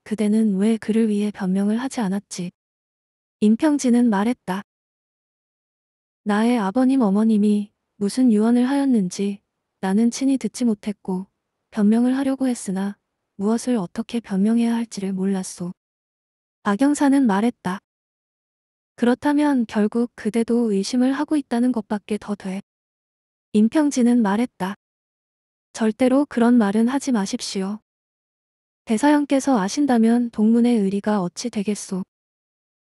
그대는 왜 그를 위해 변명을 하지 않았지? 임평진은 말했다. 나의 아버님 어머님이 무슨 유언을 하였는지 나는 친히 듣지 못했고 변명을 하려고 했으나 무엇을 어떻게 변명해야 할지를 몰랐소. 박영사는 말했다. 그렇다면 결국 그대도 의심을 하고 있다는 것밖에 더 돼. 임평진은 말했다. 절대로 그런 말은 하지 마십시오. 대사형께서 아신다면 동문의 의리가 어찌 되겠소.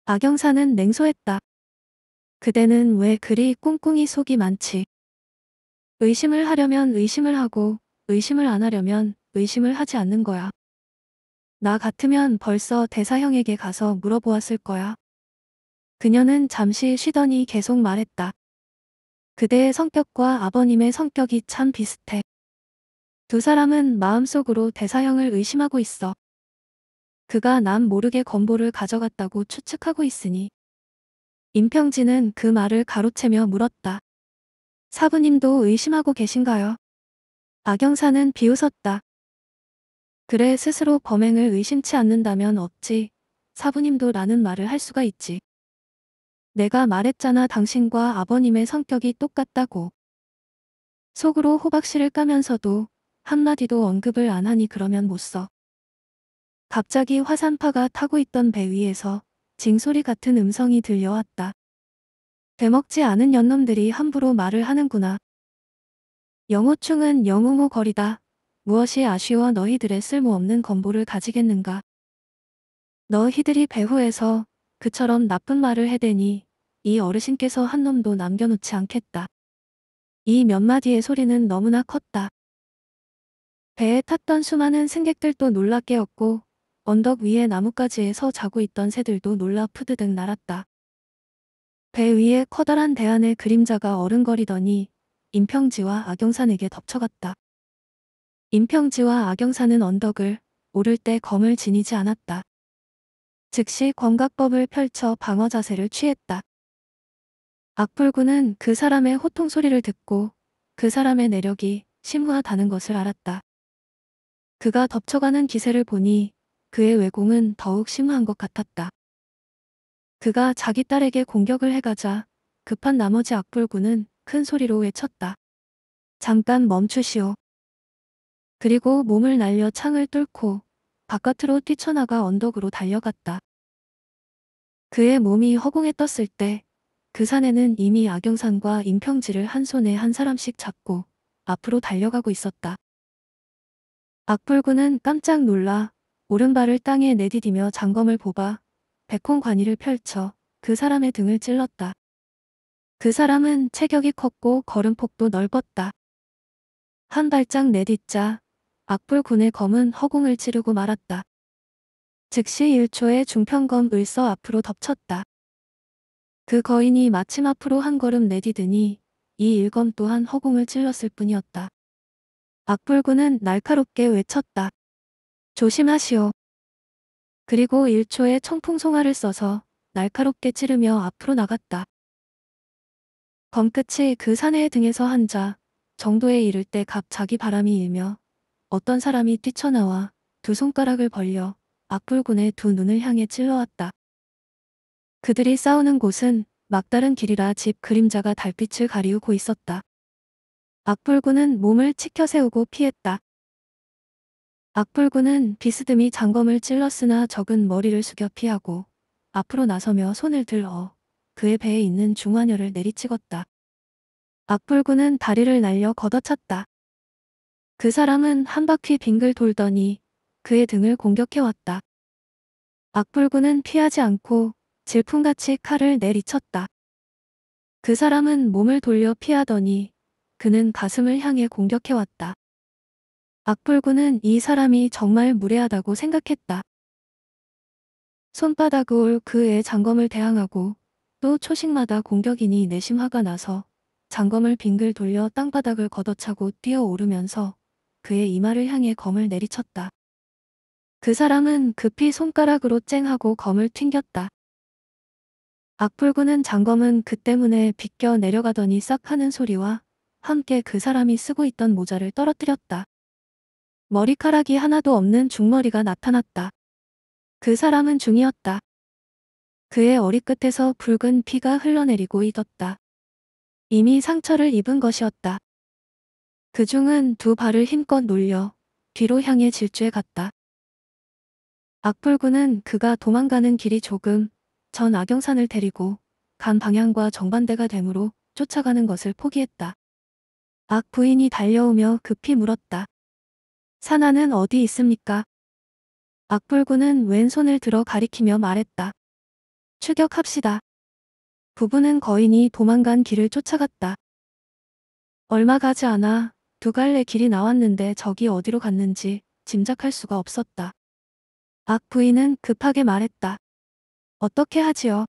악영사는 냉소했다. 그대는 왜 그리 꽁꽁이 속이 많지. 의심을 하려면 의심을 하고 의심을 안 하려면 의심을 하지 않는 거야. 나 같으면 벌써 대사형에게 가서 물어보았을 거야. 그녀는 잠시 쉬더니 계속 말했다. 그대의 성격과 아버님의 성격이 참 비슷해. 두 사람은 마음속으로 대사형을 의심하고 있어. 그가 남 모르게 건보를 가져갔다고 추측하고 있으니. 임평진은 그 말을 가로채며 물었다. 사부님도 의심하고 계신가요? 박영사는 비웃었다. 그래 스스로 범행을 의심치 않는다면 없지 사부님도 라는 말을 할 수가 있지. 내가 말했잖아 당신과 아버님의 성격이 똑같다고. 속으로 호박씨를 까면서도 한마디도 언급을 안 하니 그러면 못 써. 갑자기 화산파가 타고 있던 배 위에서 징소리 같은 음성이 들려왔다. 대먹지 않은 연놈들이 함부로 말을 하는구나. 영호충은 영웅호 거리다. 무엇이 아쉬워 너희들의 쓸모없는 건보를 가지겠는가. 너희들이 배후에서 그처럼 나쁜 말을 해대니 이 어르신께서 한 놈도 남겨놓지 않겠다. 이 몇 마디의 소리는 너무나 컸다. 배에 탔던 수많은 승객들도 놀라 깨었고 언덕 위에 나뭇가지에서 자고 있던 새들도 놀라 푸드득 날았다. 배 위에 커다란 대안의 그림자가 어른거리더니 임평지와 악영산에게 덮쳐갔다. 임평지와 악영산은 언덕을 오를 때 검을 지니지 않았다. 즉시 권각법을 펼쳐 방어 자세를 취했다. 악불군은그 사람의 호통 소리를 듣고 그 사람의 내력이 심화하다는 것을 알았다. 그가 덮쳐가는 기세를 보니 그의 외공은 더욱 심한 화것 같았다. 그가 자기 딸에게 공격을 해가자 급한 나머지 악불군은큰 소리로 외쳤다. 잠깐 멈추시오. 그리고 몸을 날려 창을 뚫고 바깥으로 뛰쳐나가 언덕으로 달려갔다. 그의 몸이 허공에 떴을 때 그 산에는 이미 악영산과 임평지를 한 손에 한 사람씩 잡고 앞으로 달려가고 있었다. 악불군은 깜짝 놀라 오른발을 땅에 내디디며 장검을 뽑아 백홍 관이를 펼쳐 그 사람의 등을 찔렀다. 그 사람은 체격이 컸고 걸음폭도 넓었다. 한 발짝 내딛자 악불군의 검은 허공을 찌르고 말았다. 즉시 일초의 중평검 을써 앞으로 덮쳤다. 그 거인이 마침 앞으로 한 걸음 내디드니 이 일검 또한 허공을 찔렀을 뿐이었다. 악불군은 날카롭게 외쳤다. 조심하시오. 그리고 일초의 청풍송화를 써서 날카롭게 찌르며 앞으로 나갔다. 검끝이 그 사내의 등에서 한 자 정도에 이를 때 갑자기 바람이 일며 어떤 사람이 뛰쳐나와 두 손가락을 벌려 악불군의 두 눈을 향해 찔러왔다. 그들이 싸우는 곳은 막다른 길이라 집 그림자가 달빛을 가리우고 있었다. 악불군은 몸을 치켜세우고 피했다. 악불군은 비스듬히 장검을 찔렀으나 적은 머리를 숙여 피하고 앞으로 나서며 손을 들어 그의 배에 있는 중화녀를 내리치었다 악불군은 다리를 날려 걷어찼다. 그 사람은 한 바퀴 빙글 돌더니 그의 등을 공격해왔다. 악불구는 피하지 않고 질풍같이 칼을 내리쳤다. 그 사람은 몸을 돌려 피하더니 그는 가슴을 향해 공격해왔다. 악불구는 이 사람이 정말 무례하다고 생각했다. 손바닥을로 그의 장검을 대항하고 또 초식마다 공격이니 내심 화가 나서 장검을 빙글 돌려 땅바닥을 걷어차고 뛰어오르면서 그의 이마를 향해 검을 내리쳤다. 그 사람은 급히 손가락으로 쨍하고 검을 튕겼다. 악불구는 장검은 그 때문에 비껴 내려가더니 싹 하는 소리와 함께 그 사람이 쓰고 있던 모자를 떨어뜨렸다. 머리카락이 하나도 없는 중머리가 나타났다. 그 사람은 중이었다. 그의 어리 끝에서 붉은 피가 흘러내리고 있었다. 이미 상처를 입은 것이었다. 그중은 두 발을 힘껏 놀려 뒤로 향해 질주해갔다. 악불군은 그가 도망가는 길이 조금 전 악영산을 데리고 간 방향과 정반대가 되므로 쫓아가는 것을 포기했다. 악 부인이 달려오며 급히 물었다. 사나는 어디 있습니까? 악불군은 왼손을 들어 가리키며 말했다. 추격합시다. 부부는 거인이 도망간 길을 쫓아갔다. 얼마 가지 않아 두 갈래 길이 나왔는데 저기 어디로 갔는지 짐작할 수가 없었다. 악 부인은 급하게 말했다. 어떻게 하지요?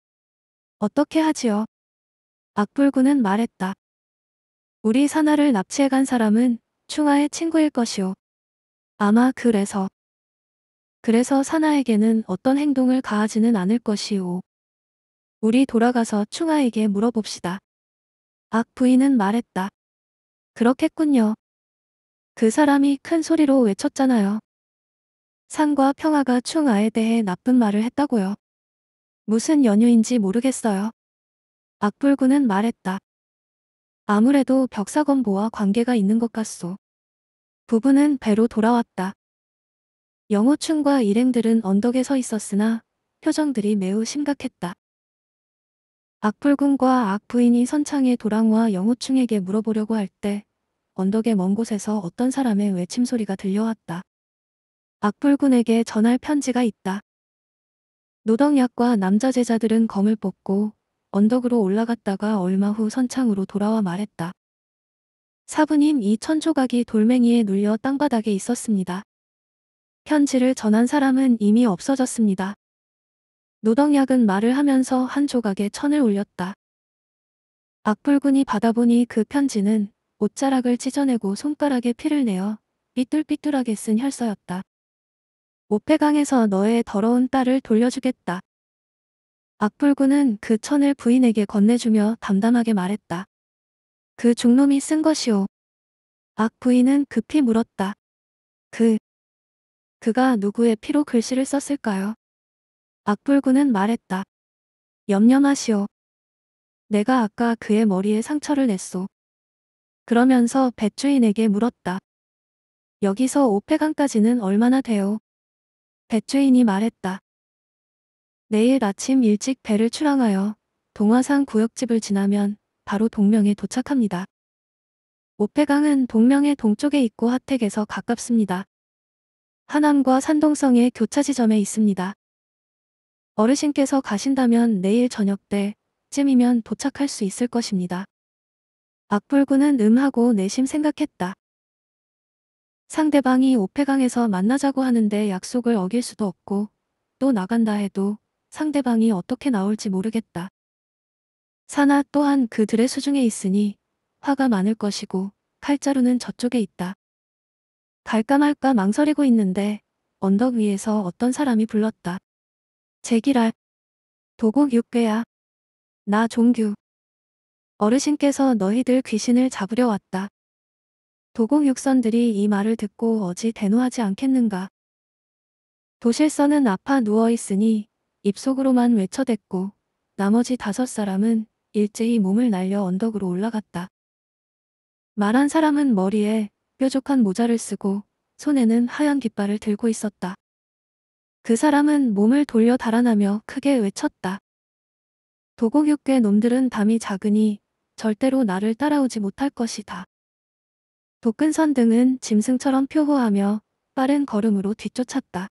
어떻게 하지요? 악불구는 말했다. 우리 사나를 납치해간 사람은 충아의 친구일 것이오. 아마 그래서. 그래서 사나에게는 어떤 행동을 가하지는 않을 것이오. 우리 돌아가서 충아에게 물어봅시다. 악 부인은 말했다. 그렇겠군요. 그 사람이 큰 소리로 외쳤잖아요. 상과 평화가 충아에 대해 나쁜 말을 했다고요. 무슨 연유인지 모르겠어요. 악불군은 말했다. 아무래도 벽사건보와 관계가 있는 것 같소. 부부는 배로 돌아왔다. 영호충과 일행들은 언덕에 서 있었으나 표정들이 매우 심각했다. 악불군과 악부인이 선창에 도랑와 영호충에게 물어보려고 할때 언덕의 먼 곳에서 어떤 사람의 외침 소리가 들려왔다. 악불군에게 전할 편지가 있다. 노덕약과 남자 제자들은 검을 뽑고 언덕으로 올라갔다가 얼마 후 선창으로 돌아와 말했다. 사부님 이 천조각이 돌멩이에 눌려 땅바닥에 있었습니다. 편지를 전한 사람은 이미 없어졌습니다. 노덕약은 말을 하면서 한 조각에 천을 올렸다. 악불군이 받아보니 그 편지는 옷자락을 찢어내고 손가락에 피를 내어 삐뚤삐뚤하게 쓴 혈서였다. 오페강에서 너의 더러운 딸을 돌려주겠다. 악불군은그 천을 부인에게 건네주며 담담하게 말했다. 그 중놈이 쓴 것이오. 악 부인은 급히 물었다. 그, 그가 누구의 피로 글씨를 썼을까요? 악불군은 말했다. 염려마시오. 내가 아까 그의 머리에 상처를 냈소. 그러면서 배추인에게 물었다. 여기서 오페강까지는 얼마나 돼요? 배추인이 말했다. 내일 아침 일찍 배를 출항하여 동화산 구역집을 지나면 바로 동명에 도착합니다. 오페강은 동명의 동쪽에 있고 하택에서 가깝습니다. 하남과 산동성의 교차 지점에 있습니다. 어르신께서 가신다면 내일 저녁 때쯤이면 도착할 수 있을 것입니다. 악불구는 음하고 내심 생각했다. 상대방이 오페강에서 만나자고 하는데 약속을 어길 수도 없고 또 나간다 해도 상대방이 어떻게 나올지 모르겠다. 사나 또한 그들의 수중에 있으니 화가 많을 것이고 칼자루는 저쪽에 있다. 갈까 말까 망설이고 있는데 언덕 위에서 어떤 사람이 불렀다. 제기랄. 도곡 육괴야. 나 종규. 어르신께서 너희들 귀신을 잡으려 왔다. 도곡 육선들이 이 말을 듣고 어찌 대노하지 않겠는가. 도실선은 아파 누워있으니 입속으로만 외쳐댔고 나머지 다섯 사람은 일제히 몸을 날려 언덕으로 올라갔다. 말한 사람은 머리에 뾰족한 모자를 쓰고 손에는 하얀 깃발을 들고 있었다. 그 사람은 몸을 돌려 달아나며 크게 외쳤다. 도곡육괴 놈들은 담이 작으니 절대로 나를 따라오지 못할 것이다. 독근선 등은 짐승처럼 표호하며 빠른 걸음으로 뒤쫓았다.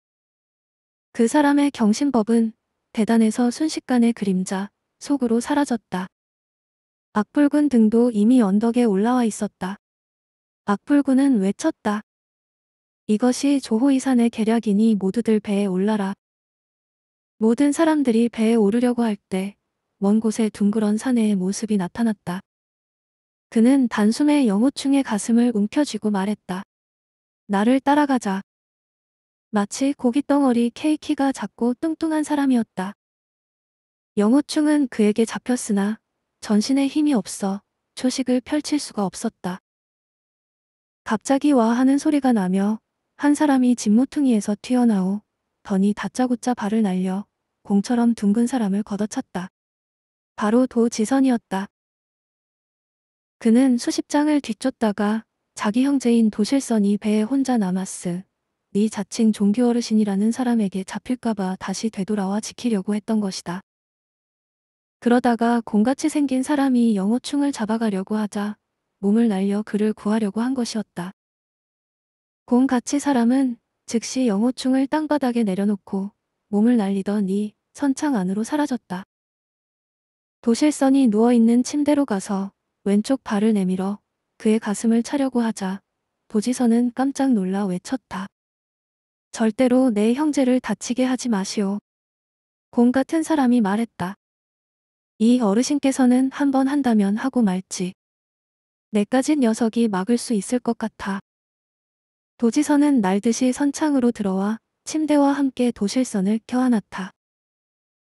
그 사람의 경신법은 대단해서 순식간에 그림자 속으로 사라졌다. 악불군 등도 이미 언덕에 올라와 있었다. 악불군은 외쳤다. 이것이 조호이산의 계략이니 모두들 배에 올라라. 모든 사람들이 배에 오르려고 할때 먼곳에 둥그런 사내의 모습이 나타났다. 그는 단숨에 영호충의 가슴을 움켜쥐고 말했다. 나를 따라가자. 마치 고깃덩어리 케이키가 작고 뚱뚱한 사람이었다. 영호충은 그에게 잡혔으나 전신에 힘이 없어 초식을 펼칠 수가 없었다. 갑자기 와 하는 소리가 나며 한 사람이 집모퉁이에서 튀어나오 더니 다짜고짜 발을 날려 공처럼 둥근 사람을 걷어찼다. 바로 도지선이었다. 그는 수십 장을 뒤쫓다가 자기 형제인 도실선이 배에 혼자 남았으. 니 자칭 종교 어르신이라는 사람에게 잡힐까봐 다시 되돌아와 지키려고 했던 것이다. 그러다가 곰같이 생긴 사람이 영호충을 잡아가려고 하자 몸을 날려 그를 구하려고 한 것이었다. 곰같이 사람은 즉시 영호충을 땅바닥에 내려놓고 몸을 날리던 이 선창 안으로 사라졌다. 도실선이 누워있는 침대로 가서 왼쪽 발을 내밀어 그의 가슴을 차려고 하자 도지선은 깜짝 놀라 외쳤다. 절대로 내 형제를 다치게 하지 마시오. 곰 같은 사람이 말했다. 이 어르신께서는 한 번 한다면 하고 말지. 내까진 녀석이 막을 수 있을 것 같아. 도지선은 날듯이 선창으로 들어와 침대와 함께 도실선을 켜안았다.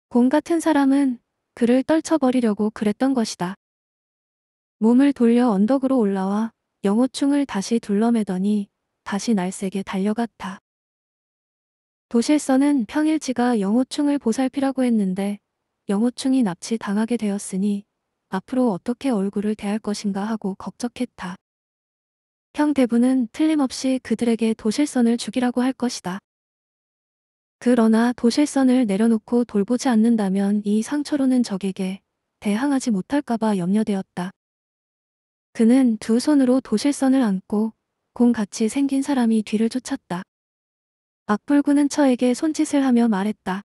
곰 같은 사람은 그를 떨쳐버리려고 그랬던 것이다. 몸을 돌려 언덕으로 올라와 영호충을 다시 둘러매더니 다시 날색에 달려갔다. 도실서는 평일지가 영호충을 보살피라고 했는데 영호충이 납치당하게 되었으니 앞으로 어떻게 얼굴을 대할 것인가 하고 걱정했다. 평대부는 틀림없이 그들에게 도실선을 죽이라고 할 것이다. 그러나 도실선을 내려놓고 돌보지 않는다면 이 상처로는 적에게 대항하지 못할까봐 염려되었다. 그는 두 손으로 도실선을 안고 공같이 생긴 사람이 뒤를 쫓았다. 악불구는 처에게 손짓을 하며 말했다.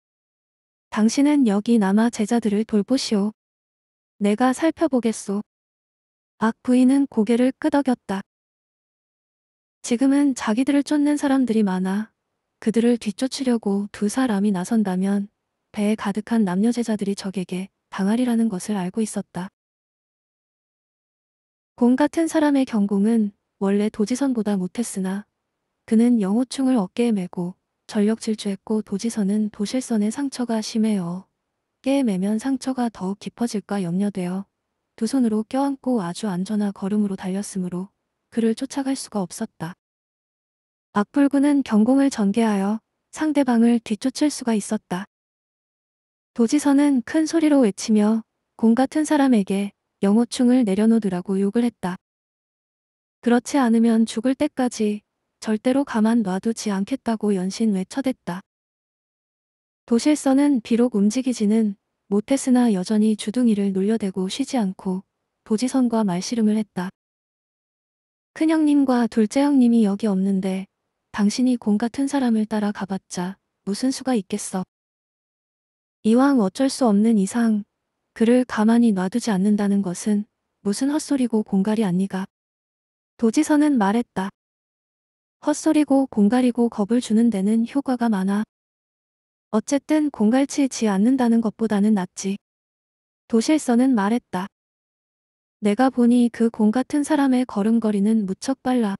당신은 여기 남아 제자들을 돌보시오. 내가 살펴보겠소. 악 부인은 고개를 끄덕였다. 지금은 자기들을 쫓는 사람들이 많아 그들을 뒤쫓으려고 두 사람이 나선다면 배에 가득한 남녀 제자들이 적에게 당하리라는 것을 알고 있었다. 공 같은 사람의 경공은 원래 도지선보다 못했으나 그는 영호충을 어깨에 메고 전력 질주했고 도지선은 도실선의 상처가 심해요. 깨에 매면 상처가 더욱 깊어질까 염려되어 두 손으로 껴안고 아주 안전한 걸음으로 달렸으므로 그를 쫓아갈 수가 없었다. 악불군은 경공을 전개하여 상대방을 뒤쫓을 수가 있었다. 도지선은 큰 소리로 외치며 공 같은 사람에게 영호충을 내려놓으라고 욕을 했다. 그렇지 않으면 죽을 때까지 절대로 가만 놔두지 않겠다고 연신 외쳐댔다. 도실선은 비록 움직이지는 못했으나 여전히 주둥이를 놀려대고 쉬지 않고 도지선과 말씨름을 했다. 큰형님과 둘째 형님이 여기 없는데 당신이 공 같은 사람을 따라 가봤자 무슨 수가 있겠어. 이왕 어쩔 수 없는 이상 그를 가만히 놔두지 않는다는 것은 무슨 헛소리고 공갈이 아니가. 도지선은 말했다. 헛소리고 공갈이고 겁을 주는 데는 효과가 많아. 어쨌든 공갈치지 않는다는 것보다는 낫지. 도실서는 말했다. 내가 보니 그 공 같은 사람의 걸음걸이는 무척 빨라.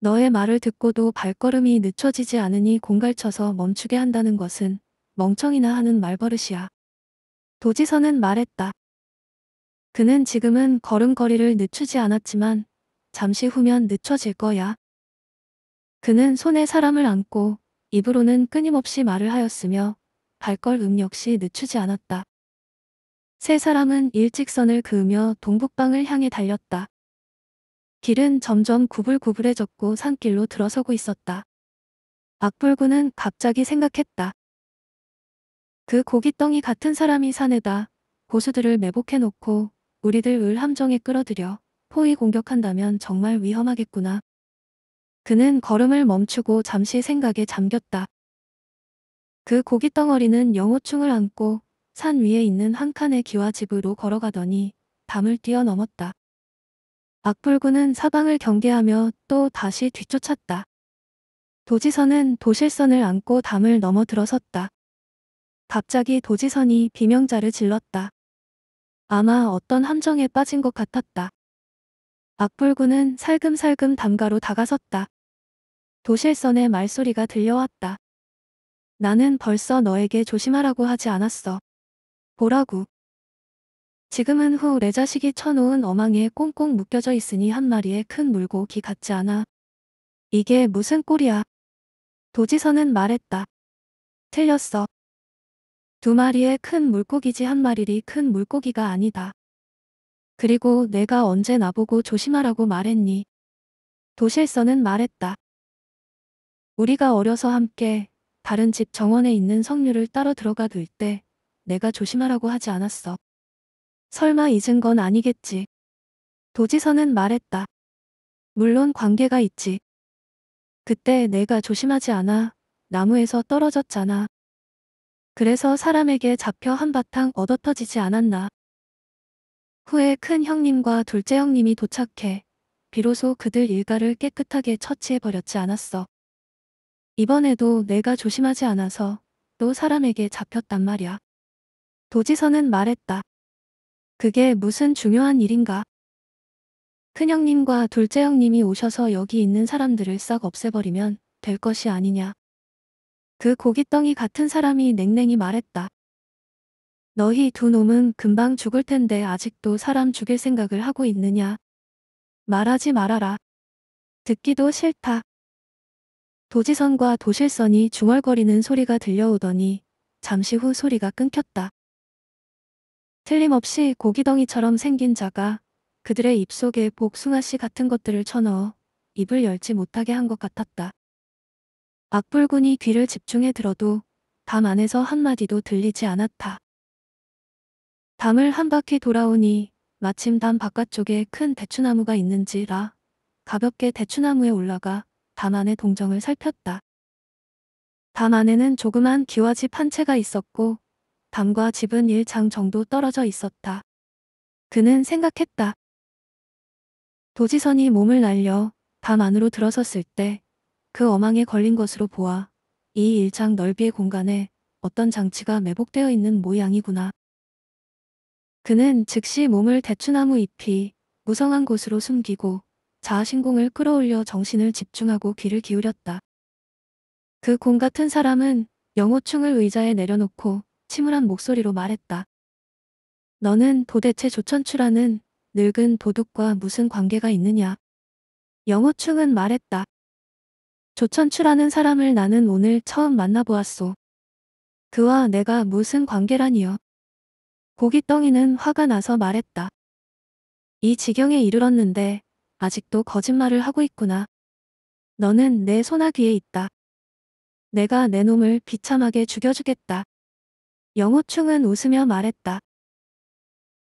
너의 말을 듣고도 발걸음이 늦춰지지 않으니 공갈쳐서 멈추게 한다는 것은 멍청이나 하는 말버릇이야. 도지선은 말했다. 그는 지금은 걸음거리를 늦추지 않았지만 잠시 후면 늦춰질 거야. 그는 손에 사람을 안고 입으로는 끊임없이 말을 하였으며 발걸음 역시 늦추지 않았다. 세 사람은 일직선을 그으며 동북방을 향해 달렸다. 길은 점점 구불구불해졌고 산길로 들어서고 있었다. 악불구는 갑자기 생각했다. 그 고깃덩이 같은 사람이 산에다 고수들을 매복해놓고 우리들 을 함정에 끌어들여 포위 공격한다면 정말 위험하겠구나. 그는 걸음을 멈추고 잠시 생각에 잠겼다. 그 고깃덩어리는 영호충을 안고 산 위에 있는 한 칸의 기와집으로 걸어가더니 담을 뛰어넘었다. 악불구는 사방을 경계하며 또 다시 뒤쫓았다. 도지선은 도실선을 안고 담을 넘어 들어섰다. 갑자기 도지선이 비명자를 질렀다. 아마 어떤 함정에 빠진 것 같았다. 악불구는 살금살금 담가로 다가섰다. 도실선의 말소리가 들려왔다. 나는 벌써 너에게 조심하라고 하지 않았어. 보라고. 지금은 후레 자식이 쳐놓은 어망에 꽁꽁 묶여져 있으니 한 마리의 큰 물고기 같지 않아. 이게 무슨 꼴이야. 도지선은 말했다. 틀렸어. 두 마리의 큰 물고기지 한 마리리 큰 물고기가 아니다. 그리고 내가 언제 나보고 조심하라고 말했니? 도실서는 말했다. 우리가 어려서 함께 다른 집 정원에 있는 석류를 따러 들어가 둘 때 내가 조심하라고 하지 않았어. 설마 잊은 건 아니겠지. 도지선은 말했다. 물론 관계가 있지. 그때 내가 조심하지 않아 나무에서 떨어졌잖아. 그래서 사람에게 잡혀 한바탕 얻어터지지 않았나. 후에 큰 형님과 둘째 형님이 도착해 비로소 그들 일가를 깨끗하게 처치해버렸지 않았어. 이번에도 내가 조심하지 않아서 또 사람에게 잡혔단 말이야. 도지선은 말했다. 그게 무슨 중요한 일인가? 큰형님과 둘째 형님이 오셔서 여기 있는 사람들을 싹 없애버리면 될 것이 아니냐. 그 고깃덩이 같은 사람이 냉랭히 말했다. 너희 두 놈은 금방 죽을 텐데 아직도 사람 죽일 생각을 하고 있느냐. 말하지 말아라. 듣기도 싫다. 도지선과 도실선이 중얼거리는 소리가 들려오더니 잠시 후 소리가 끊겼다. 틀림없이 고기덩이처럼 생긴 자가 그들의 입속에 복숭아씨 같은 것들을 쳐넣어 입을 열지 못하게 한 것 같았다. 악불군이 귀를 집중해 들어도 담 안에서 한마디도 들리지 않았다. 담을 한 바퀴 돌아오니 마침 담 바깥쪽에 큰 대추나무가 있는지라 가볍게 대추나무에 올라가 담 안의 동정을 살폈다. 담 안에는 조그만 기와집 한 채가 있었고 밤과 집은 일장 정도 떨어져 있었다. 그는 생각했다. 도지선이 몸을 날려 밤 안으로 들어섰을 때 그 어망에 걸린 것으로 보아 이 일장 넓이의 공간에 어떤 장치가 매복되어 있는 모양이구나. 그는 즉시 몸을 대추나무 잎이 무성한 곳으로 숨기고 자아신공을 끌어올려 정신을 집중하고 귀를 기울였다. 그 공 같은 사람은 영호충을 의자에 내려놓고 침울한 목소리로 말했다. 너는 도대체 조천추라는 늙은 도둑과 무슨 관계가 있느냐? 영호충은 말했다. 조천추라는 사람을 나는 오늘 처음 만나보았소. 그와 내가 무슨 관계라니요? 고기덩이는 화가 나서 말했다. 이 지경에 이르렀는데 아직도 거짓말을 하고 있구나. 너는 내 소나귀에 있다. 내가 내 놈을 비참하게 죽여주겠다. 영호충은 웃으며 말했다.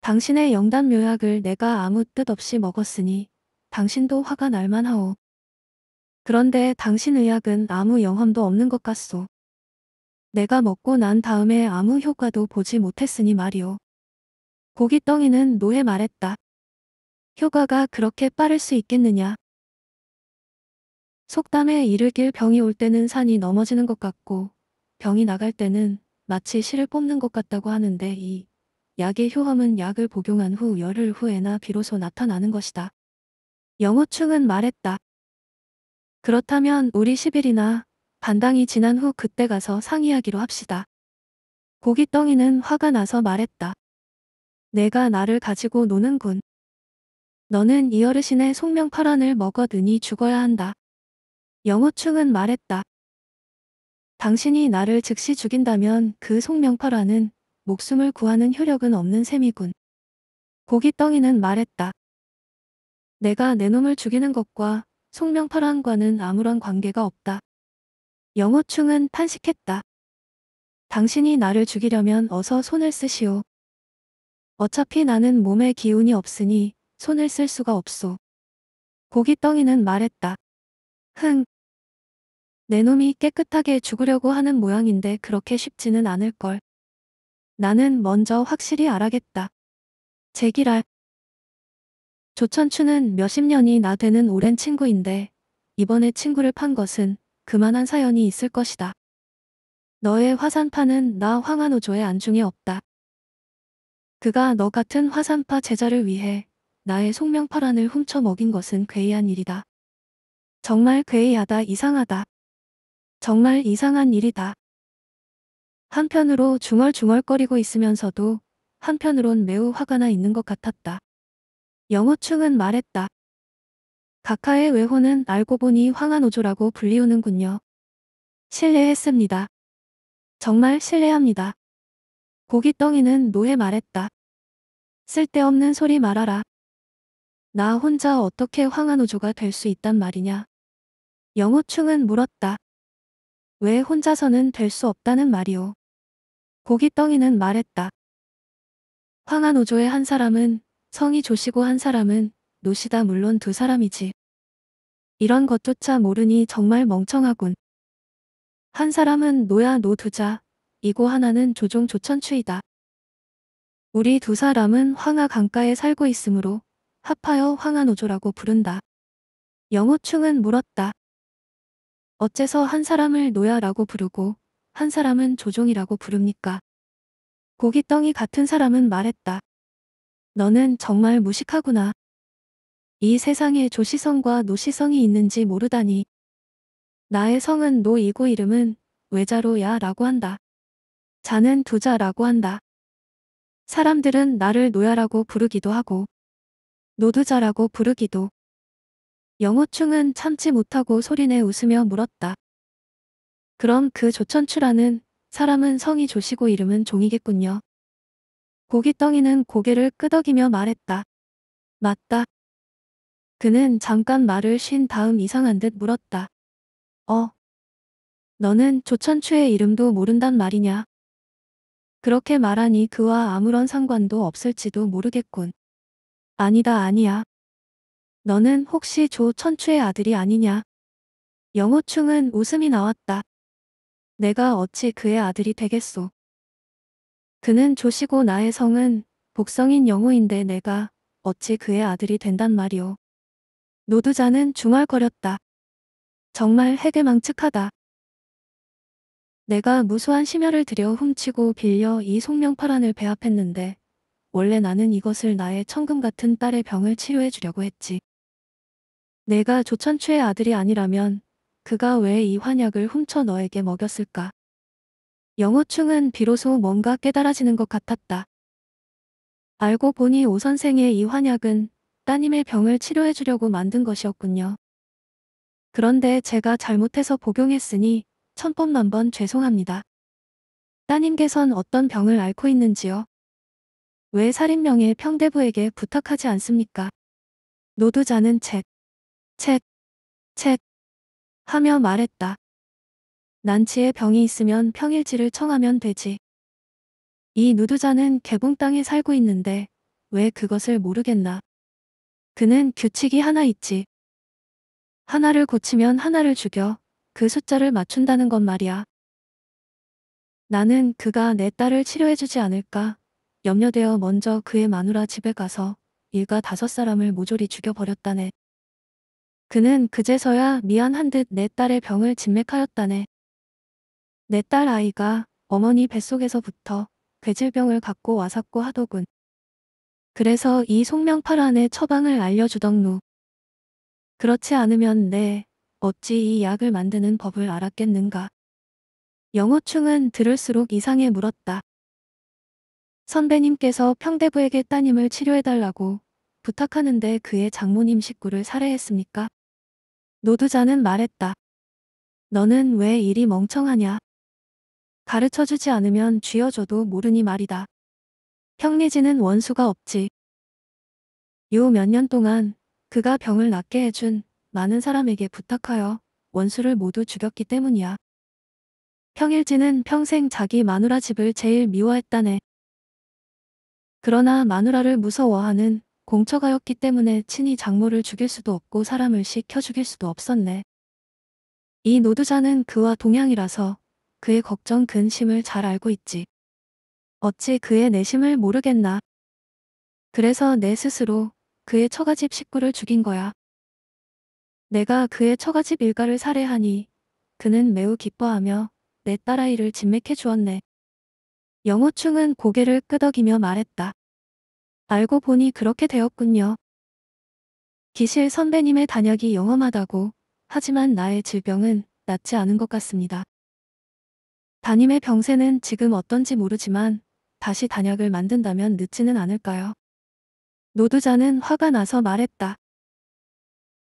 당신의 영단 묘약을 내가 아무 뜻 없이 먹었으니 당신도 화가 날만하오. 그런데 당신 의약은 아무 영험도 없는 것 같소. 내가 먹고 난 다음에 아무 효과도 보지 못했으니 말이오. 고깃덩이는 노해 말했다. 효과가 그렇게 빠를 수 있겠느냐. 속담에 이르길 병이 올 때는 산이 넘어지는 것 같고 병이 나갈 때는 마치 실을 뽑는 것 같다고 하는데 이 약의 효험은 약을 복용한 후 열흘 후에나 비로소 나타나는 것이다. 영호충은 말했다. 그렇다면 우리 10일이나 반당이 지난 후 그때 가서 상의하기로 합시다. 고깃덩이는 화가 나서 말했다. 내가 나를 가지고 노는군. 너는 이 어르신의 속명파란을 먹어드니 죽어야 한다. 영호충은 말했다. 당신이 나를 즉시 죽인다면 그 송명파라는 목숨을 구하는 효력은 없는 셈이군. 고기덩이는 말했다. 내가 내 놈을 죽이는 것과 송명파랑과는 아무런 관계가 없다. 영호충은 탄식했다. 당신이 나를 죽이려면 어서 손을 쓰시오. 어차피 나는 몸에 기운이 없으니 손을 쓸 수가 없소. 고기덩이는 말했다. 흥, 내 놈이 깨끗하게 죽으려고 하는 모양인데 그렇게 쉽지는 않을걸. 나는 먼저 확실히 알아겠다. 제기랄. 조천추는 몇십 년이 나 되는 오랜 친구인데 이번에 친구를 판 것은 그만한 사연이 있을 것이다. 너의 화산파는 나 황한호조의 안중에 없다. 그가 너 같은 화산파 제자를 위해 나의 속명파란을 훔쳐 먹인 것은 괴이한 일이다. 정말 괴이하다 이상하다. 정말 이상한 일이다. 한편으로 중얼중얼거리고 있으면서도 한편으론 매우 화가 나 있는 것 같았다. 영호충은 말했다. 각하의 외호는 알고 보니 황한오조라고 불리우는군요. 실례했습니다. 정말 실례합니다. 고기덩이는 노해 말했다. 쓸데없는 소리 말아라. 나 혼자 어떻게 황한우조가 될 수 있단 말이냐. 영호충은 물었다. 왜 혼자서는 될 수 없다는 말이오. 고기덩이는 말했다. 황한오조의 한 사람은 성이 조시고 한 사람은 노시다 물론 두 사람이지. 이런 것조차 모르니 정말 멍청하군. 한 사람은 노야 노두자, 이고 하나는 조종 조천추이다. 우리 두 사람은 황하 강가에 살고 있으므로 합하여 황하노조라고 부른다. 영호충은 물었다. 어째서 한 사람을 노야라고 부르고 한 사람은 조종이라고 부릅니까? 고깃덩이 같은 사람은 말했다. 너는 정말 무식하구나. 이 세상에 조시성과 노시성이 있는지 모르다니. 나의 성은 노이고 이름은 외자로 야라고 한다. 자는 두자라고 한다. 사람들은 나를 노야라고 부르기도 하고 노두자라고 부르기도 영호충은 참지 못하고 소리내 웃으며 물었다. 그럼 그 조천추라는 사람은 성이 조시고 이름은 종이겠군요. 고기덩이는 고개를 끄덕이며 말했다. 맞다. 그는 잠깐 말을 쉰 다음 이상한 듯 물었다. 어. 너는 조천추의 이름도 모른단 말이냐. 그렇게 말하니 그와 아무런 상관도 없을지도 모르겠군. 아니다 아니야. 너는 혹시 조 천추의 아들이 아니냐? 영호충은 웃음이 나왔다. 내가 어찌 그의 아들이 되겠소. 그는 조시고 나의 성은 복성인 영호인데 내가 어찌 그의 아들이 된단 말이오. 노두자는 중얼거렸다. 정말 해괴망측하다. 내가 무수한 심혈을 들여 훔치고 빌려 이 송명파란을 배합했는데 원래 나는 이것을 나의 천금 같은 딸의 병을 치료해 주려고 했지. 내가 조천추의 아들이 아니라면 그가 왜 이 환약을 훔쳐 너에게 먹였을까? 영호충은 비로소 뭔가 깨달아지는 것 같았다. 알고 보니 오 선생의 이 환약은 따님의 병을 치료해주려고 만든 것이었군요. 그런데 제가 잘못해서 복용했으니 천법만번 죄송합니다. 따님께선 어떤 병을 앓고 있는지요? 왜 살인명의 평대부에게 부탁하지 않습니까? 노두자는 책. 책, 책 하며 말했다. 난치에 병이 있으면 평일치를 청하면 되지. 이 누드자는 개봉 땅에 살고 있는데 왜 그것을 모르겠나. 그는 규칙이 하나 있지. 하나를 고치면 하나를 죽여 그 숫자를 맞춘다는 것 말이야. 나는 그가 내 딸을 치료해주지 않을까 염려되어 먼저 그의 마누라 집에 가서 일가 다섯 사람을 모조리 죽여버렸다네. 그는 그제서야 미안한 듯 내 딸의 병을 진맥하였다네. 내 딸 아이가 어머니 뱃속에서부터 괴질병을 갖고 와삭고 하더군. 그래서 이 송명파란의 처방을 알려주덕누. 그렇지 않으면 내 어찌 이 약을 만드는 법을 알았겠는가. 영호충은 들을수록 이상해 물었다. 선배님께서 평대부에게 따님을 치료해달라고 부탁하는데 그의 장모님 식구를 살해했습니까? 노두자는 말했다. 너는 왜 이리 멍청하냐? 가르쳐주지 않으면 쥐어줘도 모르니 말이다. 형리지는 원수가 없지. 요 몇 년 동안 그가 병을 낫게 해준 많은 사람에게 부탁하여 원수를 모두 죽였기 때문이야. 평일지는 평생 자기 마누라 집을 제일 미워했다네. 그러나 마누라를 무서워하는 공처가였기 때문에 친히 장모를 죽일 수도 없고 사람을 시켜 죽일 수도 없었네. 이 노두자는 그와 동양이라서 그의 걱정 근심을 잘 알고 있지. 어찌 그의 내심을 모르겠나. 그래서 내 스스로 그의 처가집 식구를 죽인 거야. 내가 그의 처가집 일가를 살해하니 그는 매우 기뻐하며 내 딸아이를 진맥해 주었네. 영호충은 고개를 끄덕이며 말했다. 알고 보니 그렇게 되었군요. 기실 선배님의 단약이 영험하다고 하지만 나의 질병은 낫지 않은 것 같습니다. 담임의 병세는 지금 어떤지 모르지만 다시 단약을 만든다면 늦지는 않을까요? 노두자는 화가 나서 말했다.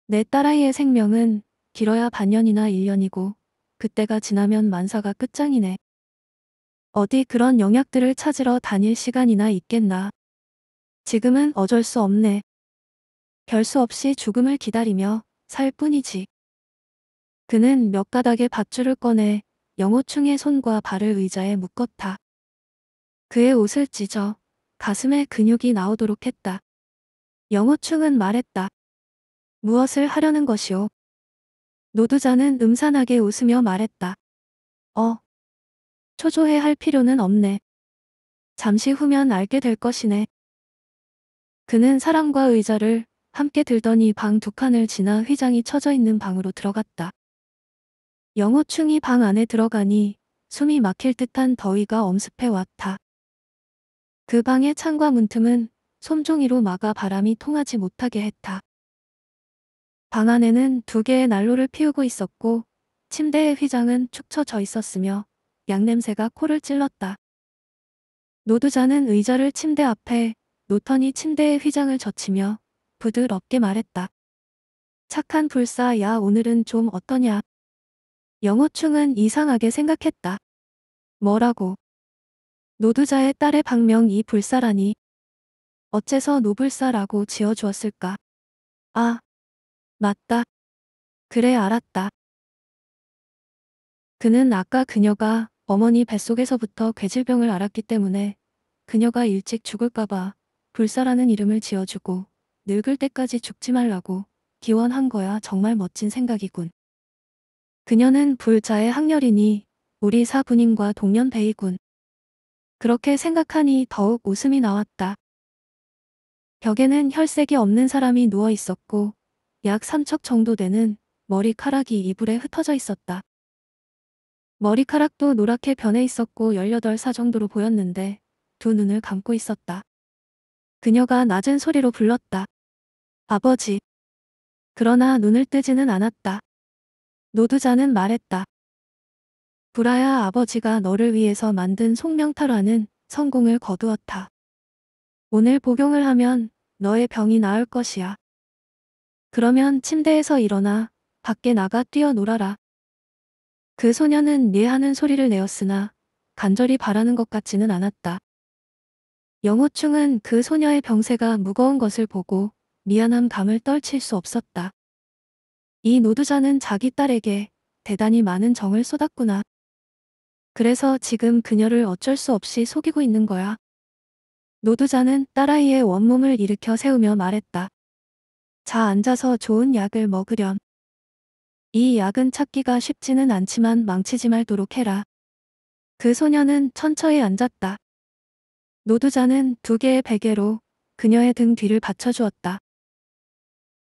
내 딸아이의 생명은 길어야 반년이나 1년이고 그때가 지나면 만사가 끝장이네. 어디 그런 영약들을 찾으러 다닐 시간이나 있겠나. 지금은 어쩔 수 없네. 별 수 없이 죽음을 기다리며 살 뿐이지. 그는 몇 가닥의 밧줄을 꺼내 영호충의 손과 발을 의자에 묶었다. 그의 옷을 찢어 가슴에 근육이 나오도록 했다. 영호충은 말했다. 무엇을 하려는 것이오? 노두자는 음산하게 웃으며 말했다. 어. 초조해 할 필요는 없네. 잠시 후면 알게 될 것이네. 그는 사람과 의자를 함께 들더니 방 두 칸을 지나 휘장이 쳐져 있는 방으로 들어갔다. 영호충이 방 안에 들어가니 숨이 막힐 듯한 더위가 엄습해 왔다. 그 방의 창과 문틈은 솜종이로 막아 바람이 통하지 못하게 했다. 방 안에는 두 개의 난로를 피우고 있었고 침대의 휘장은 축 처져 있었으며 양냄새가 코를 찔렀다. 노두자는 의자를 침대 앞에 노턴이 침대에 휘장을 젖히며 부드럽게 말했다. 착한 불사 야 오늘은 좀 어떠냐. 영호충은 이상하게 생각했다. 뭐라고? 노두자의 딸의 방명이 불사라니. 어째서 노불사라고 지어주었을까? 아, 맞다. 그래 알았다. 그는 아까 그녀가 어머니 뱃속에서부터 괴질병을 앓았기 때문에 그녀가 일찍 죽을까봐 불사라는 이름을 지어주고 늙을 때까지 죽지 말라고 기원한 거야 정말 멋진 생각이군. 그녀는 불자의 학렬이니 우리 사부님과 동년배이군. 그렇게 생각하니 더욱 웃음이 나왔다. 벽에는 혈색이 없는 사람이 누워 있었고 약 3척 정도 되는 머리카락이 이불에 흩어져 있었다. 머리카락도 노랗게 변해 있었고 18사 정도로 보였는데 두 눈을 감고 있었다. 그녀가 낮은 소리로 불렀다. 아버지. 그러나 눈을 뜨지는 않았다. 노두자는 말했다. 브라야 아버지가 너를 위해서 만든 속명타라는 성공을 거두었다. 오늘 복용을 하면 너의 병이 나을 것이야. 그러면 침대에서 일어나 밖에 나가 뛰어놀아라. 그 소녀는 예 하는 소리를 내었으나 간절히 바라는 것 같지는 않았다. 영호충은 그 소녀의 병세가 무거운 것을 보고 미안함 감을 떨칠 수 없었다. 이 노두자는 자기 딸에게 대단히 많은 정을 쏟았구나. 그래서 지금 그녀를 어쩔 수 없이 속이고 있는 거야. 노두자는 딸아이의 원몸을 일으켜 세우며 말했다. 자 앉아서 좋은 약을 먹으렴. 이 약은 찾기가 쉽지는 않지만 망치지 말도록 해라. 그 소녀는 천처에 앉았다. 노두자는 두 개의 베개로 그녀의 등 뒤를 받쳐주었다.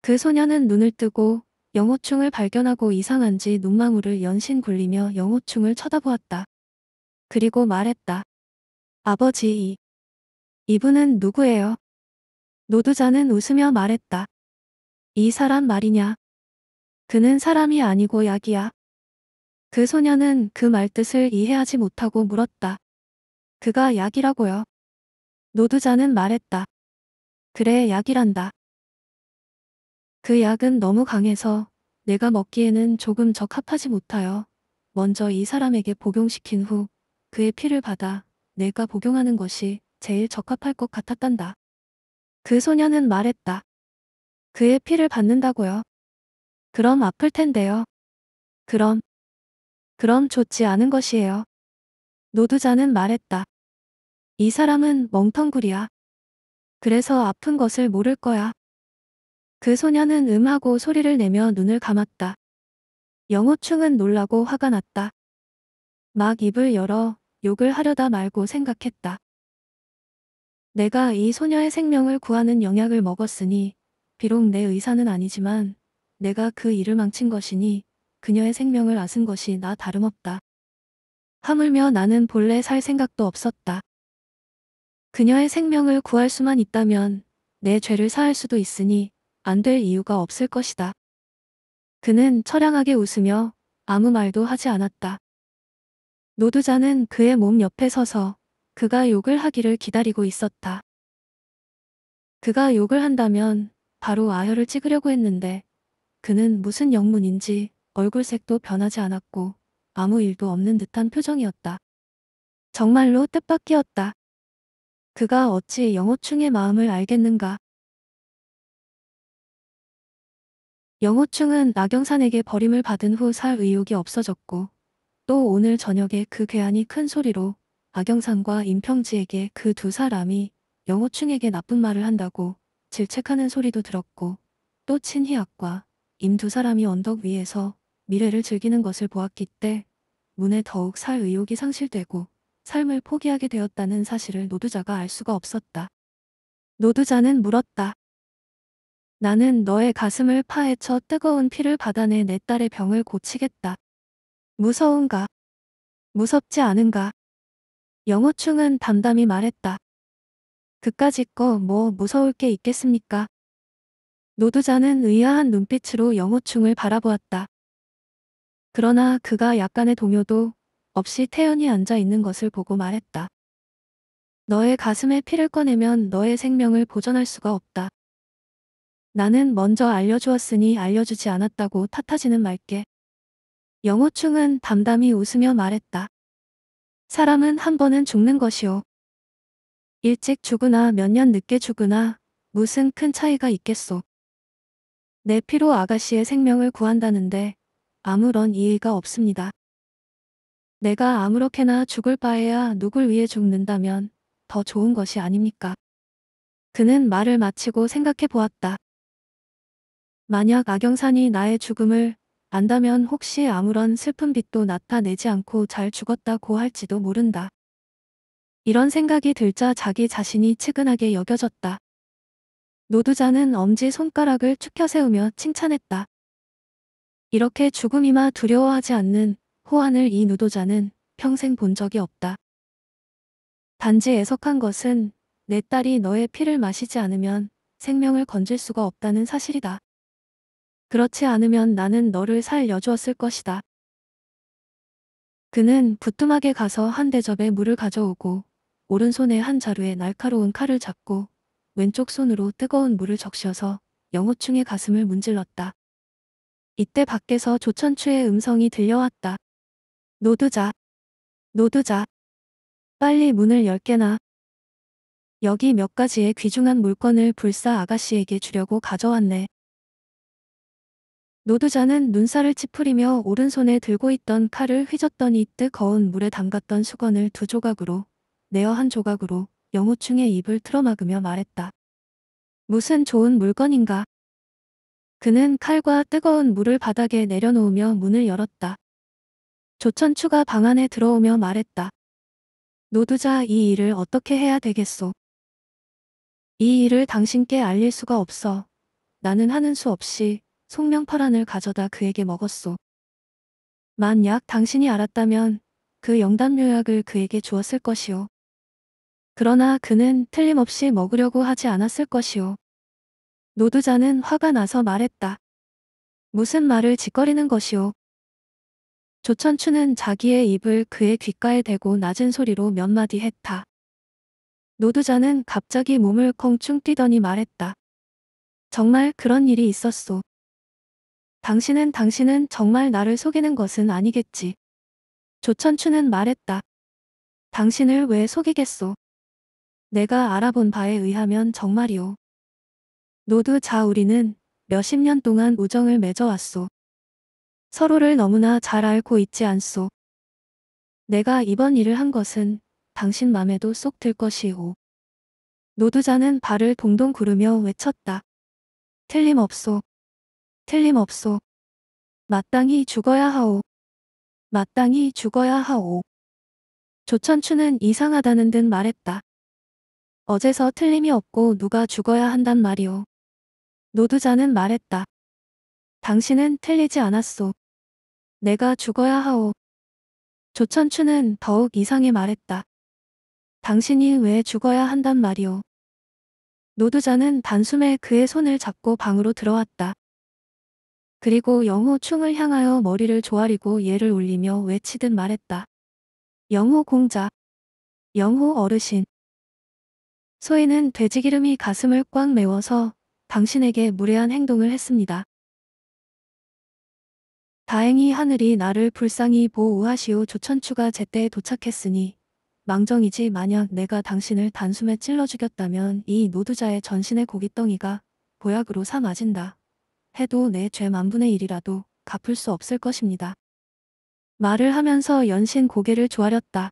그 소녀는 눈을 뜨고 영호충을 발견하고 이상한지 눈망울을 연신 굴리며 영호충을 쳐다보았다. 그리고 말했다. 아버지 이. 이분은 누구예요? 노두자는 웃으며 말했다. 이 사람 말이냐? 그는 사람이 아니고 약이야. 그 소녀는 그 말뜻을 이해하지 못하고 물었다. 그가 약이라고요. 노두자는 말했다. 그래 약이란다. 그 약은 너무 강해서 내가 먹기에는 조금 적합하지 못하여 먼저 이 사람에게 복용시킨 후 그의 피를 받아 내가 복용하는 것이 제일 적합할 것 같았단다. 그 소녀는 말했다. 그의 피를 받는다고요. 그럼 아플 텐데요. 그럼. 그럼 좋지 않은 것이에요. 노두자는 말했다. 이 사람은 멍텅구리야. 그래서 아픈 것을 모를 거야. 그 소녀는 음하고 소리를 내며 눈을 감았다. 영호충은 놀라고 화가 났다. 막 입을 열어 욕을 하려다 말고 생각했다. 내가 이 소녀의 생명을 구하는 영약을 먹었으니 비록 내 의사는 아니지만 내가 그 일을 망친 것이니 그녀의 생명을 앗은 것이 나 다름없다. 하물며 나는 본래 살 생각도 없었다. 그녀의 생명을 구할 수만 있다면 내 죄를 사할 수도 있으니 안 될 이유가 없을 것이다. 그는 처량하게 웃으며 아무 말도 하지 않았다. 노두자는 그의 몸 옆에 서서 그가 욕을 하기를 기다리고 있었다. 그가 욕을 한다면 바로 아혈을 찍으려고 했는데 그는 무슨 영문인지 얼굴색도 변하지 않았고 아무 일도 없는 듯한 표정이었다. 정말로 뜻밖이었다. 그가 어찌 영호충의 마음을 알겠는가. 영호충은 나경산에게 버림을 받은 후 살 의욕이 없어졌고 또 오늘 저녁에 그 괴한이 큰 소리로 나경산과 임평지에게 그 두 사람이 영호충에게 나쁜 말을 한다고 질책하는 소리도 들었고 또 친희학과 임 두 사람이 언덕 위에서 미래를 즐기는 것을 보았기 때 문에 더욱 살 의욕이 상실되고 삶을 포기하게 되었다는 사실을 노두자가 알 수가 없었다. 노두자는 물었다. 나는 너의 가슴을 파헤쳐 뜨거운 피를 받아내 내 딸의 병을 고치겠다. 무서운가? 무섭지 않은가? 영호충은 담담히 말했다. 그까짓 거 뭐 무서울 게 있겠습니까? 노두자는 의아한 눈빛으로 영호충을 바라보았다. 그러나 그가 약간의 동요도 없이 태연이 앉아 있는 것을 보고 말했다. 너의 가슴에 피를 꺼내면 너의 생명을 보전할 수가 없다. 나는 먼저 알려주었으니 알려주지 않았다고 탓하지는 말게. 영호충은 담담히 웃으며 말했다. 사람은 한 번은 죽는 것이오. 일찍 죽으나 몇 년 늦게 죽으나 무슨 큰 차이가 있겠소. 내 피로 아가씨의 생명을 구한다는데 아무런 이의가 없습니다. 내가 아무렇게나 죽을 바에야 누굴 위해 죽는다면 더 좋은 것이 아닙니까? 그는 말을 마치고 생각해 보았다. 만약 악영산이 나의 죽음을 안다면 혹시 아무런 슬픈 빛도 나타내지 않고 잘 죽었다고 할지도 모른다. 이런 생각이 들자 자기 자신이 측은하게 여겨졌다. 노두자는 엄지 손가락을 축혀 세우며 칭찬했다. 이렇게 죽음이마 두려워하지 않는 호환을 이 누도자는 평생 본 적이 없다. 단지 애석한 것은 내 딸이 너의 피를 마시지 않으면 생명을 건질 수가 없다는 사실이다. 그렇지 않으면 나는 너를 살려주었을 것이다. 그는 부뚜막에 가서 한 대접에 물을 가져오고 오른손에 한 자루에 날카로운 칼을 잡고 왼쪽 손으로 뜨거운 물을 적셔서 영호충의 가슴을 문질렀다. 이때 밖에서 조천추의 음성이 들려왔다. 노드자노드자 빨리 문을 열게나 여기 몇 가지의 귀중한 물건을 불사 아가씨에게 주려고 가져왔네. 노드자는 눈살을 찌푸리며 오른손에 들고 있던 칼을 휘젓더니 뜨거운 물에 담갔던 수건을 두 조각으로, 내어 한 조각으로 영호충의 입을 틀어막으며 말했다. 무슨 좋은 물건인가? 그는 칼과 뜨거운 물을 바닥에 내려놓으며 문을 열었다. 조천추가 방 안에 들어오며 말했다. 노두자 이 일을 어떻게 해야 되겠소? 이 일을 당신께 알릴 수가 없어. 나는 하는 수 없이 송명파란을 가져다 그에게 먹었소. 만약 당신이 알았다면 그 영담묘약을 그에게 주었을 것이오. 그러나 그는 틀림없이 먹으려고 하지 않았을 것이오. 노두자는 화가 나서 말했다. 무슨 말을 짓거리는 것이오. 조천추는 자기의 입을 그의 귓가에 대고 낮은 소리로 몇 마디 했다. 노두자는 갑자기 몸을 콩충 뛰더니 말했다. 정말 그런 일이 있었소. 당신은 당신은 정말 나를 속이는 것은 아니겠지. 조천추는 말했다. 당신을 왜 속이겠소? 내가 알아본 바에 의하면 정말이오. 노두 자우리는 몇십 년 동안 우정을 맺어왔소. 서로를 너무나 잘 알고 있지 않소. 내가 이번 일을 한 것은 당신 맘에도 쏙 들 것이오. 노두자는 발을 동동 구르며 외쳤다. 틀림없소. 틀림없소. 마땅히 죽어야 하오. 마땅히 죽어야 하오. 조천추는 이상하다는 듯 말했다. 어제서 틀림이 없고 누가 죽어야 한단 말이오. 노두자는 말했다. 당신은 틀리지 않았소. 내가 죽어야 하오. 조천추는 더욱 이상해 말했다. 당신이 왜 죽어야 한단 말이오. 노두자는 단숨에 그의 손을 잡고 방으로 들어왔다. 그리고 영호 충을 향하여 머리를 조아리고 얘를 올리며 외치듯 말했다. 영호 공자. 영호 어르신. 소인은 돼지기름이 가슴을 꽉 메워서 당신에게 무례한 행동을 했습니다. 다행히 하늘이 나를 불쌍히 보우하시오 조천추가 제때에 도착했으니 망정이지 만약 내가 당신을 단숨에 찔러 죽였다면 이 노두자의 전신의 고깃덩이가 보약으로 사맞은다 해도 내 죄 만분의 일이라도 갚을 수 없을 것입니다. 말을 하면서 연신 고개를 조아렸다.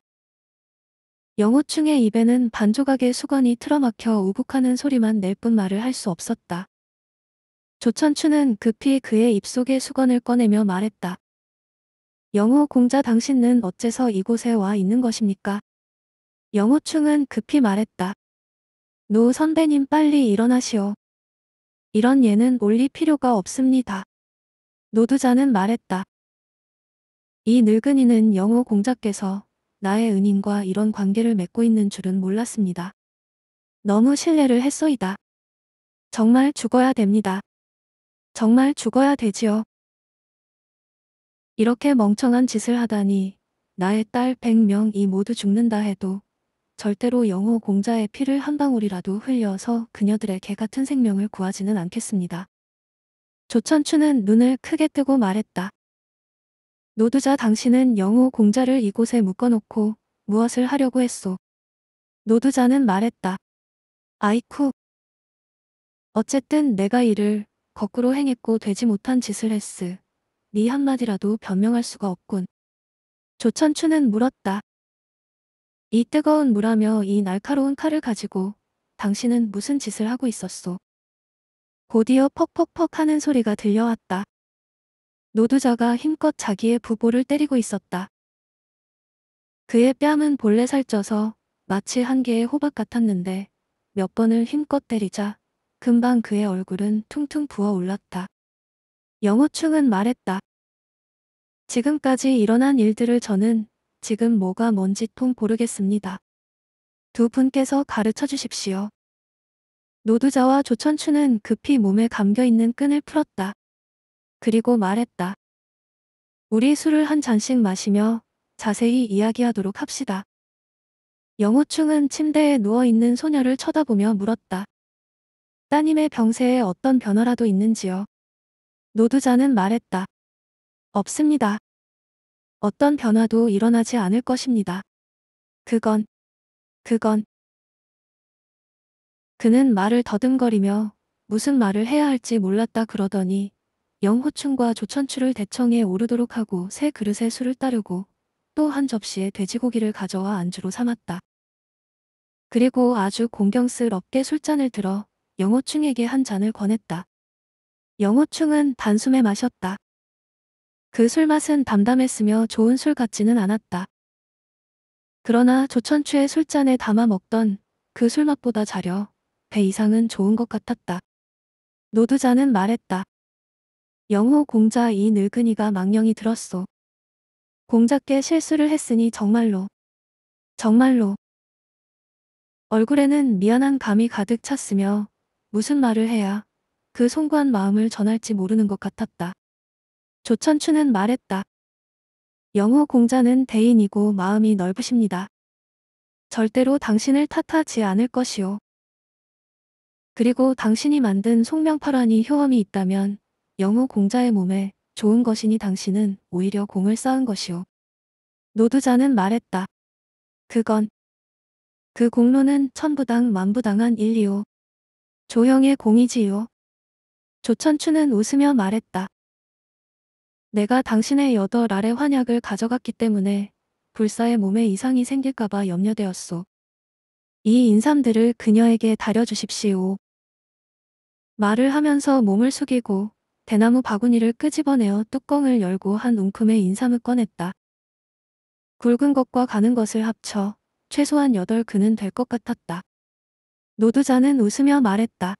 영호충의 입에는 반조각의 수건이 틀어막혀 우국하는 소리만 낼 뿐 말을 할 수 없었다. 조천추는 급히 그의 입속에 수건을 꺼내며 말했다. 영호 공자 당신은 어째서 이곳에 와 있는 것입니까? 영호충은 급히 말했다. 노 선배님 빨리 일어나시오. 이런 예는 올릴 필요가 없습니다. 노두자는 말했다. 이 늙은이는 영호 공자께서 나의 은인과 이런 관계를 맺고 있는 줄은 몰랐습니다. 너무 신뢰를 했소이다. 정말 죽어야 됩니다. 정말 죽어야 되지요. 이렇게 멍청한 짓을 하다니 나의 딸 100명이 모두 죽는다 해도 절대로 영호 공자의 피를 한 방울이라도 흘려서 그녀들의 개같은 생명을 구하지는 않겠습니다. 조천추는 눈을 크게 뜨고 말했다. 노두자 당신은 영호 공자를 이곳에 묶어놓고 무엇을 하려고 했소. 노두자는 말했다. 아이쿠. 어쨌든 내가 이를 거꾸로 행했고 되지 못한 짓을 했으. 네 한마디라도 변명할 수가 없군. 조천추는 물었다. 이 뜨거운 물하며 이 날카로운 칼을 가지고 당신은 무슨 짓을 하고 있었소? 곧이어 퍽퍽퍽 하는 소리가 들려왔다. 노두자가 힘껏 자기의 부보를 때리고 있었다. 그의 뺨은 본래 살쪄서 마치 한 개의 호박 같았는데 몇 번을 힘껏 때리자 금방 그의 얼굴은 퉁퉁 부어올랐다. 영호충은 말했다. 지금까지 일어난 일들을 저는 지금 뭐가 뭔지 통 모르겠습니다. 두 분께서 가르쳐 주십시오. 노두자와 조천추는 급히 몸에 감겨있는 끈을 풀었다. 그리고 말했다. 우리 술을 한 잔씩 마시며 자세히 이야기하도록 합시다. 영호충은 침대에 누워있는 소녀를 쳐다보며 물었다. 따님의 병세에 어떤 변화라도 있는지요? 노두자는 말했다. 없습니다. 어떤 변화도 일어나지 않을 것입니다. 그건, 그건. 그는 말을 더듬거리며 무슨 말을 해야 할지 몰랐다 그러더니 영호충과 조천추를 대청에 오르도록 하고 새 그릇에 술을 따르고 또 한 접시에 돼지고기를 가져와 안주로 삼았다. 그리고 아주 공경스럽게 술잔을 들어 영호충에게 한 잔을 권했다. 영호충은 단숨에 마셨다. 그 술맛은 담담했으며 좋은 술 같지는 않았다. 그러나 조천추의 술잔에 담아 먹던 그 술맛보다 자려 배 이상은 좋은 것 같았다. 노두자는 말했다. 영호 공자 이 늙은이가 망령이 들었소. 공자께 실수를 했으니 정말로. 정말로. 얼굴에는 미안한 감이 가득 찼으며 무슨 말을 해야 그 송구한 마음을 전할지 모르는 것 같았다. 조천추는 말했다. 영호 공자는 대인이고 마음이 넓으십니다. 절대로 당신을 탓하지 않을 것이요. 그리고 당신이 만든 송명팔환이 효험이 있다면 영호 공자의 몸에 좋은 것이니 당신은 오히려 공을 쌓은 것이요. 노두자는 말했다. 그건 그 공로는 천부당 만부당한 일이요. 조형의 공이지요. 조천추는 웃으며 말했다. 내가 당신의 여덟 알의 환약을 가져갔기 때문에 불사의 몸에 이상이 생길까봐 염려되었소. 이 인삼들을 그녀에게 다려주십시오. 말을 하면서 몸을 숙이고 대나무 바구니를 끄집어내어 뚜껑을 열고 한 움큼의 인삼을 꺼냈다. 굵은 것과 가는 것을 합쳐 최소한 여덟 근은 될것 같았다. 노두자는 웃으며 말했다.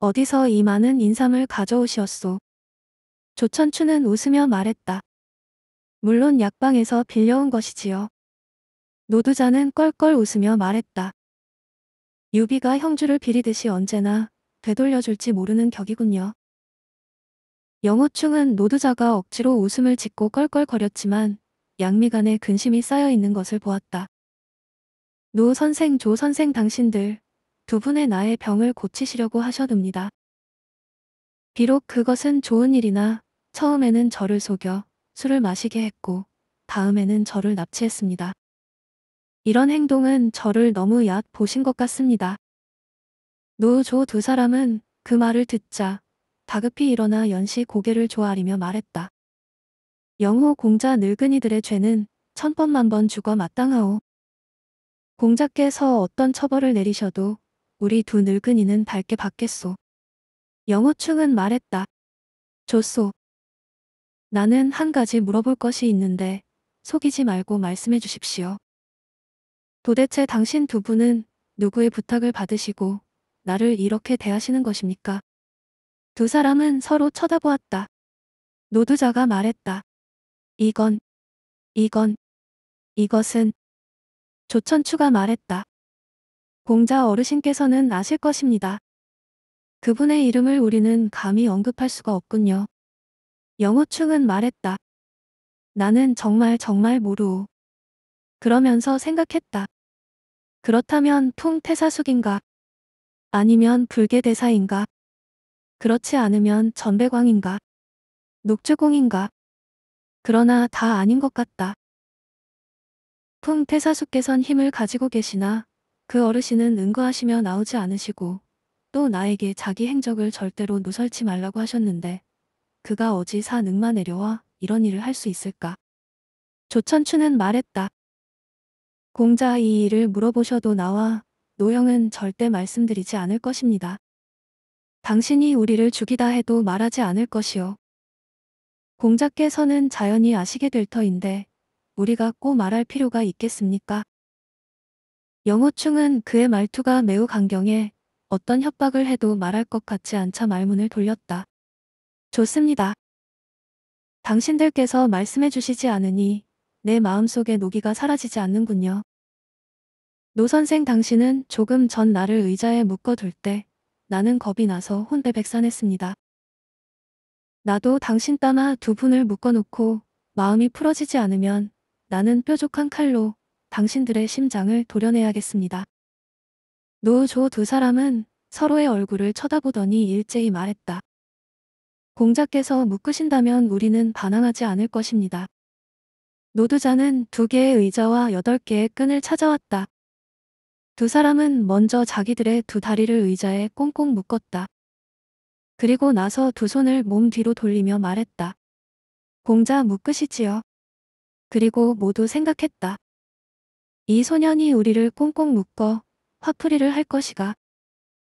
어디서 이 많은 인삼을 가져오시었소. 조천추는 웃으며 말했다. 물론 약방에서 빌려온 것이지요. 노두자는 껄껄 웃으며 말했다. 유비가 형주를 비리듯이 언제나 되돌려줄지 모르는 격이군요. 영호충은 노두자가 억지로 웃음을 짓고 껄껄거렸지만 양미간에 근심이 쌓여 있는 것을 보았다. 노 선생 조 선생 당신들 두 분의 나의 병을 고치시려고 하셔듭니다. 비록 그것은 좋은 일이나 처음에는 저를 속여 술을 마시게 했고 다음에는 저를 납치했습니다. 이런 행동은 저를 너무 얕 보신 것 같습니다. 노조 두 사람은 그 말을 듣자 다급히 일어나 연시 고개를 조아리며 말했다. 영호 공자 늙은이들의 죄는 천번만번 죽어 마땅하오. 공자께서 어떤 처벌을 내리셔도 우리 두 늙은이는 밝게 받겠소. 영호충은 말했다. 좋소. 나는 한 가지 물어볼 것이 있는데 속이지 말고 말씀해 주십시오. 도대체 당신 두 분은 누구의 부탁을 받으시고 나를 이렇게 대하시는 것입니까? 두 사람은 서로 쳐다보았다. 노두자가 말했다. 이건, 이건, 이것은 조천추가 말했다. 공자 어르신께서는 아실 것입니다. 그분의 이름을 우리는 감히 언급할 수가 없군요. 영호충은 말했다. 나는 정말 정말 모르오. 그러면서 생각했다. 그렇다면 풍태사숙인가? 아니면 불계대사인가? 그렇지 않으면 전배광인가? 녹주공인가? 그러나 다 아닌 것 같다. 풍태사숙께선 힘을 가지고 계시나 그 어르신은 응거하시며 나오지 않으시고 또 나에게 자기 행적을 절대로 누설치 말라고 하셨는데 그가 어찌 사 능마 내려와 이런 일을 할 수 있을까? 조천추는 말했다. 공자 이 일을 물어보셔도 나와 노형은 절대 말씀드리지 않을 것입니다. 당신이 우리를 죽이다 해도 말하지 않을 것이요. 공자께서는 자연히 아시게 될 터인데 우리가 꼭 말할 필요가 있겠습니까? 영호충은 그의 말투가 매우 강경해 어떤 협박을 해도 말할 것 같지 않자 말문을 돌렸다. 좋습니다. 당신들께서 말씀해 주시지 않으니 내 마음속에 노기가 사라지지 않는군요. 노 선생 당신은 조금 전 나를 의자에 묶어둘 때 나는 겁이 나서 혼배백산했습니다. 나도 당신 따마 두 분을 묶어놓고 마음이 풀어지지 않으면 나는 뾰족한 칼로 당신들의 심장을 도려내야겠습니다. 노조 두 사람은 서로의 얼굴을 쳐다보더니 일제히 말했다. 공자께서 묶으신다면 우리는 반항하지 않을 것입니다. 노두자는 두 개의 의자와 여덟 개의 끈을 찾아왔다. 두 사람은 먼저 자기들의 두 다리를 의자에 꽁꽁 묶었다. 그리고 나서 두 손을 몸 뒤로 돌리며 말했다. 공자 묶으시지요. 그리고 모두 생각했다. 이 소년이 우리를 꽁꽁 묶어 화풀이를 할 것이가.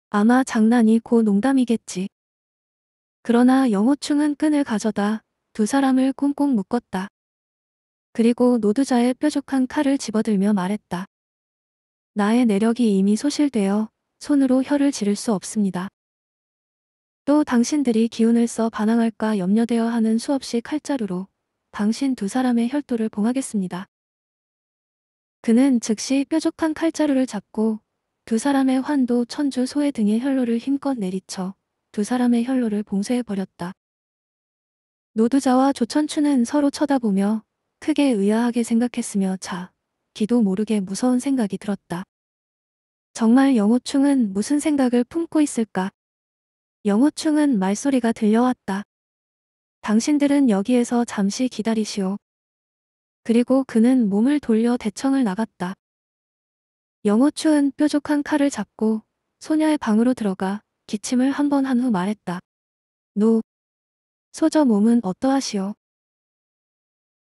아마 장난이 고 농담이겠지. 그러나 영호충은 끈을 가져다 두 사람을 꽁꽁 묶었다. 그리고 노두자의 뾰족한 칼을 집어들며 말했다. 나의 내력이 이미 소실되어 손으로 혀를 지를 수 없습니다. 또 당신들이 기운을 써 반항할까 염려되어 하는 수없이 칼자루로 당신 두 사람의 혈도를 봉하겠습니다. 그는 즉시 뾰족한 칼자루를 잡고 두 사람의 환도 천주 소의 등의 혈로를 힘껏 내리쳐 두 사람의 혈로를 봉쇄해버렸다. 노두자와 조천추는 서로 쳐다보며 크게 의아하게 생각했으며 자, 기도 모르게 무서운 생각이 들었다. 정말 영호충은 무슨 생각을 품고 있을까? 영호충은 말소리가 들려왔다. 당신들은 여기에서 잠시 기다리시오. 그리고 그는 몸을 돌려 대청을 나갔다. 영호추은 뾰족한 칼을 잡고 소녀의 방으로 들어가 기침을 한 번 한 후 말했다. 노. 소저 몸은 어떠하시오?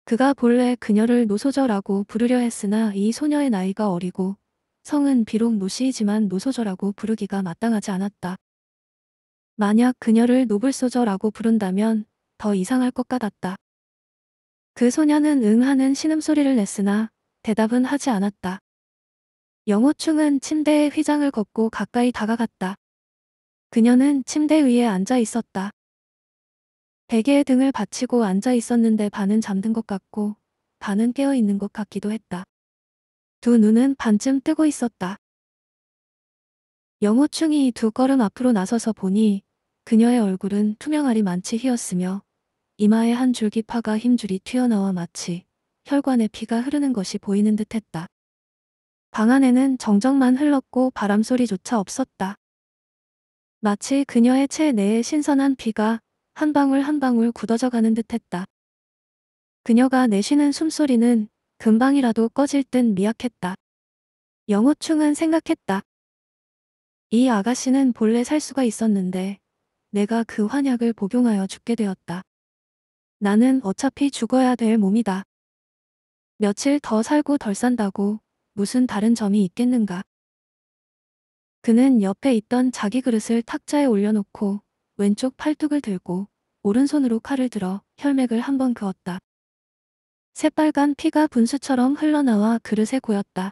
그가 본래 그녀를 노소저라고 부르려 했으나 이 소녀의 나이가 어리고 성은 비록 노시이지만 노소저라고 부르기가 마땅하지 않았다. 만약 그녀를 노블소저라고 부른다면 더 이상할 것 같았다. 그 소녀는 응하는 신음소리를 냈으나 대답은 하지 않았다. 영호충은 침대의 휘장을 걷고 가까이 다가갔다. 그녀는 침대 위에 앉아 있었다. 베개에 등을 받치고 앉아 있었는데 반은 잠든 것 같고 반은 깨어 있는 것 같기도 했다. 두 눈은 반쯤 뜨고 있었다. 영호충이 두 걸음 앞으로 나서서 보니 그녀의 얼굴은 투명알이 만치 휘었으며 이마에 한 줄기 파가 힘줄이 튀어나와 마치 혈관에 피가 흐르는 것이 보이는 듯했다. 방 안에는 정적만 흘렀고 바람소리조차 없었다. 마치 그녀의 체내에 신선한 피가 한 방울 한 방울 굳어져 가는 듯했다. 그녀가 내쉬는 숨소리는 금방이라도 꺼질 듯 미약했다. 영호충은 생각했다. 이 아가씨는 본래 살 수가 있었는데 내가 그 환약을 복용하여 죽게 되었다. 나는 어차피 죽어야 될 몸이다. 며칠 더 살고 덜 산다고 무슨 다른 점이 있겠는가. 그는 옆에 있던 자기 그릇을 탁자에 올려놓고 왼쪽 팔뚝을 들고 오른손으로 칼을 들어 혈맥을 한 번 그었다. 새빨간 피가 분수처럼 흘러나와 그릇에 고였다.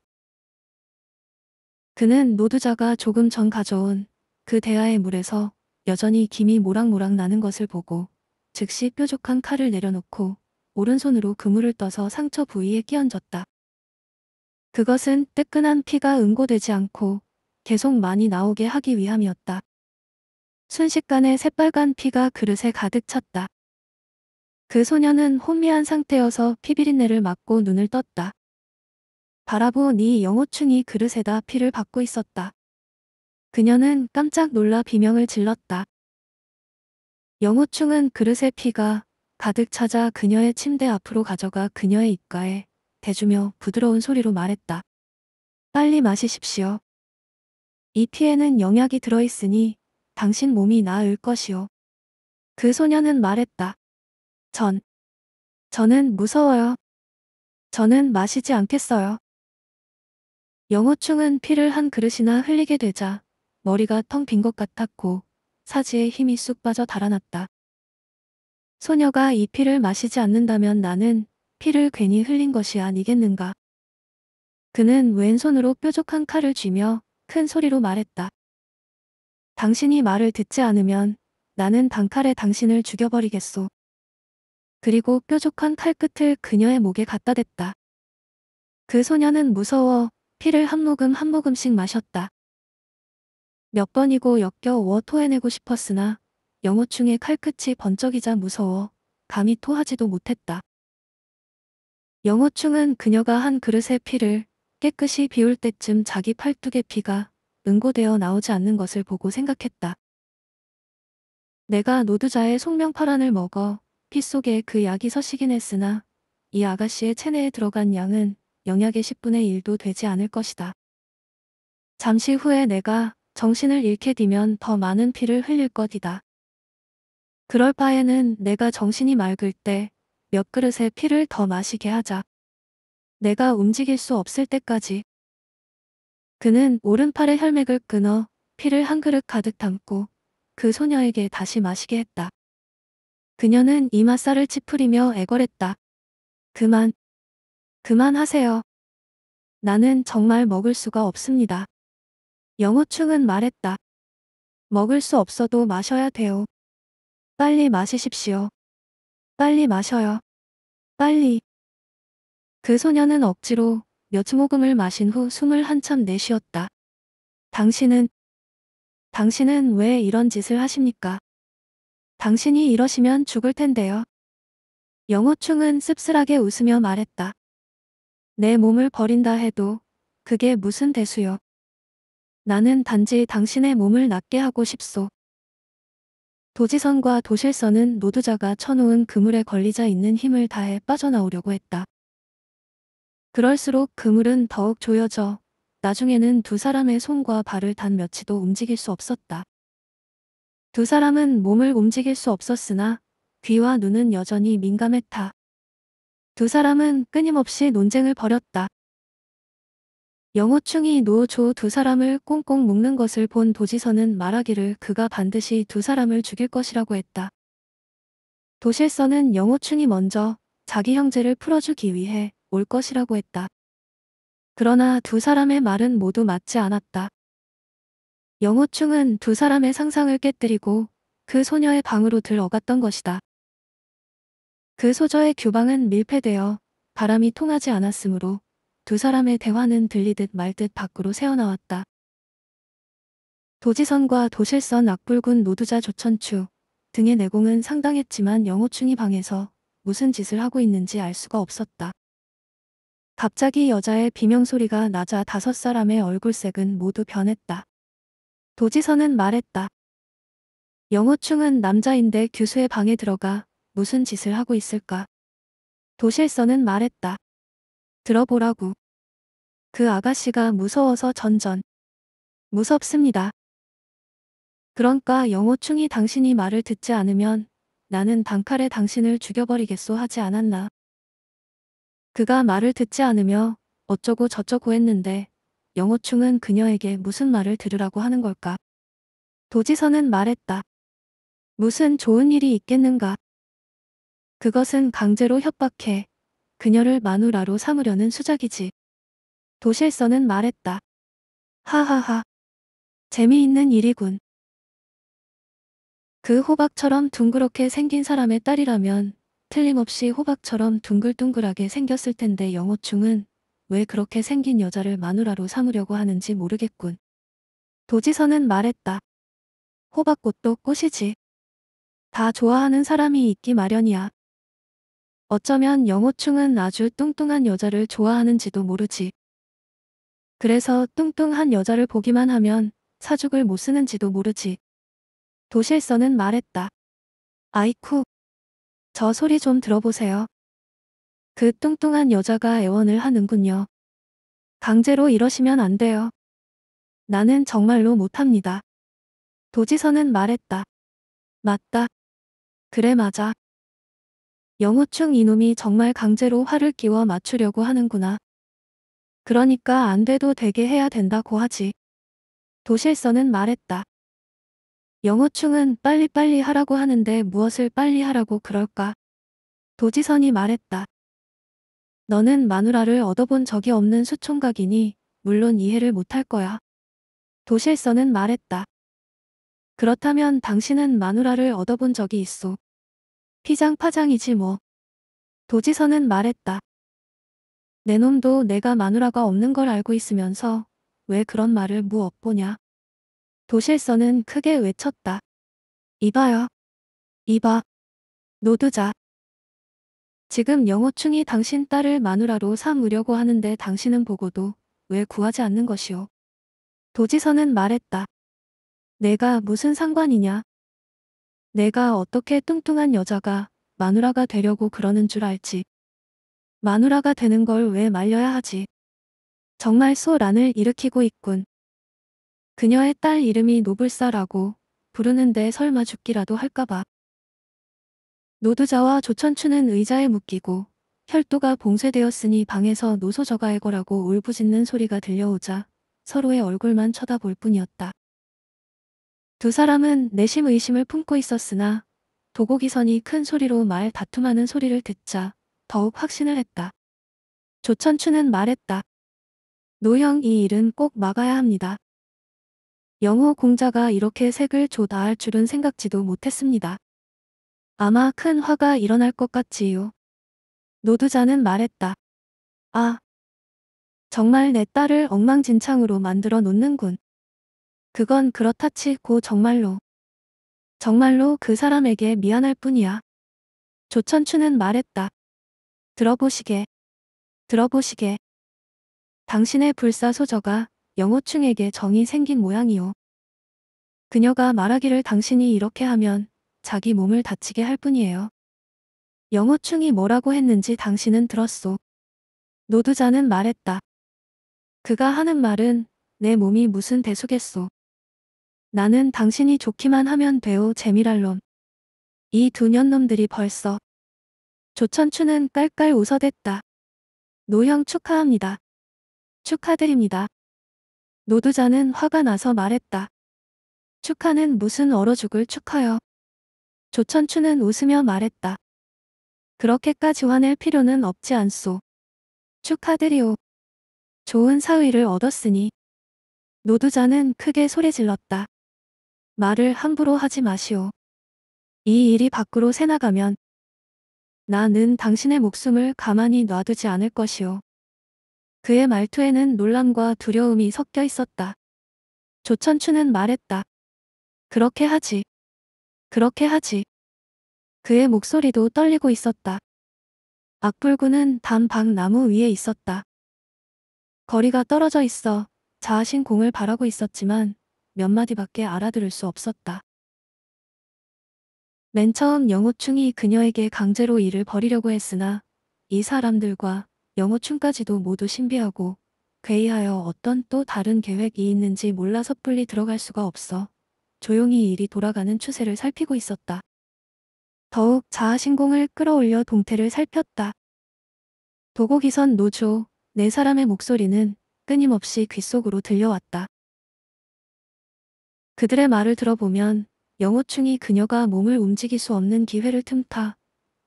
그는 노두자가 조금 전 가져온 그 대야의 물에서 여전히 김이 모락모락 나는 것을 보고 즉시 뾰족한 칼을 내려놓고 오른손으로 그물을 떠서 상처 부위에 끼얹었다. 그것은 뜨끈한 피가 응고되지 않고 계속 많이 나오게 하기 위함이었다. 순식간에 새빨간 피가 그릇에 가득 찼다. 그소년은 혼미한 상태여서 피비린내를 맡고 눈을 떴다. 바라보니 네 영호충이 그릇에다 피를 받고 있었다. 그녀는 깜짝 놀라 비명을 질렀다. 영호충은 그릇에 피가 가득 찾아 그녀의 침대 앞으로 가져가 그녀의 입가에 대주며 부드러운 소리로 말했다. 빨리 마시십시오. 이 피에는 영약이 들어있으니 당신 몸이 나을 것이오. 그 소녀는 말했다. 전. 저는 무서워요. 저는 마시지 않겠어요. 영호충은 피를 한 그릇이나 흘리게 되자 머리가 텅 빈 것 같았고 사지에 힘이 쑥 빠져 달아났다. 소녀가 이 피를 마시지 않는다면 나는 피를 괜히 흘린 것이 아니겠는가. 그는 왼손으로 뾰족한 칼을 쥐며 큰 소리로 말했다. 당신이 말을 듣지 않으면 나는 단칼에 당신을 죽여버리겠소. 그리고 뾰족한 칼끝을 그녀의 목에 갖다 댔다. 그 소녀는 무서워 피를 한 모금 한 모금씩 마셨다. 몇 번이고 역겨워 토해내고 싶었으나 영호충의 칼끝이 번쩍이자 무서워 감히 토하지도 못했다. 영호충은 그녀가 한 그릇의 피를 깨끗이 비울 때쯤 자기 팔뚝의 피가 응고되어 나오지 않는 것을 보고 생각했다. 내가 노두자의 속명파란을 먹어 피 속에 그 약이 서시긴 했으나 이 아가씨의 체내에 들어간 양은 영약의 10분의 1도 되지 않을 것이다. 잠시 후에 내가 정신을 잃게 되면 더 많은 피를 흘릴 것이다. 그럴 바에는 내가 정신이 맑을 때 몇 그릇의 피를 더 마시게 하자. 내가 움직일 수 없을 때까지. 그는 오른팔의 혈맥을 끊어 피를 한 그릇 가득 담고 그 소녀에게 다시 마시게 했다. 그녀는 이마살을 찌푸리며 애걸했다. 그만. 그만하세요. 나는 정말 먹을 수가 없습니다. 영호충은 말했다. 먹을 수 없어도 마셔야 돼요. 빨리 마시십시오. 빨리 마셔요. 빨리. 그 소녀는 억지로 몇 모금을 마신 후 숨을 한참 내쉬었다. 당신은, 당신은 왜 이런 짓을 하십니까? 당신이 이러시면 죽을 텐데요. 영호충은 씁쓸하게 웃으며 말했다. 내 몸을 버린다 해도 그게 무슨 대수요. 나는 단지 당신의 몸을 낫게 하고 싶소. 도지선과 도실선은 노두자가 쳐놓은 그물에 걸리자 있는 힘을 다해 빠져나오려고 했다. 그럴수록 그물은 더욱 조여져 나중에는 두 사람의 손과 발을 단 며치도 움직일 수 없었다. 두 사람은 몸을 움직일 수 없었으나 귀와 눈은 여전히 민감했다. 두 사람은 끊임없이 논쟁을 벌였다. 영호충이 노조 두 사람을 꽁꽁 묶는 것을 본 도지선은 말하기를 그가 반드시 두 사람을 죽일 것이라고 했다. 도실선은 영호충이 먼저 자기 형제를 풀어주기 위해 올 것이라고 했다. 그러나 두 사람의 말은 모두 맞지 않았다. 영호충은 두 사람의 상상을 깨뜨리고 그 소녀의 방으로 들어갔던 것이다. 그 소저의 규방은 밀폐되어 바람이 통하지 않았으므로 두 사람의 대화는 들리듯 말듯 밖으로 새어나왔다. 도지선과 도실선 악불군 노두자 조천추 등의 내공은 상당했지만 영호충이 방에서 무슨 짓을 하고 있는지 알 수가 없었다. 갑자기 여자의 비명소리가 나자 다섯 사람의 얼굴색은 모두 변했다. 도지선은 말했다. 영호충은 남자인데 규수의 방에 들어가 무슨 짓을 하고 있을까? 도실선은 말했다. 들어보라고. 그 아가씨가 무서워서 전전. 무섭습니다. 그러니까 영호충이 당신이 말을 듣지 않으면 나는 단칼에 당신을 죽여버리겠소 하지 않았나. 그가 말을 듣지 않으며 어쩌고 저쩌고 했는데 영호충은 그녀에게 무슨 말을 들으라고 하는 걸까. 도지선은 말했다. 무슨 좋은 일이 있겠는가. 그것은 강제로 협박해 그녀를 마누라로 삼으려는 수작이지. 도실서는 말했다. 하하하. 재미있는 일이군. 그 호박처럼 둥그렇게 생긴 사람의 딸이라면 틀림없이 호박처럼 둥글둥글하게 생겼을 텐데 영어충은왜 그렇게 생긴 여자를 마누라로 삼으려고 하는지 모르겠군. 도지선은 말했다. 호박꽃도 꽃이지. 다 좋아하는 사람이 있기 마련이야. 어쩌면 영호충은 아주 뚱뚱한 여자를 좋아하는지도 모르지. 그래서 뚱뚱한 여자를 보기만 하면 사죽을 못 쓰는지도 모르지. 도실서는 말했다. 아이쿠. 저 소리 좀 들어보세요. 그 뚱뚱한 여자가 애원을 하는군요. 강제로 이러시면 안 돼요. 나는 정말로 못합니다. 도지선은 말했다. 맞다. 그래 맞아. 영호충 이놈이 정말 강제로 화를 끼워 맞추려고 하는구나. 그러니까 안 돼도 되게 해야 된다고 하지. 도실서는 말했다. 영호충은 빨리빨리 하라고 하는데 무엇을 빨리 하라고 그럴까? 도지선이 말했다. 너는 마누라를 얻어본 적이 없는 수총각이니 물론 이해를 못할 거야. 도실서는 말했다. 그렇다면 당신은 마누라를 얻어본 적이 있어 피장파장이지 뭐. 도지선은 말했다. 내 놈도 내가 마누라가 없는 걸 알고 있으면서 왜 그런 말을 무엇보냐. 도실선은 크게 외쳤다. 이봐요. 이봐. 노두자. 지금 영호충이 당신 딸을 마누라로 삼으려고 하는데 당신은 보고도 왜 구하지 않는 것이오. 도지선은 말했다. 내가 무슨 상관이냐. 내가 어떻게 뚱뚱한 여자가 마누라가 되려고 그러는 줄 알지. 마누라가 되는 걸 왜 말려야 하지. 정말 소란을 일으키고 있군. 그녀의 딸 이름이 노불사라고 부르는데 설마 죽기라도 할까봐. 노두자와 조천추는 의자에 묶이고 혈도가 봉쇄되었으니 방에서 노소저가해거라고 울부짖는 소리가 들려오자 서로의 얼굴만 쳐다볼 뿐이었다. 두 사람은 내심 의심을 품고 있었으나 도고기선이 큰 소리로 말 다툼하는 소리를 듣자 더욱 확신을 했다. 조천추는 말했다. 노형 이 일은 꼭 막아야 합니다. 영호 공자가 이렇게 색을 조다할 줄은 생각지도 못했습니다. 아마 큰 화가 일어날 것 같지요. 노두자는 말했다. 아, 정말 내 딸을 엉망진창으로 만들어 놓는군. 그건 그렇다 치고 정말로. 정말로 그 사람에게 미안할 뿐이야. 조천추는 말했다. 들어보시게. 들어보시게. 당신의 불사소저가 영호충에게 정이 생긴 모양이요. 그녀가 말하기를 당신이 이렇게 하면 자기 몸을 다치게 할 뿐이에요. 영호충이 뭐라고 했는지 당신은 들었소. 노두자는 말했다. 그가 하는 말은 내 몸이 무슨 대수겠소. 나는 당신이 좋기만 하면 되오 재미랄론이두 년놈들이 벌써. 조천추는 깔깔 웃어댔다. 노형 축하합니다. 축하드립니다. 노두자는 화가 나서 말했다. 축하는 무슨 얼어 죽을 축하여 조천추는 웃으며 말했다. 그렇게까지 화낼 필요는 없지 않소. 축하드리오. 좋은 사위를 얻었으니. 노두자는 크게 소리질렀다. 말을 함부로 하지 마시오. 이 일이 밖으로 새나가면 나는 당신의 목숨을 가만히 놔두지 않을 것이오. 그의 말투에는 놀람과 두려움이 섞여 있었다. 조천추는 말했다. 그렇게 하지. 그렇게 하지. 그의 목소리도 떨리고 있었다. 악불구는 단방 나무 위에 있었다. 거리가 떨어져 있어 자아신 공을 바라고 있었지만 몇 마디밖에 알아들을 수 없었다. 맨 처음 영호충이 그녀에게 강제로 일을 벌이려고 했으나 이 사람들과 영호충까지도 모두 신비하고 괴이하여 어떤 또 다른 계획이 있는지 몰라 섣불리 들어갈 수가 없어 조용히 일이 돌아가는 추세를 살피고 있었다. 더욱 자아신공을 끌어올려 동태를 살폈다. 도곡이선 노조, 네 사람의 목소리는 끊임없이 귓속으로 들려왔다. 그들의 말을 들어보면 영호충이 그녀가 몸을 움직일 수 없는 기회를 틈타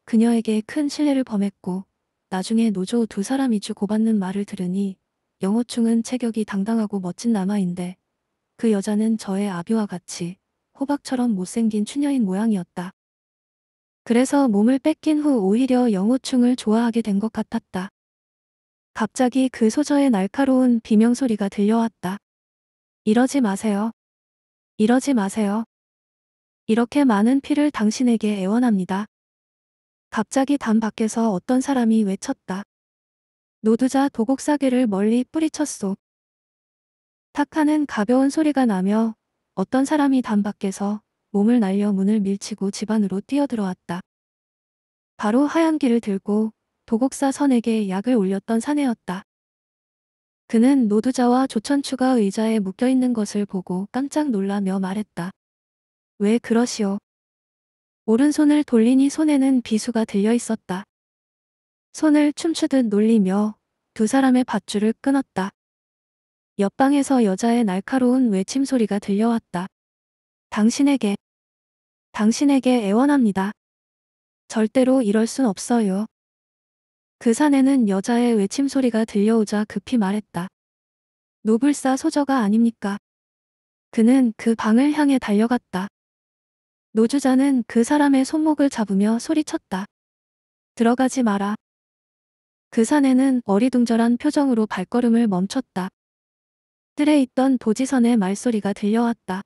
그녀에게 큰 신뢰를 범했고 나중에 노조 두 사람이 주고받는 말을 들으니 영호충은 체격이 당당하고 멋진 남아인데 그 여자는 저의 아비와 같이 호박처럼 못생긴 추녀인 모양이었다. 그래서 몸을 뺏긴 후 오히려 영호충을 좋아하게 된 것 같았다. 갑자기 그 소저의 날카로운 비명소리가 들려왔다. 이러지 마세요. 이러지 마세요. 이렇게 많은 피를 당신에게 애원합니다. 갑자기 담 밖에서 어떤 사람이 외쳤다. 노두자 도곡사기를 멀리 뿌리쳤소. 탁 하는 가벼운 소리가 나며 어떤 사람이 담 밖에서 몸을 날려 문을 밀치고 집 안으로 뛰어들어왔다. 바로 하얀기를 들고 도곡사 선에게 약을 올렸던 사내였다. 그는 노두자와 조천추가 의자에 묶여있는 것을 보고 깜짝 놀라며 말했다. 왜 그러시오? 오른손을 돌리니 손에는 비수가 들려 있었다. 손을 춤추듯 놀리며 두 사람의 밧줄을 끊었다. 옆방에서 여자의 날카로운 외침 소리가 들려왔다. 당신에게, 당신에게 애원합니다. 절대로 이럴 순 없어요. 그 산에는 여자의 외침 소리가 들려오자 급히 말했다. 노불사 소저가 아닙니까? 그는 그 방을 향해 달려갔다. 노주자는 그 사람의 손목을 잡으며 소리쳤다. 들어가지 마라. 그 산에는 어리둥절한 표정으로 발걸음을 멈췄다. 뜰에 있던 도지선의 말소리가 들려왔다.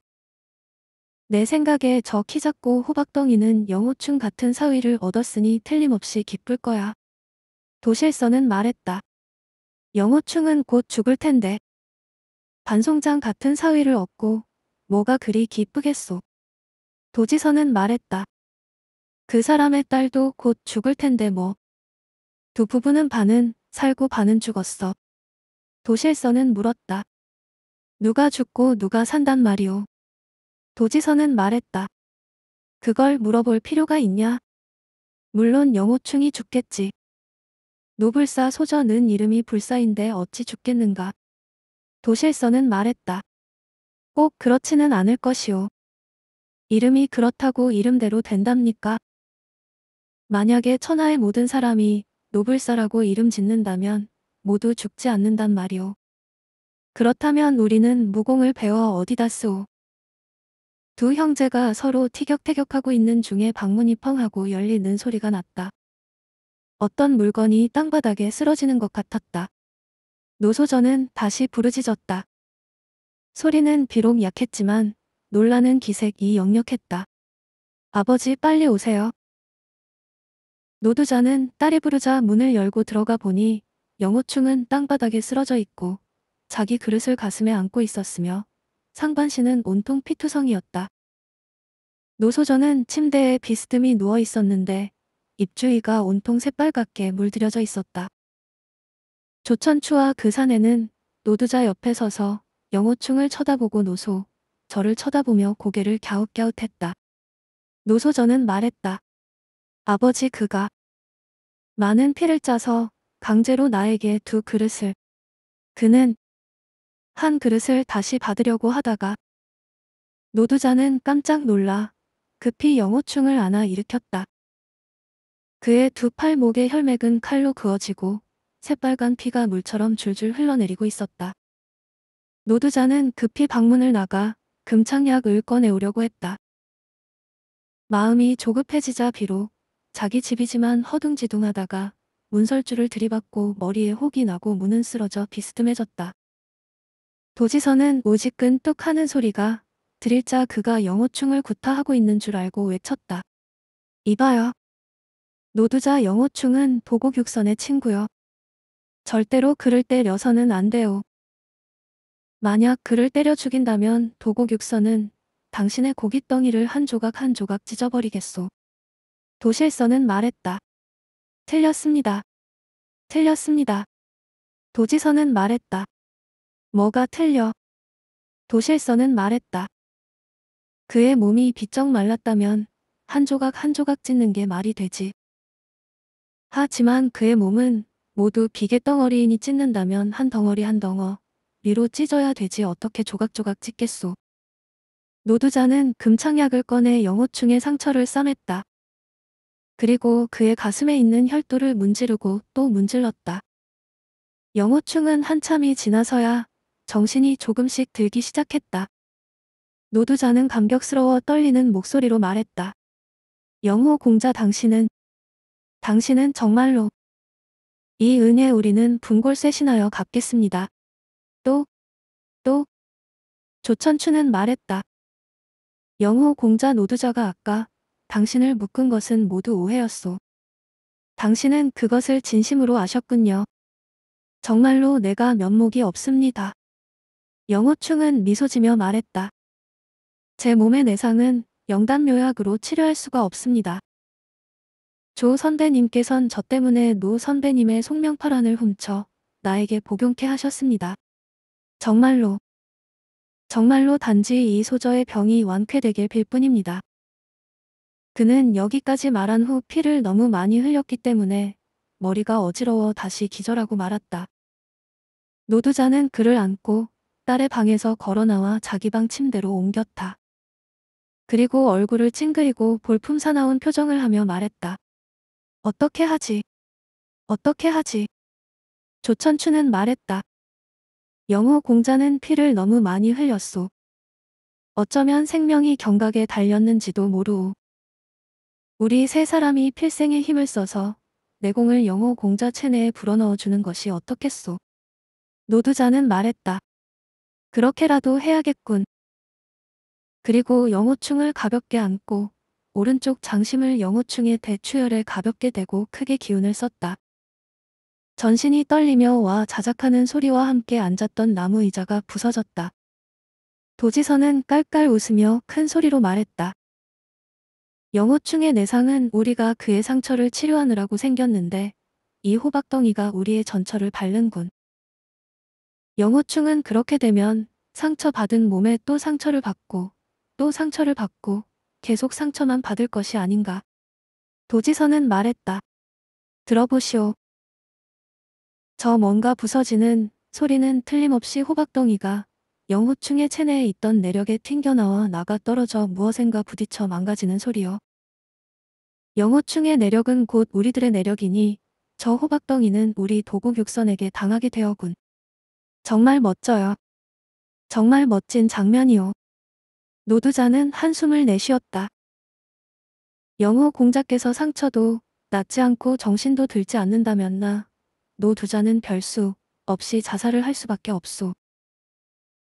내 생각에 저 키 작고 호박덩이는 영호충 같은 사위를 얻었으니 틀림없이 기쁠 거야. 도실서는 말했다. 영호충은 곧 죽을 텐데. 반송장 같은 사위를 얻고 뭐가 그리 기쁘겠소. 도지서는 말했다. 그 사람의 딸도 곧 죽을 텐데 뭐. 두 부부는 반은 살고 반은 죽었어. 도실서는 물었다. 누가 죽고 누가 산단 말이오. 도지서는 말했다. 그걸 물어볼 필요가 있냐? 물론 영호충이 죽겠지. 노불사 소전은 이름이 불사인데 어찌 죽겠는가. 도실서는 말했다. 꼭 그렇지는 않을 것이오. 이름이 그렇다고 이름대로 된답니까? 만약에 천하의 모든 사람이 노불사라고 이름 짓는다면 모두 죽지 않는단 말이오. 그렇다면 우리는 무공을 배워 어디다 쓰오. 두 형제가 서로 티격태격하고 있는 중에 방문이 펑하고 열리는 소리가 났다. 어떤 물건이 땅바닥에 쓰러지는 것 같았다. 노소전은 다시 부르짖었다. 소리는 비록 약했지만 놀라는 기색이 역력했다. 아버지 빨리 오세요. 노두자는 딸이 부르자 문을 열고 들어가 보니 영호충은 땅바닥에 쓰러져 있고 자기 그릇을 가슴에 안고 있었으며 상반신은 온통 피투성이었다. 노소전은 침대에 비스듬히 누워 있었는데 입주위가 온통 새빨갛게 물들여져 있었다. 조천추와 그산에는 노두자 옆에 서서 영호충을 쳐다보고 노소, 저를 쳐다보며 고개를 갸웃갸웃했다. 노소저는 말했다. 아버지 그가 많은 피를 짜서 강제로 나에게 두 그릇을 그는 한 그릇을 다시 받으려고 하다가 노두자는 깜짝 놀라 급히 영호충을 안아 일으켰다. 그의 두 팔목의 혈맥은 칼로 그어지고 새빨간 피가 물처럼 줄줄 흘러내리고 있었다. 노두자는 급히 방문을 나가 금창약을 꺼내오려고 했다. 마음이 조급해지자 비록 자기 집이지만 허둥지둥하다가 문설주를 들이받고 머리에 혹이 나고 문은 쓰러져 비스듬해졌다. 도지선은 오직끈뚝 하는 소리가 들일자 그가 영호충을 구타하고 있는 줄 알고 외쳤다. 이봐요. 노두자 영호충은 보고육선의 친구요. 절대로 그를 때려서는 안 돼요. 만약 그를 때려 죽인다면 도곡육선은 당신의 고깃덩이를 한 조각 한 조각 찢어버리겠소. 도실선은 말했다. 틀렸습니다. 틀렸습니다. 도지선은 말했다. 뭐가 틀려? 도실선은 말했다. 그의 몸이 비쩍 말랐다면 한 조각 한 조각 찢는 게 말이 되지. 하지만 그의 몸은 모두 비계 덩어리인이 찢는다면 한 덩어리 한 덩어리로 찢어야 되지 어떻게 조각조각 찢겠소. 노두자는 금창약을 꺼내 영호충의 상처를 싸맸다. 그리고 그의 가슴에 있는 혈도를 문지르고 또 문질렀다. 영호충은 한참이 지나서야 정신이 조금씩 들기 시작했다. 노두자는 감격스러워 떨리는 목소리로 말했다. 영호 공자 당신은 당신은 정말로 이 은혜 우리는 분골새 신하여 갚겠습니다. 또, 또 조천추는 말했다. 영호 공자 노두자가 아까 당신을 묶은 것은 모두 오해였소. 당신은 그것을 진심으로 아셨군요. 정말로 내가 면목이 없습니다. 영호충은 미소 지며 말했다. 제 몸의 내상은 영단묘약으로 치료할 수가 없습니다. 조 선배님께선 저 때문에 노 선배님의 속명파란을 훔쳐 나에게 복용케 하셨습니다. 정말로 정말로 단지 이 소저의 병이 완쾌되길 빌뿐입니다. 그는 여기까지 말한 후 피를 너무 많이 흘렸기 때문에 머리가 어지러워 다시 기절하고 말았다. 노두자는 그를 안고 딸의 방에서 걸어나와 자기 방 침대로 옮겼다. 그리고 얼굴을 찡그리고 볼품 사나운 표정을 하며 말했다. 어떻게 하지? 어떻게 하지? 조천추는 말했다. 영호 공자는 피를 너무 많이 흘렸소. 어쩌면 생명이 경각에 달렸는지도 모르오. 우리 세 사람이 필생의 힘을 써서 내공을 영호 공자 체내에 불어넣어주는 것이 어떻겠소. 노두자는 말했다. 그렇게라도 해야겠군. 그리고 영호충을 가볍게 안고 오른쪽 장심을 영호충의 대추혈에 가볍게 대고 크게 기운을 썼다. 전신이 떨리며 와 자작하는 소리와 함께 앉았던 나무 의자가 부서졌다. 도지선은 깔깔 웃으며 큰 소리로 말했다. 영호충의 내상은 우리가 그의 상처를 치료하느라고 생겼는데 이 호박덩이가 우리의 전처를 밟는군. 영호충은 그렇게 되면 상처받은 몸에 또 상처를 받고 또 상처를 받고 계속 상처만 받을 것이 아닌가. 도지선은 말했다. 들어보시오. 저 뭔가 부서지는 소리는 틀림없이 호박덩이가 영호충의 체내에 있던 내력에 튕겨나와 나가 떨어져 무엇인가 부딪혀 망가지는 소리요. 영호충의 내력은 곧 우리들의 내력이니 저 호박덩이는 우리 도구 육선에게 당하게 되어군. 정말 멋져요. 정말 멋진 장면이요. 노두자는 한숨을 내쉬었다. 영호 공자께서 상처도 낫지 않고 정신도 들지 않는다면 나 노두자는 별수 없이 자살을 할 수밖에 없소.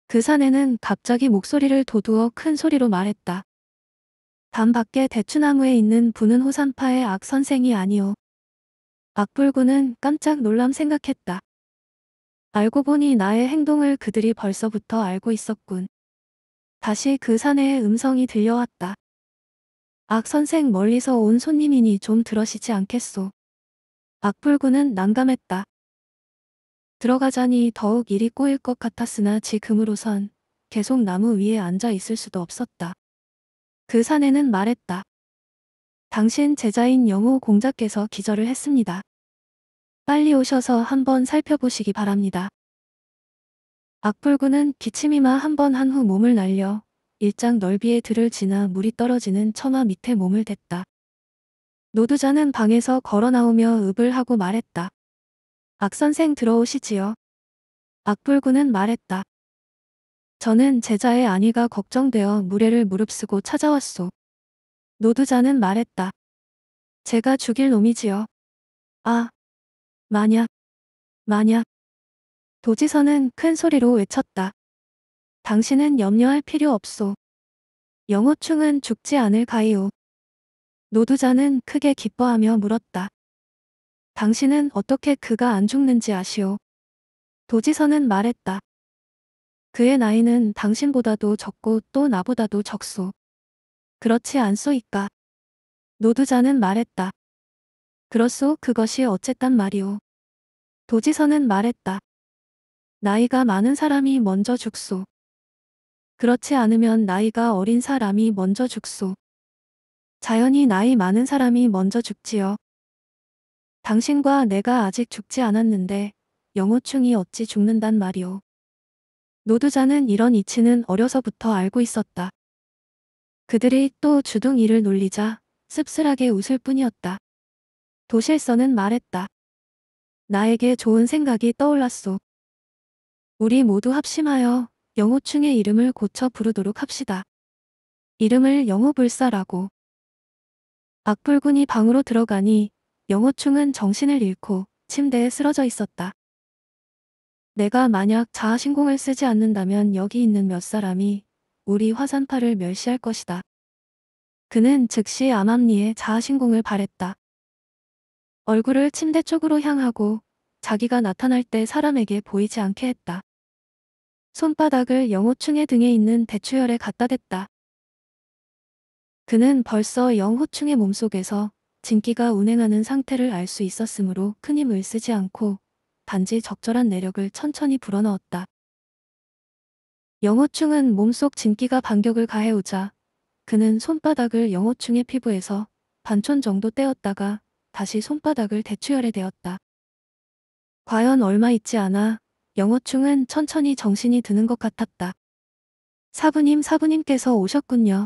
그산에는 갑자기 목소리를 도두어 큰 소리로 말했다. 담 밖에 대추나무에 있는 부는 호산파의 악 선생이 아니오. 악불구는 깜짝 놀람 생각했다. 알고 보니 나의 행동을 그들이 벌써부터 알고 있었군. 다시 그 사내의 음성이 들려왔다. 악 선생 멀리서 온 손님이니 좀 들어시지 않겠소. 악불구는 난감했다. 들어가자니 더욱 일이 꼬일 것 같았으나 지금으로선 계속 나무 위에 앉아 있을 수도 없었다. 그 사내는 말했다. 당신 제자인 영호 공자께서 기절을 했습니다. 빨리 오셔서 한번 살펴보시기 바랍니다. 악불구는 기침이마 한 번 한 후 몸을 날려 일장 넓이의 들을 지나 물이 떨어지는 처마 밑에 몸을 댔다. 노두자는 방에서 걸어 나오며 읍을 하고 말했다. 악선생 들어오시지요. 악불구는 말했다. 저는 제자의 아니가 걱정되어 무례를 무릅쓰고 찾아왔소. 노두자는 말했다. 제가 죽일 놈이지요. 아, 만약, 만약, 도지선은 큰 소리로 외쳤다. 당신은 염려할 필요 없소. 영호충은 죽지 않을 가이오. 노두자는 크게 기뻐하며 물었다. 당신은 어떻게 그가 안 죽는지 아시오. 도지선은 말했다. 그의 나이는 당신보다도 적고 또 나보다도 적소. 그렇지 않소이까. 노두자는 말했다. 그렇소 그것이 어쨌단 말이오. 도지선은 말했다. 나이가 많은 사람이 먼저 죽소. 그렇지 않으면 나이가 어린 사람이 먼저 죽소. 자연히 나이 많은 사람이 먼저 죽지요. 당신과 내가 아직 죽지 않았는데 영호충이 어찌 죽는단 말이오. 노두자는 이런 이치는 어려서부터 알고 있었다. 그들이 또 주둥이를 놀리자 씁쓸하게 웃을 뿐이었다. 도실서는 말했다. 나에게 좋은 생각이 떠올랐소. 우리 모두 합심하여 영호충의 이름을 고쳐 부르도록 합시다. 이름을 영호불사라고. 악불군이 방으로 들어가니 영호충은 정신을 잃고 침대에 쓰러져 있었다. 내가 만약 자아신공을 쓰지 않는다면 여기 있는 몇 사람이 우리 화산파를 멸시할 것이다. 그는 즉시 암암리에 자아신공을 바랬다. 얼굴을 침대 쪽으로 향하고 자기가 나타날 때 사람에게 보이지 않게 했다. 손바닥을 영호충의 등에 있는 대추열에 갖다 댔다. 그는 벌써 영호충의 몸속에서 진기가 운행하는 상태를 알 수 있었으므로 큰 힘을 쓰지 않고 단지 적절한 내력을 천천히 불어넣었다. 영호충은 몸속 진기가 반격을 가해오자 그는 손바닥을 영호충의 피부에서 반촌 정도 떼었다가 다시 손바닥을 대추열에 대었다. 과연 얼마 있지 않아 영호충은 천천히 정신이 드는 것 같았다. 사부님 사부님께서 오셨군요.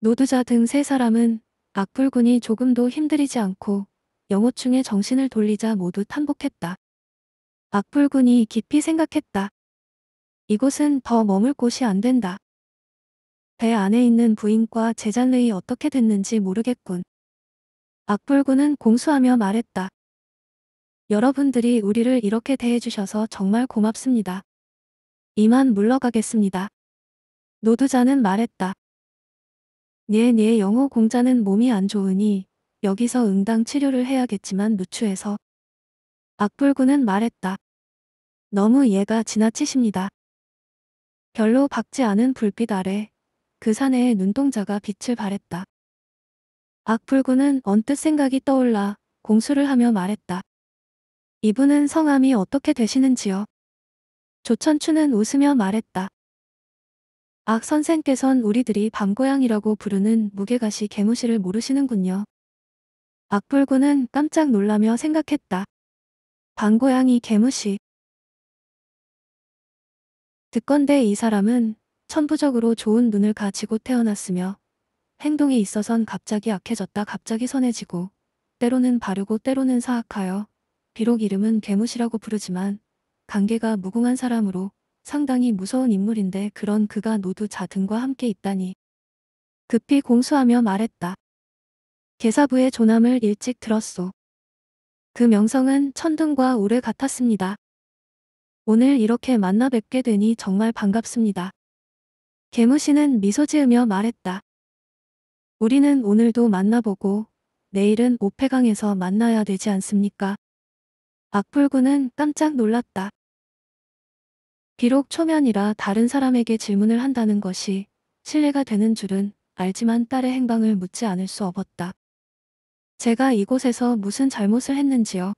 노두자 등 세 사람은 악불군이 조금도 힘들이지 않고 영호충의 정신을 돌리자 모두 탄복했다. 악불군이 깊이 생각했다. 이곳은 더 머물 곳이 안 된다. 배 안에 있는 부인과 제자의 어떻게 됐는지 모르겠군. 악불군은 공수하며 말했다. 여러분들이 우리를 이렇게 대해주셔서 정말 고맙습니다. 이만 물러가겠습니다. 노두자는 말했다. 네네 네, 영호 공자는 몸이 안 좋으니 여기서 응당 치료를 해야겠지만 누추해서 악불구는 말했다. 너무 얘가 지나치십니다. 별로 밝지 않은 불빛 아래 그 산에 눈동자가 빛을 발했다. 악불구는 언뜻 생각이 떠올라 공수를 하며 말했다. 이분은 성함이 어떻게 되시는지요? 조천추는 웃으며 말했다. 악 선생께선 우리들이 밤고양이라고 부르는 무게가시 개무시를 모르시는군요. 악불구는 깜짝 놀라며 생각했다. 밤고양이 개무시. 듣건데이 사람은 천부적으로 좋은 눈을 가지고 태어났으며 행동이 있어선 갑자기 악해졌다 갑자기 선해지고 때로는 바르고 때로는 사악하여 비록 이름은 개무시라고 부르지만 관계가 무궁한 사람으로 상당히 무서운 인물인데 그런 그가 노두자 등과 함께 있다니. 급히 공수하며 말했다. 계사부의 존함을 일찍 들었소. 그 명성은 천둥과 오래 같았습니다. 오늘 이렇게 만나 뵙게 되니 정말 반갑습니다. 개무시는 미소 지으며 말했다. 우리는 오늘도 만나보고 내일은 오페강에서 만나야 되지 않습니까? 악불군은 깜짝 놀랐다. 비록 초면이라 다른 사람에게 질문을 한다는 것이 신뢰가 되는 줄은 알지만 딸의 행방을 묻지 않을 수 없었다. 제가 이곳에서 무슨 잘못을 했는지요?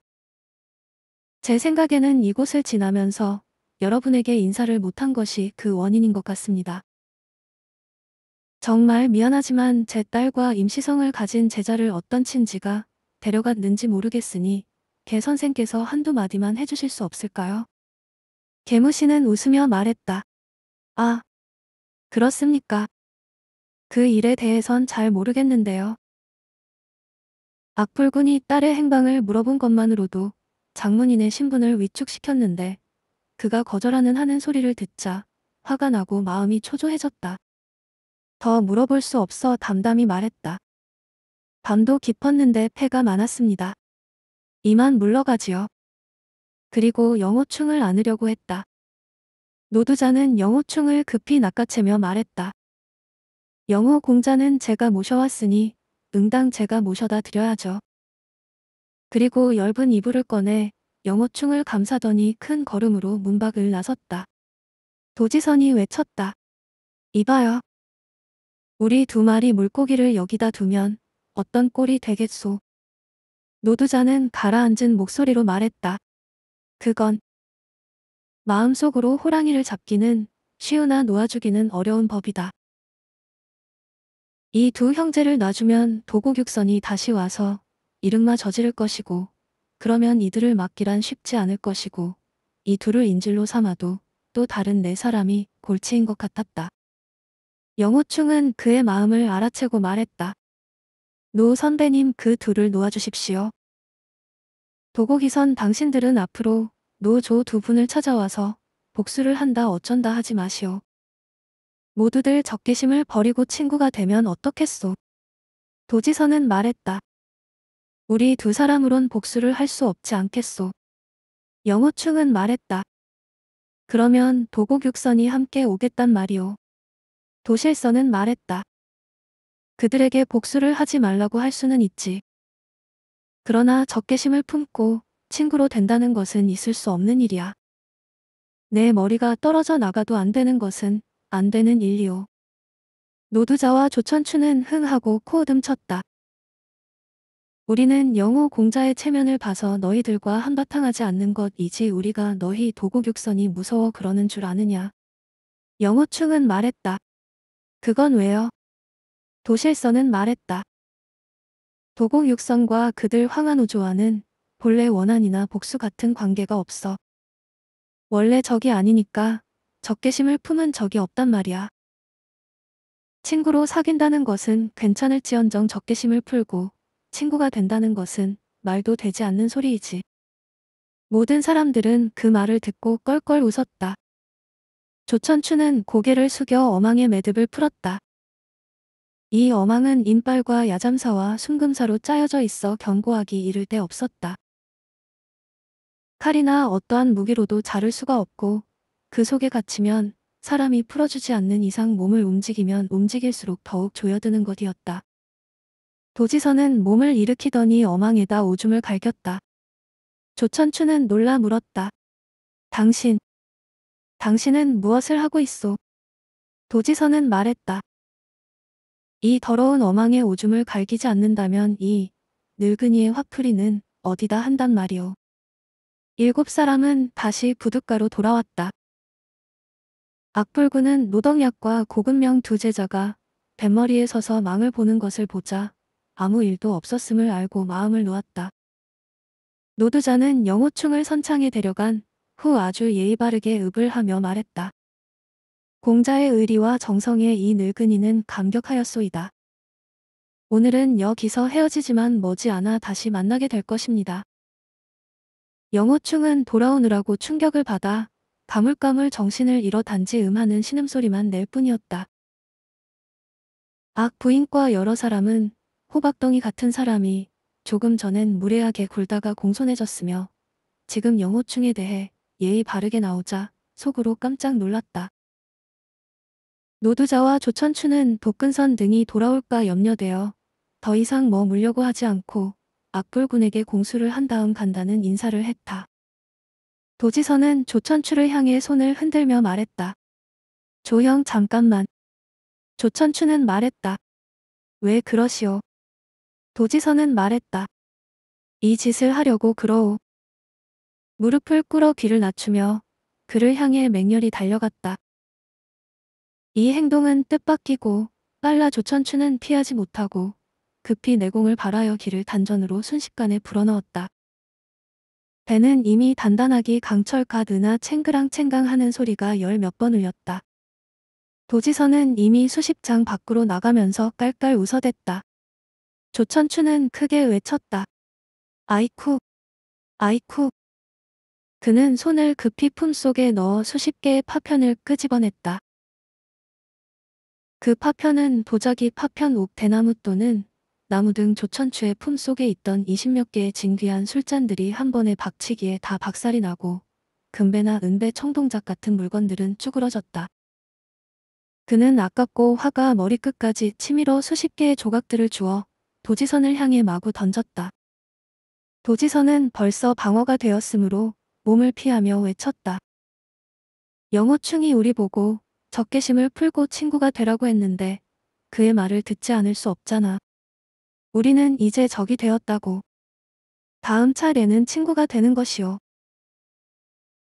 제 생각에는 이곳을 지나면서 여러분에게 인사를 못한 것이 그 원인인 것 같습니다. 정말 미안하지만 제 딸과 임시성을 가진 제자를 어떤 친지가 데려갔는지 모르겠으니 개 선생께서 한두 마디만 해주실 수 없을까요? 개무씨는 웃으며 말했다. 아, 그렇습니까? 그 일에 대해선 잘 모르겠는데요. 악불군이 딸의 행방을 물어본 것만으로도 장문인의 신분을 위축시켰는데 그가 거절하는 하는 소리를 듣자 화가 나고 마음이 초조해졌다. 더 물어볼 수 없어 담담히 말했다. 밤도 깊었는데 패가 많았습니다. 이만 물러가지요. 그리고 영호충을 안으려고 했다. 노두자는 영호충을 급히 낚아채며 말했다. 영호 공자는 제가 모셔왔으니 응당 제가 모셔다 드려야죠. 그리고 엷은 이불을 꺼내 영호충을 감싸더니 큰 걸음으로 문밖을 나섰다. 도지선이 외쳤다. 이봐요. 우리 두 마리 물고기를 여기다 두면 어떤 꼴이 되겠소. 노두자는 가라앉은 목소리로 말했다. 그건 마음속으로 호랑이를 잡기는 쉬우나 놓아주기는 어려운 법이다. 이 두 형제를 놔주면 도곡육선이 다시 와서 이름마 저지를 것이고 그러면 이들을 막기란 쉽지 않을 것이고 이 둘을 인질로 삼아도 또 다른 네 사람이 골치인 것 같았다. 영호충은 그의 마음을 알아채고 말했다. 노 선배님 그 둘을 놓아주십시오. 도곡이선 당신들은 앞으로 노 조 두 분을 찾아와서 복수를 한다 어쩐다 하지 마시오. 모두들 적개심을 버리고 친구가 되면 어떻겠소. 도지선은 말했다. 우리 두 사람으론 복수를 할 수 없지 않겠소. 영호충은 말했다. 그러면 도곡육선이 함께 오겠단 말이오. 도실선은 말했다. 그들에게 복수를 하지 말라고 할 수는 있지. 그러나 적개심을 품고 친구로 된다는 것은 있을 수 없는 일이야. 내 머리가 떨어져 나가도 안 되는 것은 안 되는 일이오. 노두자와 조천추는 흥하고 코어듬쳤다. 우리는 영호 공자의 체면을 봐서 너희들과 한바탕하지 않는 것이지 우리가 너희 도곡육선이 무서워 그러는 줄 아느냐. 영호충은 말했다. 그건 왜요? 도실서는 말했다. 도공 육성과 그들 황한우조와는 본래 원한이나 복수 같은 관계가 없어. 원래 적이 아니니까 적개심을 품은 적이 없단 말이야. 친구로 사귄다는 것은 괜찮을지언정 적개심을 풀고 친구가 된다는 것은 말도 되지 않는 소리이지. 모든 사람들은 그 말을 듣고 껄껄 웃었다. 조천추는 고개를 숙여 어망의 매듭을 풀었다. 이 어망은 인빨과 야잠사와 순금사로 짜여져 있어 경고하기 이를 데 없었다. 칼이나 어떠한 무기로도 자를 수가 없고 그 속에 갇히면 사람이 풀어주지 않는 이상 몸을 움직이면 움직일수록 더욱 조여드는 것이었다. 도지선은 몸을 일으키더니 어망에다 오줌을 갈겼다. 조천추는 놀라 물었다. 당신, 당신은 무엇을 하고 있소? 도지선은 말했다. 이 더러운 어망의 오줌을 갈기지 않는다면 이 늙은이의 화풀이는 어디다 한단 말이오. 일곱 사람은 다시 부둣가로 돌아왔다. 악불군은 노덕약과 고금명 두 제자가 뱃머리에 서서 망을 보는 것을 보자 아무 일도 없었음을 알고 마음을 놓았다. 노두자는 영호충을 선창에 데려간 후 아주 예의 바르게 읍을 하며 말했다. 공자의 의리와 정성에 이 늙은이는 감격하였소이다. 오늘은 여기서 헤어지지만 머지않아 다시 만나게 될 것입니다. 영호충은 돌아오느라고 충격을 받아 가물가물 정신을 잃어 단지 음하는 신음소리만 낼 뿐이었다. 악 부인과 여러 사람은 호박덩이 같은 사람이 조금 전엔 무례하게 굴다가 공손해졌으며 지금 영호충에 대해 예의 바르게 나오자 속으로 깜짝 놀랐다. 노두자와 조천추는 복근선 등이 돌아올까 염려되어 더 이상 머물려고 하지 않고 악불군에게 공수를 한 다음 간다는 인사를 했다. 도지선은 조천추를 향해 손을 흔들며 말했다. 조형 잠깐만. 조천추는 말했다. 왜 그러시오? 도지선은 말했다. 이 짓을 하려고 그러오. 무릎을 꿇어 귀를 낮추며 그를 향해 맹렬히 달려갔다. 이 행동은 뜻밖이고 빨라 조천추는 피하지 못하고 급히 내공을 발하여 길을 단전으로 순식간에 불어넣었다. 배는 이미 단단하기 강철가 느나 챙그랑 챙강 하는 소리가 열 몇 번 울렸다. 도지선은 이미 수십 장 밖으로 나가면서 깔깔 웃어댔다. 조천추는 크게 외쳤다. 아이쿠! 아이쿠! 그는 손을 급히 품속에 넣어 수십 개의 파편을 끄집어냈다. 그 파편은 도자기 파편 옥 대나무 또는 나무 등 조천추의 품속에 있던 20몇 개의 진귀한 술잔들이 한 번에 박치기에 다 박살이 나고 금배나 은배 청동작 같은 물건들은 쭈그러졌다. 그는 아깝고 화가 머리끝까지 치밀어 수십 개의 조각들을 주어 도지선을 향해 마구 던졌다. 도지선은 벌써 방어가 되었으므로 몸을 피하며 외쳤다. 영어충이 우리 보고 적개심을 풀고 친구가 되라고 했는데 그의 말을 듣지 않을 수 없잖아. 우리는 이제 적이 되었다고. 다음 차례는 친구가 되는 것이요.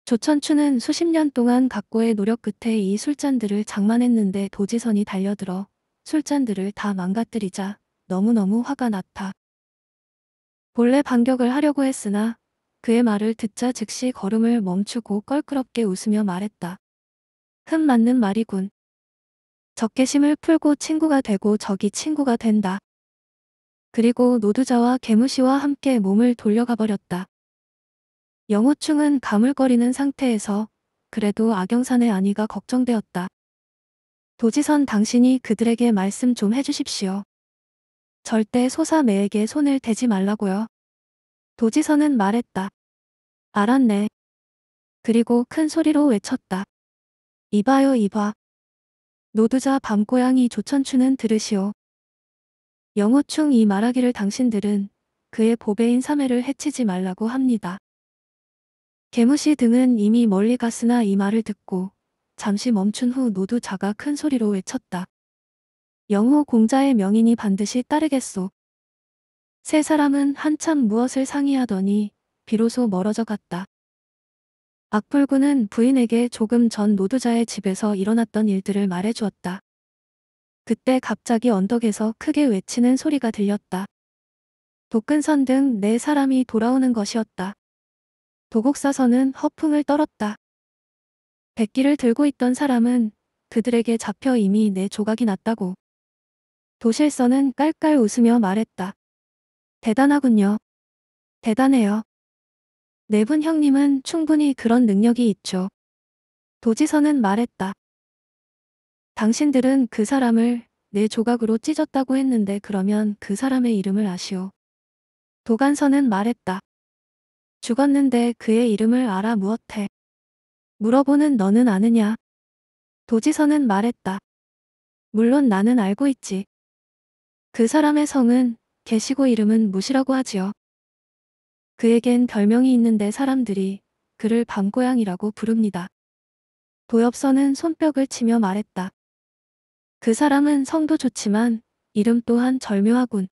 조천추는 수십 년 동안 각고의 노력 끝에 이 술잔들을 장만했는데 도지선이 달려들어 술잔들을 다 망가뜨리자 너무너무 화가 났다. 본래 반격을 하려고 했으나 그의 말을 듣자 즉시 걸음을 멈추고 껄끄럽게 웃으며 말했다. 흠 맞는 말이군. 적개심을 풀고 친구가 되고 적이 친구가 된다. 그리고 노두자와 개무시와 함께 몸을 돌려가 버렸다. 영호충은 가물거리는 상태에서 그래도 악영산의 아니가 걱정되었다. 도지선 당신이 그들에게 말씀 좀 해주십시오. 절대 소사매에게 손을 대지 말라고요. 도지선은 말했다. 알았네. 그리고 큰 소리로 외쳤다. 이봐요 이봐. 노두자 밤고양이 조천추는 들으시오. 영호충 이 말하기를 당신들은 그의 보배인 삼해를 해치지 말라고 합니다. 개무시 등은 이미 멀리 갔으나 이 말을 듣고 잠시 멈춘 후 노두자가 큰 소리로 외쳤다. 영호 공자의 명인이 반드시 따르겠소. 세 사람은 한참 무엇을 상의하더니 비로소 멀어져 갔다. 악불군은 부인에게 조금 전 노두자의 집에서 일어났던 일들을 말해주었다. 그때 갑자기 언덕에서 크게 외치는 소리가 들렸다. 독근선 등 네 사람이 돌아오는 것이었다. 도곡사선은 허풍을 떨었다. 백기를 들고 있던 사람은 그들에게 잡혀 이미 내 조각이 났다고. 도실선은 깔깔 웃으며 말했다. 대단하군요. 대단해요. 네분 형님은 충분히 그런 능력이 있죠. 도지선은 말했다. 당신들은 그 사람을 내 조각으로 찢었다고 했는데 그러면 그 사람의 이름을 아시오. 도간선은 말했다. 죽었는데 그의 이름을 알아 무엇해. 물어보는 너는 아느냐? 도지선은 말했다. 물론 나는 알고 있지. 그 사람의 성은 계시고 이름은 무시라고 하지요. 그에겐 별명이 있는데 사람들이 그를 밤고양이라고 부릅니다. 도엽선은 손뼉을 치며 말했다. 그 사람은 성도 좋지만 이름 또한 절묘하군.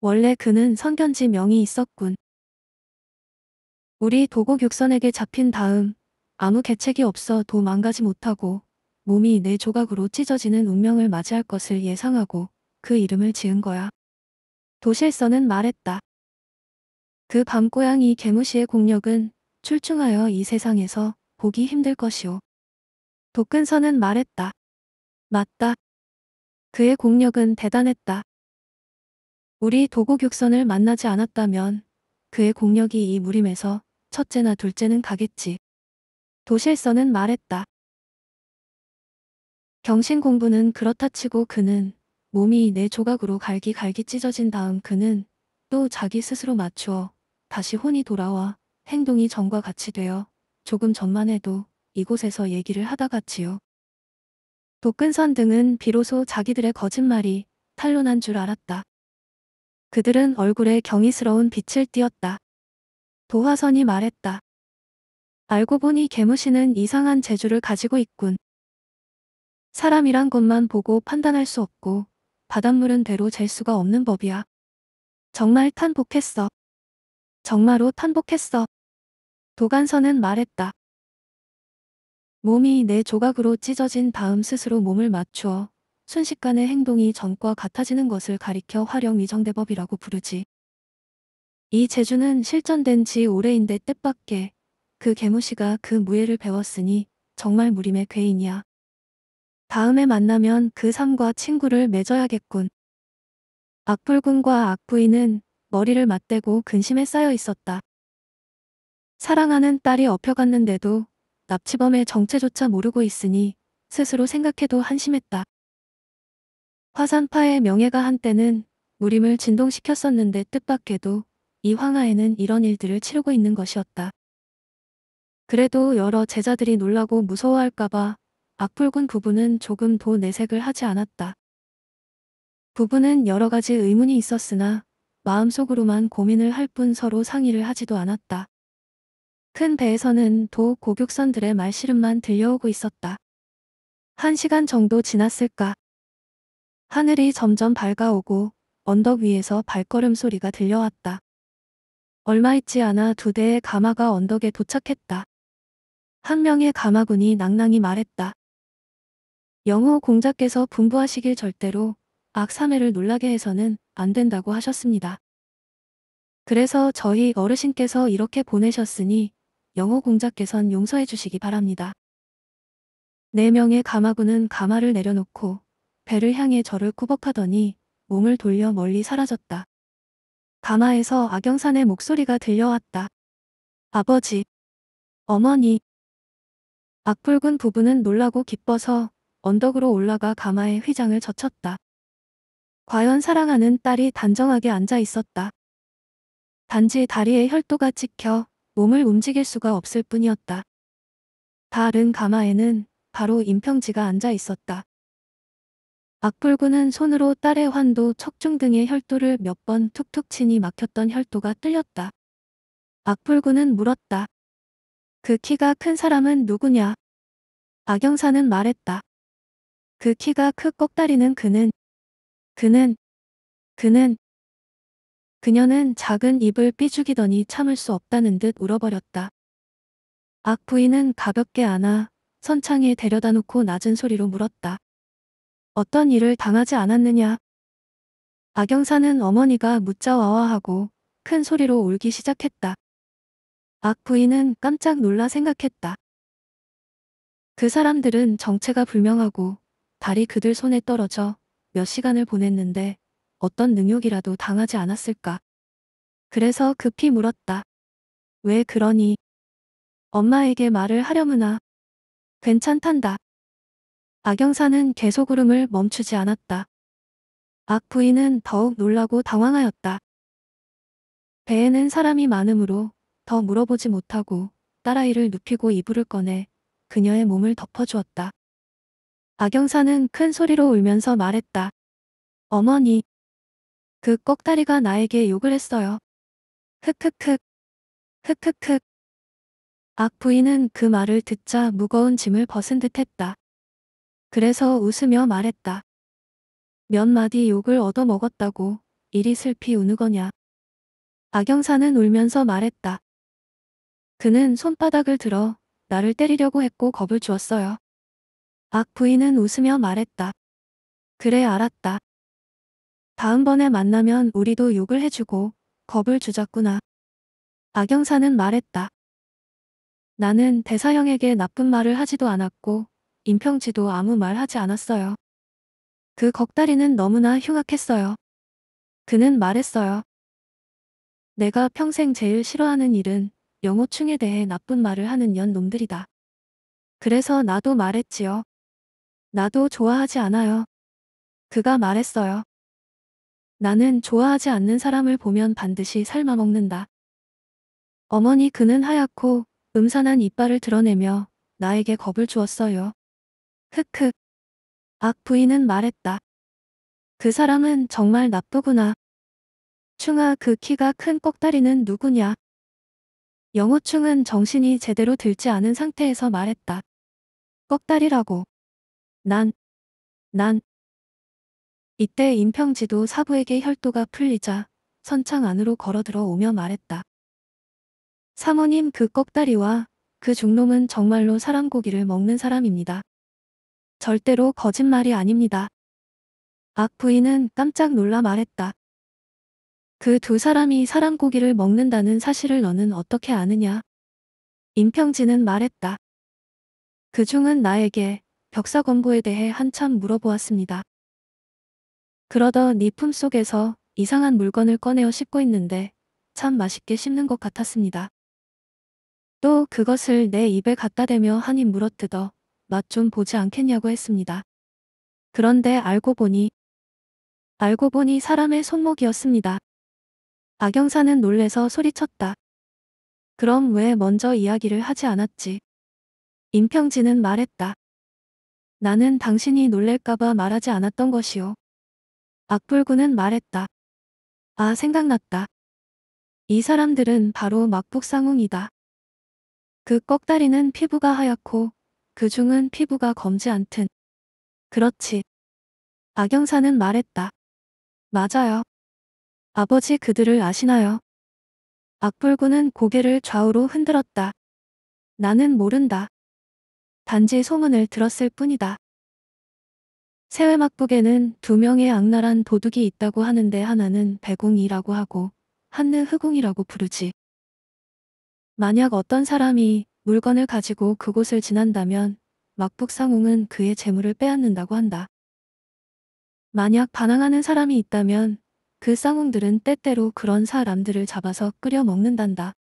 원래 그는 선견지 명이 있었군. 우리 도곡 육선에게 잡힌 다음 아무 개책이 없어 도망가지 못하고 몸이 내 조각으로 찢어지는 운명을 맞이할 것을 예상하고 그 이름을 지은 거야. 도실선은 말했다. 그 밤고양이 개무시의 공력은 출중하여 이 세상에서 보기 힘들 것이오. 도근선은 말했다. 맞다. 그의 공력은 대단했다. 우리 도고육선을 만나지 않았다면 그의 공력이 이 무림에서 첫째나 둘째는 가겠지. 도실선은 말했다. 경신 공부는 그렇다 치고 그는 몸이 내 조각으로 갈기갈기 찢어진 다음 그는 또 자기 스스로 맞추어 다시 혼이 돌아와 행동이 전과 같이 되어 조금 전만 해도 이곳에서 얘기를 하다갔지요 도끈선 등은 비로소 자기들의 거짓말이 탄로난 줄 알았다. 그들은 얼굴에 경이스러운 빛을 띄었다. 도화선이 말했다. 알고 보니 개무신은 이상한 재주를 가지고 있군. 사람이란 것만 보고 판단할 수 없고 바닷물은 대로 잴 수가 없는 법이야. 정말 탄복했어. 정말로 탄복했어. 도간선은 말했다. 몸이 내 조각으로 찢어진 다음 스스로 몸을 맞추어 순식간에 행동이 전과 같아지는 것을 가리켜 활용 위정대법이라고 부르지. 이 재주는 실전된 지 오래인데 뜻밖에 그개무시가그 무예를 배웠으니 정말 무림의 괴인이야. 다음에 만나면 그 삶과 친구를 맺어야겠군. 악불군과 악부인은 머리를 맞대고 근심에 쌓여 있었다. 사랑하는 딸이 업혀갔는데도 납치범의 정체조차 모르고 있으니 스스로 생각해도 한심했다. 화산파의 명예가 한때는 무림을 진동시켰었는데 뜻밖에도 이 황하에는 이런 일들을 치르고 있는 것이었다. 그래도 여러 제자들이 놀라고 무서워할까봐 악불군 부부는 조금 도 내색을 하지 않았다. 부부는 여러 가지 의문이 있었으나 마음속으로만 고민을 할 뿐 서로 상의를 하지도 않았다. 큰 배에서는 도 고격선들의 말씨름만 들려오고 있었다. 한 시간 정도 지났을까. 하늘이 점점 밝아오고 언덕 위에서 발걸음 소리가 들려왔다. 얼마 있지 않아 두 대의 가마가 언덕에 도착했다. 한 명의 가마군이 낭낭히 말했다. 영호 공자께서 분부하시길 절대로 악사매를 놀라게 해서는 안 된다고 하셨습니다. 그래서 저희 어르신께서 이렇게 보내셨으니 영호 공자께선 용서해 주시기 바랍니다. 네 명의 가마군은 가마를 내려놓고 배를 향해 저를 꾸벅하더니 몸을 돌려 멀리 사라졌다. 가마에서 악영산의 목소리가 들려왔다. 아버지, 어머니. 악붉은 부부는 놀라고 기뻐서 언덕으로 올라가 가마의 휘장을 젖혔다. 과연 사랑하는 딸이 단정하게 앉아 있었다. 단지 다리에 혈도가 찍혀 몸을 움직일 수가 없을 뿐이었다. 다른 가마에는 바로 임평지가 앉아 있었다. 악불구는 손으로 딸의 환도 척중 등의 혈도를 몇 번 툭툭 치니 막혔던 혈도가 뚫렸다. 악불구는 물었다. 그 키가 큰 사람은 누구냐? 악영사는 말했다. 그 키가 크 꺽다리는 그는 그는, 그는, 그녀는 작은 입을 삐죽이더니 참을 수 없다는 듯 울어버렸다. 악 부인은 가볍게 안아 선창에 데려다 놓고 낮은 소리로 물었다. 어떤 일을 당하지 않았느냐? 악영사는 어머니가 묻자와와하고큰 소리로 울기 시작했다. 악 부인은 깜짝 놀라 생각했다. 그 사람들은 정체가 불명하고 달이 그들 손에 떨어져 몇 시간을 보냈는데 어떤 능욕이라도 당하지 않았을까. 그래서 급히 물었다. 왜 그러니? 엄마에게 말을 하려무나. 괜찮단다. 악영사는 계속 울음을 멈추지 않았다. 악 부인은 더욱 놀라고 당황하였다. 배에는 사람이 많으므로 더 물어보지 못하고 딸아이를 눕히고 이불을 꺼내 그녀의 몸을 덮어주었다. 박영사는 큰 소리로 울면서 말했다. 어머니. 그 꺽다리가 나에게 욕을 했어요. 흑흑흑. 흑흑흑. 악 부인은 그 말을 듣자 무거운 짐을 벗은 듯 했다. 그래서 웃으며 말했다. 몇 마디 욕을 얻어먹었다고 이리 슬피 우는 거냐. 악영사는 울면서 말했다. 그는 손바닥을 들어 나를 때리려고 했고 겁을 주었어요. 박 부인은 웃으며 말했다. 그래 알았다. 다음번에 만나면 우리도 욕을 해주고 겁을 주자꾸나. 악영사는 말했다. 나는 대사형에게 나쁜 말을 하지도 않았고 임평지도 아무 말 하지 않았어요. 그걱다리는 너무나 흉악했어요. 그는 말했어요. 내가 평생 제일 싫어하는 일은 영호충에 대해 나쁜 말을 하는 년 놈들이다. 그래서 나도 말했지요. 나도 좋아하지 않아요. 그가 말했어요. 나는 좋아하지 않는 사람을 보면 반드시 삶아먹는다. 어머니 그는 하얗고 음산한 이빨을 드러내며 나에게 겁을 주었어요. 흑흑. 악 부인은 말했다. 그 사람은 정말 나쁘구나. 충아 그 키가 큰 꼭다리는 누구냐? 영호충은 정신이 제대로 들지 않은 상태에서 말했다. 꺽다리라고. 난, 난. 이때 임평지도 사부에게 혈도가 풀리자 선창 안으로 걸어 들어오며 말했다. 사모님 그 꺽다리와 그 중놈은 정말로 사람 고기를 먹는 사람입니다. 절대로 거짓말이 아닙니다. 악 부인은 깜짝 놀라 말했다. 그 두 사람이 사람 고기를 먹는다는 사실을 너는 어떻게 아느냐? 임평지는 말했다. 그 중은 나에게 벽사 권고에 대해 한참 물어보았습니다. 그러던네 품속에서 이상한 물건을 꺼내어 씹고 있는데 참 맛있게 씹는 것 같았습니다. 또 그것을 내 입에 갖다 대며 한입 물어뜯어 맛 좀 보지 않겠냐고 했습니다. 그런데 알고 보니 알고 보니 사람의 손목이었습니다. 박영사는 놀래서 소리쳤다. 그럼 왜 먼저 이야기를 하지 않았지? 임평진은 말했다. 나는 당신이 놀랄까봐 말하지 않았던 것이요. 악불구는 말했다. 아 생각났다. 이 사람들은 바로 막북상웅이다. 그 꺽다리는 피부가 하얗고 그 중은 피부가 검지 않든. 그렇지. 악영사는 말했다. 맞아요. 아버지 그들을 아시나요? 악불구는 고개를 좌우로 흔들었다. 나는 모른다. 단지 소문을 들었을 뿐이다. 세외막북에는 두 명의 악랄한 도둑이 있다고 하는데 하나는 배궁이라고 하고 한느 흑궁이라고 부르지. 만약 어떤 사람이 물건을 가지고 그곳을 지난다면 막북상웅은 그의 재물을 빼앗는다고 한다. 만약 반항하는 사람이 있다면 그 쌍웅들은 때때로 그런 사람들을 잡아서 끓여 먹는단다.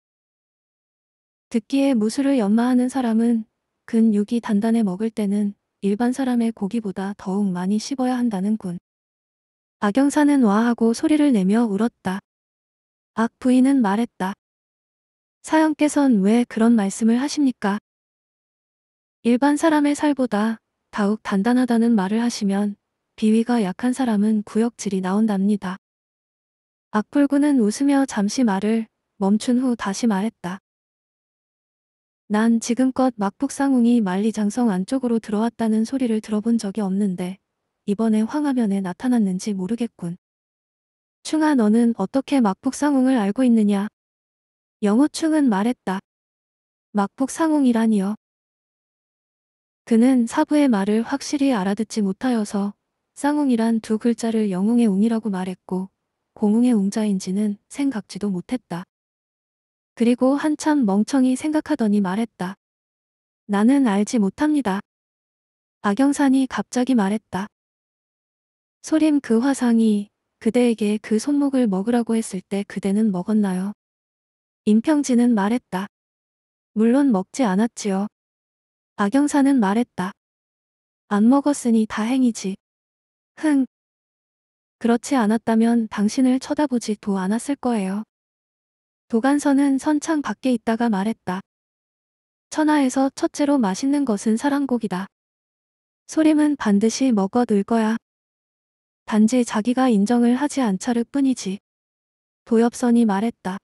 듣기에 무술을 연마하는 사람은 근육이 단단해 먹을 때는 일반 사람의 고기보다 더욱 많이 씹어야 한다는군. 악영사는 와 하고 소리를 내며 울었다. 악 부인은 말했다. 사형께선 왜 그런 말씀을 하십니까? 일반 사람의 살보다 더욱 단단하다는 말을 하시면 비위가 약한 사람은 구역질이 나온답니다. 악불구는 웃으며 잠시 말을 멈춘 후 다시 말했다. 난 지금껏 막북상웅이 만리장성 안쪽으로 들어왔다는 소리를 들어본 적이 없는데 이번에 황화면에 나타났는지 모르겠군. 충아 너는 어떻게 막북상웅을 알고 있느냐? 영호충은 말했다. 막북상웅이라니요. 그는 사부의 말을 확실히 알아듣지 못하여서 쌍웅이란 두 글자를 영웅의 웅이라고 말했고 공웅의 웅자인지는 생각지도 못했다. 그리고 한참 멍청이 생각하더니 말했다. 나는 알지 못합니다. 박영산이 갑자기 말했다. 소림 그 화상이 그대에게 그 손목을 먹으라고 했을 때 그대는 먹었나요? 임평진은 말했다. 물론 먹지 않았지요. 박영사는 말했다. 안 먹었으니 다행이지. 흥. 그렇지 않았다면 당신을 쳐다보지도 않았을 거예요. 도간선은 선창 밖에 있다가 말했다. 천하에서 첫째로 맛있는 것은 사랑곡이다. 소림은 반드시 먹어들 거야. 단지 자기가 인정을 하지 않차를 뿐이지. 도엽선이 말했다.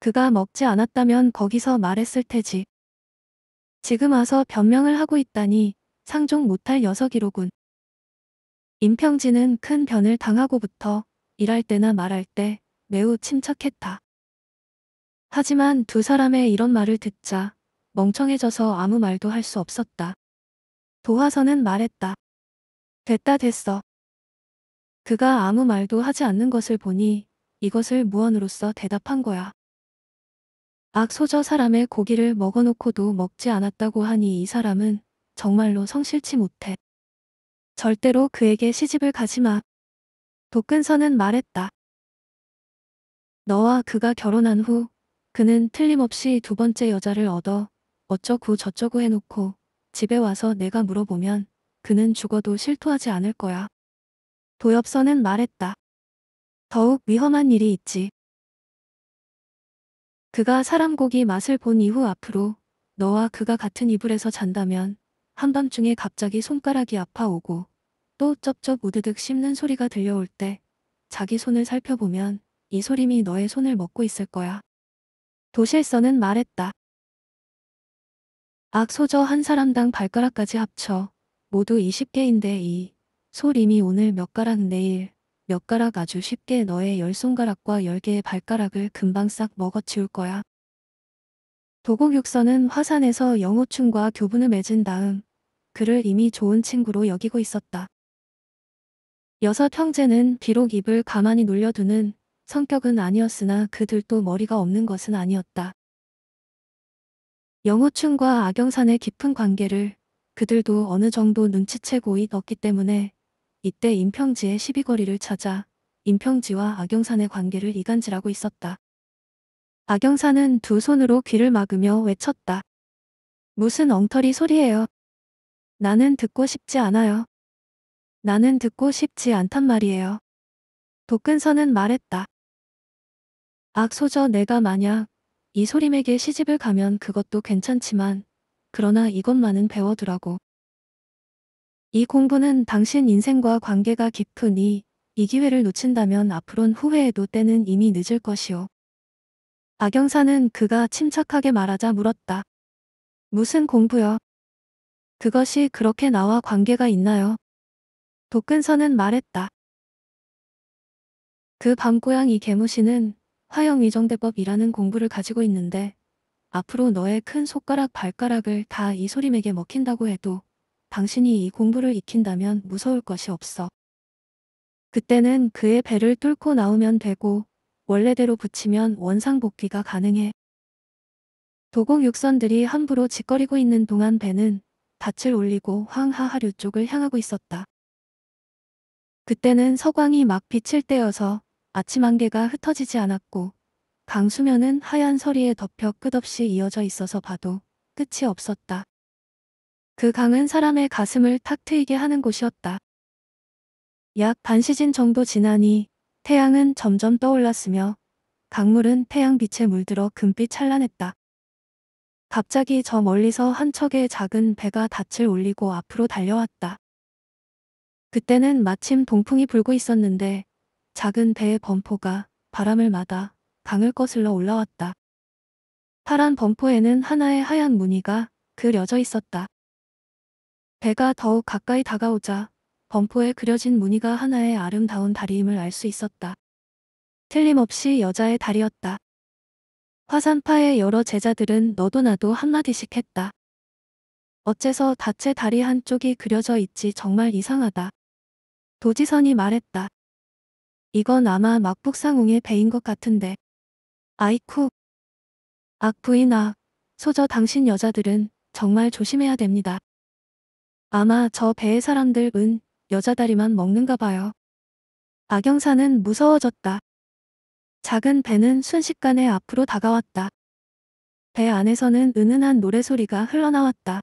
그가 먹지 않았다면 거기서 말했을 테지. 지금 와서 변명을 하고 있다니 상종 못할 녀석이로군. 임평진은 큰 변을 당하고부터 일할 때나 말할 때 매우 침착했다. 하지만 두 사람의 이런 말을 듣자 멍청해져서 아무 말도 할 수 없었다. 도화선은 말했다. 됐다 됐어. 그가 아무 말도 하지 않는 것을 보니 이것을 무언으로써 대답한 거야. 악소저 사람의 고기를 먹어놓고도 먹지 않았다고 하니 이 사람은 정말로 성실치 못해. 절대로 그에게 시집을 가지 마. 도근선은 말했다. 너와 그가 결혼한 후 그는 틀림없이 두 번째 여자를 얻어 어쩌고 저쩌고 해놓고 집에 와서 내가 물어보면 그는 죽어도 실토하지 않을 거야. 도엽선은 말했다. 더욱 위험한 일이 있지. 그가 사람 고기 맛을 본 이후 앞으로 너와 그가 같은 이불에서 잔다면 한밤중에 갑자기 손가락이 아파오고 또 쩝쩝 우드득 씹는 소리가 들려올 때 자기 손을 살펴보면 이 소림이 너의 손을 먹고 있을 거야. 도실서는 말했다. 악소저 한 사람당 발가락까지 합쳐 모두 20개인데 이 소림이 오늘 몇 가락 내일 몇 가락 아주 쉽게 너의 열 손가락과 열 개의 발가락을 금방 싹 먹어치울 거야. 도곡육선은 화산에서 영호충과 교분을 맺은 다음 그를 이미 좋은 친구로 여기고 있었다. 여섯 형제는 비록 입을 가만히 놀려두는 성격은 아니었으나 그들도 머리가 없는 것은 아니었다. 영호춘과 악영산의 깊은 관계를 그들도 어느 정도 눈치채고 있었기 때문에 이때 임평지의 시비거리를 찾아 임평지와 악영산의 관계를 이간질하고 있었다. 악영산은 두 손으로 귀를 막으며 외쳤다. 무슨 엉터리 소리예요. 나는 듣고 싶지 않아요. 나는 듣고 싶지 않단 말이에요. 도근선은 말했다. 악소저 내가 만약 이 소림에게 시집을 가면 그것도 괜찮지만 그러나 이것만은 배워두라고. 이 공부는 당신 인생과 관계가 깊으니 이 기회를 놓친다면 앞으론 후회해도 때는 이미 늦을 것이오. 악영사는 그가 침착하게 말하자 물었다. 무슨 공부요? 그것이 그렇게 나와 관계가 있나요? 독근서는 말했다. 그 밤고양이 개무신은 화형위정대법이라는 공부를 가지고 있는데 앞으로 너의 큰 손가락 발가락을 다 이소림에게 먹힌다고 해도 당신이 이 공부를 익힌다면 무서울 것이 없어. 그때는 그의 배를 뚫고 나오면 되고 원래대로 붙이면 원상복귀가 가능해. 도공 육선들이 함부로 짓거리고 있는 동안 배는 닻을 올리고 황하하류 쪽을 향하고 있었다. 그때는 서광이 막 비칠 때여서 아침 안개가 흩어지지 않았고 강수면은 하얀 서리에 덮여 끝없이 이어져 있어서 봐도 끝이 없었다. 그 강은 사람의 가슴을 탁 트이게 하는 곳이었다. 약반시진 정도 지나니 태양은 점점 떠올랐으며 강물은 태양빛에 물들어 금빛 찬란했다. 갑자기 저 멀리서 한 척의 작은 배가 닻을 올리고 앞으로 달려왔다. 그때는 마침 동풍이 불고 있었는데 작은 배의 범포가 바람을 마다 강을 거슬러 올라왔다. 파란 범포에는 하나의 하얀 무늬가 그려져 있었다. 배가 더욱 가까이 다가오자 범포에 그려진 무늬가 하나의 아름다운 다리임을 알 수 있었다. 틀림없이 여자의 다리였다. 화산파의 여러 제자들은 너도 나도 한마디씩 했다. 어째서 다채 다리 한쪽이 그려져 있지 정말 이상하다. 도지선이 말했다. 이건 아마 막북상웅의 배인 것 같은데. 아이쿠. 악부인 악. 소저 당신 여자들은 정말 조심해야 됩니다. 아마 저 배의 사람들은 여자 다리만 먹는가 봐요. 악영사는 무서워졌다. 작은 배는 순식간에 앞으로 다가왔다. 배 안에서는 은은한 노래소리가 흘러나왔다.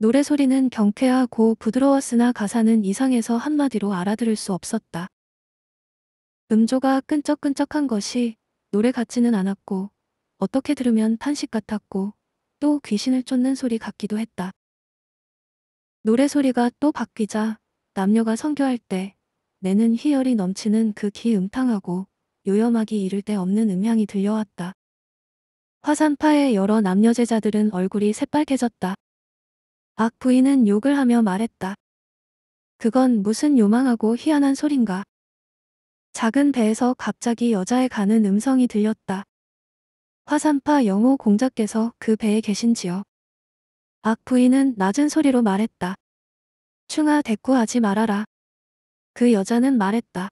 노래소리는 경쾌하고 부드러웠으나 가사는 이상해서 한마디로 알아들을 수 없었다. 음조가 끈적끈적한 것이 노래 같지는 않았고 어떻게 들으면 탄식 같았고 또 귀신을 쫓는 소리 같기도 했다. 노래 소리가 또 바뀌자 남녀가 성교할 때 내는 희열이 넘치는 그 기음탕하고 요염하기 이를 데 없는 음향이 들려왔다. 화산파의 여러 남녀 제자들은 얼굴이 새빨개졌다. 악 부인은 욕을 하며 말했다. 그건 무슨 요망하고 희한한 소린가. 작은 배에서 갑자기 여자의 가는 음성이 들렸다. 화산파 영호 공자께서 그 배에 계신지요. 악 부인은 낮은 소리로 말했다. 충하 대꾸하지 말아라. 그 여자는 말했다.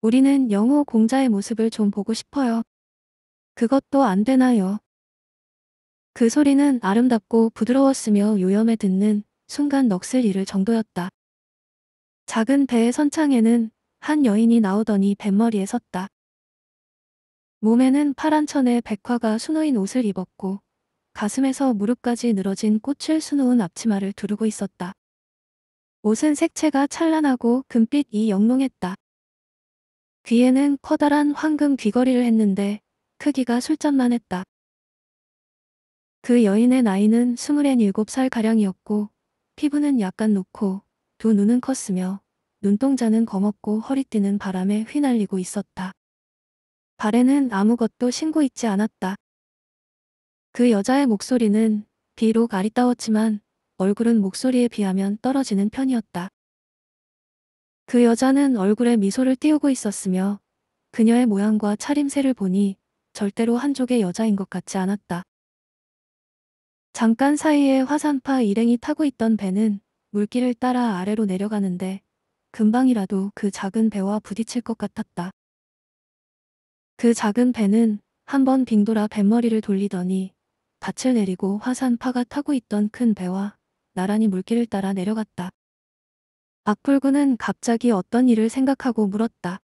우리는 영호 공자의 모습을 좀 보고 싶어요. 그것도 안 되나요? 그 소리는 아름답고 부드러웠으며 요염에 듣는 순간 넋을 잃을 정도였다. 작은 배의 선창에는 한 여인이 나오더니 뱃머리에 섰다. 몸에는 파란 천에 백화가 수놓인 옷을 입었고 가슴에서 무릎까지 늘어진 꽃을 수놓은 앞치마를 두르고 있었다. 옷은 색채가 찬란하고 금빛이 영롱했다. 귀에는 커다란 황금 귀걸이를 했는데 크기가 술잔만 했다. 그 여인의 나이는 27살 가량이었고 피부는 약간 녹고 두 눈은 컸으며 눈동자는 검었고 허리띠는 바람에 휘날리고 있었다. 발에는 아무것도 신고 있지 않았다. 그 여자의 목소리는 비록 아리따웠지만 얼굴은 목소리에 비하면 떨어지는 편이었다. 그 여자는 얼굴에 미소를 띄우고 있었으며 그녀의 모양과 차림새를 보니 절대로 한족의 여자인 것 같지 않았다. 잠깐 사이에 화산파 일행이 타고 있던 배는 물길을 따라 아래로 내려가는데 금방이라도 그 작은 배와 부딪힐 것 같았다. 그 작은 배는 한 번 빙돌아 뱃머리를 돌리더니 밭을 내리고 화산파가 타고 있던 큰 배와 나란히 물길을 따라 내려갔다. 악불군은 갑자기 어떤 일을 생각하고 물었다.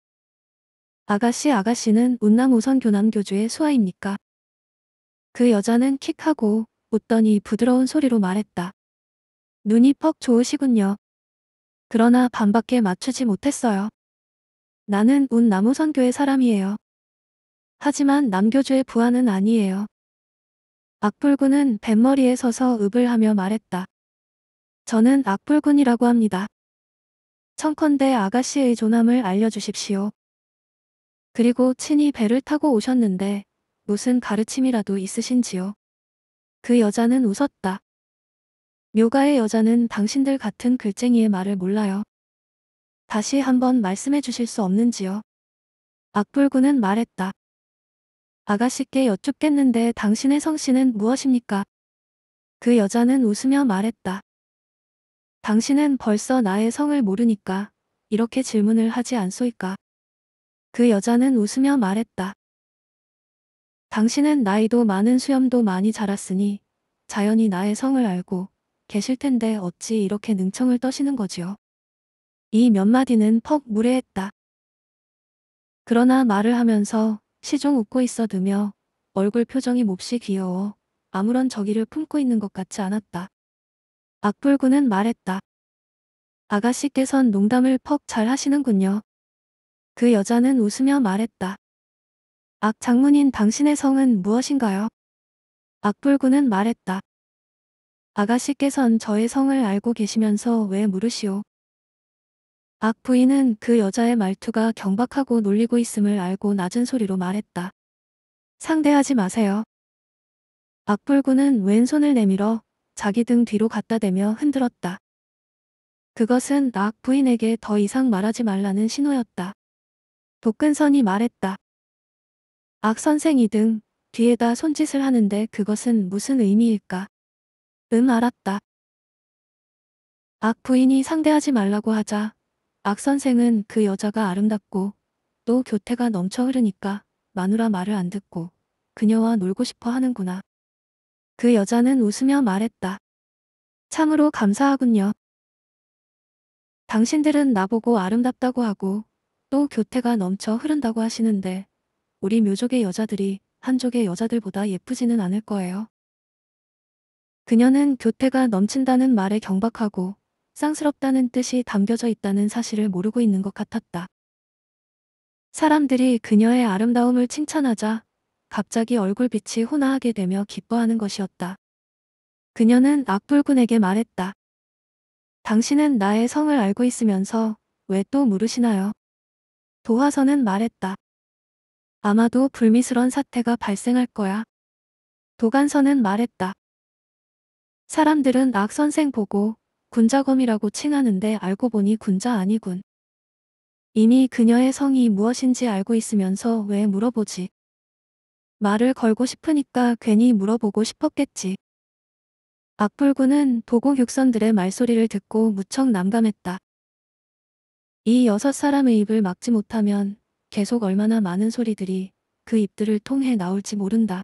아가씨 아가씨는 운남 오선 교남 교주의 수아입니까? 그 여자는 킥하고 웃더니 부드러운 소리로 말했다. 눈이 퍽 좋으시군요. 그러나 반밖에 맞추지 못했어요. 나는 운 나무선교의 사람이에요. 하지만 남교주의 부하는 아니에요. 악불군은 뱃머리에 서서 읍을 하며 말했다. 저는 악불군이라고 합니다. 청컨대 아가씨의 존함을 알려주십시오. 그리고 친히 배를 타고 오셨는데 무슨 가르침이라도 있으신지요. 그 여자는 웃었다. 요가의 여자는 당신들 같은 글쟁이의 말을 몰라요. 다시 한번 말씀해 주실 수 없는지요? 악불구는 말했다. 아가씨께 여쭙겠는데 당신의 성씨는 무엇입니까? 그 여자는 웃으며 말했다. 당신은 벌써 나의 성을 모르니까 이렇게 질문을 하지 않소이까. 그 여자는 웃으며 말했다. 당신은 나이도 많은 수염도 많이 자랐으니 자연히 나의 성을 알고 계실 텐데 어찌 이렇게 능청을 떠시는 거지요. 이 몇 마디는 퍽 무례했다. 그러나 말을 하면서 시종 웃고 있어두며 얼굴 표정이 몹시 귀여워 아무런 저기를 품고 있는 것 같지 않았다. 악불구는 말했다. 아가씨께선 농담을 퍽 잘 하시는군요. 그 여자는 웃으며 말했다. 악 장문인 당신의 성은 무엇인가요? 악불구는 말했다. 아가씨께선 저의 성을 알고 계시면서 왜 물으시오? 악 부인은 그 여자의 말투가 경박하고 놀리고 있음을 알고 낮은 소리로 말했다. 상대하지 마세요. 악불구는 왼손을 내밀어 자기 등 뒤로 갖다 대며 흔들었다. 그것은 악 부인에게 더 이상 말하지 말라는 신호였다. 독근선이 말했다. 악 선생이 등 뒤에다 손짓을 하는데 그것은 무슨 의미일까? 응 알았다. 악 부인이 상대하지 말라고 하자 악 선생은 그 여자가 아름답고 또 교태가 넘쳐 흐르니까 마누라 말을 안 듣고 그녀와 놀고 싶어 하는구나. 그 여자는 웃으며 말했다. 참으로 감사하군요. 당신들은 나보고 아름답다고 하고 또 교태가 넘쳐 흐른다고 하시는데 우리 묘족의 여자들이 한족의 여자들보다 예쁘지는 않을 거예요. 그녀는 교태가 넘친다는 말에 경박하고 쌍스럽다는 뜻이 담겨져 있다는 사실을 모르고 있는 것 같았다. 사람들이 그녀의 아름다움을 칭찬하자 갑자기 얼굴빛이 혼화하게 되며 기뻐하는 것이었다. 그녀는 악돌군에게 말했다. 당신은 나의 성을 알고 있으면서 왜 또 물으시나요? 도화선은 말했다. 아마도 불미스런 사태가 발생할 거야. 도간선은 말했다. 사람들은 악 선생 보고 군자검이라고 칭하는데 알고 보니 군자 아니군. 이미 그녀의 성이 무엇인지 알고 있으면서 왜 물어보지? 말을 걸고 싶으니까 괜히 물어보고 싶었겠지. 악불군은 도곡 육선들의 말소리를 듣고 무척 난감했다. 이 여섯 사람의 입을 막지 못하면 계속 얼마나 많은 소리들이 그 입들을 통해 나올지 모른다.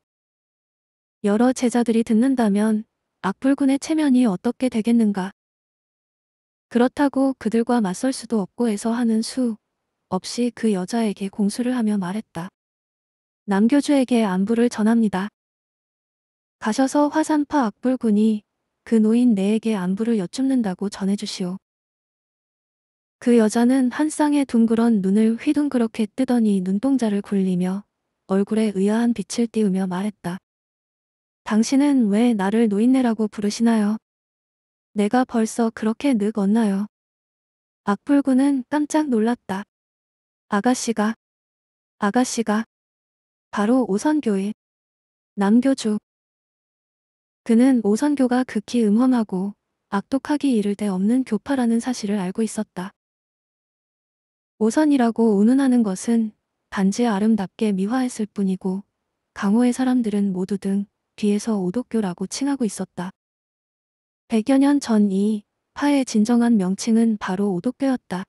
여러 제자들이 듣는다면 악불군의 체면이 어떻게 되겠는가. 그렇다고 그들과 맞설 수도 없고 해서 하는 수 없이 그 여자에게 공수를 하며 말했다. 남교주에게 안부를 전합니다. 가셔서 화산파 악불군이 그 노인 내에게 안부를 여쭙는다고 전해주시오. 그 여자는 한 쌍의 둥그런 눈을 휘둥그렇게 뜨더니 눈동자를 굴리며 얼굴에 의아한 빛을 띄우며 말했다. 당신은 왜 나를 노인네라고 부르시나요? 내가 벌써 그렇게 늙었나요? 악불구는 깜짝 놀랐다. 아가씨가, 아가씨가, 바로 오선교의 남교주. 그는 오선교가 극히 음험하고 악독하기 이를 데 없는 교파라는 사실을 알고 있었다. 오선이라고 운운하는 것은 단지 아름답게 미화했을 뿐이고 강호의 사람들은 모두 등 뒤에서 오독교라고 칭하고 있었다. 100여 년 전 이 파의 진정한 명칭은 바로 오독교였다.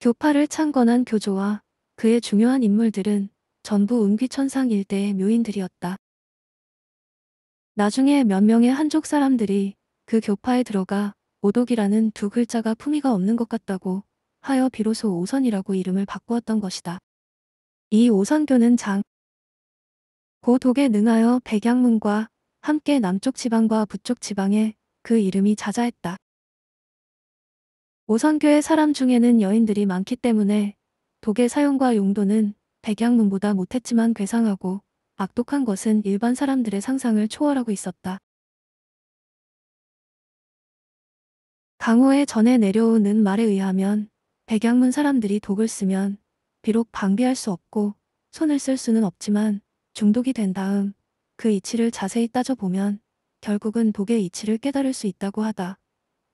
교파를 창건한 교조와 그의 중요한 인물들은 전부 은귀천상 일대의 묘인들이었다. 나중에 몇 명의 한족 사람들이 그 교파에 들어가 오독이라는 두 글자가 품위가 없는 것 같다고 하여 비로소 오선이라고 이름을 바꾸었던 것이다. 이 오선교는 장, 고 독에 능하여 백양문과 함께 남쪽 지방과 북쪽 지방에 그 이름이 자자했다. 오선교의 사람 중에는 여인들이 많기 때문에 독의 사용과 용도는 백양문보다 못했지만 괴상하고 악독한 것은 일반 사람들의 상상을 초월하고 있었다. 강호의 전에 내려오는 말에 의하면 백양문 사람들이 독을 쓰면 비록 방비할 수 없고 손을 쓸 수는 없지만 중독이 된 다음 그 이치를 자세히 따져보면 결국은 독의 이치를 깨달을 수 있다고 하다.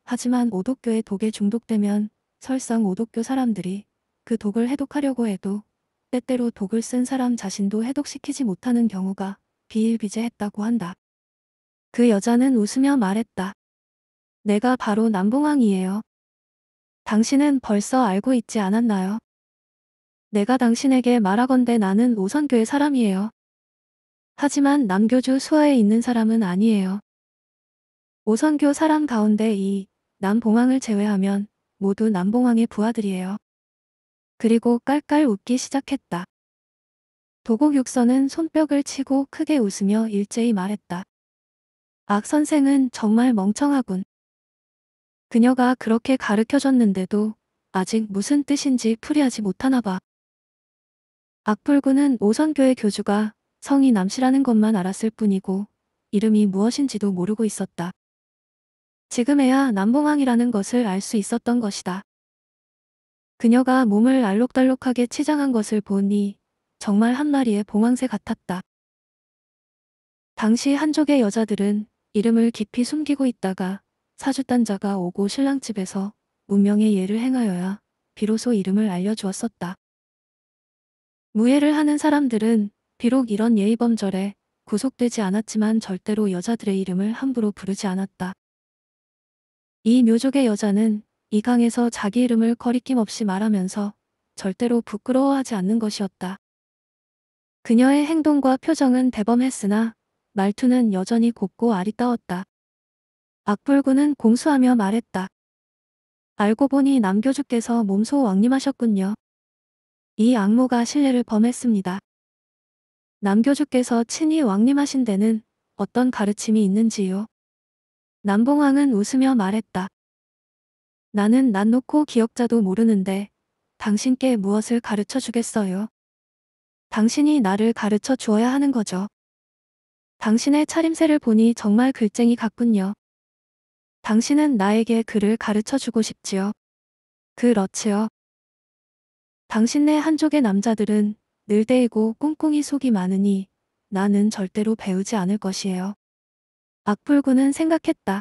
하지만 오독교의 독에 중독되면 설상 오독교 사람들이 그 독을 해독하려고 해도 때때로 독을 쓴 사람 자신도 해독시키지 못하는 경우가 비일비재했다고 한다. 그 여자는 웃으며 말했다. 내가 바로 남봉왕이에요. 당신은 벌써 알고 있지 않았나요? 내가 당신에게 말하건대 나는 오선교의 사람이에요. 하지만 남교주 수하에 있는 사람은 아니에요. 오선교 사람 가운데 이남봉왕을 제외하면 모두 남봉왕의 부하들이에요. 그리고 깔깔 웃기 시작했다. 도곡 육선은 손뼉을 치고 크게 웃으며 일제히 말했다. 악 선생은 정말 멍청하군. 그녀가 그렇게 가르켜줬는데도 아직 무슨 뜻인지 풀이하지 못하나 봐. 악불군은 오선교의 교주가 성이 남씨라는 것만 알았을 뿐이고 이름이 무엇인지도 모르고 있었다. 지금에야 남봉왕이라는 것을 알 수 있었던 것이다. 그녀가 몸을 알록달록하게 치장한 것을 보니 정말 한 마리의 봉황새 같았다. 당시 한족의 여자들은 이름을 깊이 숨기고 있다가 사주단자가 오고 신랑집에서 문명의 예를 행하여야 비로소 이름을 알려주었었다. 무예를 하는 사람들은 비록 이런 예의범절에 구속되지 않았지만 절대로 여자들의 이름을 함부로 부르지 않았다. 이 묘족의 여자는 이 강에서 자기 이름을 거리낌 없이 말하면서 절대로 부끄러워하지 않는 것이었다. 그녀의 행동과 표정은 대범했으나 말투는 여전히 곱고 아리따웠다. 악불군은 공수하며 말했다. 알고 보니 남교주께서 몸소 왕림하셨군요. 이 악모가 신뢰를 범했습니다. 남교주께서 친히 왕림하신 데는 어떤 가르침이 있는지요? 남봉왕은 웃으며 말했다. 나는 난 놓고 기억자도 모르는데 당신께 무엇을 가르쳐 주겠어요? 당신이 나를 가르쳐 주어야 하는 거죠. 당신의 차림새를 보니 정말 글쟁이 같군요. 당신은 나에게 글을 가르쳐 주고 싶지요. 그렇지요. 당신네 한족의 남자들은 늘대이고 꽁꽁이 속이 많으니 나는 절대로 배우지 않을 것이에요. 악불구는 생각했다.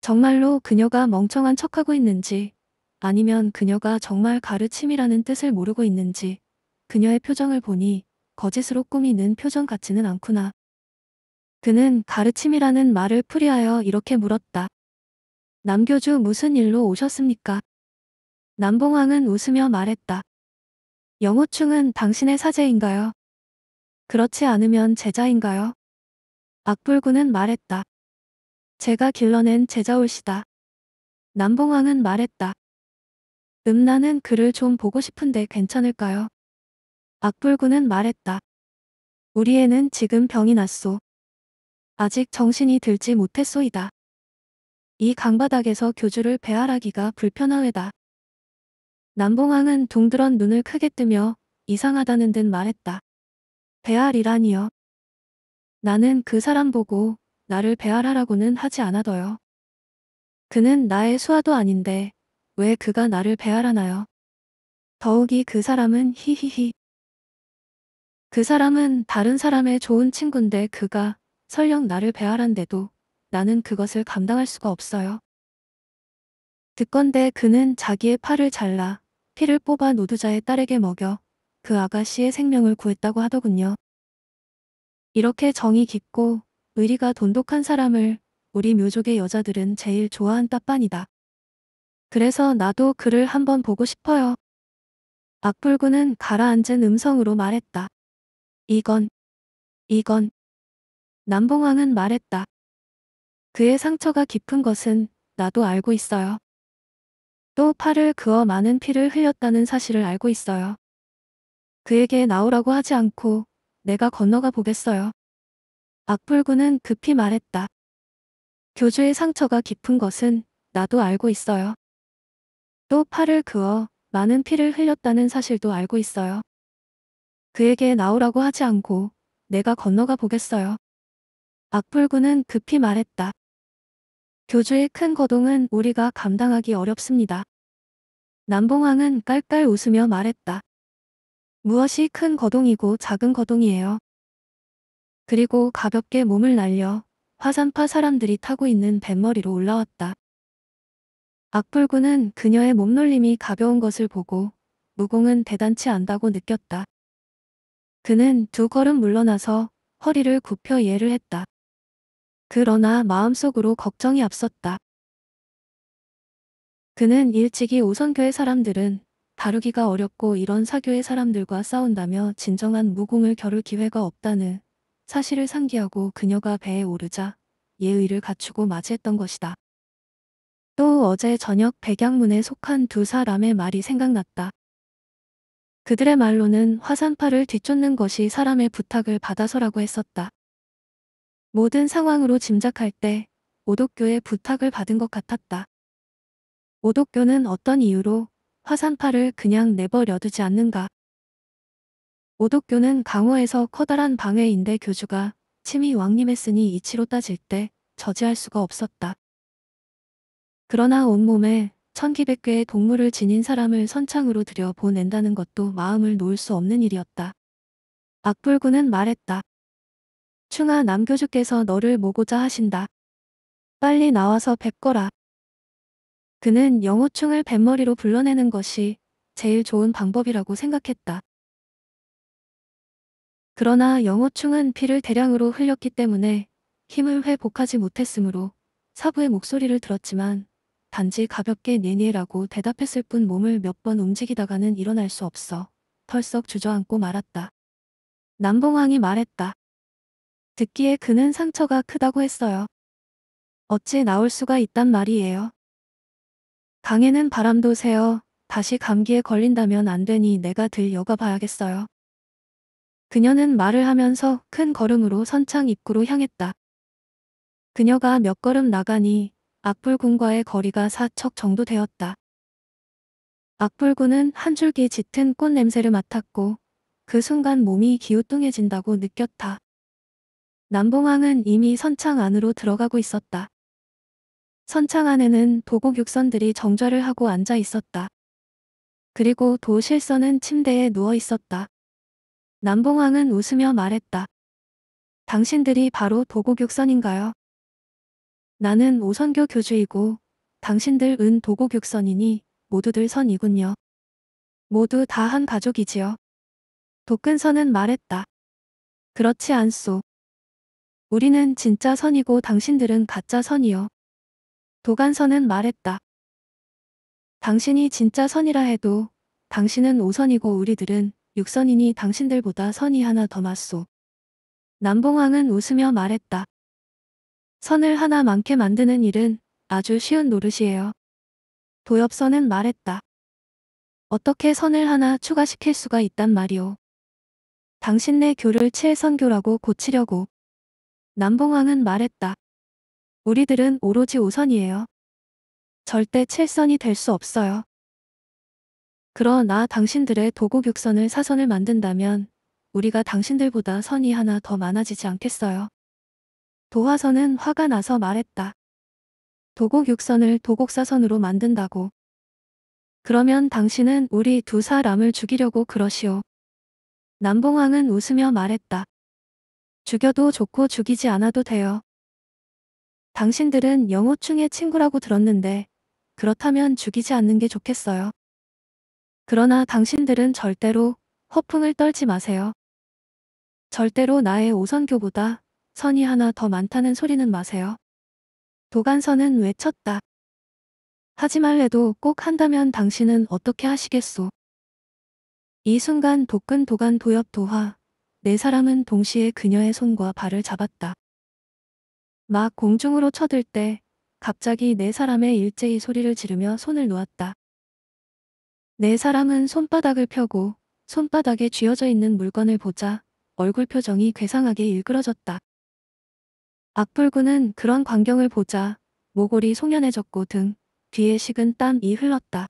정말로 그녀가 멍청한 척하고 있는지 아니면 그녀가 정말 가르침이라는 뜻을 모르고 있는지 그녀의 표정을 보니 거짓으로 꾸미는 표정 같지는 않구나. 그는 가르침이라는 말을 풀이하여 이렇게 물었다. 남교주 무슨 일로 오셨습니까? 남봉왕은 웃으며 말했다. 영호충은 당신의 사제인가요? 그렇지 않으면 제자인가요? 악불구는 말했다. 제가 길러낸 제자올시다. 남봉왕은 말했다. 음란은 그를 좀 보고 싶은데 괜찮을까요? 악불구는 말했다. 우리 애는 지금 병이 났소. 아직 정신이 들지 못했소이다. 이 강바닥에서 교주를 배활하기가 불편하외다. 남봉왕은 동드런 눈을 크게 뜨며 이상하다는 듯 말했다. 배알이라니요. 나는 그 사람 보고 나를 배알하라고는 하지 않아도요. 그는 나의 수하도 아닌데 왜 그가 나를 배알하나요? 더욱이 그 사람은 히히히. 그 사람은 다른 사람의 좋은 친군데 그가 설령 나를 배알한데도 나는 그것을 감당할 수가 없어요. 듣건데 그는 자기의 팔을 잘라 피를 뽑아 노두자의 딸에게 먹여 그 아가씨의 생명을 구했다고 하더군요. 이렇게 정이 깊고 의리가 돈독한 사람을 우리 묘족의 여자들은 제일 좋아한 따빤이다. 그래서 나도 그를 한번 보고 싶어요. 악불구는 가라앉은 음성으로 말했다. 이건, 이건. 남봉왕은 말했다. 그의 상처가 깊은 것은 나도 알고 있어요. 또 팔을 그어 많은 피를 흘렸다는 사실을 알고 있어요. 그에게 나오라고 하지 않고 내가 건너가 보겠어요. 악불군은 급히 말했다. 교주의 상처가 깊은 것은 나도 알고 있어요. 또 팔을 그어 많은 피를 흘렸다는 사실도 알고 있어요. 그에게 나오라고 하지 않고 내가 건너가 보겠어요. 악불군은 급히 말했다. 교주의 큰 거동은 우리가 감당하기 어렵습니다. 남봉왕은 깔깔 웃으며 말했다. 무엇이 큰 거동이고 작은 거동이에요. 그리고 가볍게 몸을 날려 화산파 사람들이 타고 있는 뱃머리로 올라왔다. 악불군은 그녀의 몸놀림이 가벼운 것을 보고 무공은 대단치 않다고 느꼈다. 그는 두 걸음 물러나서 허리를 굽혀 예를 했다. 그러나 마음속으로 걱정이 앞섰다. 그는 일찍이 오선교회 사람들은 다루기가 어렵고 이런 사교의 사람들과 싸운다며 진정한 무공을 겨룰 기회가 없다는 사실을 상기하고 그녀가 배에 오르자 예의를 갖추고 맞이했던 것이다. 또 어제 저녁 백양문에 속한 두 사람의 말이 생각났다. 그들의 말로는 화산파를 뒤쫓는 것이 사람의 부탁을 받아서라고 했었다. 모든 상황으로 짐작할 때 오독교의 부탁을 받은 것 같았다. 오독교는 어떤 이유로 화산파를 그냥 내버려두지 않는가. 오독교는 강호에서 커다란 방해인데 교주가 침이 왕림했으니 이치로 따질 때 저지할 수가 없었다. 그러나 온몸에 1200개의 동물을 지닌 사람을 선창으로 들여 보낸다는 것도 마음을 놓을 수 없는 일이었다. 악불구는 말했다. 충아 남교주께서 너를 모고자 하신다. 빨리 나와서 뵙거라. 그는 영호충을 뱃머리로 불러내는 것이 제일 좋은 방법이라고 생각했다. 그러나 영호충은 피를 대량으로 흘렸기 때문에 힘을 회복하지 못했으므로 사부의 목소리를 들었지만 단지 가볍게 네니라고 대답했을 뿐 몸을 몇 번 움직이다가는 일어날 수 없어 털썩 주저앉고 말았다. 남봉왕이 말했다. 듣기에 그는 상처가 크다고 했어요. 어찌 나올 수가 있단 말이에요. 강에는 바람도 새어 다시 감기에 걸린다면 안 되니 내가 들 여가 봐야겠어요. 그녀는 말을 하면서 큰 걸음으로 선창 입구로 향했다. 그녀가 몇 걸음 나가니 악불군과의 거리가 사척 정도 되었다. 악불군은 한 줄기 짙은 꽃 냄새를 맡았고 그 순간 몸이 기우뚱해진다고 느꼈다. 남봉왕은 이미 선창 안으로 들어가고 있었다. 선창 안에는 도곡 육선들이 정좌를 하고 앉아 있었다. 그리고 도실선은 침대에 누워 있었다. 남봉왕은 웃으며 말했다. 당신들이 바로 도곡 육선인가요? 나는 오선교 교주이고 당신들 은 도곡 육선이니 모두들 선이군요. 모두 다 한 가족이지요. 도근선은 말했다. 그렇지 않소. 우리는 진짜 선이고 당신들은 가짜 선이요. 도간선은 말했다. 당신이 진짜 선이라 해도 당신은 5선이고 우리들은 6선이니 당신들보다 선이 하나 더 맞소. 남봉왕은 웃으며 말했다. 선을 하나 많게 만드는 일은 아주 쉬운 노릇이에요. 도엽선은 말했다. 어떻게 선을 하나 추가시킬 수가 있단 말이오. 당신네 교를 칠선교라고 고치려고 남봉왕은 말했다. 우리들은 오로지 우선이에요. 절대 칠선이 될 수 없어요. 그러나 당신들의 도구 육선을 사선을 만든다면 우리가 당신들보다 선이 하나 더 많아지지 않겠어요. 도화선은 화가 나서 말했다. 도곡 육선을 도곡사선으로 만든다고. 그러면 당신은 우리 두 사람을 죽이려고 그러시오. 남봉왕은 웃으며 말했다. 죽여도 좋고 죽이지 않아도 돼요. 당신들은 영호충의 친구라고 들었는데 그렇다면 죽이지 않는 게 좋겠어요. 그러나 당신들은 절대로 허풍을 떨지 마세요. 절대로 나의 오선교보다 선이 하나 더 많다는 소리는 마세요. 도간선은 외쳤다. 하지 만래도꼭 한다면 당신은 어떻게 하시겠소? 이 순간 독근 도간 도엽 도화 네 사람은 동시에 그녀의 손과 발을 잡았다. 막 공중으로 쳐들 때 갑자기 네 사람의 일제히 소리를 지르며 손을 놓았다. 네 사람은 손바닥을 펴고 손바닥에 쥐어져 있는 물건을 보자 얼굴 표정이 괴상하게 일그러졌다. 악불구는 그런 광경을 보자 모골이 송연해졌고 등 뒤에 식은 땀이 흘렀다.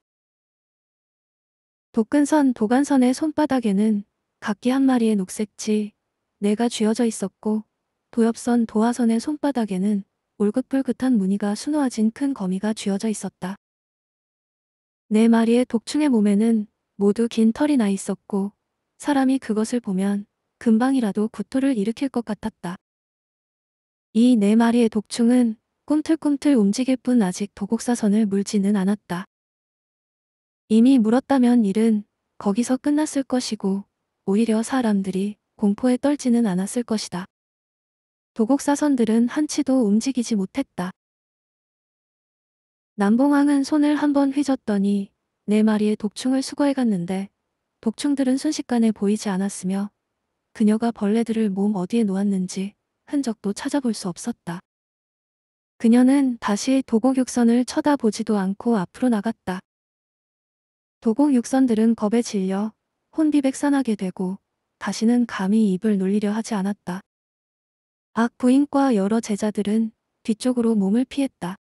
독근선 도간선의 손바닥에는 각기 한 마리의 녹색지, 내가 쥐어져 있었고 도엽선 도화선의 손바닥에는 울긋불긋한 무늬가 수놓아진 큰 거미가 쥐어져 있었다. 네 마리의 독충의 몸에는 모두 긴 털이 나 있었고 사람이 그것을 보면 금방이라도 구토를 일으킬 것 같았다. 이 네 마리의 독충은 꿈틀꿈틀 움직일 뿐 아직 도곡사선을 물지는 않았다. 이미 물었다면 일은 거기서 끝났을 것이고 오히려 사람들이 공포에 떨지는 않았을 것이다. 도곡 사선들은 한치도 움직이지 못했다. 남봉왕은 손을 한번 휘젓더니 네 마리의 독충을 수거해갔는데 독충들은 순식간에 보이지 않았으며 그녀가 벌레들을 몸 어디에 놓았는지 흔적도 찾아볼 수 없었다. 그녀는 다시 도곡 육선을 쳐다보지도 않고 앞으로 나갔다. 도곡 육선들은 겁에 질려 혼비백산하게 되고 다시는 감히 입을 놀리려 하지 않았다. 악 부인과 여러 제자들은 뒤쪽으로 몸을 피했다.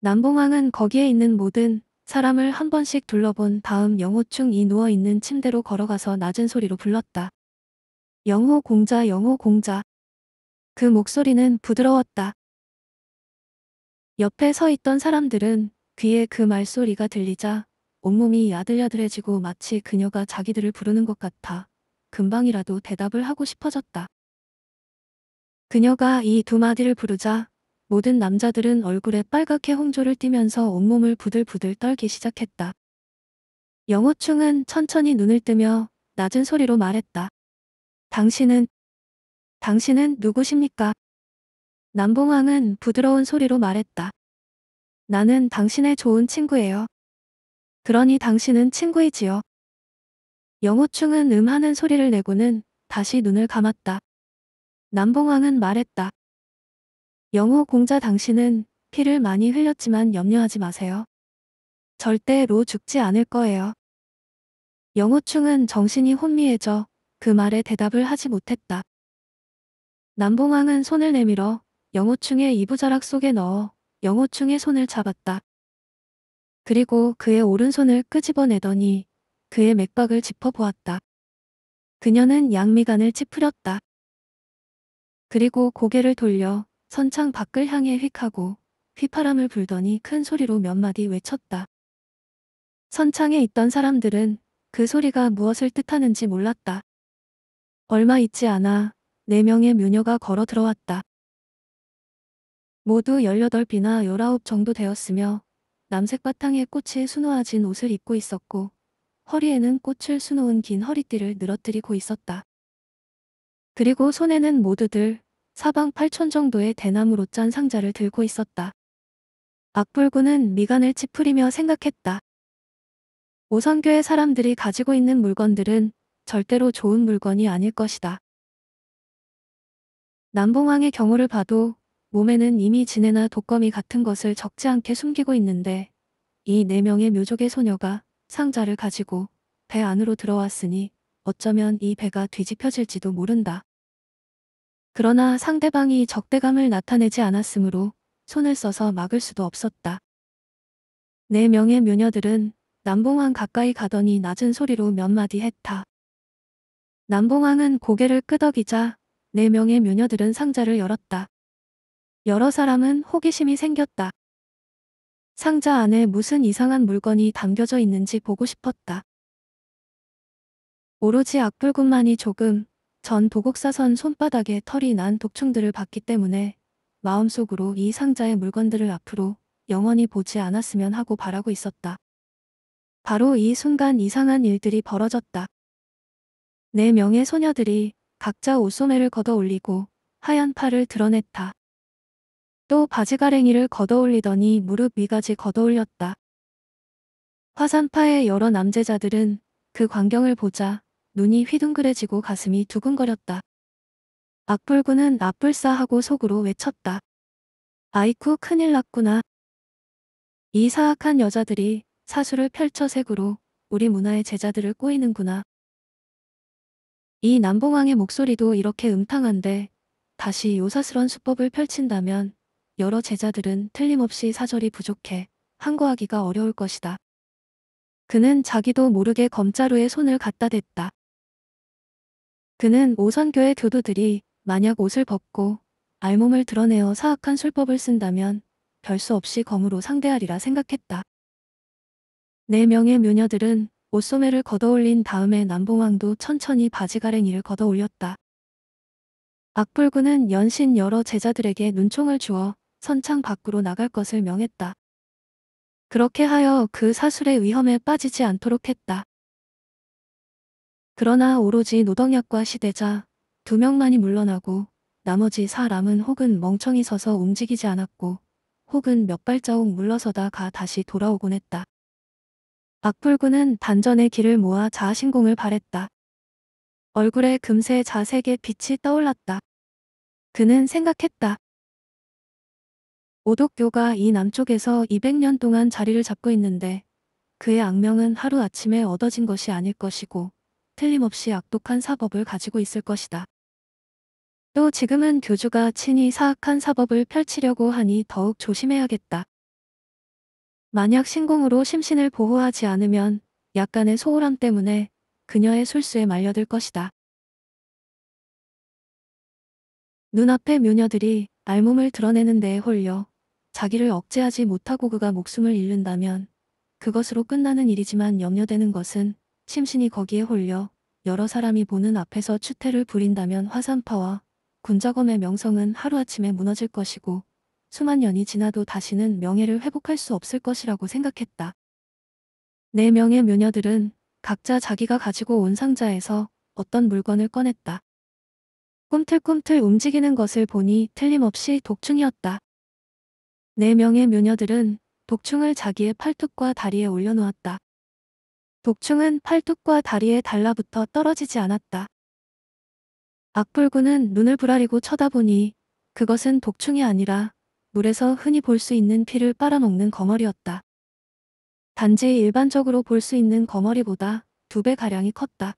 남봉왕은 거기에 있는 모든 사람을 한 번씩 둘러본 다음 영호충이 누워있는 침대로 걸어가서 낮은 소리로 불렀다. 영호 공자 영호 공자. 그 목소리는 부드러웠다. 옆에 서 있던 사람들은 귀에 그 말소리가 들리자 온몸이 야들야들해지고 마치 그녀가 자기들을 부르는 것 같아 금방이라도 대답을 하고 싶어졌다. 그녀가 이 두 마디를 부르자 모든 남자들은 얼굴에 빨갛게 홍조를 띠면서 온몸을 부들부들 떨기 시작했다. 영호충은 천천히 눈을 뜨며 낮은 소리로 말했다. 당신은 당신은 누구십니까? 남봉왕은 부드러운 소리로 말했다. 나는 당신의 좋은 친구예요. 그러니 당신은 친구이지요. 영호충은 음하는 소리를 내고는 다시 눈을 감았다. 남봉왕은 말했다. 영호 공자 당신은 피를 많이 흘렸지만 염려하지 마세요. 절대로 죽지 않을 거예요. 영호충은 정신이 혼미해져 그 말에 대답을 하지 못했다. 남봉왕은 손을 내밀어 영호충의 이부자락 속에 넣어 영호충의 손을 잡았다. 그리고 그의 오른손을 끄집어내더니 그의 맥박을 짚어보았다. 그녀는 양미간을 찌푸렸다. 그리고 고개를 돌려 선창 밖을 향해 휙하고 휘파람을 불더니 큰 소리로 몇 마디 외쳤다. 선창에 있던 사람들은 그 소리가 무엇을 뜻하는지 몰랐다. 얼마 있지 않아 네 명의 묘녀가 걸어 들어왔다. 모두 18비나 19 정도 되었으며 남색 바탕에 꽃이 수놓아진 옷을 입고 있었고 허리에는 꽃을 수놓은 긴 허리띠를 늘어뜨리고 있었다. 그리고 손에는 모두들 사방 8천 정도의 대나무로 짠 상자를 들고 있었다. 악불구는 미간을 찌푸리며 생각했다. 오선교의 사람들이 가지고 있는 물건들은 절대로 좋은 물건이 아닐 것이다. 남봉왕의 경우를 봐도 몸에는 이미 지네나 독거미 같은 것을 적지 않게 숨기고 있는데 이 네 명의 묘족의 소녀가 상자를 가지고 배 안으로 들어왔으니 어쩌면 이 배가 뒤집혀질지도 모른다. 그러나 상대방이 적대감을 나타내지 않았으므로 손을 써서 막을 수도 없었다. 네 명의 묘녀들은 남봉왕 가까이 가더니 낮은 소리로 몇 마디 했다. 남봉왕은 고개를 끄덕이자 네 명의 묘녀들은 상자를 열었다. 여러 사람은 호기심이 생겼다. 상자 안에 무슨 이상한 물건이 담겨져 있는지 보고 싶었다. 오로지 악불군만이 조금 전 도곡사선 손바닥에 털이 난 독충들을 봤기 때문에 마음속으로 이 상자의 물건들을 앞으로 영원히 보지 않았으면 하고 바라고 있었다. 바로 이 순간 이상한 일들이 벌어졌다. 네 명의 소녀들이 각자 옷소매를 걷어 올리고 하얀 팔을 드러냈다. 또 바지가랭이를 걷어올리더니 무릎 위까지 걷어올렸다. 화산파의 여러 남제자들은 그 광경을 보자 눈이 휘둥그레지고 가슴이 두근거렸다. 악불구는 나불싸 하고 속으로 외쳤다. 아이쿠 큰일 났구나. 이 사악한 여자들이 사수를 펼쳐 색으로 우리 문화의 제자들을 꼬이는구나. 이 남봉왕의 목소리도 이렇게 음탕한데 다시 요사스런 수법을 펼친다면 여러 제자들은 틀림없이 사절이 부족해 항거하기가 어려울 것이다. 그는 자기도 모르게 검자루에 손을 갖다 댔다. 그는 오선교의 교도들이 만약 옷을 벗고 알몸을 드러내어 사악한 술법을 쓴다면 별 수 없이 검으로 상대하리라 생각했다. 네 명의 묘녀들은 옷소매를 걷어올린 다음에 남봉왕도 천천히 바지가랭이를 걷어올렸다. 악불군은 연신 여러 제자들에게 눈총을 주어 선창 밖으로 나갈 것을 명했다. 그렇게 하여 그 사술의 위험에 빠지지 않도록 했다. 그러나 오로지 노덕약과 시대자 두 명만이 물러나고 나머지 사람은 혹은 멍청이 서서 움직이지 않았고 혹은 몇 발자국 물러서다가 다시 돌아오곤 했다. 악불군은 단전의 길을 모아 자아신공을 바랬다. 얼굴에 금세 자색의 빛이 떠올랐다. 그는 생각했다. 오독교가 이 남쪽에서 200년 동안 자리를 잡고 있는데 그의 악명은 하루아침에 얻어진 것이 아닐 것이고 틀림없이 악독한 사법을 가지고 있을 것이다. 또 지금은 교주가 친히 사악한 사법을 펼치려고 하니 더욱 조심해야겠다. 만약 신공으로 심신을 보호하지 않으면 약간의 소홀함 때문에 그녀의 술수에 말려들 것이다. 눈앞에 묘녀들이 알몸을 드러내는 데에 홀려 자기를 억제하지 못하고 그가 목숨을 잃는다면 그것으로 끝나는 일이지만 염려되는 것은 심신이 거기에 홀려 여러 사람이 보는 앞에서 추태를 부린다면 화산파와 군자검의 명성은 하루아침에 무너질 것이고 수만 년이 지나도 다시는 명예를 회복할 수 없을 것이라고 생각했다. 네 명의 묘녀들은 각자 자기가 가지고 온 상자에서 어떤 물건을 꺼냈다. 꿈틀꿈틀 움직이는 것을 보니 틀림없이 독충이었다. 네 명의 묘녀들은 독충을 자기의 팔뚝과 다리에 올려놓았다. 독충은 팔뚝과 다리에 달라붙어 떨어지지 않았다. 악불구는 눈을 부라리고 쳐다보니 그것은 독충이 아니라 물에서 흔히 볼 수 있는 피를 빨아먹는 거머리였다. 단지 일반적으로 볼 수 있는 거머리보다 두 배가량이 컸다.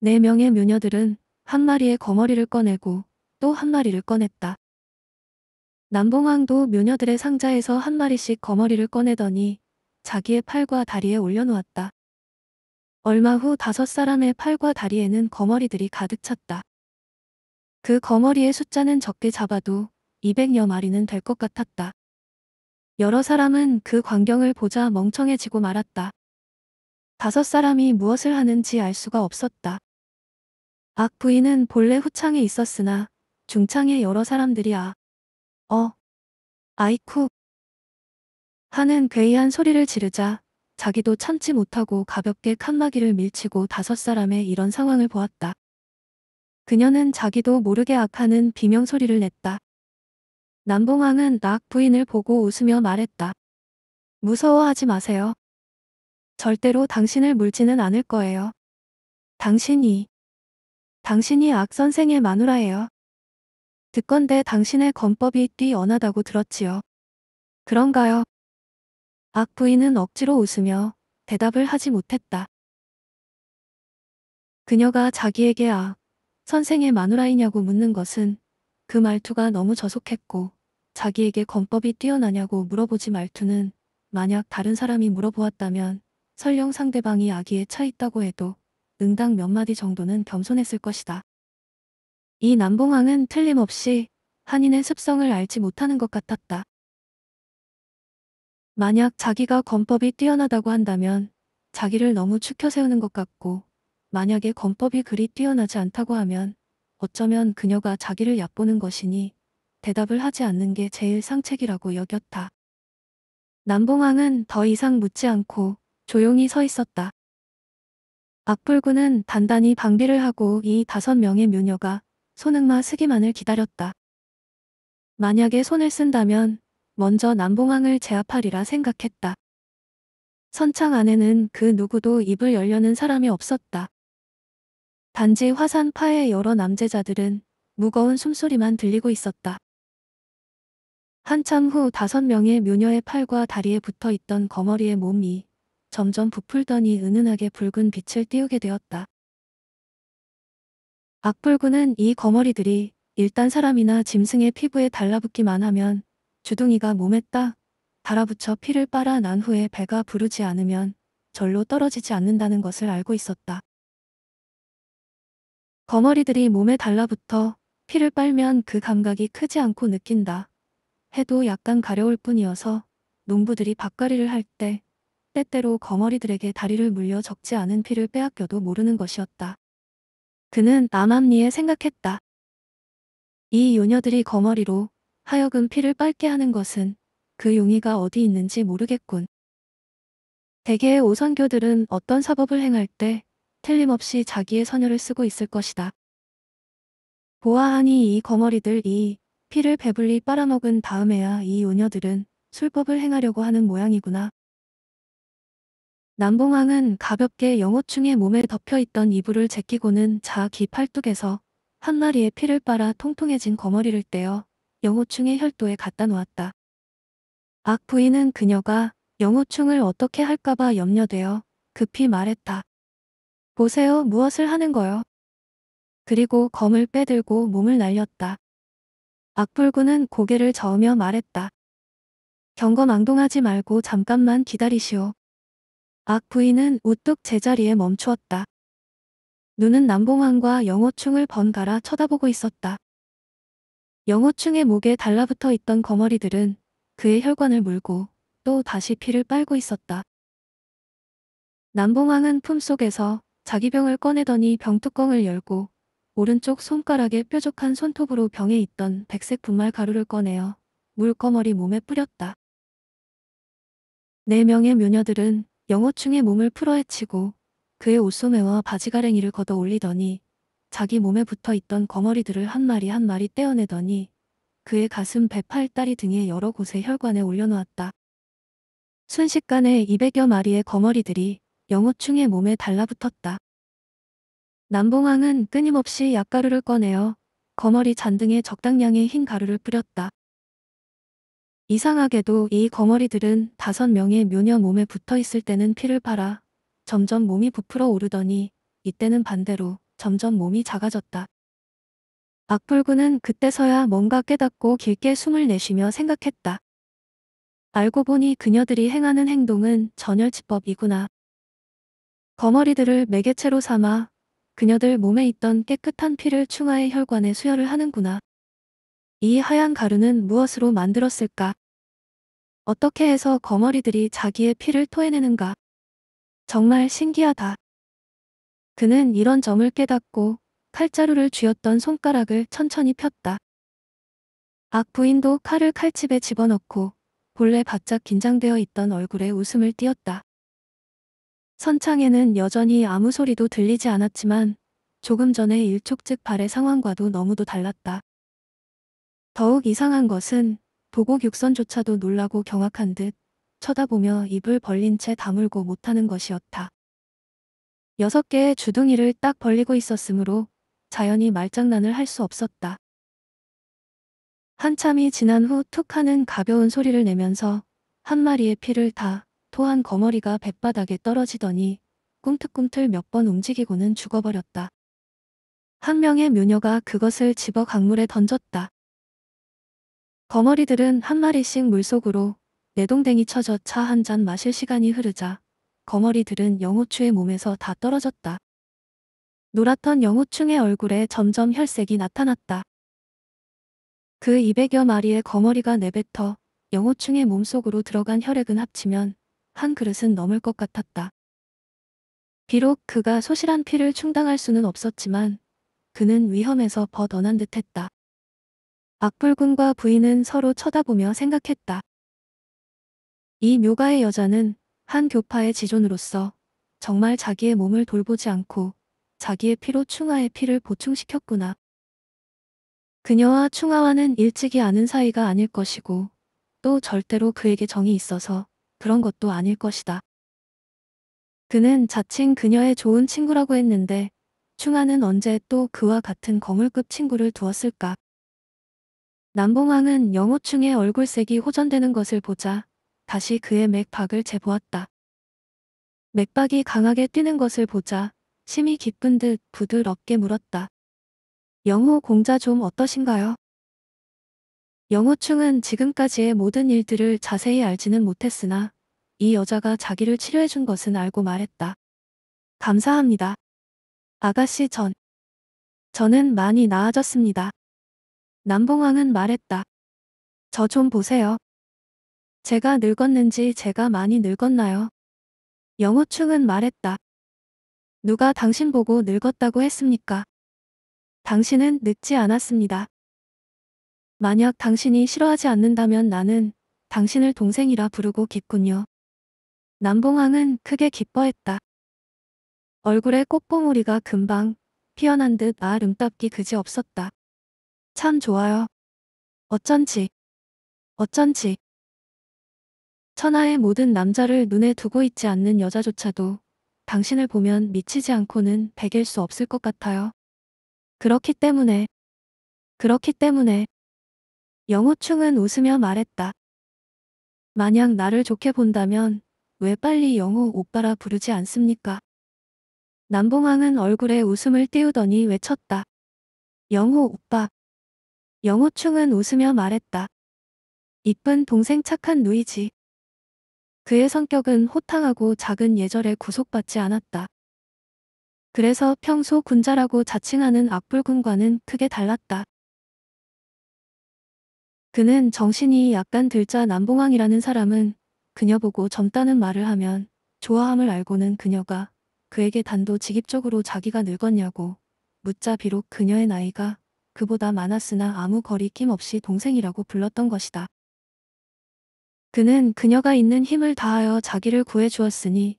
네 명의 묘녀들은 한 마리의 거머리를 꺼내고 또 한 마리를 꺼냈다. 남봉왕도 묘녀들의 상자에서 한 마리씩 거머리를 꺼내더니 자기의 팔과 다리에 올려놓았다. 얼마 후 다섯 사람의 팔과 다리에는 거머리들이 가득 찼다. 그 거머리의 숫자는 적게 잡아도 200여 마리는 될 것 같았다. 여러 사람은 그 광경을 보자 멍청해지고 말았다. 다섯 사람이 무엇을 하는지 알 수가 없었다. 악 부인은 본래 후창에 있었으나 중창에 여러 사람들이 아 어, 아이쿠. 하는 괴이한 소리를 지르자 자기도 참지 못하고 가볍게 칸막이를 밀치고 다섯 사람의 이런 상황을 보았다. 그녀는 자기도 모르게 악하는 비명소리를 냈다. 남봉왕은 낙 부인을 보고 웃으며 말했다. 무서워하지 마세요. 절대로 당신을 물지는 않을 거예요. 당신이 당신이 악선생의 마누라예요. 듣건데 당신의 건법이 뛰어나다고 들었지요. 그런가요? 악 부인은 억지로 웃으며 대답을 하지 못했다. 그녀가 자기에게 아, 선생의 마누라이냐고 묻는 것은 그 말투가 너무 저속했고 자기에게 건법이 뛰어나냐고 물어보지 말투는 만약 다른 사람이 물어보았다면 설령 상대방이 아기에 차 있다고 해도 응당 몇 마디 정도는 겸손했을 것이다. 이 남봉왕은 틀림없이 한인의 습성을 알지 못하는 것 같았다. 만약 자기가 검법이 뛰어나다고 한다면 자기를 너무 추켜 세우는 것 같고 만약에 검법이 그리 뛰어나지 않다고 하면 어쩌면 그녀가 자기를 얕보는 것이니 대답을 하지 않는 게 제일 상책이라고 여겼다. 남봉왕은 더 이상 묻지 않고 조용히 서 있었다. 악불군은 단단히 방비를 하고 이 다섯 명의 묘녀가 손흥마 쓰기만을 기다렸다. 만약에 손을 쓴다면 먼저 남봉왕을 제압하리라 생각했다. 선창 안에는 그 누구도 입을 열려는 사람이 없었다. 단지 화산파의 여러 남제자들은 무거운 숨소리만 들리고 있었다. 한참 후 다섯 명의 묘녀의 팔과 다리에 붙어 있던 거머리의 몸이 점점 부풀더니 은은하게 붉은 빛을 띄우게 되었다. 악불구는 이 거머리들이 일단 사람이나 짐승의 피부에 달라붙기만 하면 주둥이가 몸에 딱 달아붙여 피를 빨아 난 후에 배가 부르지 않으면 절로 떨어지지 않는다는 것을 알고 있었다. 거머리들이 몸에 달라붙어 피를 빨면 그 감각이 크지 않고 느낀다. 해도 약간 가려울 뿐이어서 농부들이 밥가리를 할 때 때때로 거머리들에게 다리를 물려 적지 않은 피를 빼앗겨도 모르는 것이었다. 그는 암암리에 생각했다. 이 요녀들이 거머리로 하여금 피를 빨게 하는 것은 그 용의가 어디 있는지 모르겠군. 대개의 오선교들은 어떤 사법을 행할 때 틀림없이 자기의 선혈을 쓰고 있을 것이다. 보아하니 이 거머리들이 피를 배불리 빨아먹은 다음에야 이 요녀들은 술법을 행하려고 하는 모양이구나. 남봉왕은 가볍게 영호충의 몸에 덮여있던 이불을 제끼고는 자기 팔뚝에서 한 마리의 피를 빨아 통통해진 거머리를 떼어 영호충의 혈도에 갖다 놓았다. 악 부인은 그녀가 영호충을 어떻게 할까봐 염려되어 급히 말했다. 보세요 무엇을 하는 거요. 그리고 검을 빼들고 몸을 날렸다. 악불구는 고개를 저으며 말했다. 경거 망동하지 말고 잠깐만 기다리시오. 악 부인은 우뚝 제자리에 멈추었다. 눈은 남봉환과 영호충을 번갈아 쳐다보고 있었다. 영호충의 목에 달라붙어 있던 거머리들은 그의 혈관을 물고 또 다시 피를 빨고 있었다. 남봉왕은 품속에서 자기 병을 꺼내더니 병뚜껑을 열고 오른쪽 손가락에 뾰족한 손톱으로 병에 있던 백색 분말 가루를 꺼내어 물거머리 몸에 뿌렸다. 네 명의 묘녀들은 영호충의 몸을 풀어헤치고 그의 옷소매와 바지가랭이를 걷어 올리더니 자기 몸에 붙어 있던 거머리들을 한 마리 한 마리 떼어내더니 그의 가슴, 배, 팔, 다리 등의 여러 곳의 혈관에 올려놓았다. 순식간에 200여 마리의 거머리들이 영호충의 몸에 달라붙었다. 남봉왕은 끊임없이 약가루를 꺼내어 거머리 잔등에 적당량의 흰 가루를 뿌렸다. 이상하게도 이 거머리들은 다섯 명의 묘녀 몸에 붙어 있을 때는 피를 팔아 점점 몸이 부풀어 오르더니 이때는 반대로 점점 몸이 작아졌다. 악플군은 그때서야 뭔가 깨닫고 길게 숨을 내쉬며 생각했다. 알고 보니 그녀들이 행하는 행동은 전열치법이구나. 거머리들을 매개체로 삼아 그녀들 몸에 있던 깨끗한 피를 충하의 혈관에 수혈을 하는구나. 이 하얀 가루는 무엇으로 만들었을까? 어떻게 해서 거머리들이 자기의 피를 토해내는가? 정말 신기하다. 그는 이런 점을 깨닫고 칼자루를 쥐었던 손가락을 천천히 폈다. 악부인도 칼을 칼집에 집어넣고 본래 바짝 긴장되어 있던 얼굴에 웃음을 띄었다. 선창에는 여전히 아무 소리도 들리지 않았지만 조금 전의 일촉즉발의 상황과도 너무도 달랐다. 더욱 이상한 것은 보고 육선조차도 놀라고 경악한 듯 쳐다보며 입을 벌린 채 다물고 못하는 것이었다. 여섯 개의 주둥이를 딱 벌리고 있었으므로 자연히 말장난을 할 수 없었다. 한참이 지난 후툭 하는 가벼운 소리를 내면서 한 마리의 피를 다 토한 거머리가 뱃바닥에 떨어지더니 꿈틀꿈틀 몇 번 움직이고는 죽어버렸다. 한 명의 묘녀가 그것을 집어 강물에 던졌다. 거머리들은 한 마리씩 물속으로 내동댕이 쳐져 차 한 잔 마실 시간이 흐르자 거머리들은 영호추의 몸에서 다 떨어졌다. 노랗던 영호충의 얼굴에 점점 혈색이 나타났다. 그 200여 마리의 거머리가 내뱉어 영호충의 몸속으로 들어간 혈액은 합치면 한 그릇은 넘을 것 같았다. 비록 그가 소실한 피를 충당할 수는 없었지만 그는 위험에서 벗어난 듯했다. 악불군과 부인은 서로 쳐다보며 생각했다. 이 묘가의 여자는 한 교파의 지존으로서 정말 자기의 몸을 돌보지 않고 자기의 피로 충아의 피를 보충시켰구나. 그녀와 충아와는 일찍이 아는 사이가 아닐 것이고 또 절대로 그에게 정이 있어서 그런 것도 아닐 것이다. 그는 자칭 그녀의 좋은 친구라고 했는데 충아는 언제 또 그와 같은 거물급 친구를 두었을까? 남봉왕은 영호충의 얼굴색이 호전되는 것을 보자 다시 그의 맥박을 재보았다. 맥박이 강하게 뛰는 것을 보자 심히 기쁜 듯 부드럽게 물었다. 영호 공자 좀 어떠신가요? 영호충은 지금까지의 모든 일들을 자세히 알지는 못했으나 이 여자가 자기를 치료해준 것은 알고 말했다. 감사합니다. 아가씨 전. 저는 많이 나아졌습니다. 남봉왕은 말했다. 저 좀 보세요. 제가 늙었는지 제가 많이 늙었나요? 영호충은 말했다. 누가 당신 보고 늙었다고 했습니까? 당신은 늙지 않았습니다. 만약 당신이 싫어하지 않는다면 나는 당신을 동생이라 부르고 기군요. 남봉왕은 크게 기뻐했다. 얼굴에 꽃봉오리가 금방 피어난 듯 아름답기 그지없었다. 참 좋아요. 어쩐지, 어쩐지. 천하의 모든 남자를 눈에 두고 있지 않는 여자조차도 당신을 보면 미치지 않고는 베길 수 없을 것 같아요. 그렇기 때문에, 그렇기 때문에 영호충은 웃으며 말했다. 만약 나를 좋게 본다면 왜 빨리 영호 오빠라 부르지 않습니까? 남봉왕은 얼굴에 웃음을 띄우더니 외쳤다. 영호 오빠. 영호충은 웃으며 말했다. 이쁜 동생 착한 누이지. 그의 성격은 호탕하고 작은 예절에 구속받지 않았다. 그래서 평소 군자라고 자칭하는 악불군과는 크게 달랐다. 그는 정신이 약간 들자 남봉왕이라는 사람은 그녀 보고 젊다는 말을 하면 좋아함을 알고는 그녀가 그에게 단도직입적으로 자기가 늙었냐고 묻자 비록 그녀의 나이가 그보다 많았으나 아무 거리낌 없이 동생이라고 불렀던 것이다. 그는 그녀가 있는 힘을 다하여 자기를 구해주었으니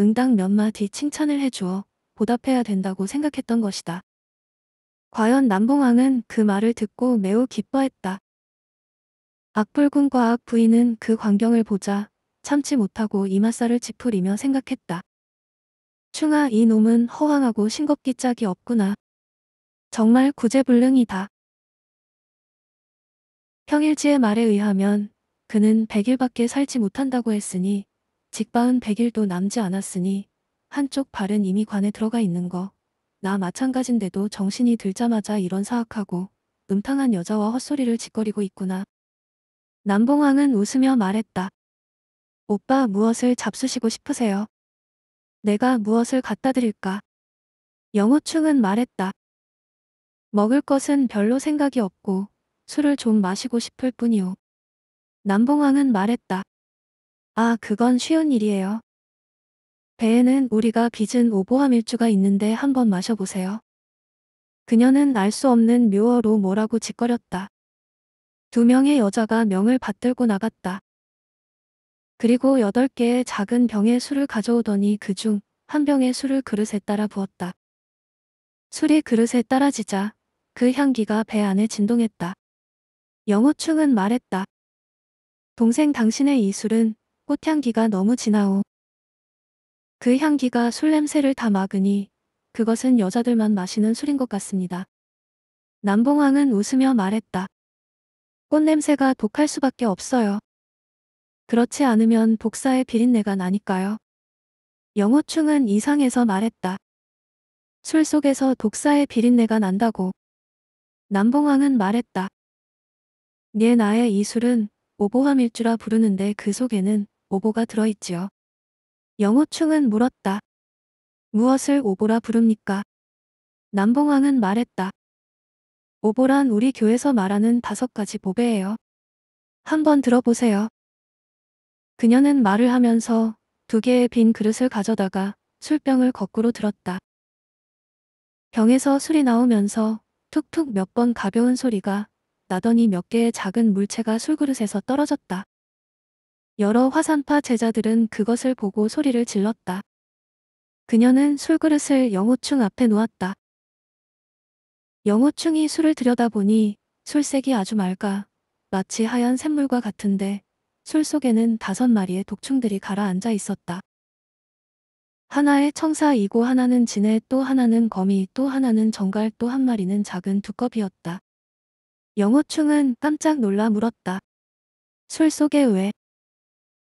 응당 몇 마디 칭찬을 해주어 보답해야 된다고 생각했던 것이다. 과연 남봉왕은 그 말을 듣고 매우 기뻐했다. 악불군과 악부인은 그 광경을 보자 참지 못하고 이마살을 찌푸리며 생각했다. 충아 이놈은 허황하고 싱겁기 짝이 없구나. 정말 구제불능이다. 평일지의 말에 의하면 그는 100일밖에 살지 못한다고 했으니 직바흔 100일도 남지 않았으니 한쪽 발은 이미 관에 들어가 있는 거. 나 마찬가진데도 정신이 들자마자 이런 사악하고 음탕한 여자와 헛소리를 짓거리고 있구나. 남봉왕은 웃으며 말했다. 오빠 무엇을 잡수시고 싶으세요? 내가 무엇을 갖다 드릴까? 영호충은 말했다. 먹을 것은 별로 생각이 없고 술을 좀 마시고 싶을 뿐이오. 남봉왕은 말했다. 아 그건 쉬운 일이에요. 배에는 우리가 빚은 오보화 일주가 있는데 한번 마셔보세요. 그녀는 알 수 없는 묘어로 뭐라고 짓거렸다. 두 명의 여자가 명을 받들고 나갔다. 그리고 여덟 개의 작은 병에 술을 가져오더니 그 중 한 병의 술을 그릇에 따라 부었다. 술이 그릇에 따라지자 그 향기가 배 안에 진동했다. 영호충은 말했다. 동생 당신의 이 술은 꽃향기가 너무 진하오. 그 향기가 술 냄새를 다 막으니 그것은 여자들만 마시는 술인 것 같습니다. 남봉왕은 웃으며 말했다. 꽃냄새가 독할 수밖에 없어요. 그렇지 않으면 복사의 비린내가 나니까요. 영호충은 이상해서 말했다. 술 속에서 독사의 비린내가 난다고. 남봉왕은 말했다. 네 나의 이 술은 오보함일주라 부르는데 그 속에는 오보가 들어있지요. 영호충은 물었다. 무엇을 오보라 부릅니까? 남봉왕은 말했다. 오보란 우리 교에서 말하는 다섯 가지 보배예요. 한번 들어보세요. 그녀는 말을 하면서 두 개의 빈 그릇을 가져다가 술병을 거꾸로 들었다. 병에서 술이 나오면서 툭툭 몇 번 가벼운 소리가 나더니 몇 개의 작은 물체가 술그릇에서 떨어졌다. 여러 화산파 제자들은 그것을 보고 소리를 질렀다. 그녀는 술그릇을 영호충 앞에 놓았다. 영호충이 술을 들여다보니 술색이 아주 맑아 마치 하얀 샘물과 같은데 술 속에는 다섯 마리의 독충들이 가라앉아 있었다. 하나의 청사이고 하나는 진해 또 하나는 거미 또 하나는 정갈 또 한 마리는 작은 두꺼비였다. 영호충은 깜짝 놀라 물었다. 술 속에 왜?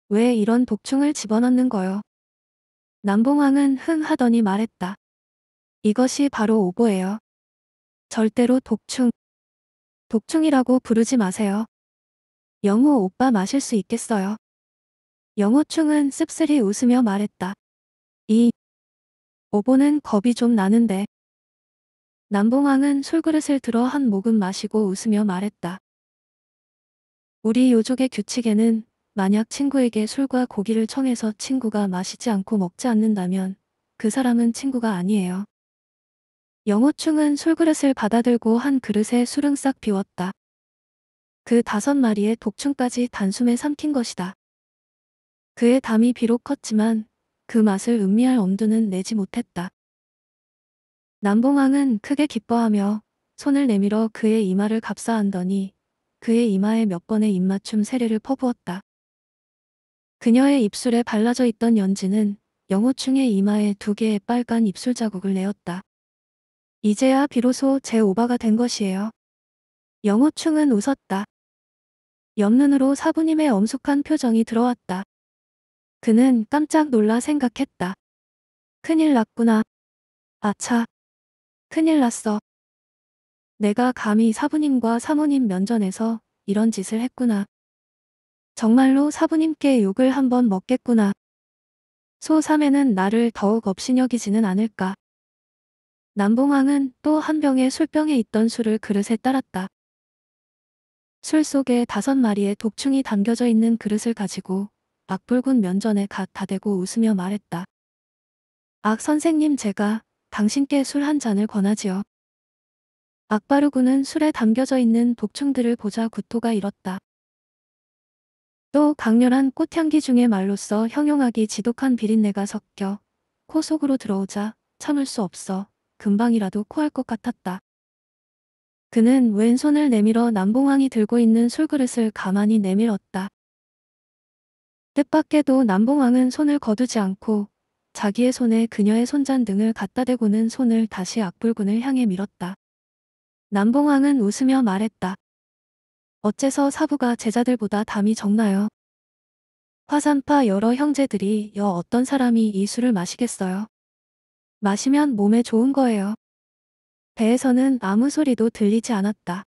왜 이런 독충을 집어넣는 거요? 남봉왕은 흥 하더니 말했다. 이것이 바로 오보예요. 절대로 독충. 독충이라고 부르지 마세요. 영호 오빠 마실 수 있겠어요? 영호충은 씁쓸히 웃으며 말했다. 2. 오보는 겁이 좀 나는데. 남봉왕은 술그릇을 들어 한 모금 마시고 웃으며 말했다. 우리 요족의 규칙에는 만약 친구에게 술과 고기를 청해서 친구가 마시지 않고 먹지 않는다면 그 사람은 친구가 아니에요. 영호충은 술그릇을 받아들고 한 그릇에 술은 싹 비웠다. 그 다섯 마리의 독충까지 단숨에 삼킨 것이다. 그의 담이 비록 컸지만 그 맛을 음미할 엄두는 내지 못했다. 남봉왕은 크게 기뻐하며 손을 내밀어 그의 이마를 갑사한더니 그의 이마에 몇 번의 입맞춤 세례를 퍼부었다. 그녀의 입술에 발라져 있던 연지는 영호충의 이마에 두 개의 빨간 입술 자국을 내었다. 이제야 비로소 제 오바가 된 것이에요. 영호충은 웃었다. 옆눈으로 사부님의 엄숙한 표정이 들어왔다. 그는 깜짝 놀라 생각했다. 큰일 났구나. 아차. 큰일 났어. 내가 감히 사부님과 사모님 면전에서 이런 짓을 했구나. 정말로 사부님께 욕을 한번 먹겠구나. 소삼에는 나를 더욱 업신여기지는 않을까. 남봉왕은 또 한 병의 술병에 있던 술을 그릇에 따랐다. 술 속에 다섯 마리의 독충이 담겨져 있는 그릇을 가지고 악불군 면전에 갓 다대고 웃으며 말했다. 악 선생님 제가 당신께 술 한 잔을 권하지요. 악바르군은 술에 담겨져 있는 독충들을 보자 구토가 일었다. 또 강렬한 꽃향기 중에 말로써 형용하기 지독한 비린내가 섞여 코 속으로 들어오자 참을 수 없어 금방이라도 코할 것 같았다. 그는 왼손을 내밀어 남봉왕이 들고 있는 술그릇을 가만히 내밀었다. 뜻밖에도 남봉왕은 손을 거두지 않고 자기의 손에 그녀의 손잔 등을 갖다 대고는 손을 다시 악불군을 향해 밀었다. 남봉왕은 웃으며 말했다. 어째서 사부가 제자들보다 담이 적나요? 화산파 여러 형제들이 여 어떤 사람이 이 술을 마시겠어요? 마시면 몸에 좋은 거예요. 배에서는 아무 소리도 들리지 않았다.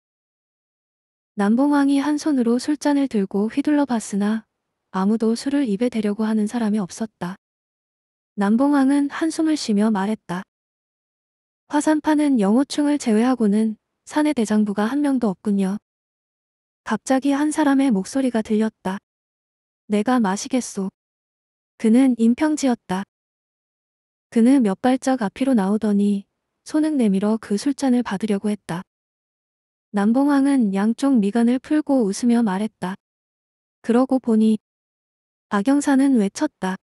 남봉왕이 한 손으로 술잔을 들고 휘둘러 봤으나 아무도 술을 입에 대려고 하는 사람이 없었다. 남봉왕은 한숨을 쉬며 말했다. 화산파는 영호충을 제외하고는 사내 대장부가 한 명도 없군요. 갑자기 한 사람의 목소리가 들렸다. 내가 마시겠소. 그는 임평지였다. 그는 몇 발짝 앞으로 나오더니 손을 내밀어 그 술잔을 받으려고 했다. 남봉왕은 양쪽 미간을 풀고 웃으며 말했다. 그러고 보니 악영사는 외쳤다.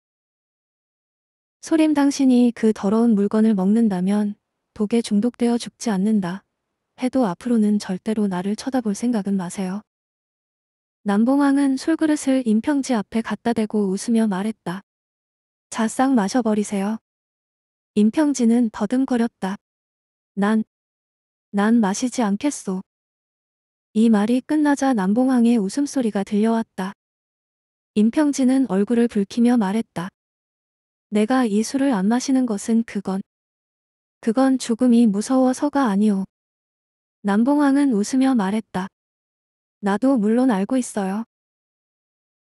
소림 당신이 그 더러운 물건을 먹는다면 독에 중독되어 죽지 않는다. 해도 앞으로는 절대로 나를 쳐다볼 생각은 마세요. 남봉왕은 술그릇을 임평지 앞에 갖다 대고 웃으며 말했다. 자싹 마셔버리세요. 임평지는 더듬거렸다. 난, 난 마시지 않겠소. 이 말이 끝나자 남봉왕의 웃음소리가 들려왔다. 임평진은 얼굴을 붉히며 말했다. 내가 이 술을 안 마시는 것은 그건 그건 죽음이 무서워서가 아니오. 남봉왕은 웃으며 말했다. 나도 물론 알고 있어요.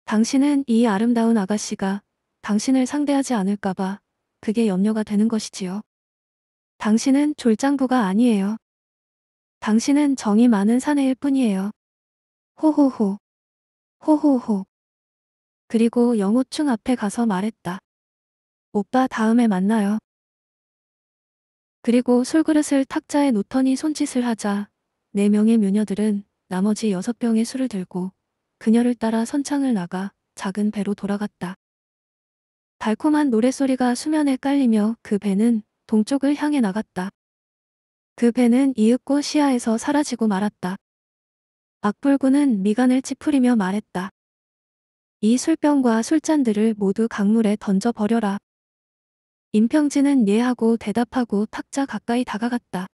당신은 이 아름다운 아가씨가 당신을 상대하지 않을까봐 그게 염려가 되는 것이지요. 당신은 졸장부가 아니에요. 당신은 정이 많은 사내일 뿐이에요. 호호호. 호호호. 그리고 영호충 앞에 가서 말했다. 오빠 다음에 만나요. 그리고 술그릇을 탁자에 놓더니 손짓을 하자 네 명의 묘녀들은 나머지 여섯 병의 술을 들고 그녀를 따라 선창을 나가 작은 배로 돌아갔다. 달콤한 노랫소리가 수면에 깔리며 그 배는 동쪽을 향해 나갔다. 그 배는 이윽고 시야에서 사라지고 말았다. 악불구는 미간을 찌푸리며 말했다. 이 술병과 술잔들을 모두 강물에 던져버려라. 임평진은 예하고 대답하고 탁자 가까이 다가갔다.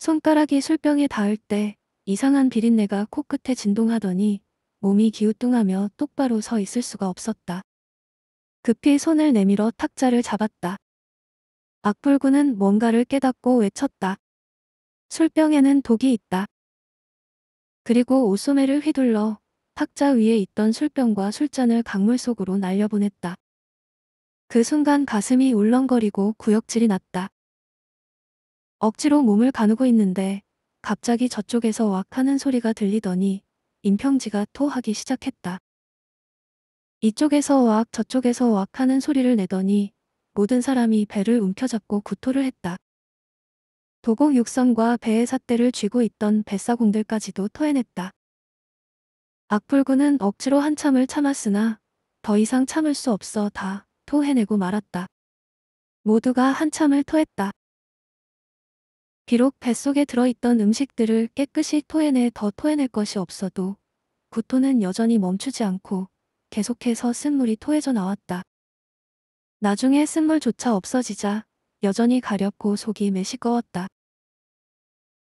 손가락이 술병에 닿을 때 이상한 비린내가 코끝에 진동하더니 몸이 기우뚱하며 똑바로 서 있을 수가 없었다. 급히 손을 내밀어 탁자를 잡았다. 악불구는 뭔가를 깨닫고 외쳤다. 술병에는 독이 있다. 그리고 오소매를 휘둘러 탁자 위에 있던 술병과 술잔을 강물 속으로 날려보냈다. 그 순간 가슴이 울렁거리고 구역질이 났다. 억지로 몸을 가누고 있는데 갑자기 저쪽에서 왁 하는 소리가 들리더니 임평지가 토하기 시작했다. 이쪽에서 왁 저쪽에서 왁 하는 소리를 내더니 모든 사람이 배를 움켜잡고 구토를 했다. 도곡 육성과 배의 삿대를 쥐고 있던 뱃사공들까지도 토해냈다. 악불구는 억지로 한참을 참았으나 더 이상 참을 수 없어 다 토해내고 말았다. 모두가 한참을 토했다. 비록 뱃속에 들어있던 음식들을 깨끗이 토해내 더 토해낼 것이 없어도 구토는 여전히 멈추지 않고 계속해서 쓴물이 토해져 나왔다. 나중에 쓴물조차 없어지자 여전히 가렵고 속이 메시꺼웠다.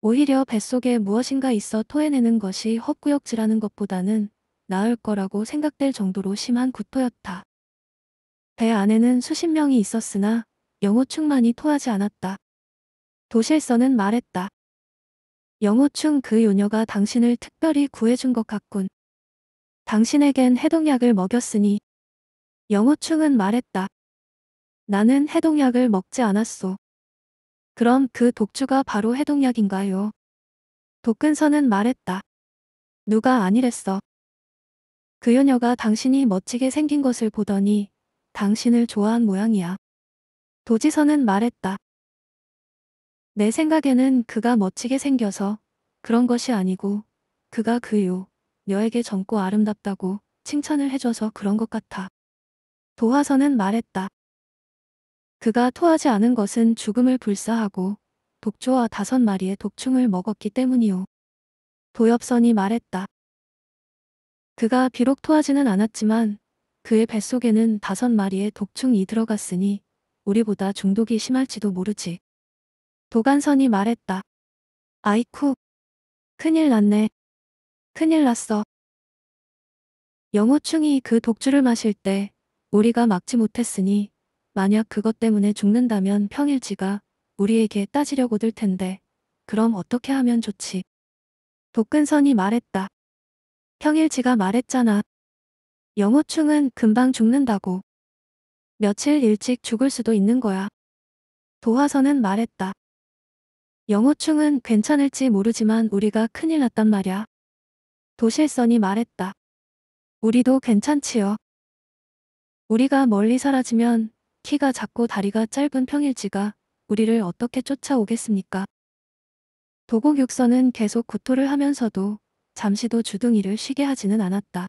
오히려 뱃속에 무엇인가 있어 토해내는 것이 헛구역질하는 것보다는 나을 거라고 생각될 정도로 심한 구토였다. 배 안에는 수십 명이 있었으나 영호충만이 토하지 않았다. 도실서는 말했다. 영호충 그 요녀가 당신을 특별히 구해준 것 같군. 당신에겐 해독약을 먹였으니. 영호충은 말했다. 나는 해독약을 먹지 않았소. 그럼 그 독주가 바로 해독약인가요? 독근선은 말했다. 누가 아니랬어. 그 여녀가 당신이 멋지게 생긴 것을 보더니 당신을 좋아한 모양이야. 도지선은 말했다. 내 생각에는 그가 멋지게 생겨서 그런 것이 아니고 그가 그요 여에게 젊고 아름답다고 칭찬을 해줘서 그런 것 같아. 도화선은 말했다. 그가 토하지 않은 것은 죽음을 불사하고 독조와 다섯 마리의 독충을 먹었기 때문이오 도엽선이 말했다. 그가 비록 토하지는 않았지만 그의 뱃속에는 다섯 마리의 독충이 들어갔으니 우리보다 중독이 심할지도 모르지. 도간선이 말했다. 아이쿠. 큰일 났네. 큰일 났어. 영호충이 그 독주를 마실 때 우리가 막지 못했으니 만약 그것 때문에 죽는다면 평일지가 우리에게 따지려고 들 텐데 그럼 어떻게 하면 좋지? 독근선이 말했다. 평일지가 말했잖아. 영호충은 금방 죽는다고. 며칠 일찍 죽을 수도 있는 거야. 도화선은 말했다. 영호충은 괜찮을지 모르지만 우리가 큰일 났단 말야. 도실선이 말했다. 우리도 괜찮지요. 우리가 멀리 사라지면 키가 작고 다리가 짧은 평일지가 우리를 어떻게 쫓아오겠습니까? 도곡 육선은 계속 구토를 하면서도 잠시도 주둥이를 쉬게 하지는 않았다.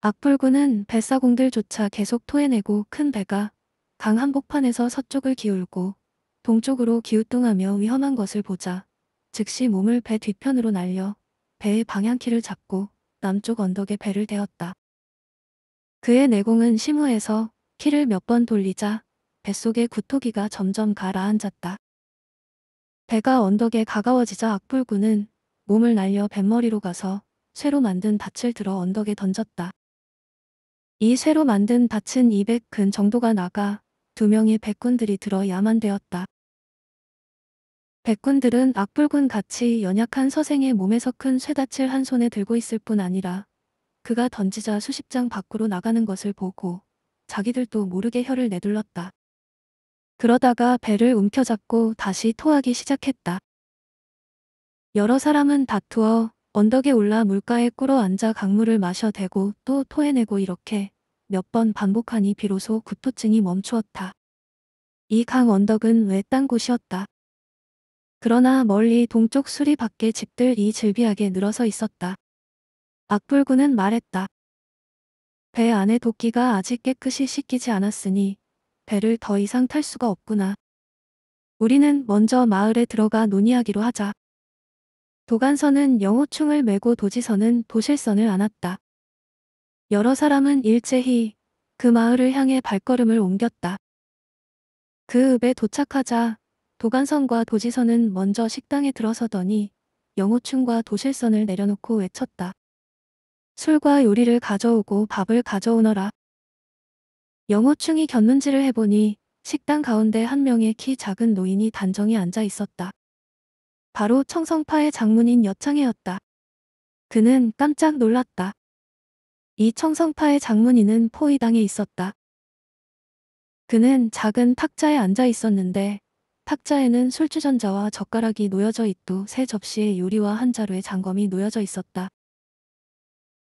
악플군은 뱃사공들조차 계속 토해내고 큰 배가 강 한복판에서 서쪽을 기울고 동쪽으로 기우뚱하며 위험한 것을 보자 즉시 몸을 배 뒤편으로 날려 배의 방향키를 잡고 남쪽 언덕에 배를 대었다. 그의 내공은 심오해서 키를 몇 번 돌리자 뱃속의 구토기가 점점 가라앉았다. 배가 언덕에 가까워지자 악불구는 몸을 날려 뱃머리로 가서 쇠로 만든 밭을 들어 언덕에 던졌다. 이 쇠로 만든 밭은 200근 정도가 나가 두 명의 백군들이 들어 야만되었다. 백군들은 악불군 같이 연약한 서생의 몸에서 큰쇠 d a 을한 손에 들고 있을 뿐 아니라 그가 던지자 수십장 밖으로 나가는 것을 보고 자기들도 모르게 혀를 내둘렀다. 그러다가 배를 움켜잡고 다시 토하기 시작했다. 여러 사람은 다투어 언덕에 올라 물가에 꿇어 앉아 강물을 마셔대고 또 토해내고 이렇게 몇 번 반복하니 비로소 구토증이 멈추었다. 이 강 언덕은 외딴 곳이었다. 그러나 멀리 동쪽 수리 밖에 집들이 즐비하게 늘어서 있었다. 악불군은 말했다. 배안에 도끼가 아직 깨끗이 씻기지 않았으니 배를 더 이상 탈 수가 없구나. 우리는 먼저 마을에 들어가 논의하기로 하자. 도간선은 영호충을 메고 도지선은 도실선을 안았다. 여러 사람은 일제히 그 마을을 향해 발걸음을 옮겼다. 그 읍에 도착하자 도간선과 도지선은 먼저 식당에 들어서더니 영호충과 도실선을 내려놓고 외쳤다. 술과 요리를 가져오고 밥을 가져오너라. 영호충이 겼는질을 해보니 식당 가운데 한 명의 키 작은 노인이 단정히 앉아 있었다. 바로 청성파의 장문인 여창해였다. 그는 깜짝 놀랐다. 이 청성파의 장문인은 포위당에 있었다. 그는 작은 탁자에 앉아 있었는데 탁자에는 술주전자와 젓가락이 놓여져 있고 세 접시에 요리와 한 자루의 장검이 놓여져 있었다.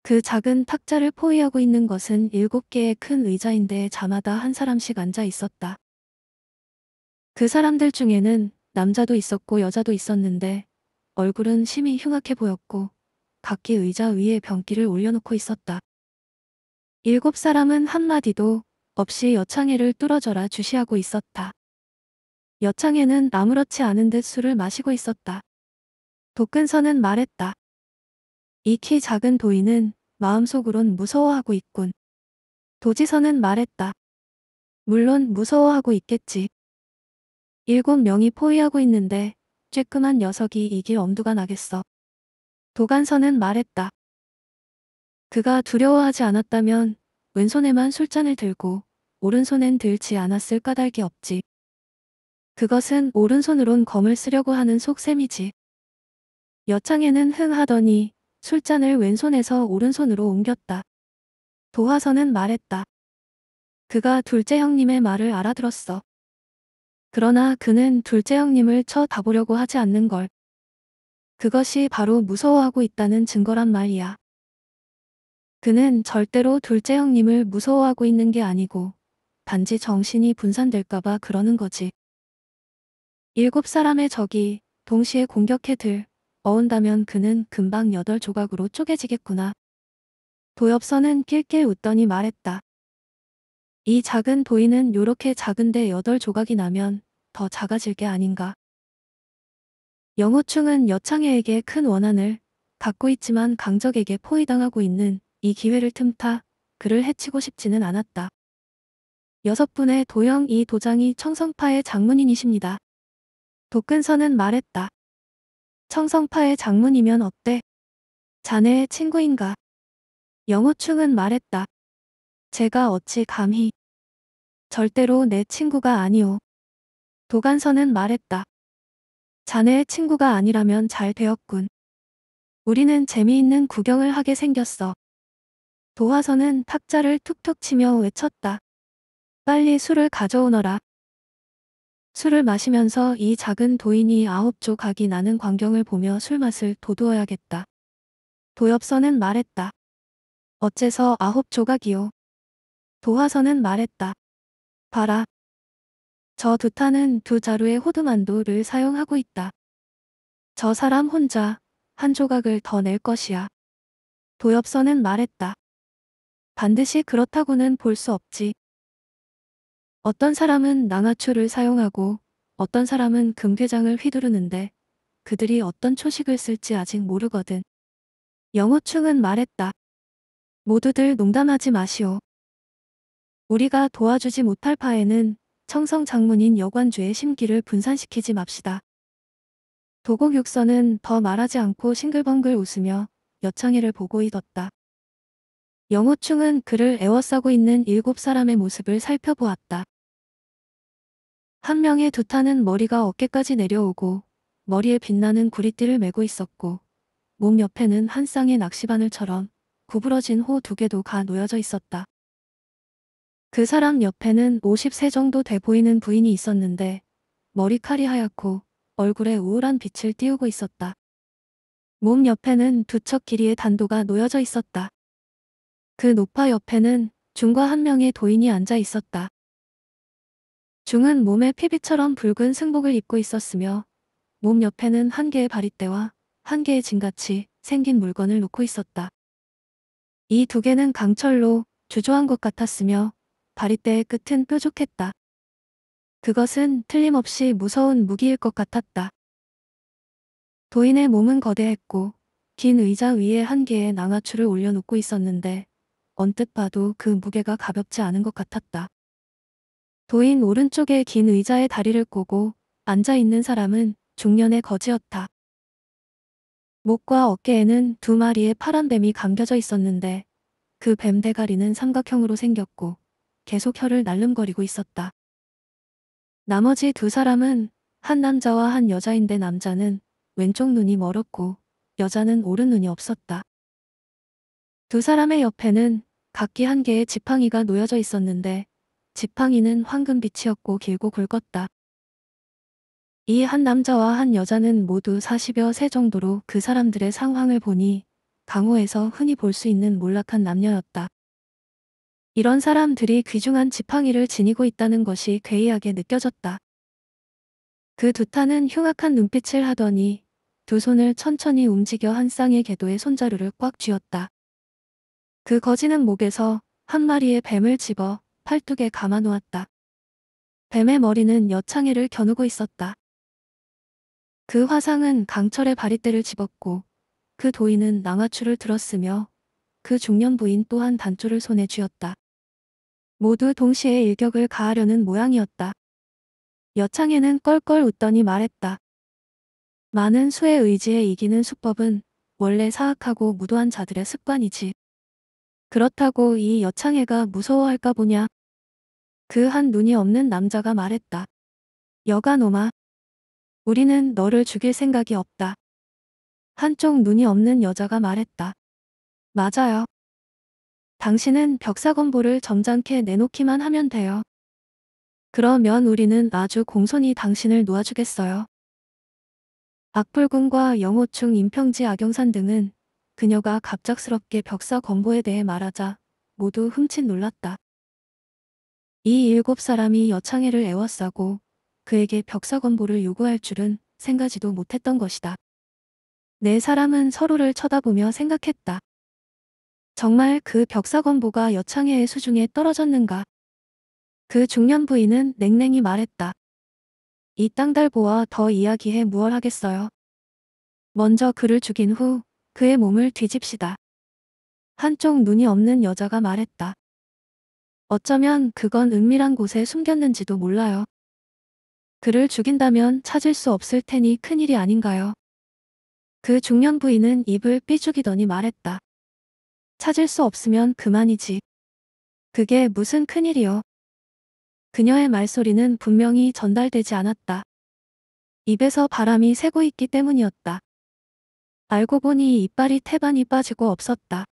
그 작은 탁자를 포위하고 있는 것은 일곱 개의 큰 의자인데 자마다 한 사람씩 앉아 있었다. 그 사람들 중에는 남자도 있었고 여자도 있었는데 얼굴은 심히 흉악해 보였고 각기 의자 위에 변기를 올려놓고 있었다. 일곱 사람은 한마디도 없이 여창회를 뚫어져라 주시하고 있었다. 여창회는 아무렇지 않은 듯 술을 마시고 있었다. 도근선은 말했다. 이키 작은 도인은 마음속으론 무서워하고 있군. 도지선은 말했다. 물론 무서워하고 있겠지. 일곱 명이 포위하고 있는데 쬐끄만 녀석이 이길 엄두가 나겠어. 도간선은 말했다. 그가 두려워하지 않았다면 왼손에만 술잔을 들고 오른손엔 들지 않았을 까닭이 없지. 그것은 오른손으론 검을 쓰려고 하는 속셈이지. 여창에는 흥하더니 술잔을 왼손에서 오른손으로 옮겼다. 도화선은 말했다. 그가 둘째 형님의 말을 알아들었어. 그러나 그는 둘째 형님을 쳐다보려고 하지 않는 걸. 그것이 바로 무서워하고 있다는 증거란 말이야. 그는 절대로 둘째 형님을 무서워하고 있는 게 아니고 단지 정신이 분산될까봐 그러는 거지. 일곱 사람의 적이 동시에 공격해들 어운다면 그는 금방 여덟 조각으로 쪼개지겠구나. 도엽서는 낄낄 웃더니 말했다. 이 작은 도인은 요렇게 작은데 여덟 조각이 나면 더 작아질 게 아닌가. 영호충은 여창혜에게 큰 원한을 갖고 있지만 강적에게 포위당하고 있는 이 기회를 틈타 그를 해치고 싶지는 않았다. 여섯 분의 도영이 도장이 청성파의 장문인이십니다. 도근서는 말했다. 청성파의 장문이면 어때? 자네의 친구인가? 영호충은 말했다. 제가 어찌 감히. 절대로 내 친구가 아니오. 도간선은 말했다. 자네의 친구가 아니라면 잘 되었군. 우리는 재미있는 구경을 하게 생겼어. 도화선은 탁자를 툭툭 치며 외쳤다. 빨리 술을 가져오너라. 술을 마시면서 이 작은 도인이 아홉 조각이 나는 광경을 보며 술맛을 도두어야겠다. 도엽선은 말했다. 어째서 아홉 조각이요? 도화선은 말했다. 봐라. 저 두타는 두 자루의 호두만두를 사용하고 있다. 저 사람 혼자 한 조각을 더 낼 것이야. 도엽선은 말했다. 반드시 그렇다고는 볼 수 없지. 어떤 사람은 낭화초를 사용하고 어떤 사람은 금괴장을 휘두르는데 그들이 어떤 초식을 쓸지 아직 모르거든. 영호충은 말했다. 모두들 농담하지 마시오. 우리가 도와주지 못할 바에는 청성 장문인 여관주의 심기를 분산시키지 맙시다. 도곡 육서는더 말하지 않고 싱글벙글 웃으며 여창회를 보고 있었다. 영호충은 그를 애워싸고 있는 일곱 사람의 모습을 살펴보았다. 한 명의 두타는 머리가 어깨까지 내려오고 머리에 빛나는 구리띠를 메고 있었고 몸 옆에는 한 쌍의 낚시바늘처럼 구부러진 호 두 개도 가 놓여져 있었다. 그 사람 옆에는 50세 정도 돼 보이는 부인이 있었는데 머리칼이 하얗고 얼굴에 우울한 빛을 띄우고 있었다. 몸 옆에는 두 척 길이의 단도가 놓여져 있었다. 그 노파 옆에는 중과 한 명의 도인이 앉아 있었다. 중은 몸에 피비처럼 붉은 승복을 입고 있었으며 몸 옆에는 한 개의 바리떼와 한 개의 진같이 생긴 물건을 놓고 있었다. 이 두 개는 강철로 주조한 것 같았으며 바리떼의 끝은 뾰족했다. 그것은 틀림없이 무서운 무기일 것 같았다. 도인의 몸은 거대했고 긴 의자 위에 한 개의 낭아추를 올려놓고 있었는데 언뜻 봐도 그 무게가 가볍지 않은 것 같았다. 도인 오른쪽에 긴 의자에 다리를 꼬고 앉아있는 사람은 중년의 거지였다. 목과 어깨에는 두 마리의 파란 뱀이 감겨져 있었는데 그 뱀 대가리는 삼각형으로 생겼고 계속 혀를 날름거리고 있었다. 나머지 두 사람은 한 남자와 한 여자인데 남자는 왼쪽 눈이 멀었고 여자는 오른 눈이 없었다. 두 사람의 옆에는 각기 한 개의 지팡이가 놓여져 있었는데 지팡이는 황금빛이었고 길고 굵었다. 이 한 남자와 한 여자는 모두 40여 세 정도로 그 사람들의 상황을 보니 강호에서 흔히 볼 수 있는 몰락한 남녀였다. 이런 사람들이 귀중한 지팡이를 지니고 있다는 것이 괴이하게 느껴졌다. 그 두탄은 흉악한 눈빛을 하더니 두 손을 천천히 움직여 한 쌍의 궤도에 손자루를 꽉 쥐었다. 그 거지는 목에서 한 마리의 뱀을 집어 팔뚝에 감아놓았다. 뱀의 머리는 여창이를 겨누고 있었다. 그 화상은 강철의 바리대를 집었고 그 도인은 낭화추를 들었으며 그 중년 부인 또한 단추를 손에 쥐었다. 모두 동시에 일격을 가하려는 모양이었다. 여창에는 껄껄 웃더니 말했다. 많은 수의 의지에 이기는 수법은 원래 사악하고 무도한 자들의 습관이지. 그렇다고 이 여창애가 무서워할까 보냐? 그한 눈이 없는 남자가 말했다. 여가노마. 우리는 너를 죽일 생각이 없다. 한쪽 눈이 없는 여자가 말했다. 맞아요. 당신은 벽사건보를 점잖게 내놓기만 하면 돼요. 그러면 우리는 아주 공손히 당신을 놓아주겠어요. 악불군과 영호충 임평지 악영산 등은 그녀가 갑작스럽게 벽사 건보에 대해 말하자 모두 흠칫 놀랐다. 이 일곱 사람이 여창회를 애워싸고 그에게 벽사건보를 요구할 줄은 생각지도 못했던 것이다. 네 사람은 서로를 쳐다보며 생각했다. 정말 그 벽사건보가 여창회의 수중에 떨어졌는가? 그 중년 부인은 냉랭히 말했다. 이 땅달보와 더 이야기해 무얼하겠어요. 먼저 그를 죽인 후 그의 몸을 뒤집시다. 한쪽 눈이 없는 여자가 말했다. 어쩌면 그건 은밀한 곳에 숨겼는지도 몰라요. 그를 죽인다면 찾을 수 없을 테니 큰일이 아닌가요? 그 중년 부인은 입을 삐죽이더니 말했다. 찾을 수 없으면 그만이지. 그게 무슨 큰일이요? 그녀의 말소리는 분명히 전달되지 않았다. 입에서 바람이 새고 있기 때문이었다. 알고 보니 이빨이 태반이 빠지고 없었다.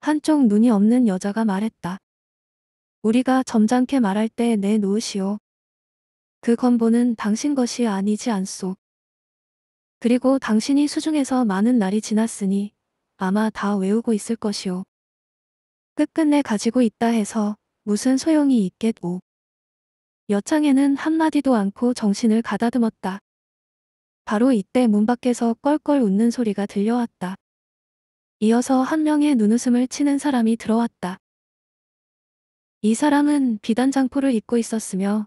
한쪽 눈이 없는 여자가 말했다. 우리가 점잖게 말할 때 내놓으시오. 그 건보는 당신 것이 아니지 않소. 그리고 당신이 수중에서 많은 날이 지났으니 아마 다 외우고 있을 것이오. 끝끝내 가지고 있다 해서 무슨 소용이 있겠오. 여창에는 한마디도 않고 정신을 가다듬었다. 바로 이때 문 밖에서 껄껄 웃는 소리가 들려왔다. 이어서 한 명의 눈웃음을 치는 사람이 들어왔다. 이 사람은 비단 장포를 입고 있었으며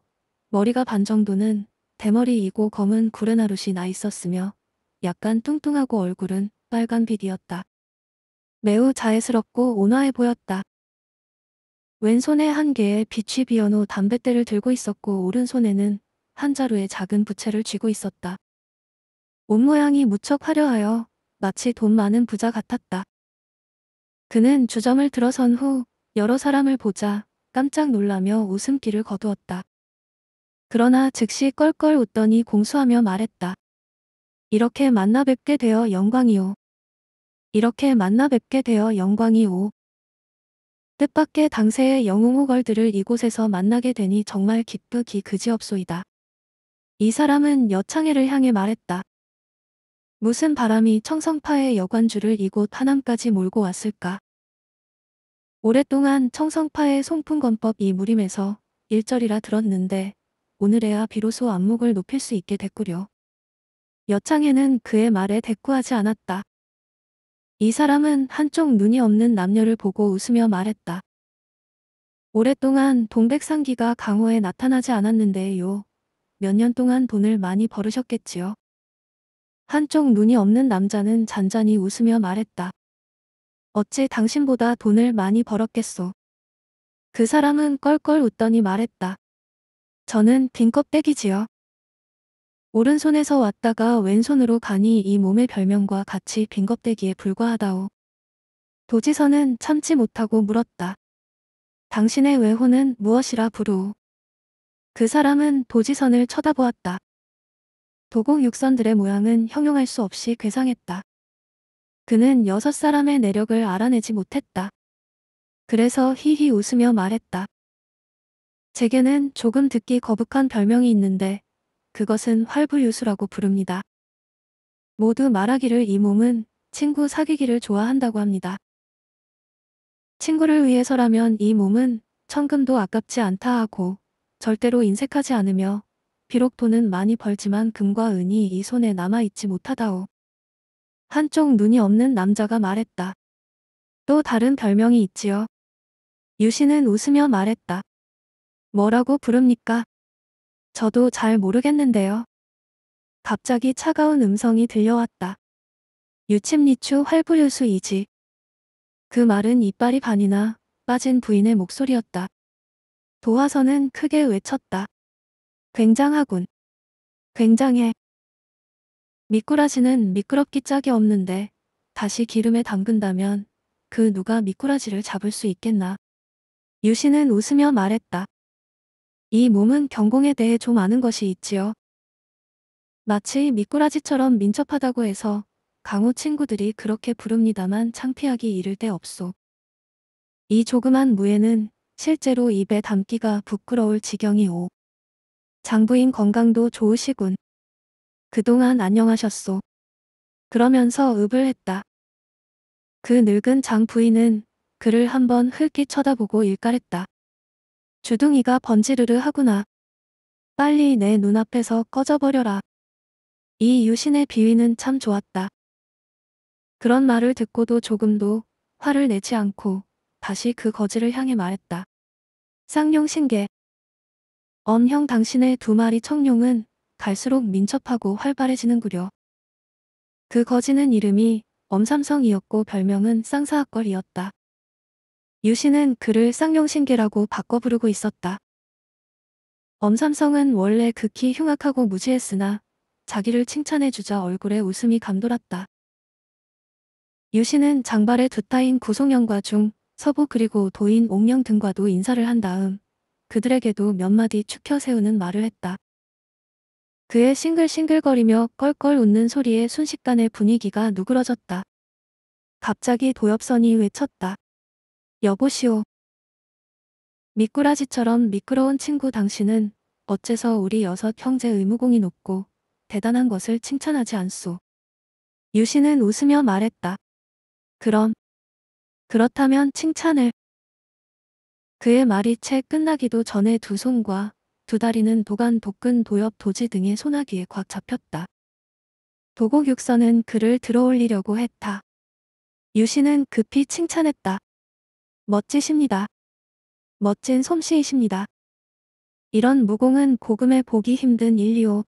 머리가 반 정도는 대머리이고 검은 구레나룻이 나 있었으며 약간 뚱뚱하고 얼굴은 빨간빛이었다. 매우 자애스럽고 온화해 보였다. 왼손에 한 개의 빛이 비어놓 담뱃대를 들고 있었고 오른손에는 한 자루의 작은 부채를 쥐고 있었다. 옷모양이 무척 화려하여 마치 돈 많은 부자 같았다. 그는 주점을 들어선 후 여러 사람을 보자 깜짝 놀라며 웃음기를 거두었다. 그러나 즉시 껄껄 웃더니 공수하며 말했다. 이렇게 만나 뵙게 되어 영광이오. 이렇게 만나 뵙게 되어 영광이오. 뜻밖의 당세의 영웅호걸들을 이곳에서 만나게 되니 정말 기쁘기 그지없소이다. 이 사람은 여창해를 향해 말했다. 무슨 바람이 청성파의 여관주를 이곳 하남까지 몰고 왔을까? 오랫동안 청성파의 송풍건법이 무림에서 일절이라 들었는데 오늘에야 비로소 안목을 높일 수 있게 됐구려. 여창해는 그의 말에 대꾸하지 않았다. 이 사람은 한쪽 눈이 없는 남녀를 보고 웃으며 말했다. 오랫동안 동백상기가 강호에 나타나지 않았는데요. 몇 년 동안 돈을 많이 벌으셨겠지요. 한쪽 눈이 없는 남자는 잔잔히 웃으며 말했다. 어찌 당신보다 돈을 많이 벌었겠소. 그 사람은 껄껄 웃더니 말했다. 저는 빈 껍데기지요. 오른손에서 왔다가 왼손으로 가니 이 몸의 별명과 같이 빈 껍데기에 불과하다오. 도지선은 참지 못하고 물었다. 당신의 외호는 무엇이라 부르오. 그 사람은 도지선을 쳐다보았다. 도공 육선들의 모양은 형용할 수 없이 괴상했다. 그는 여섯 사람의 내력을 알아내지 못했다. 그래서 히히 웃으며 말했다. 제게는 조금 듣기 거북한 별명이 있는데 그것은 활불유수라고 부릅니다. 모두 말하기를 이 몸은 친구 사귀기를 좋아한다고 합니다. 친구를 위해서라면 이 몸은 천금도 아깝지 않다 하고 절대로 인색하지 않으며 비록 돈은 많이 벌지만 금과 은이 이 손에 남아있지 못하다오. 한쪽 눈이 없는 남자가 말했다. 또 다른 별명이 있지요. 유신은 웃으며 말했다. 뭐라고 부릅니까? 저도 잘 모르겠는데요. 갑자기 차가운 음성이 들려왔다. 유침니추 활부유수이지. 그 말은 이빨이 반이나 빠진 부인의 목소리였다. 도화선은 크게 외쳤다. 굉장하군. 굉장해. 미꾸라지는 미끄럽기 짝이 없는데 다시 기름에 담근다면 그 누가 미꾸라지를 잡을 수 있겠나. 유신은 웃으며 말했다. 이 몸은 경공에 대해 좀 아는 것이 있지요. 마치 미꾸라지처럼 민첩하다고 해서 강호 친구들이 그렇게 부릅니다만 창피하기 이를 데 없소. 이 조그만 무에는 실제로 입에 담기가 부끄러울 지경이오. 장부인 건강도 좋으시군. 그동안 안녕하셨소. 그러면서 읍을 했다. 그 늙은 장 부인은 그를 한번 흘끼 쳐다보고 일깔했다. 주둥이가 번지르르 하구나. 빨리 내 눈앞에서 꺼져버려라. 이 유신의 비위는 참 좋았다. 그런 말을 듣고도 조금도 화를 내지 않고 다시 그 거지를 향해 말했다. 쌍용 신계. 엄형 당신의 두 마리 청룡은 갈수록 민첩하고 활발해지는구려. 그 거지는 이름이 엄삼성이었고 별명은 쌍사학걸이었다유신은 그를 쌍용신계라고 바꿔 부르고 있었다. 엄삼성은 원래 극히 흉악하고 무지했으나 자기를 칭찬해주자 얼굴에 웃음이 감돌았다. 유신은 장발의 두타인 구송영과 중 서부 그리고 도인 옥령 등과도 인사를 한 다음 그들에게도 몇 마디 축혀 세우는 말을 했다. 그의 싱글싱글거리며 껄껄 웃는 소리에 순식간에 분위기가 누그러졌다. 갑자기 도엽선이 외쳤다. 여보시오. 미꾸라지처럼 미끄러운 친구 당신은 어째서 우리 여섯 형제 의무공이 높고 대단한 것을 칭찬하지 않소. 유신은 웃으며 말했다. 그럼. 그렇다면 칭찬을. 그의 말이 채 끝나기도 전에 두 손과 두 다리는 도간, 독근, 도엽, 도지 등의 소나기에 꽉 잡혔다. 도곡 육선은 그를 들어올리려고 했다. 유신은 급히 칭찬했다. 멋지십니다. 멋진 솜씨이십니다. 이런 무공은 고금에 보기 힘든 일이오.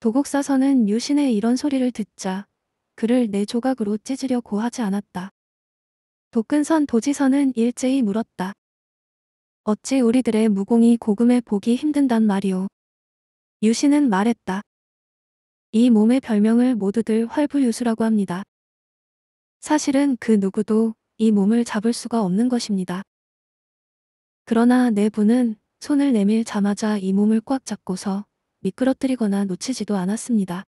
도곡사선은 유신의 이런 소리를 듣자 그를 내 조각으로 찢으려고 하지 않았다. 독근선 도지선은 일제히 물었다. 어찌 우리들의 무공이 고금에 보기 힘든단 말이오. 유신은 말했다. 이 몸의 별명을 모두들 활불유수라고 합니다. 사실은 그 누구도 이 몸을 잡을 수가 없는 것입니다. 그러나 내부는 네 손을 내밀자마자 이 몸을 꽉 잡고서 미끄러뜨리거나 놓치지도 않았습니다.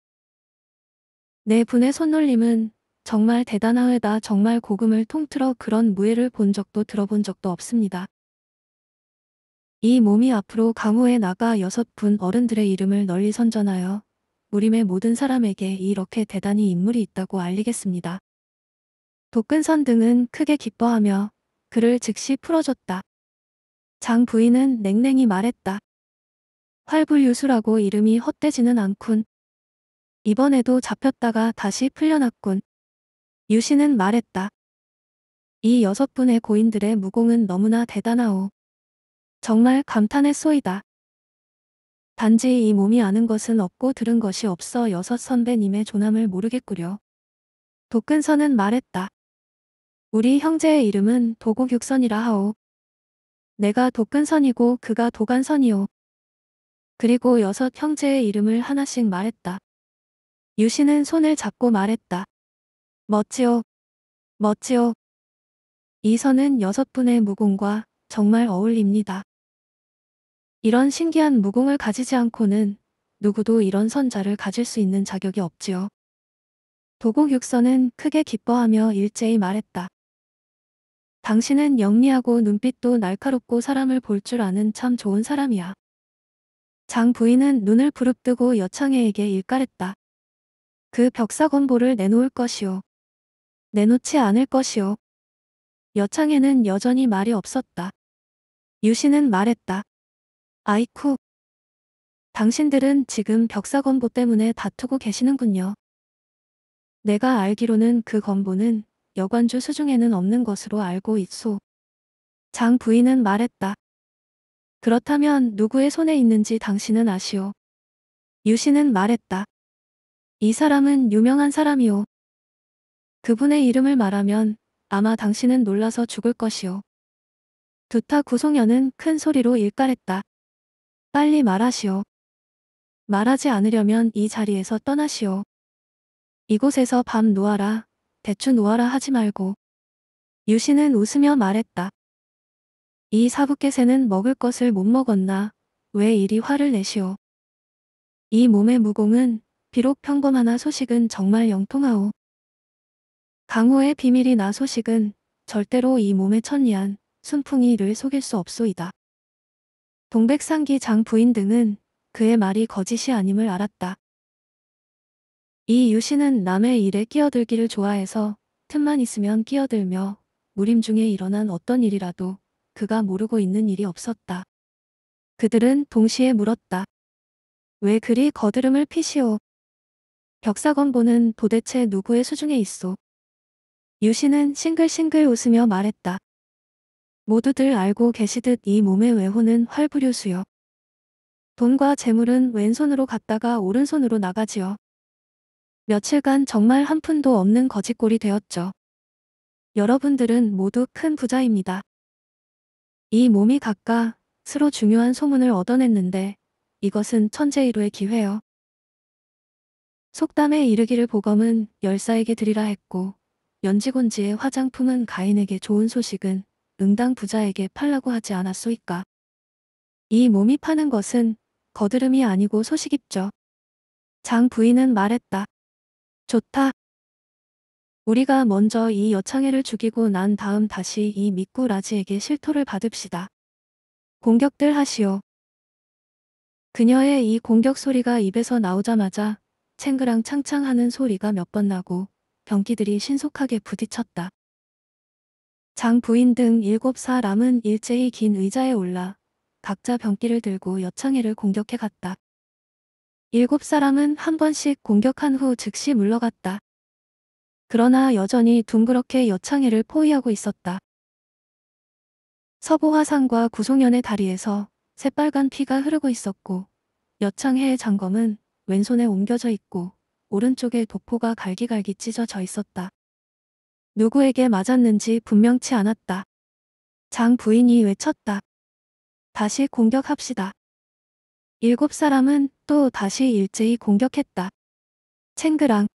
내 네 분의 손놀림은 정말 대단하다 정말 고금을 통틀어 그런 무예를 본 적도 들어본 적도 없습니다. 이 몸이 앞으로 강호에 나가 여섯 분 어른들의 이름을 널리 선전하여 무림의 모든 사람에게 이렇게 대단히 인물이 있다고 알리겠습니다. 독근선 등은 크게 기뻐하며 그를 즉시 풀어줬다. 장 부인은 냉랭히 말했다. 활불유수라고 이름이 헛되지는 않군. 이번에도 잡혔다가 다시 풀려났군. 유신은 말했다. 이 여섯 분의 고인들의 무공은 너무나 대단하오. 정말 감탄했소이다. 단지 이 몸이 아는 것은 없고 들은 것이 없어 여섯 선배님의 존함을 모르겠구려. 도근선은 말했다. 우리 형제의 이름은 도곡육선이라 하오. 내가 도근선이고 그가 도간선이오. 그리고 여섯 형제의 이름을 하나씩 말했다. 유신은 손을 잡고 말했다. 멋지오. 멋지오. 이 선은 여섯 분의 무공과 정말 어울립니다. 이런 신기한 무공을 가지지 않고는 누구도 이런 선자를 가질 수 있는 자격이 없지요. 도곡 육선은 크게 기뻐하며 일제히 말했다. 당신은 영리하고 눈빛도 날카롭고 사람을 볼 줄 아는 참 좋은 사람이야. 장 부인은 눈을 부릅뜨고 여창에에게 일깔했다. 그 벽사건보를 내놓을 것이오. 내놓지 않을 것이오. 여창에는 여전히 말이 없었다. 유신은 말했다. 아이쿠. 당신들은 지금 벽사 건보 때문에 다투고 계시는군요. 내가 알기로는 그 건보는 여관주 수중에는 없는 것으로 알고 있소. 장 부인은 말했다. 그렇다면 누구의 손에 있는지 당신은 아시오. 유 씨는 말했다. 이 사람은 유명한 사람이오. 그분의 이름을 말하면 아마 당신은 놀라서 죽을 것이오. 두타 구송연은 큰 소리로 일깔했다. 빨리 말하시오. 말하지 않으려면 이 자리에서 떠나시오. 이곳에서 밤 놓아라, 대추 놓아라 하지 말고. 유신은 웃으며 말했다. 이 사부께서는 먹을 것을 못 먹었나, 왜 이리 화를 내시오. 이 몸의 무공은 비록 평범하나 아 소식은 정말 영통하오. 강호의 비밀이나 소식은 절대로 이 몸의 천리한 순풍이를 속일 수 없소이다. 동백상기 장 부인 등은 그의 말이 거짓이 아님을 알았다. 이 유씨는 남의 일에 끼어들기를 좋아해서 틈만 있으면 끼어들며 무림중에 일어난 어떤 일이라도 그가 모르고 있는 일이 없었다. 그들은 동시에 물었다. 왜 그리 거드름을 피시오? 벽사건보는 도대체 누구의 수중에 있소? 유씨는 싱글싱글 웃으며 말했다. 모두들 알고 계시듯 이 몸의 외호는 활부류수요. 돈과 재물은 왼손으로 갔다가 오른손으로 나가지요. 며칠간 정말 한 푼도 없는 거짓골이 되었죠. 여러분들은 모두 큰 부자입니다. 이 몸이 각각 스로 중요한 소문을 얻어냈는데 이것은 천재이호의 기회요. 속담에 이르기를 보검은 열사에게 드리라 했고 연지곤지의 화장품은 가인에게 좋은 소식은 응당 부자에게 팔라고 하지 않았소이까. 이 몸이 파는 것은 거드름이 아니고 소식입죠. 장 부인은 말했다. 좋다. 우리가 먼저 이 여창해를 죽이고 난 다음 다시 이미꾸 라지에게 실토를 받읍시다. 공격들 하시오. 그녀의 이 공격 소리가 입에서 나오자마자 챙그랑 창창하는 소리가 몇 번 나고 병기들이 신속하게 부딪혔다. 장 부인 등 일곱 사람은 일제히 긴 의자에 올라 각자 병기를 들고 여창이를 공격해 갔다. 일곱 사람은 한 번씩 공격한 후 즉시 물러갔다. 그러나 여전히 둥그렇게 여창이를 포위하고 있었다. 서보화상과 구송연의 다리에서 새빨간 피가 흐르고 있었고 여창해의 장검은 왼손에 옮겨져 있고 오른쪽에 도포가 갈기갈기 찢어져 있었다. 누구에게 맞았는지 분명치 않았다. 장 부인이 외쳤다. 다시 공격합시다. 일곱 사람은 또 다시 일제히 공격했다. 챙그랑,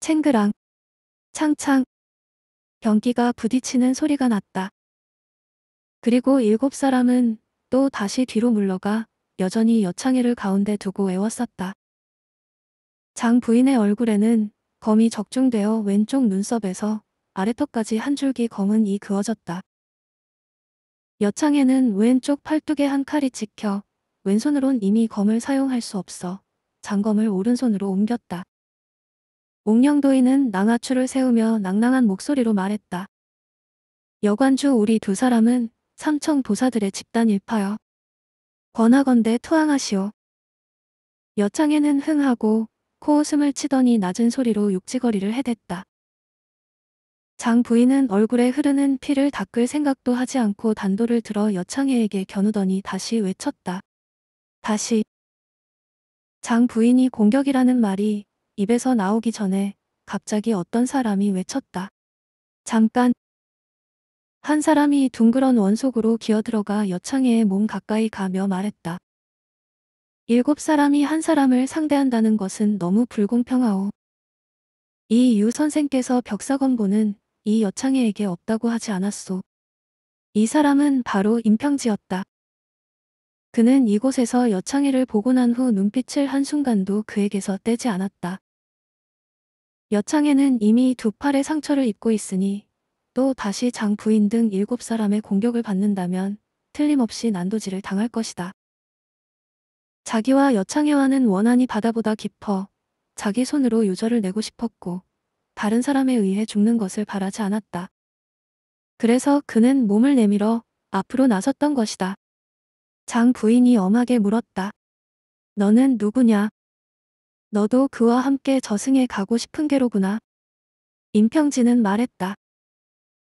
챙그랑, 창창. 경기가 부딪히는 소리가 났다. 그리고 일곱 사람은 또 다시 뒤로 물러가 여전히 여창회를 가운데 두고 애웠었다. 장 부인의 얼굴에는 검이 적중되어 왼쪽 눈썹에서 아래턱까지 한 줄기 검은 이 그어졌다. 여창에는 왼쪽 팔뚝에 한 칼이 찍혀 왼손으론 이미 검을 사용할 수 없어 장검을 오른손으로 옮겼다. 옥령도인은 낭하추를 세우며 낭낭한 목소리로 말했다. 여관주 우리 두 사람은 삼청 도사들의 집단 일파여. 권하건대 투항하시오. 여창에는 흥하고 코웃음을 치더니 낮은 소리로 욕지거리를 해댔다. 장 부인은 얼굴에 흐르는 피를 닦을 생각도 하지 않고 단도를 들어 여창혜에게 겨누더니 다시 외쳤다. 다시. 장 부인이 공격이라는 말이 입에서 나오기 전에 갑자기 어떤 사람이 외쳤다. 잠깐. 한 사람이 둥그런 원속으로 기어들어가 여창혜의 몸 가까이 가며 말했다. 일곱 사람이 한 사람을 상대한다는 것은 너무 불공평하오. 이 유 선생께서 벽사건보는 이 여창에에게 없다고 하지 않았소. 이 사람은 바로 임평지였다. 그는 이곳에서 여창이를 보고 난 후 눈빛을 한순간도 그에게서 떼지 않았다. 여창에는 이미 두 팔에 상처를 입고 있으니 또 다시 장 부인 등 일곱 사람의 공격을 받는다면 틀림없이 난도질을 당할 것이다. 자기와 여창애와는 원한이 바다보다 깊어 자기 손으로 요절을 내고 싶었고 다른 사람에 의해 죽는 것을 바라지 않았다. 그래서 그는 몸을 내밀어 앞으로 나섰던 것이다. 장 부인이 엄하게 물었다. 너는 누구냐? 너도 그와 함께 저승에 가고 싶은 게로구나. 임평진은 말했다.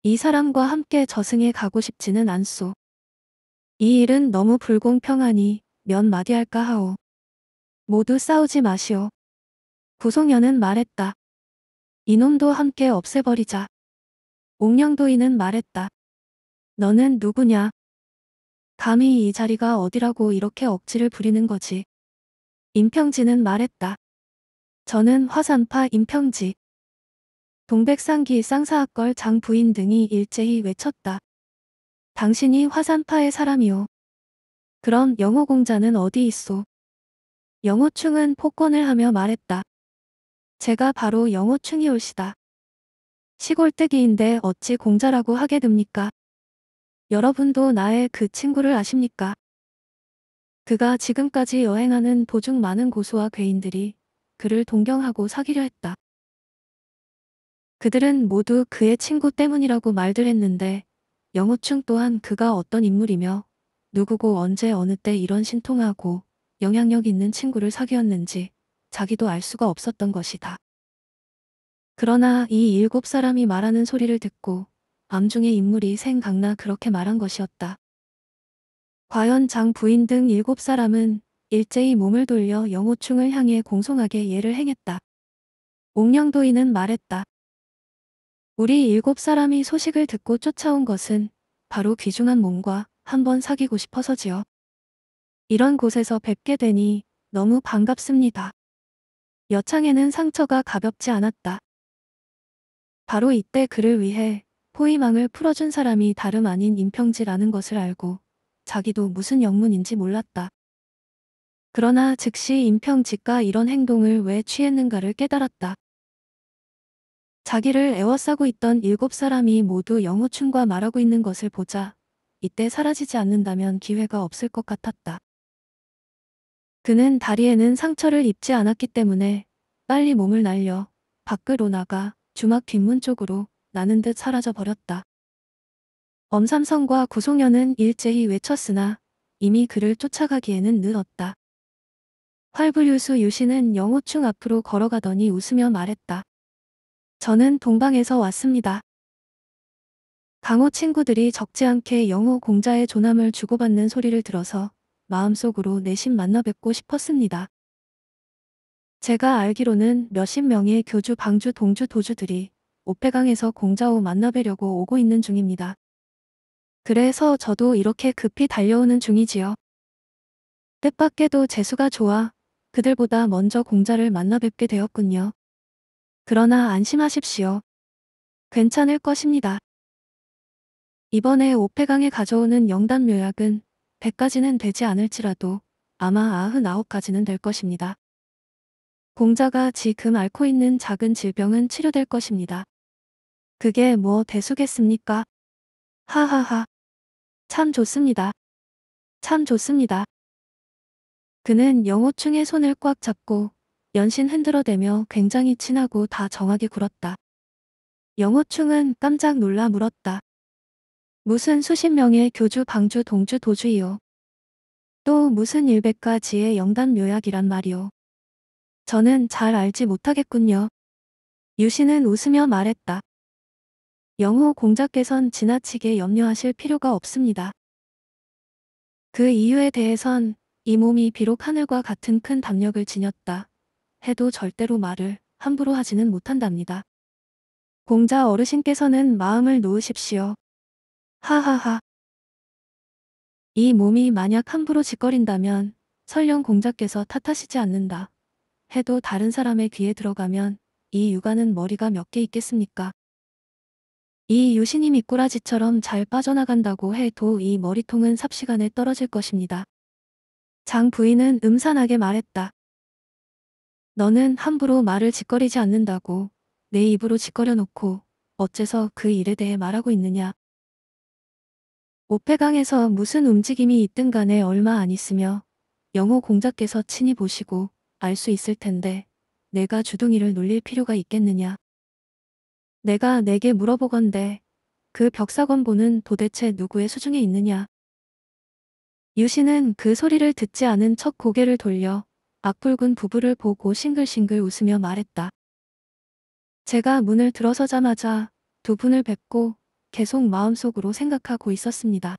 이 사람과 함께 저승에 가고 싶지는 않소. 이 일은 너무 불공평하니 몇 마디 할까 하오. 모두 싸우지 마시오. 구송연은 말했다. 이놈도 함께 없애버리자. 옥량도인은 말했다. 너는 누구냐? 감히 이 자리가 어디라고 이렇게 억지를 부리는 거지. 임평지는 말했다. 저는 화산파 임평지. 동백상기 쌍사학걸 장 부인 등이 일제히 외쳤다. 당신이 화산파의 사람이오. 그럼 영어공자는 어디 있소? 영호충은 폭권을 하며 말했다. 제가 바로 영호충이 올시다. 시골뜨기인데 어찌 공자라고 하게 됩니까? 여러분도 나의 그 친구를 아십니까? 그가 지금까지 여행하는 보중 많은 고수와 괴인들이 그를 동경하고 사귀려 했다. 그들은 모두 그의 친구 때문이라고 말들 했는데 영호충 또한 그가 어떤 인물이며 누구고 언제 어느 때 이런 신통하고 영향력 있는 친구를 사귀었는지 자기도 알 수가 없었던 것이다. 그러나 이 일곱 사람이 말하는 소리를 듣고 암중의 인물이 생각나 그렇게 말한 것이었다. 과연 장 부인 등 일곱 사람은 일제히 몸을 돌려 영호충을 향해 공손하게 예를 행했다. 옥령도인은 말했다. 우리 일곱 사람이 소식을 듣고 쫓아온 것은 바로 귀중한 몸과 한번 사귀고 싶어서지요. 이런 곳에서 뵙게 되니 너무 반갑습니다. 여창에는 상처가 가볍지 않았다. 바로 이때 그를 위해 포위망을 풀어준 사람이 다름 아닌 임평지라는 것을 알고 자기도 무슨 영문인지 몰랐다. 그러나 즉시 임평지가 이런 행동을 왜 취했는가를 깨달았다. 자기를 애워싸고 있던 일곱 사람이 모두 영호춘과 말하고 있는 것을 보자 이때 사라지지 않는다면 기회가 없을 것 같았다. 그는 다리에는 상처를 입지 않았기 때문에 빨리 몸을 날려 밖으로 나가 주막 뒷문 쪽으로 나는 듯 사라져 버렸다. 엄삼성과 구송연은 일제히 외쳤으나 이미 그를 쫓아가기에는 늦었다. 활불유수 유신은 영호충 앞으로 걸어가더니 웃으며 말했다. 저는 동방에서 왔습니다. 강호 친구들이 적지 않게 영호 공자의 존함을 주고받는 소리를 들어서 마음속으로 내심 만나 뵙고 싶었습니다. 제가 알기로는 몇십 명의 교주, 방주, 동주, 도주들이 오페강에서 공자호 만나 뵈려고 오고 있는 중입니다. 그래서 저도 이렇게 급히 달려오는 중이지요. 뜻밖에도 재수가 좋아 그들보다 먼저 공자를 만나 뵙게 되었군요. 그러나 안심하십시오. 괜찮을 것입니다. 이번에 오페강에 가져오는 영단 묘약은 100까지는 되지 않을지라도 아마 99가지는 될 것입니다. 공자가 지금 앓고 있는 작은 질병은 치료될 것입니다. 그게 뭐 대수겠습니까? 하하하. 참 좋습니다. 참 좋습니다. 그는 영호충의 손을 꽉 잡고 연신 흔들어대며 굉장히 친하고 다 정하게 굴었다. 영호충은 깜짝 놀라 물었다. 무슨 수십 명의 교주 방주 동주 도주이요. 또 무슨 일백가지의 영단 묘약이란 말이요. 저는 잘 알지 못하겠군요. 유신은 웃으며 말했다. 영호 공자께선 지나치게 염려하실 필요가 없습니다. 그 이유에 대해선 이 몸이 비록 하늘과 같은 큰 담력을 지녔다. 해도 절대로 말을 함부로 하지는 못한답니다. 공자 어르신께서는 마음을 놓으십시오. 하하하. 이 몸이 만약 함부로 짓거린다면 설령 공자께서 탓하시지 않는다. 해도 다른 사람의 귀에 들어가면 이 육아는 머리가 몇 개 있겠습니까? 이 유신이 미꾸라지처럼 잘 빠져나간다고 해도 이 머리통은 삽시간에 떨어질 것입니다. 장 부인은 음산하게 말했다. 너는 함부로 말을 짓거리지 않는다고 내 입으로 짓거려 놓고 어째서 그 일에 대해 말하고 있느냐. 오페강에서 무슨 움직임이 있든 간에 얼마 안 있으며 영호 공작께서 친히 보시고 알 수 있을 텐데 내가 주둥이를 놀릴 필요가 있겠느냐. 내가 내게 물어보건대 그벽사건보는 도대체 누구의 수중에 있느냐. 유신은 그 소리를 듣지 않은 척 고개를 돌려 악불은 부부를 보고 싱글싱글 웃으며 말했다. 제가 문을 들어서자마자 두 분을 뵙고 계속 마음속으로 생각하고 있었습니다.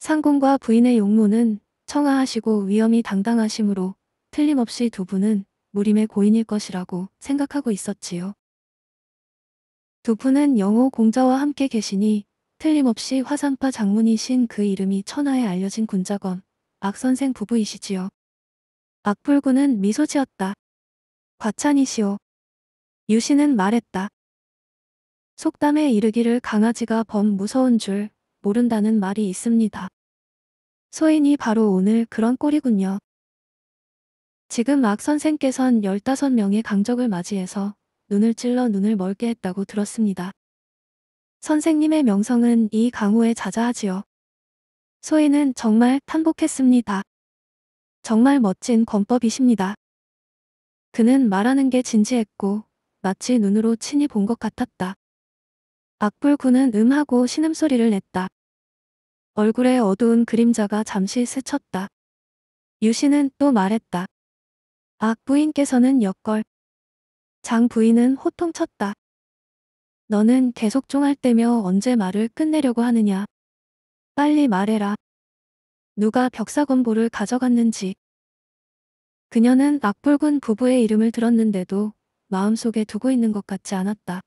상공과 부인의 용모는 청아하시고 위엄이 당당하시므로 틀림없이 두 분은 무림의 고인일 것이라고 생각하고 있었지요. 두 분은 영호 공자와 함께 계시니 틀림없이 화산파 장문이신 그 이름이 천하에 알려진 군자건 악선생 부부이시지요. 악불구는 미소 지었다. 과찬이시오. 유신은 말했다. 속담에 이르기를 강아지가 범 무서운 줄 모른다는 말이 있습니다. 소인이 바로 오늘 그런 꼴이군요. 지금 악 선생께선 15명의 강적을 맞이해서 눈을 찔러 눈을 멀게 했다고 들었습니다. 선생님의 명성은 이 강호에 자자하지요. 소인은 정말 탄복했습니다. 정말 멋진 권법이십니다. 그는 말하는 게 진지했고 마치 눈으로 친히 본 것 같았다. 악불구는 음하고 신음소리를 냈다. 얼굴에 어두운 그림자가 잠시 스쳤다. 유씨는 또 말했다. 악 부인께서는 역걸. 장 부인은 호통쳤다. 너는 계속 종할 때며 언제 말을 끝내려고 하느냐. 빨리 말해라. 누가 벽사건보를 가져갔는지. 그녀는 악불군 부부의 이름을 들었는데도 마음속에 두고 있는 것 같지 않았다.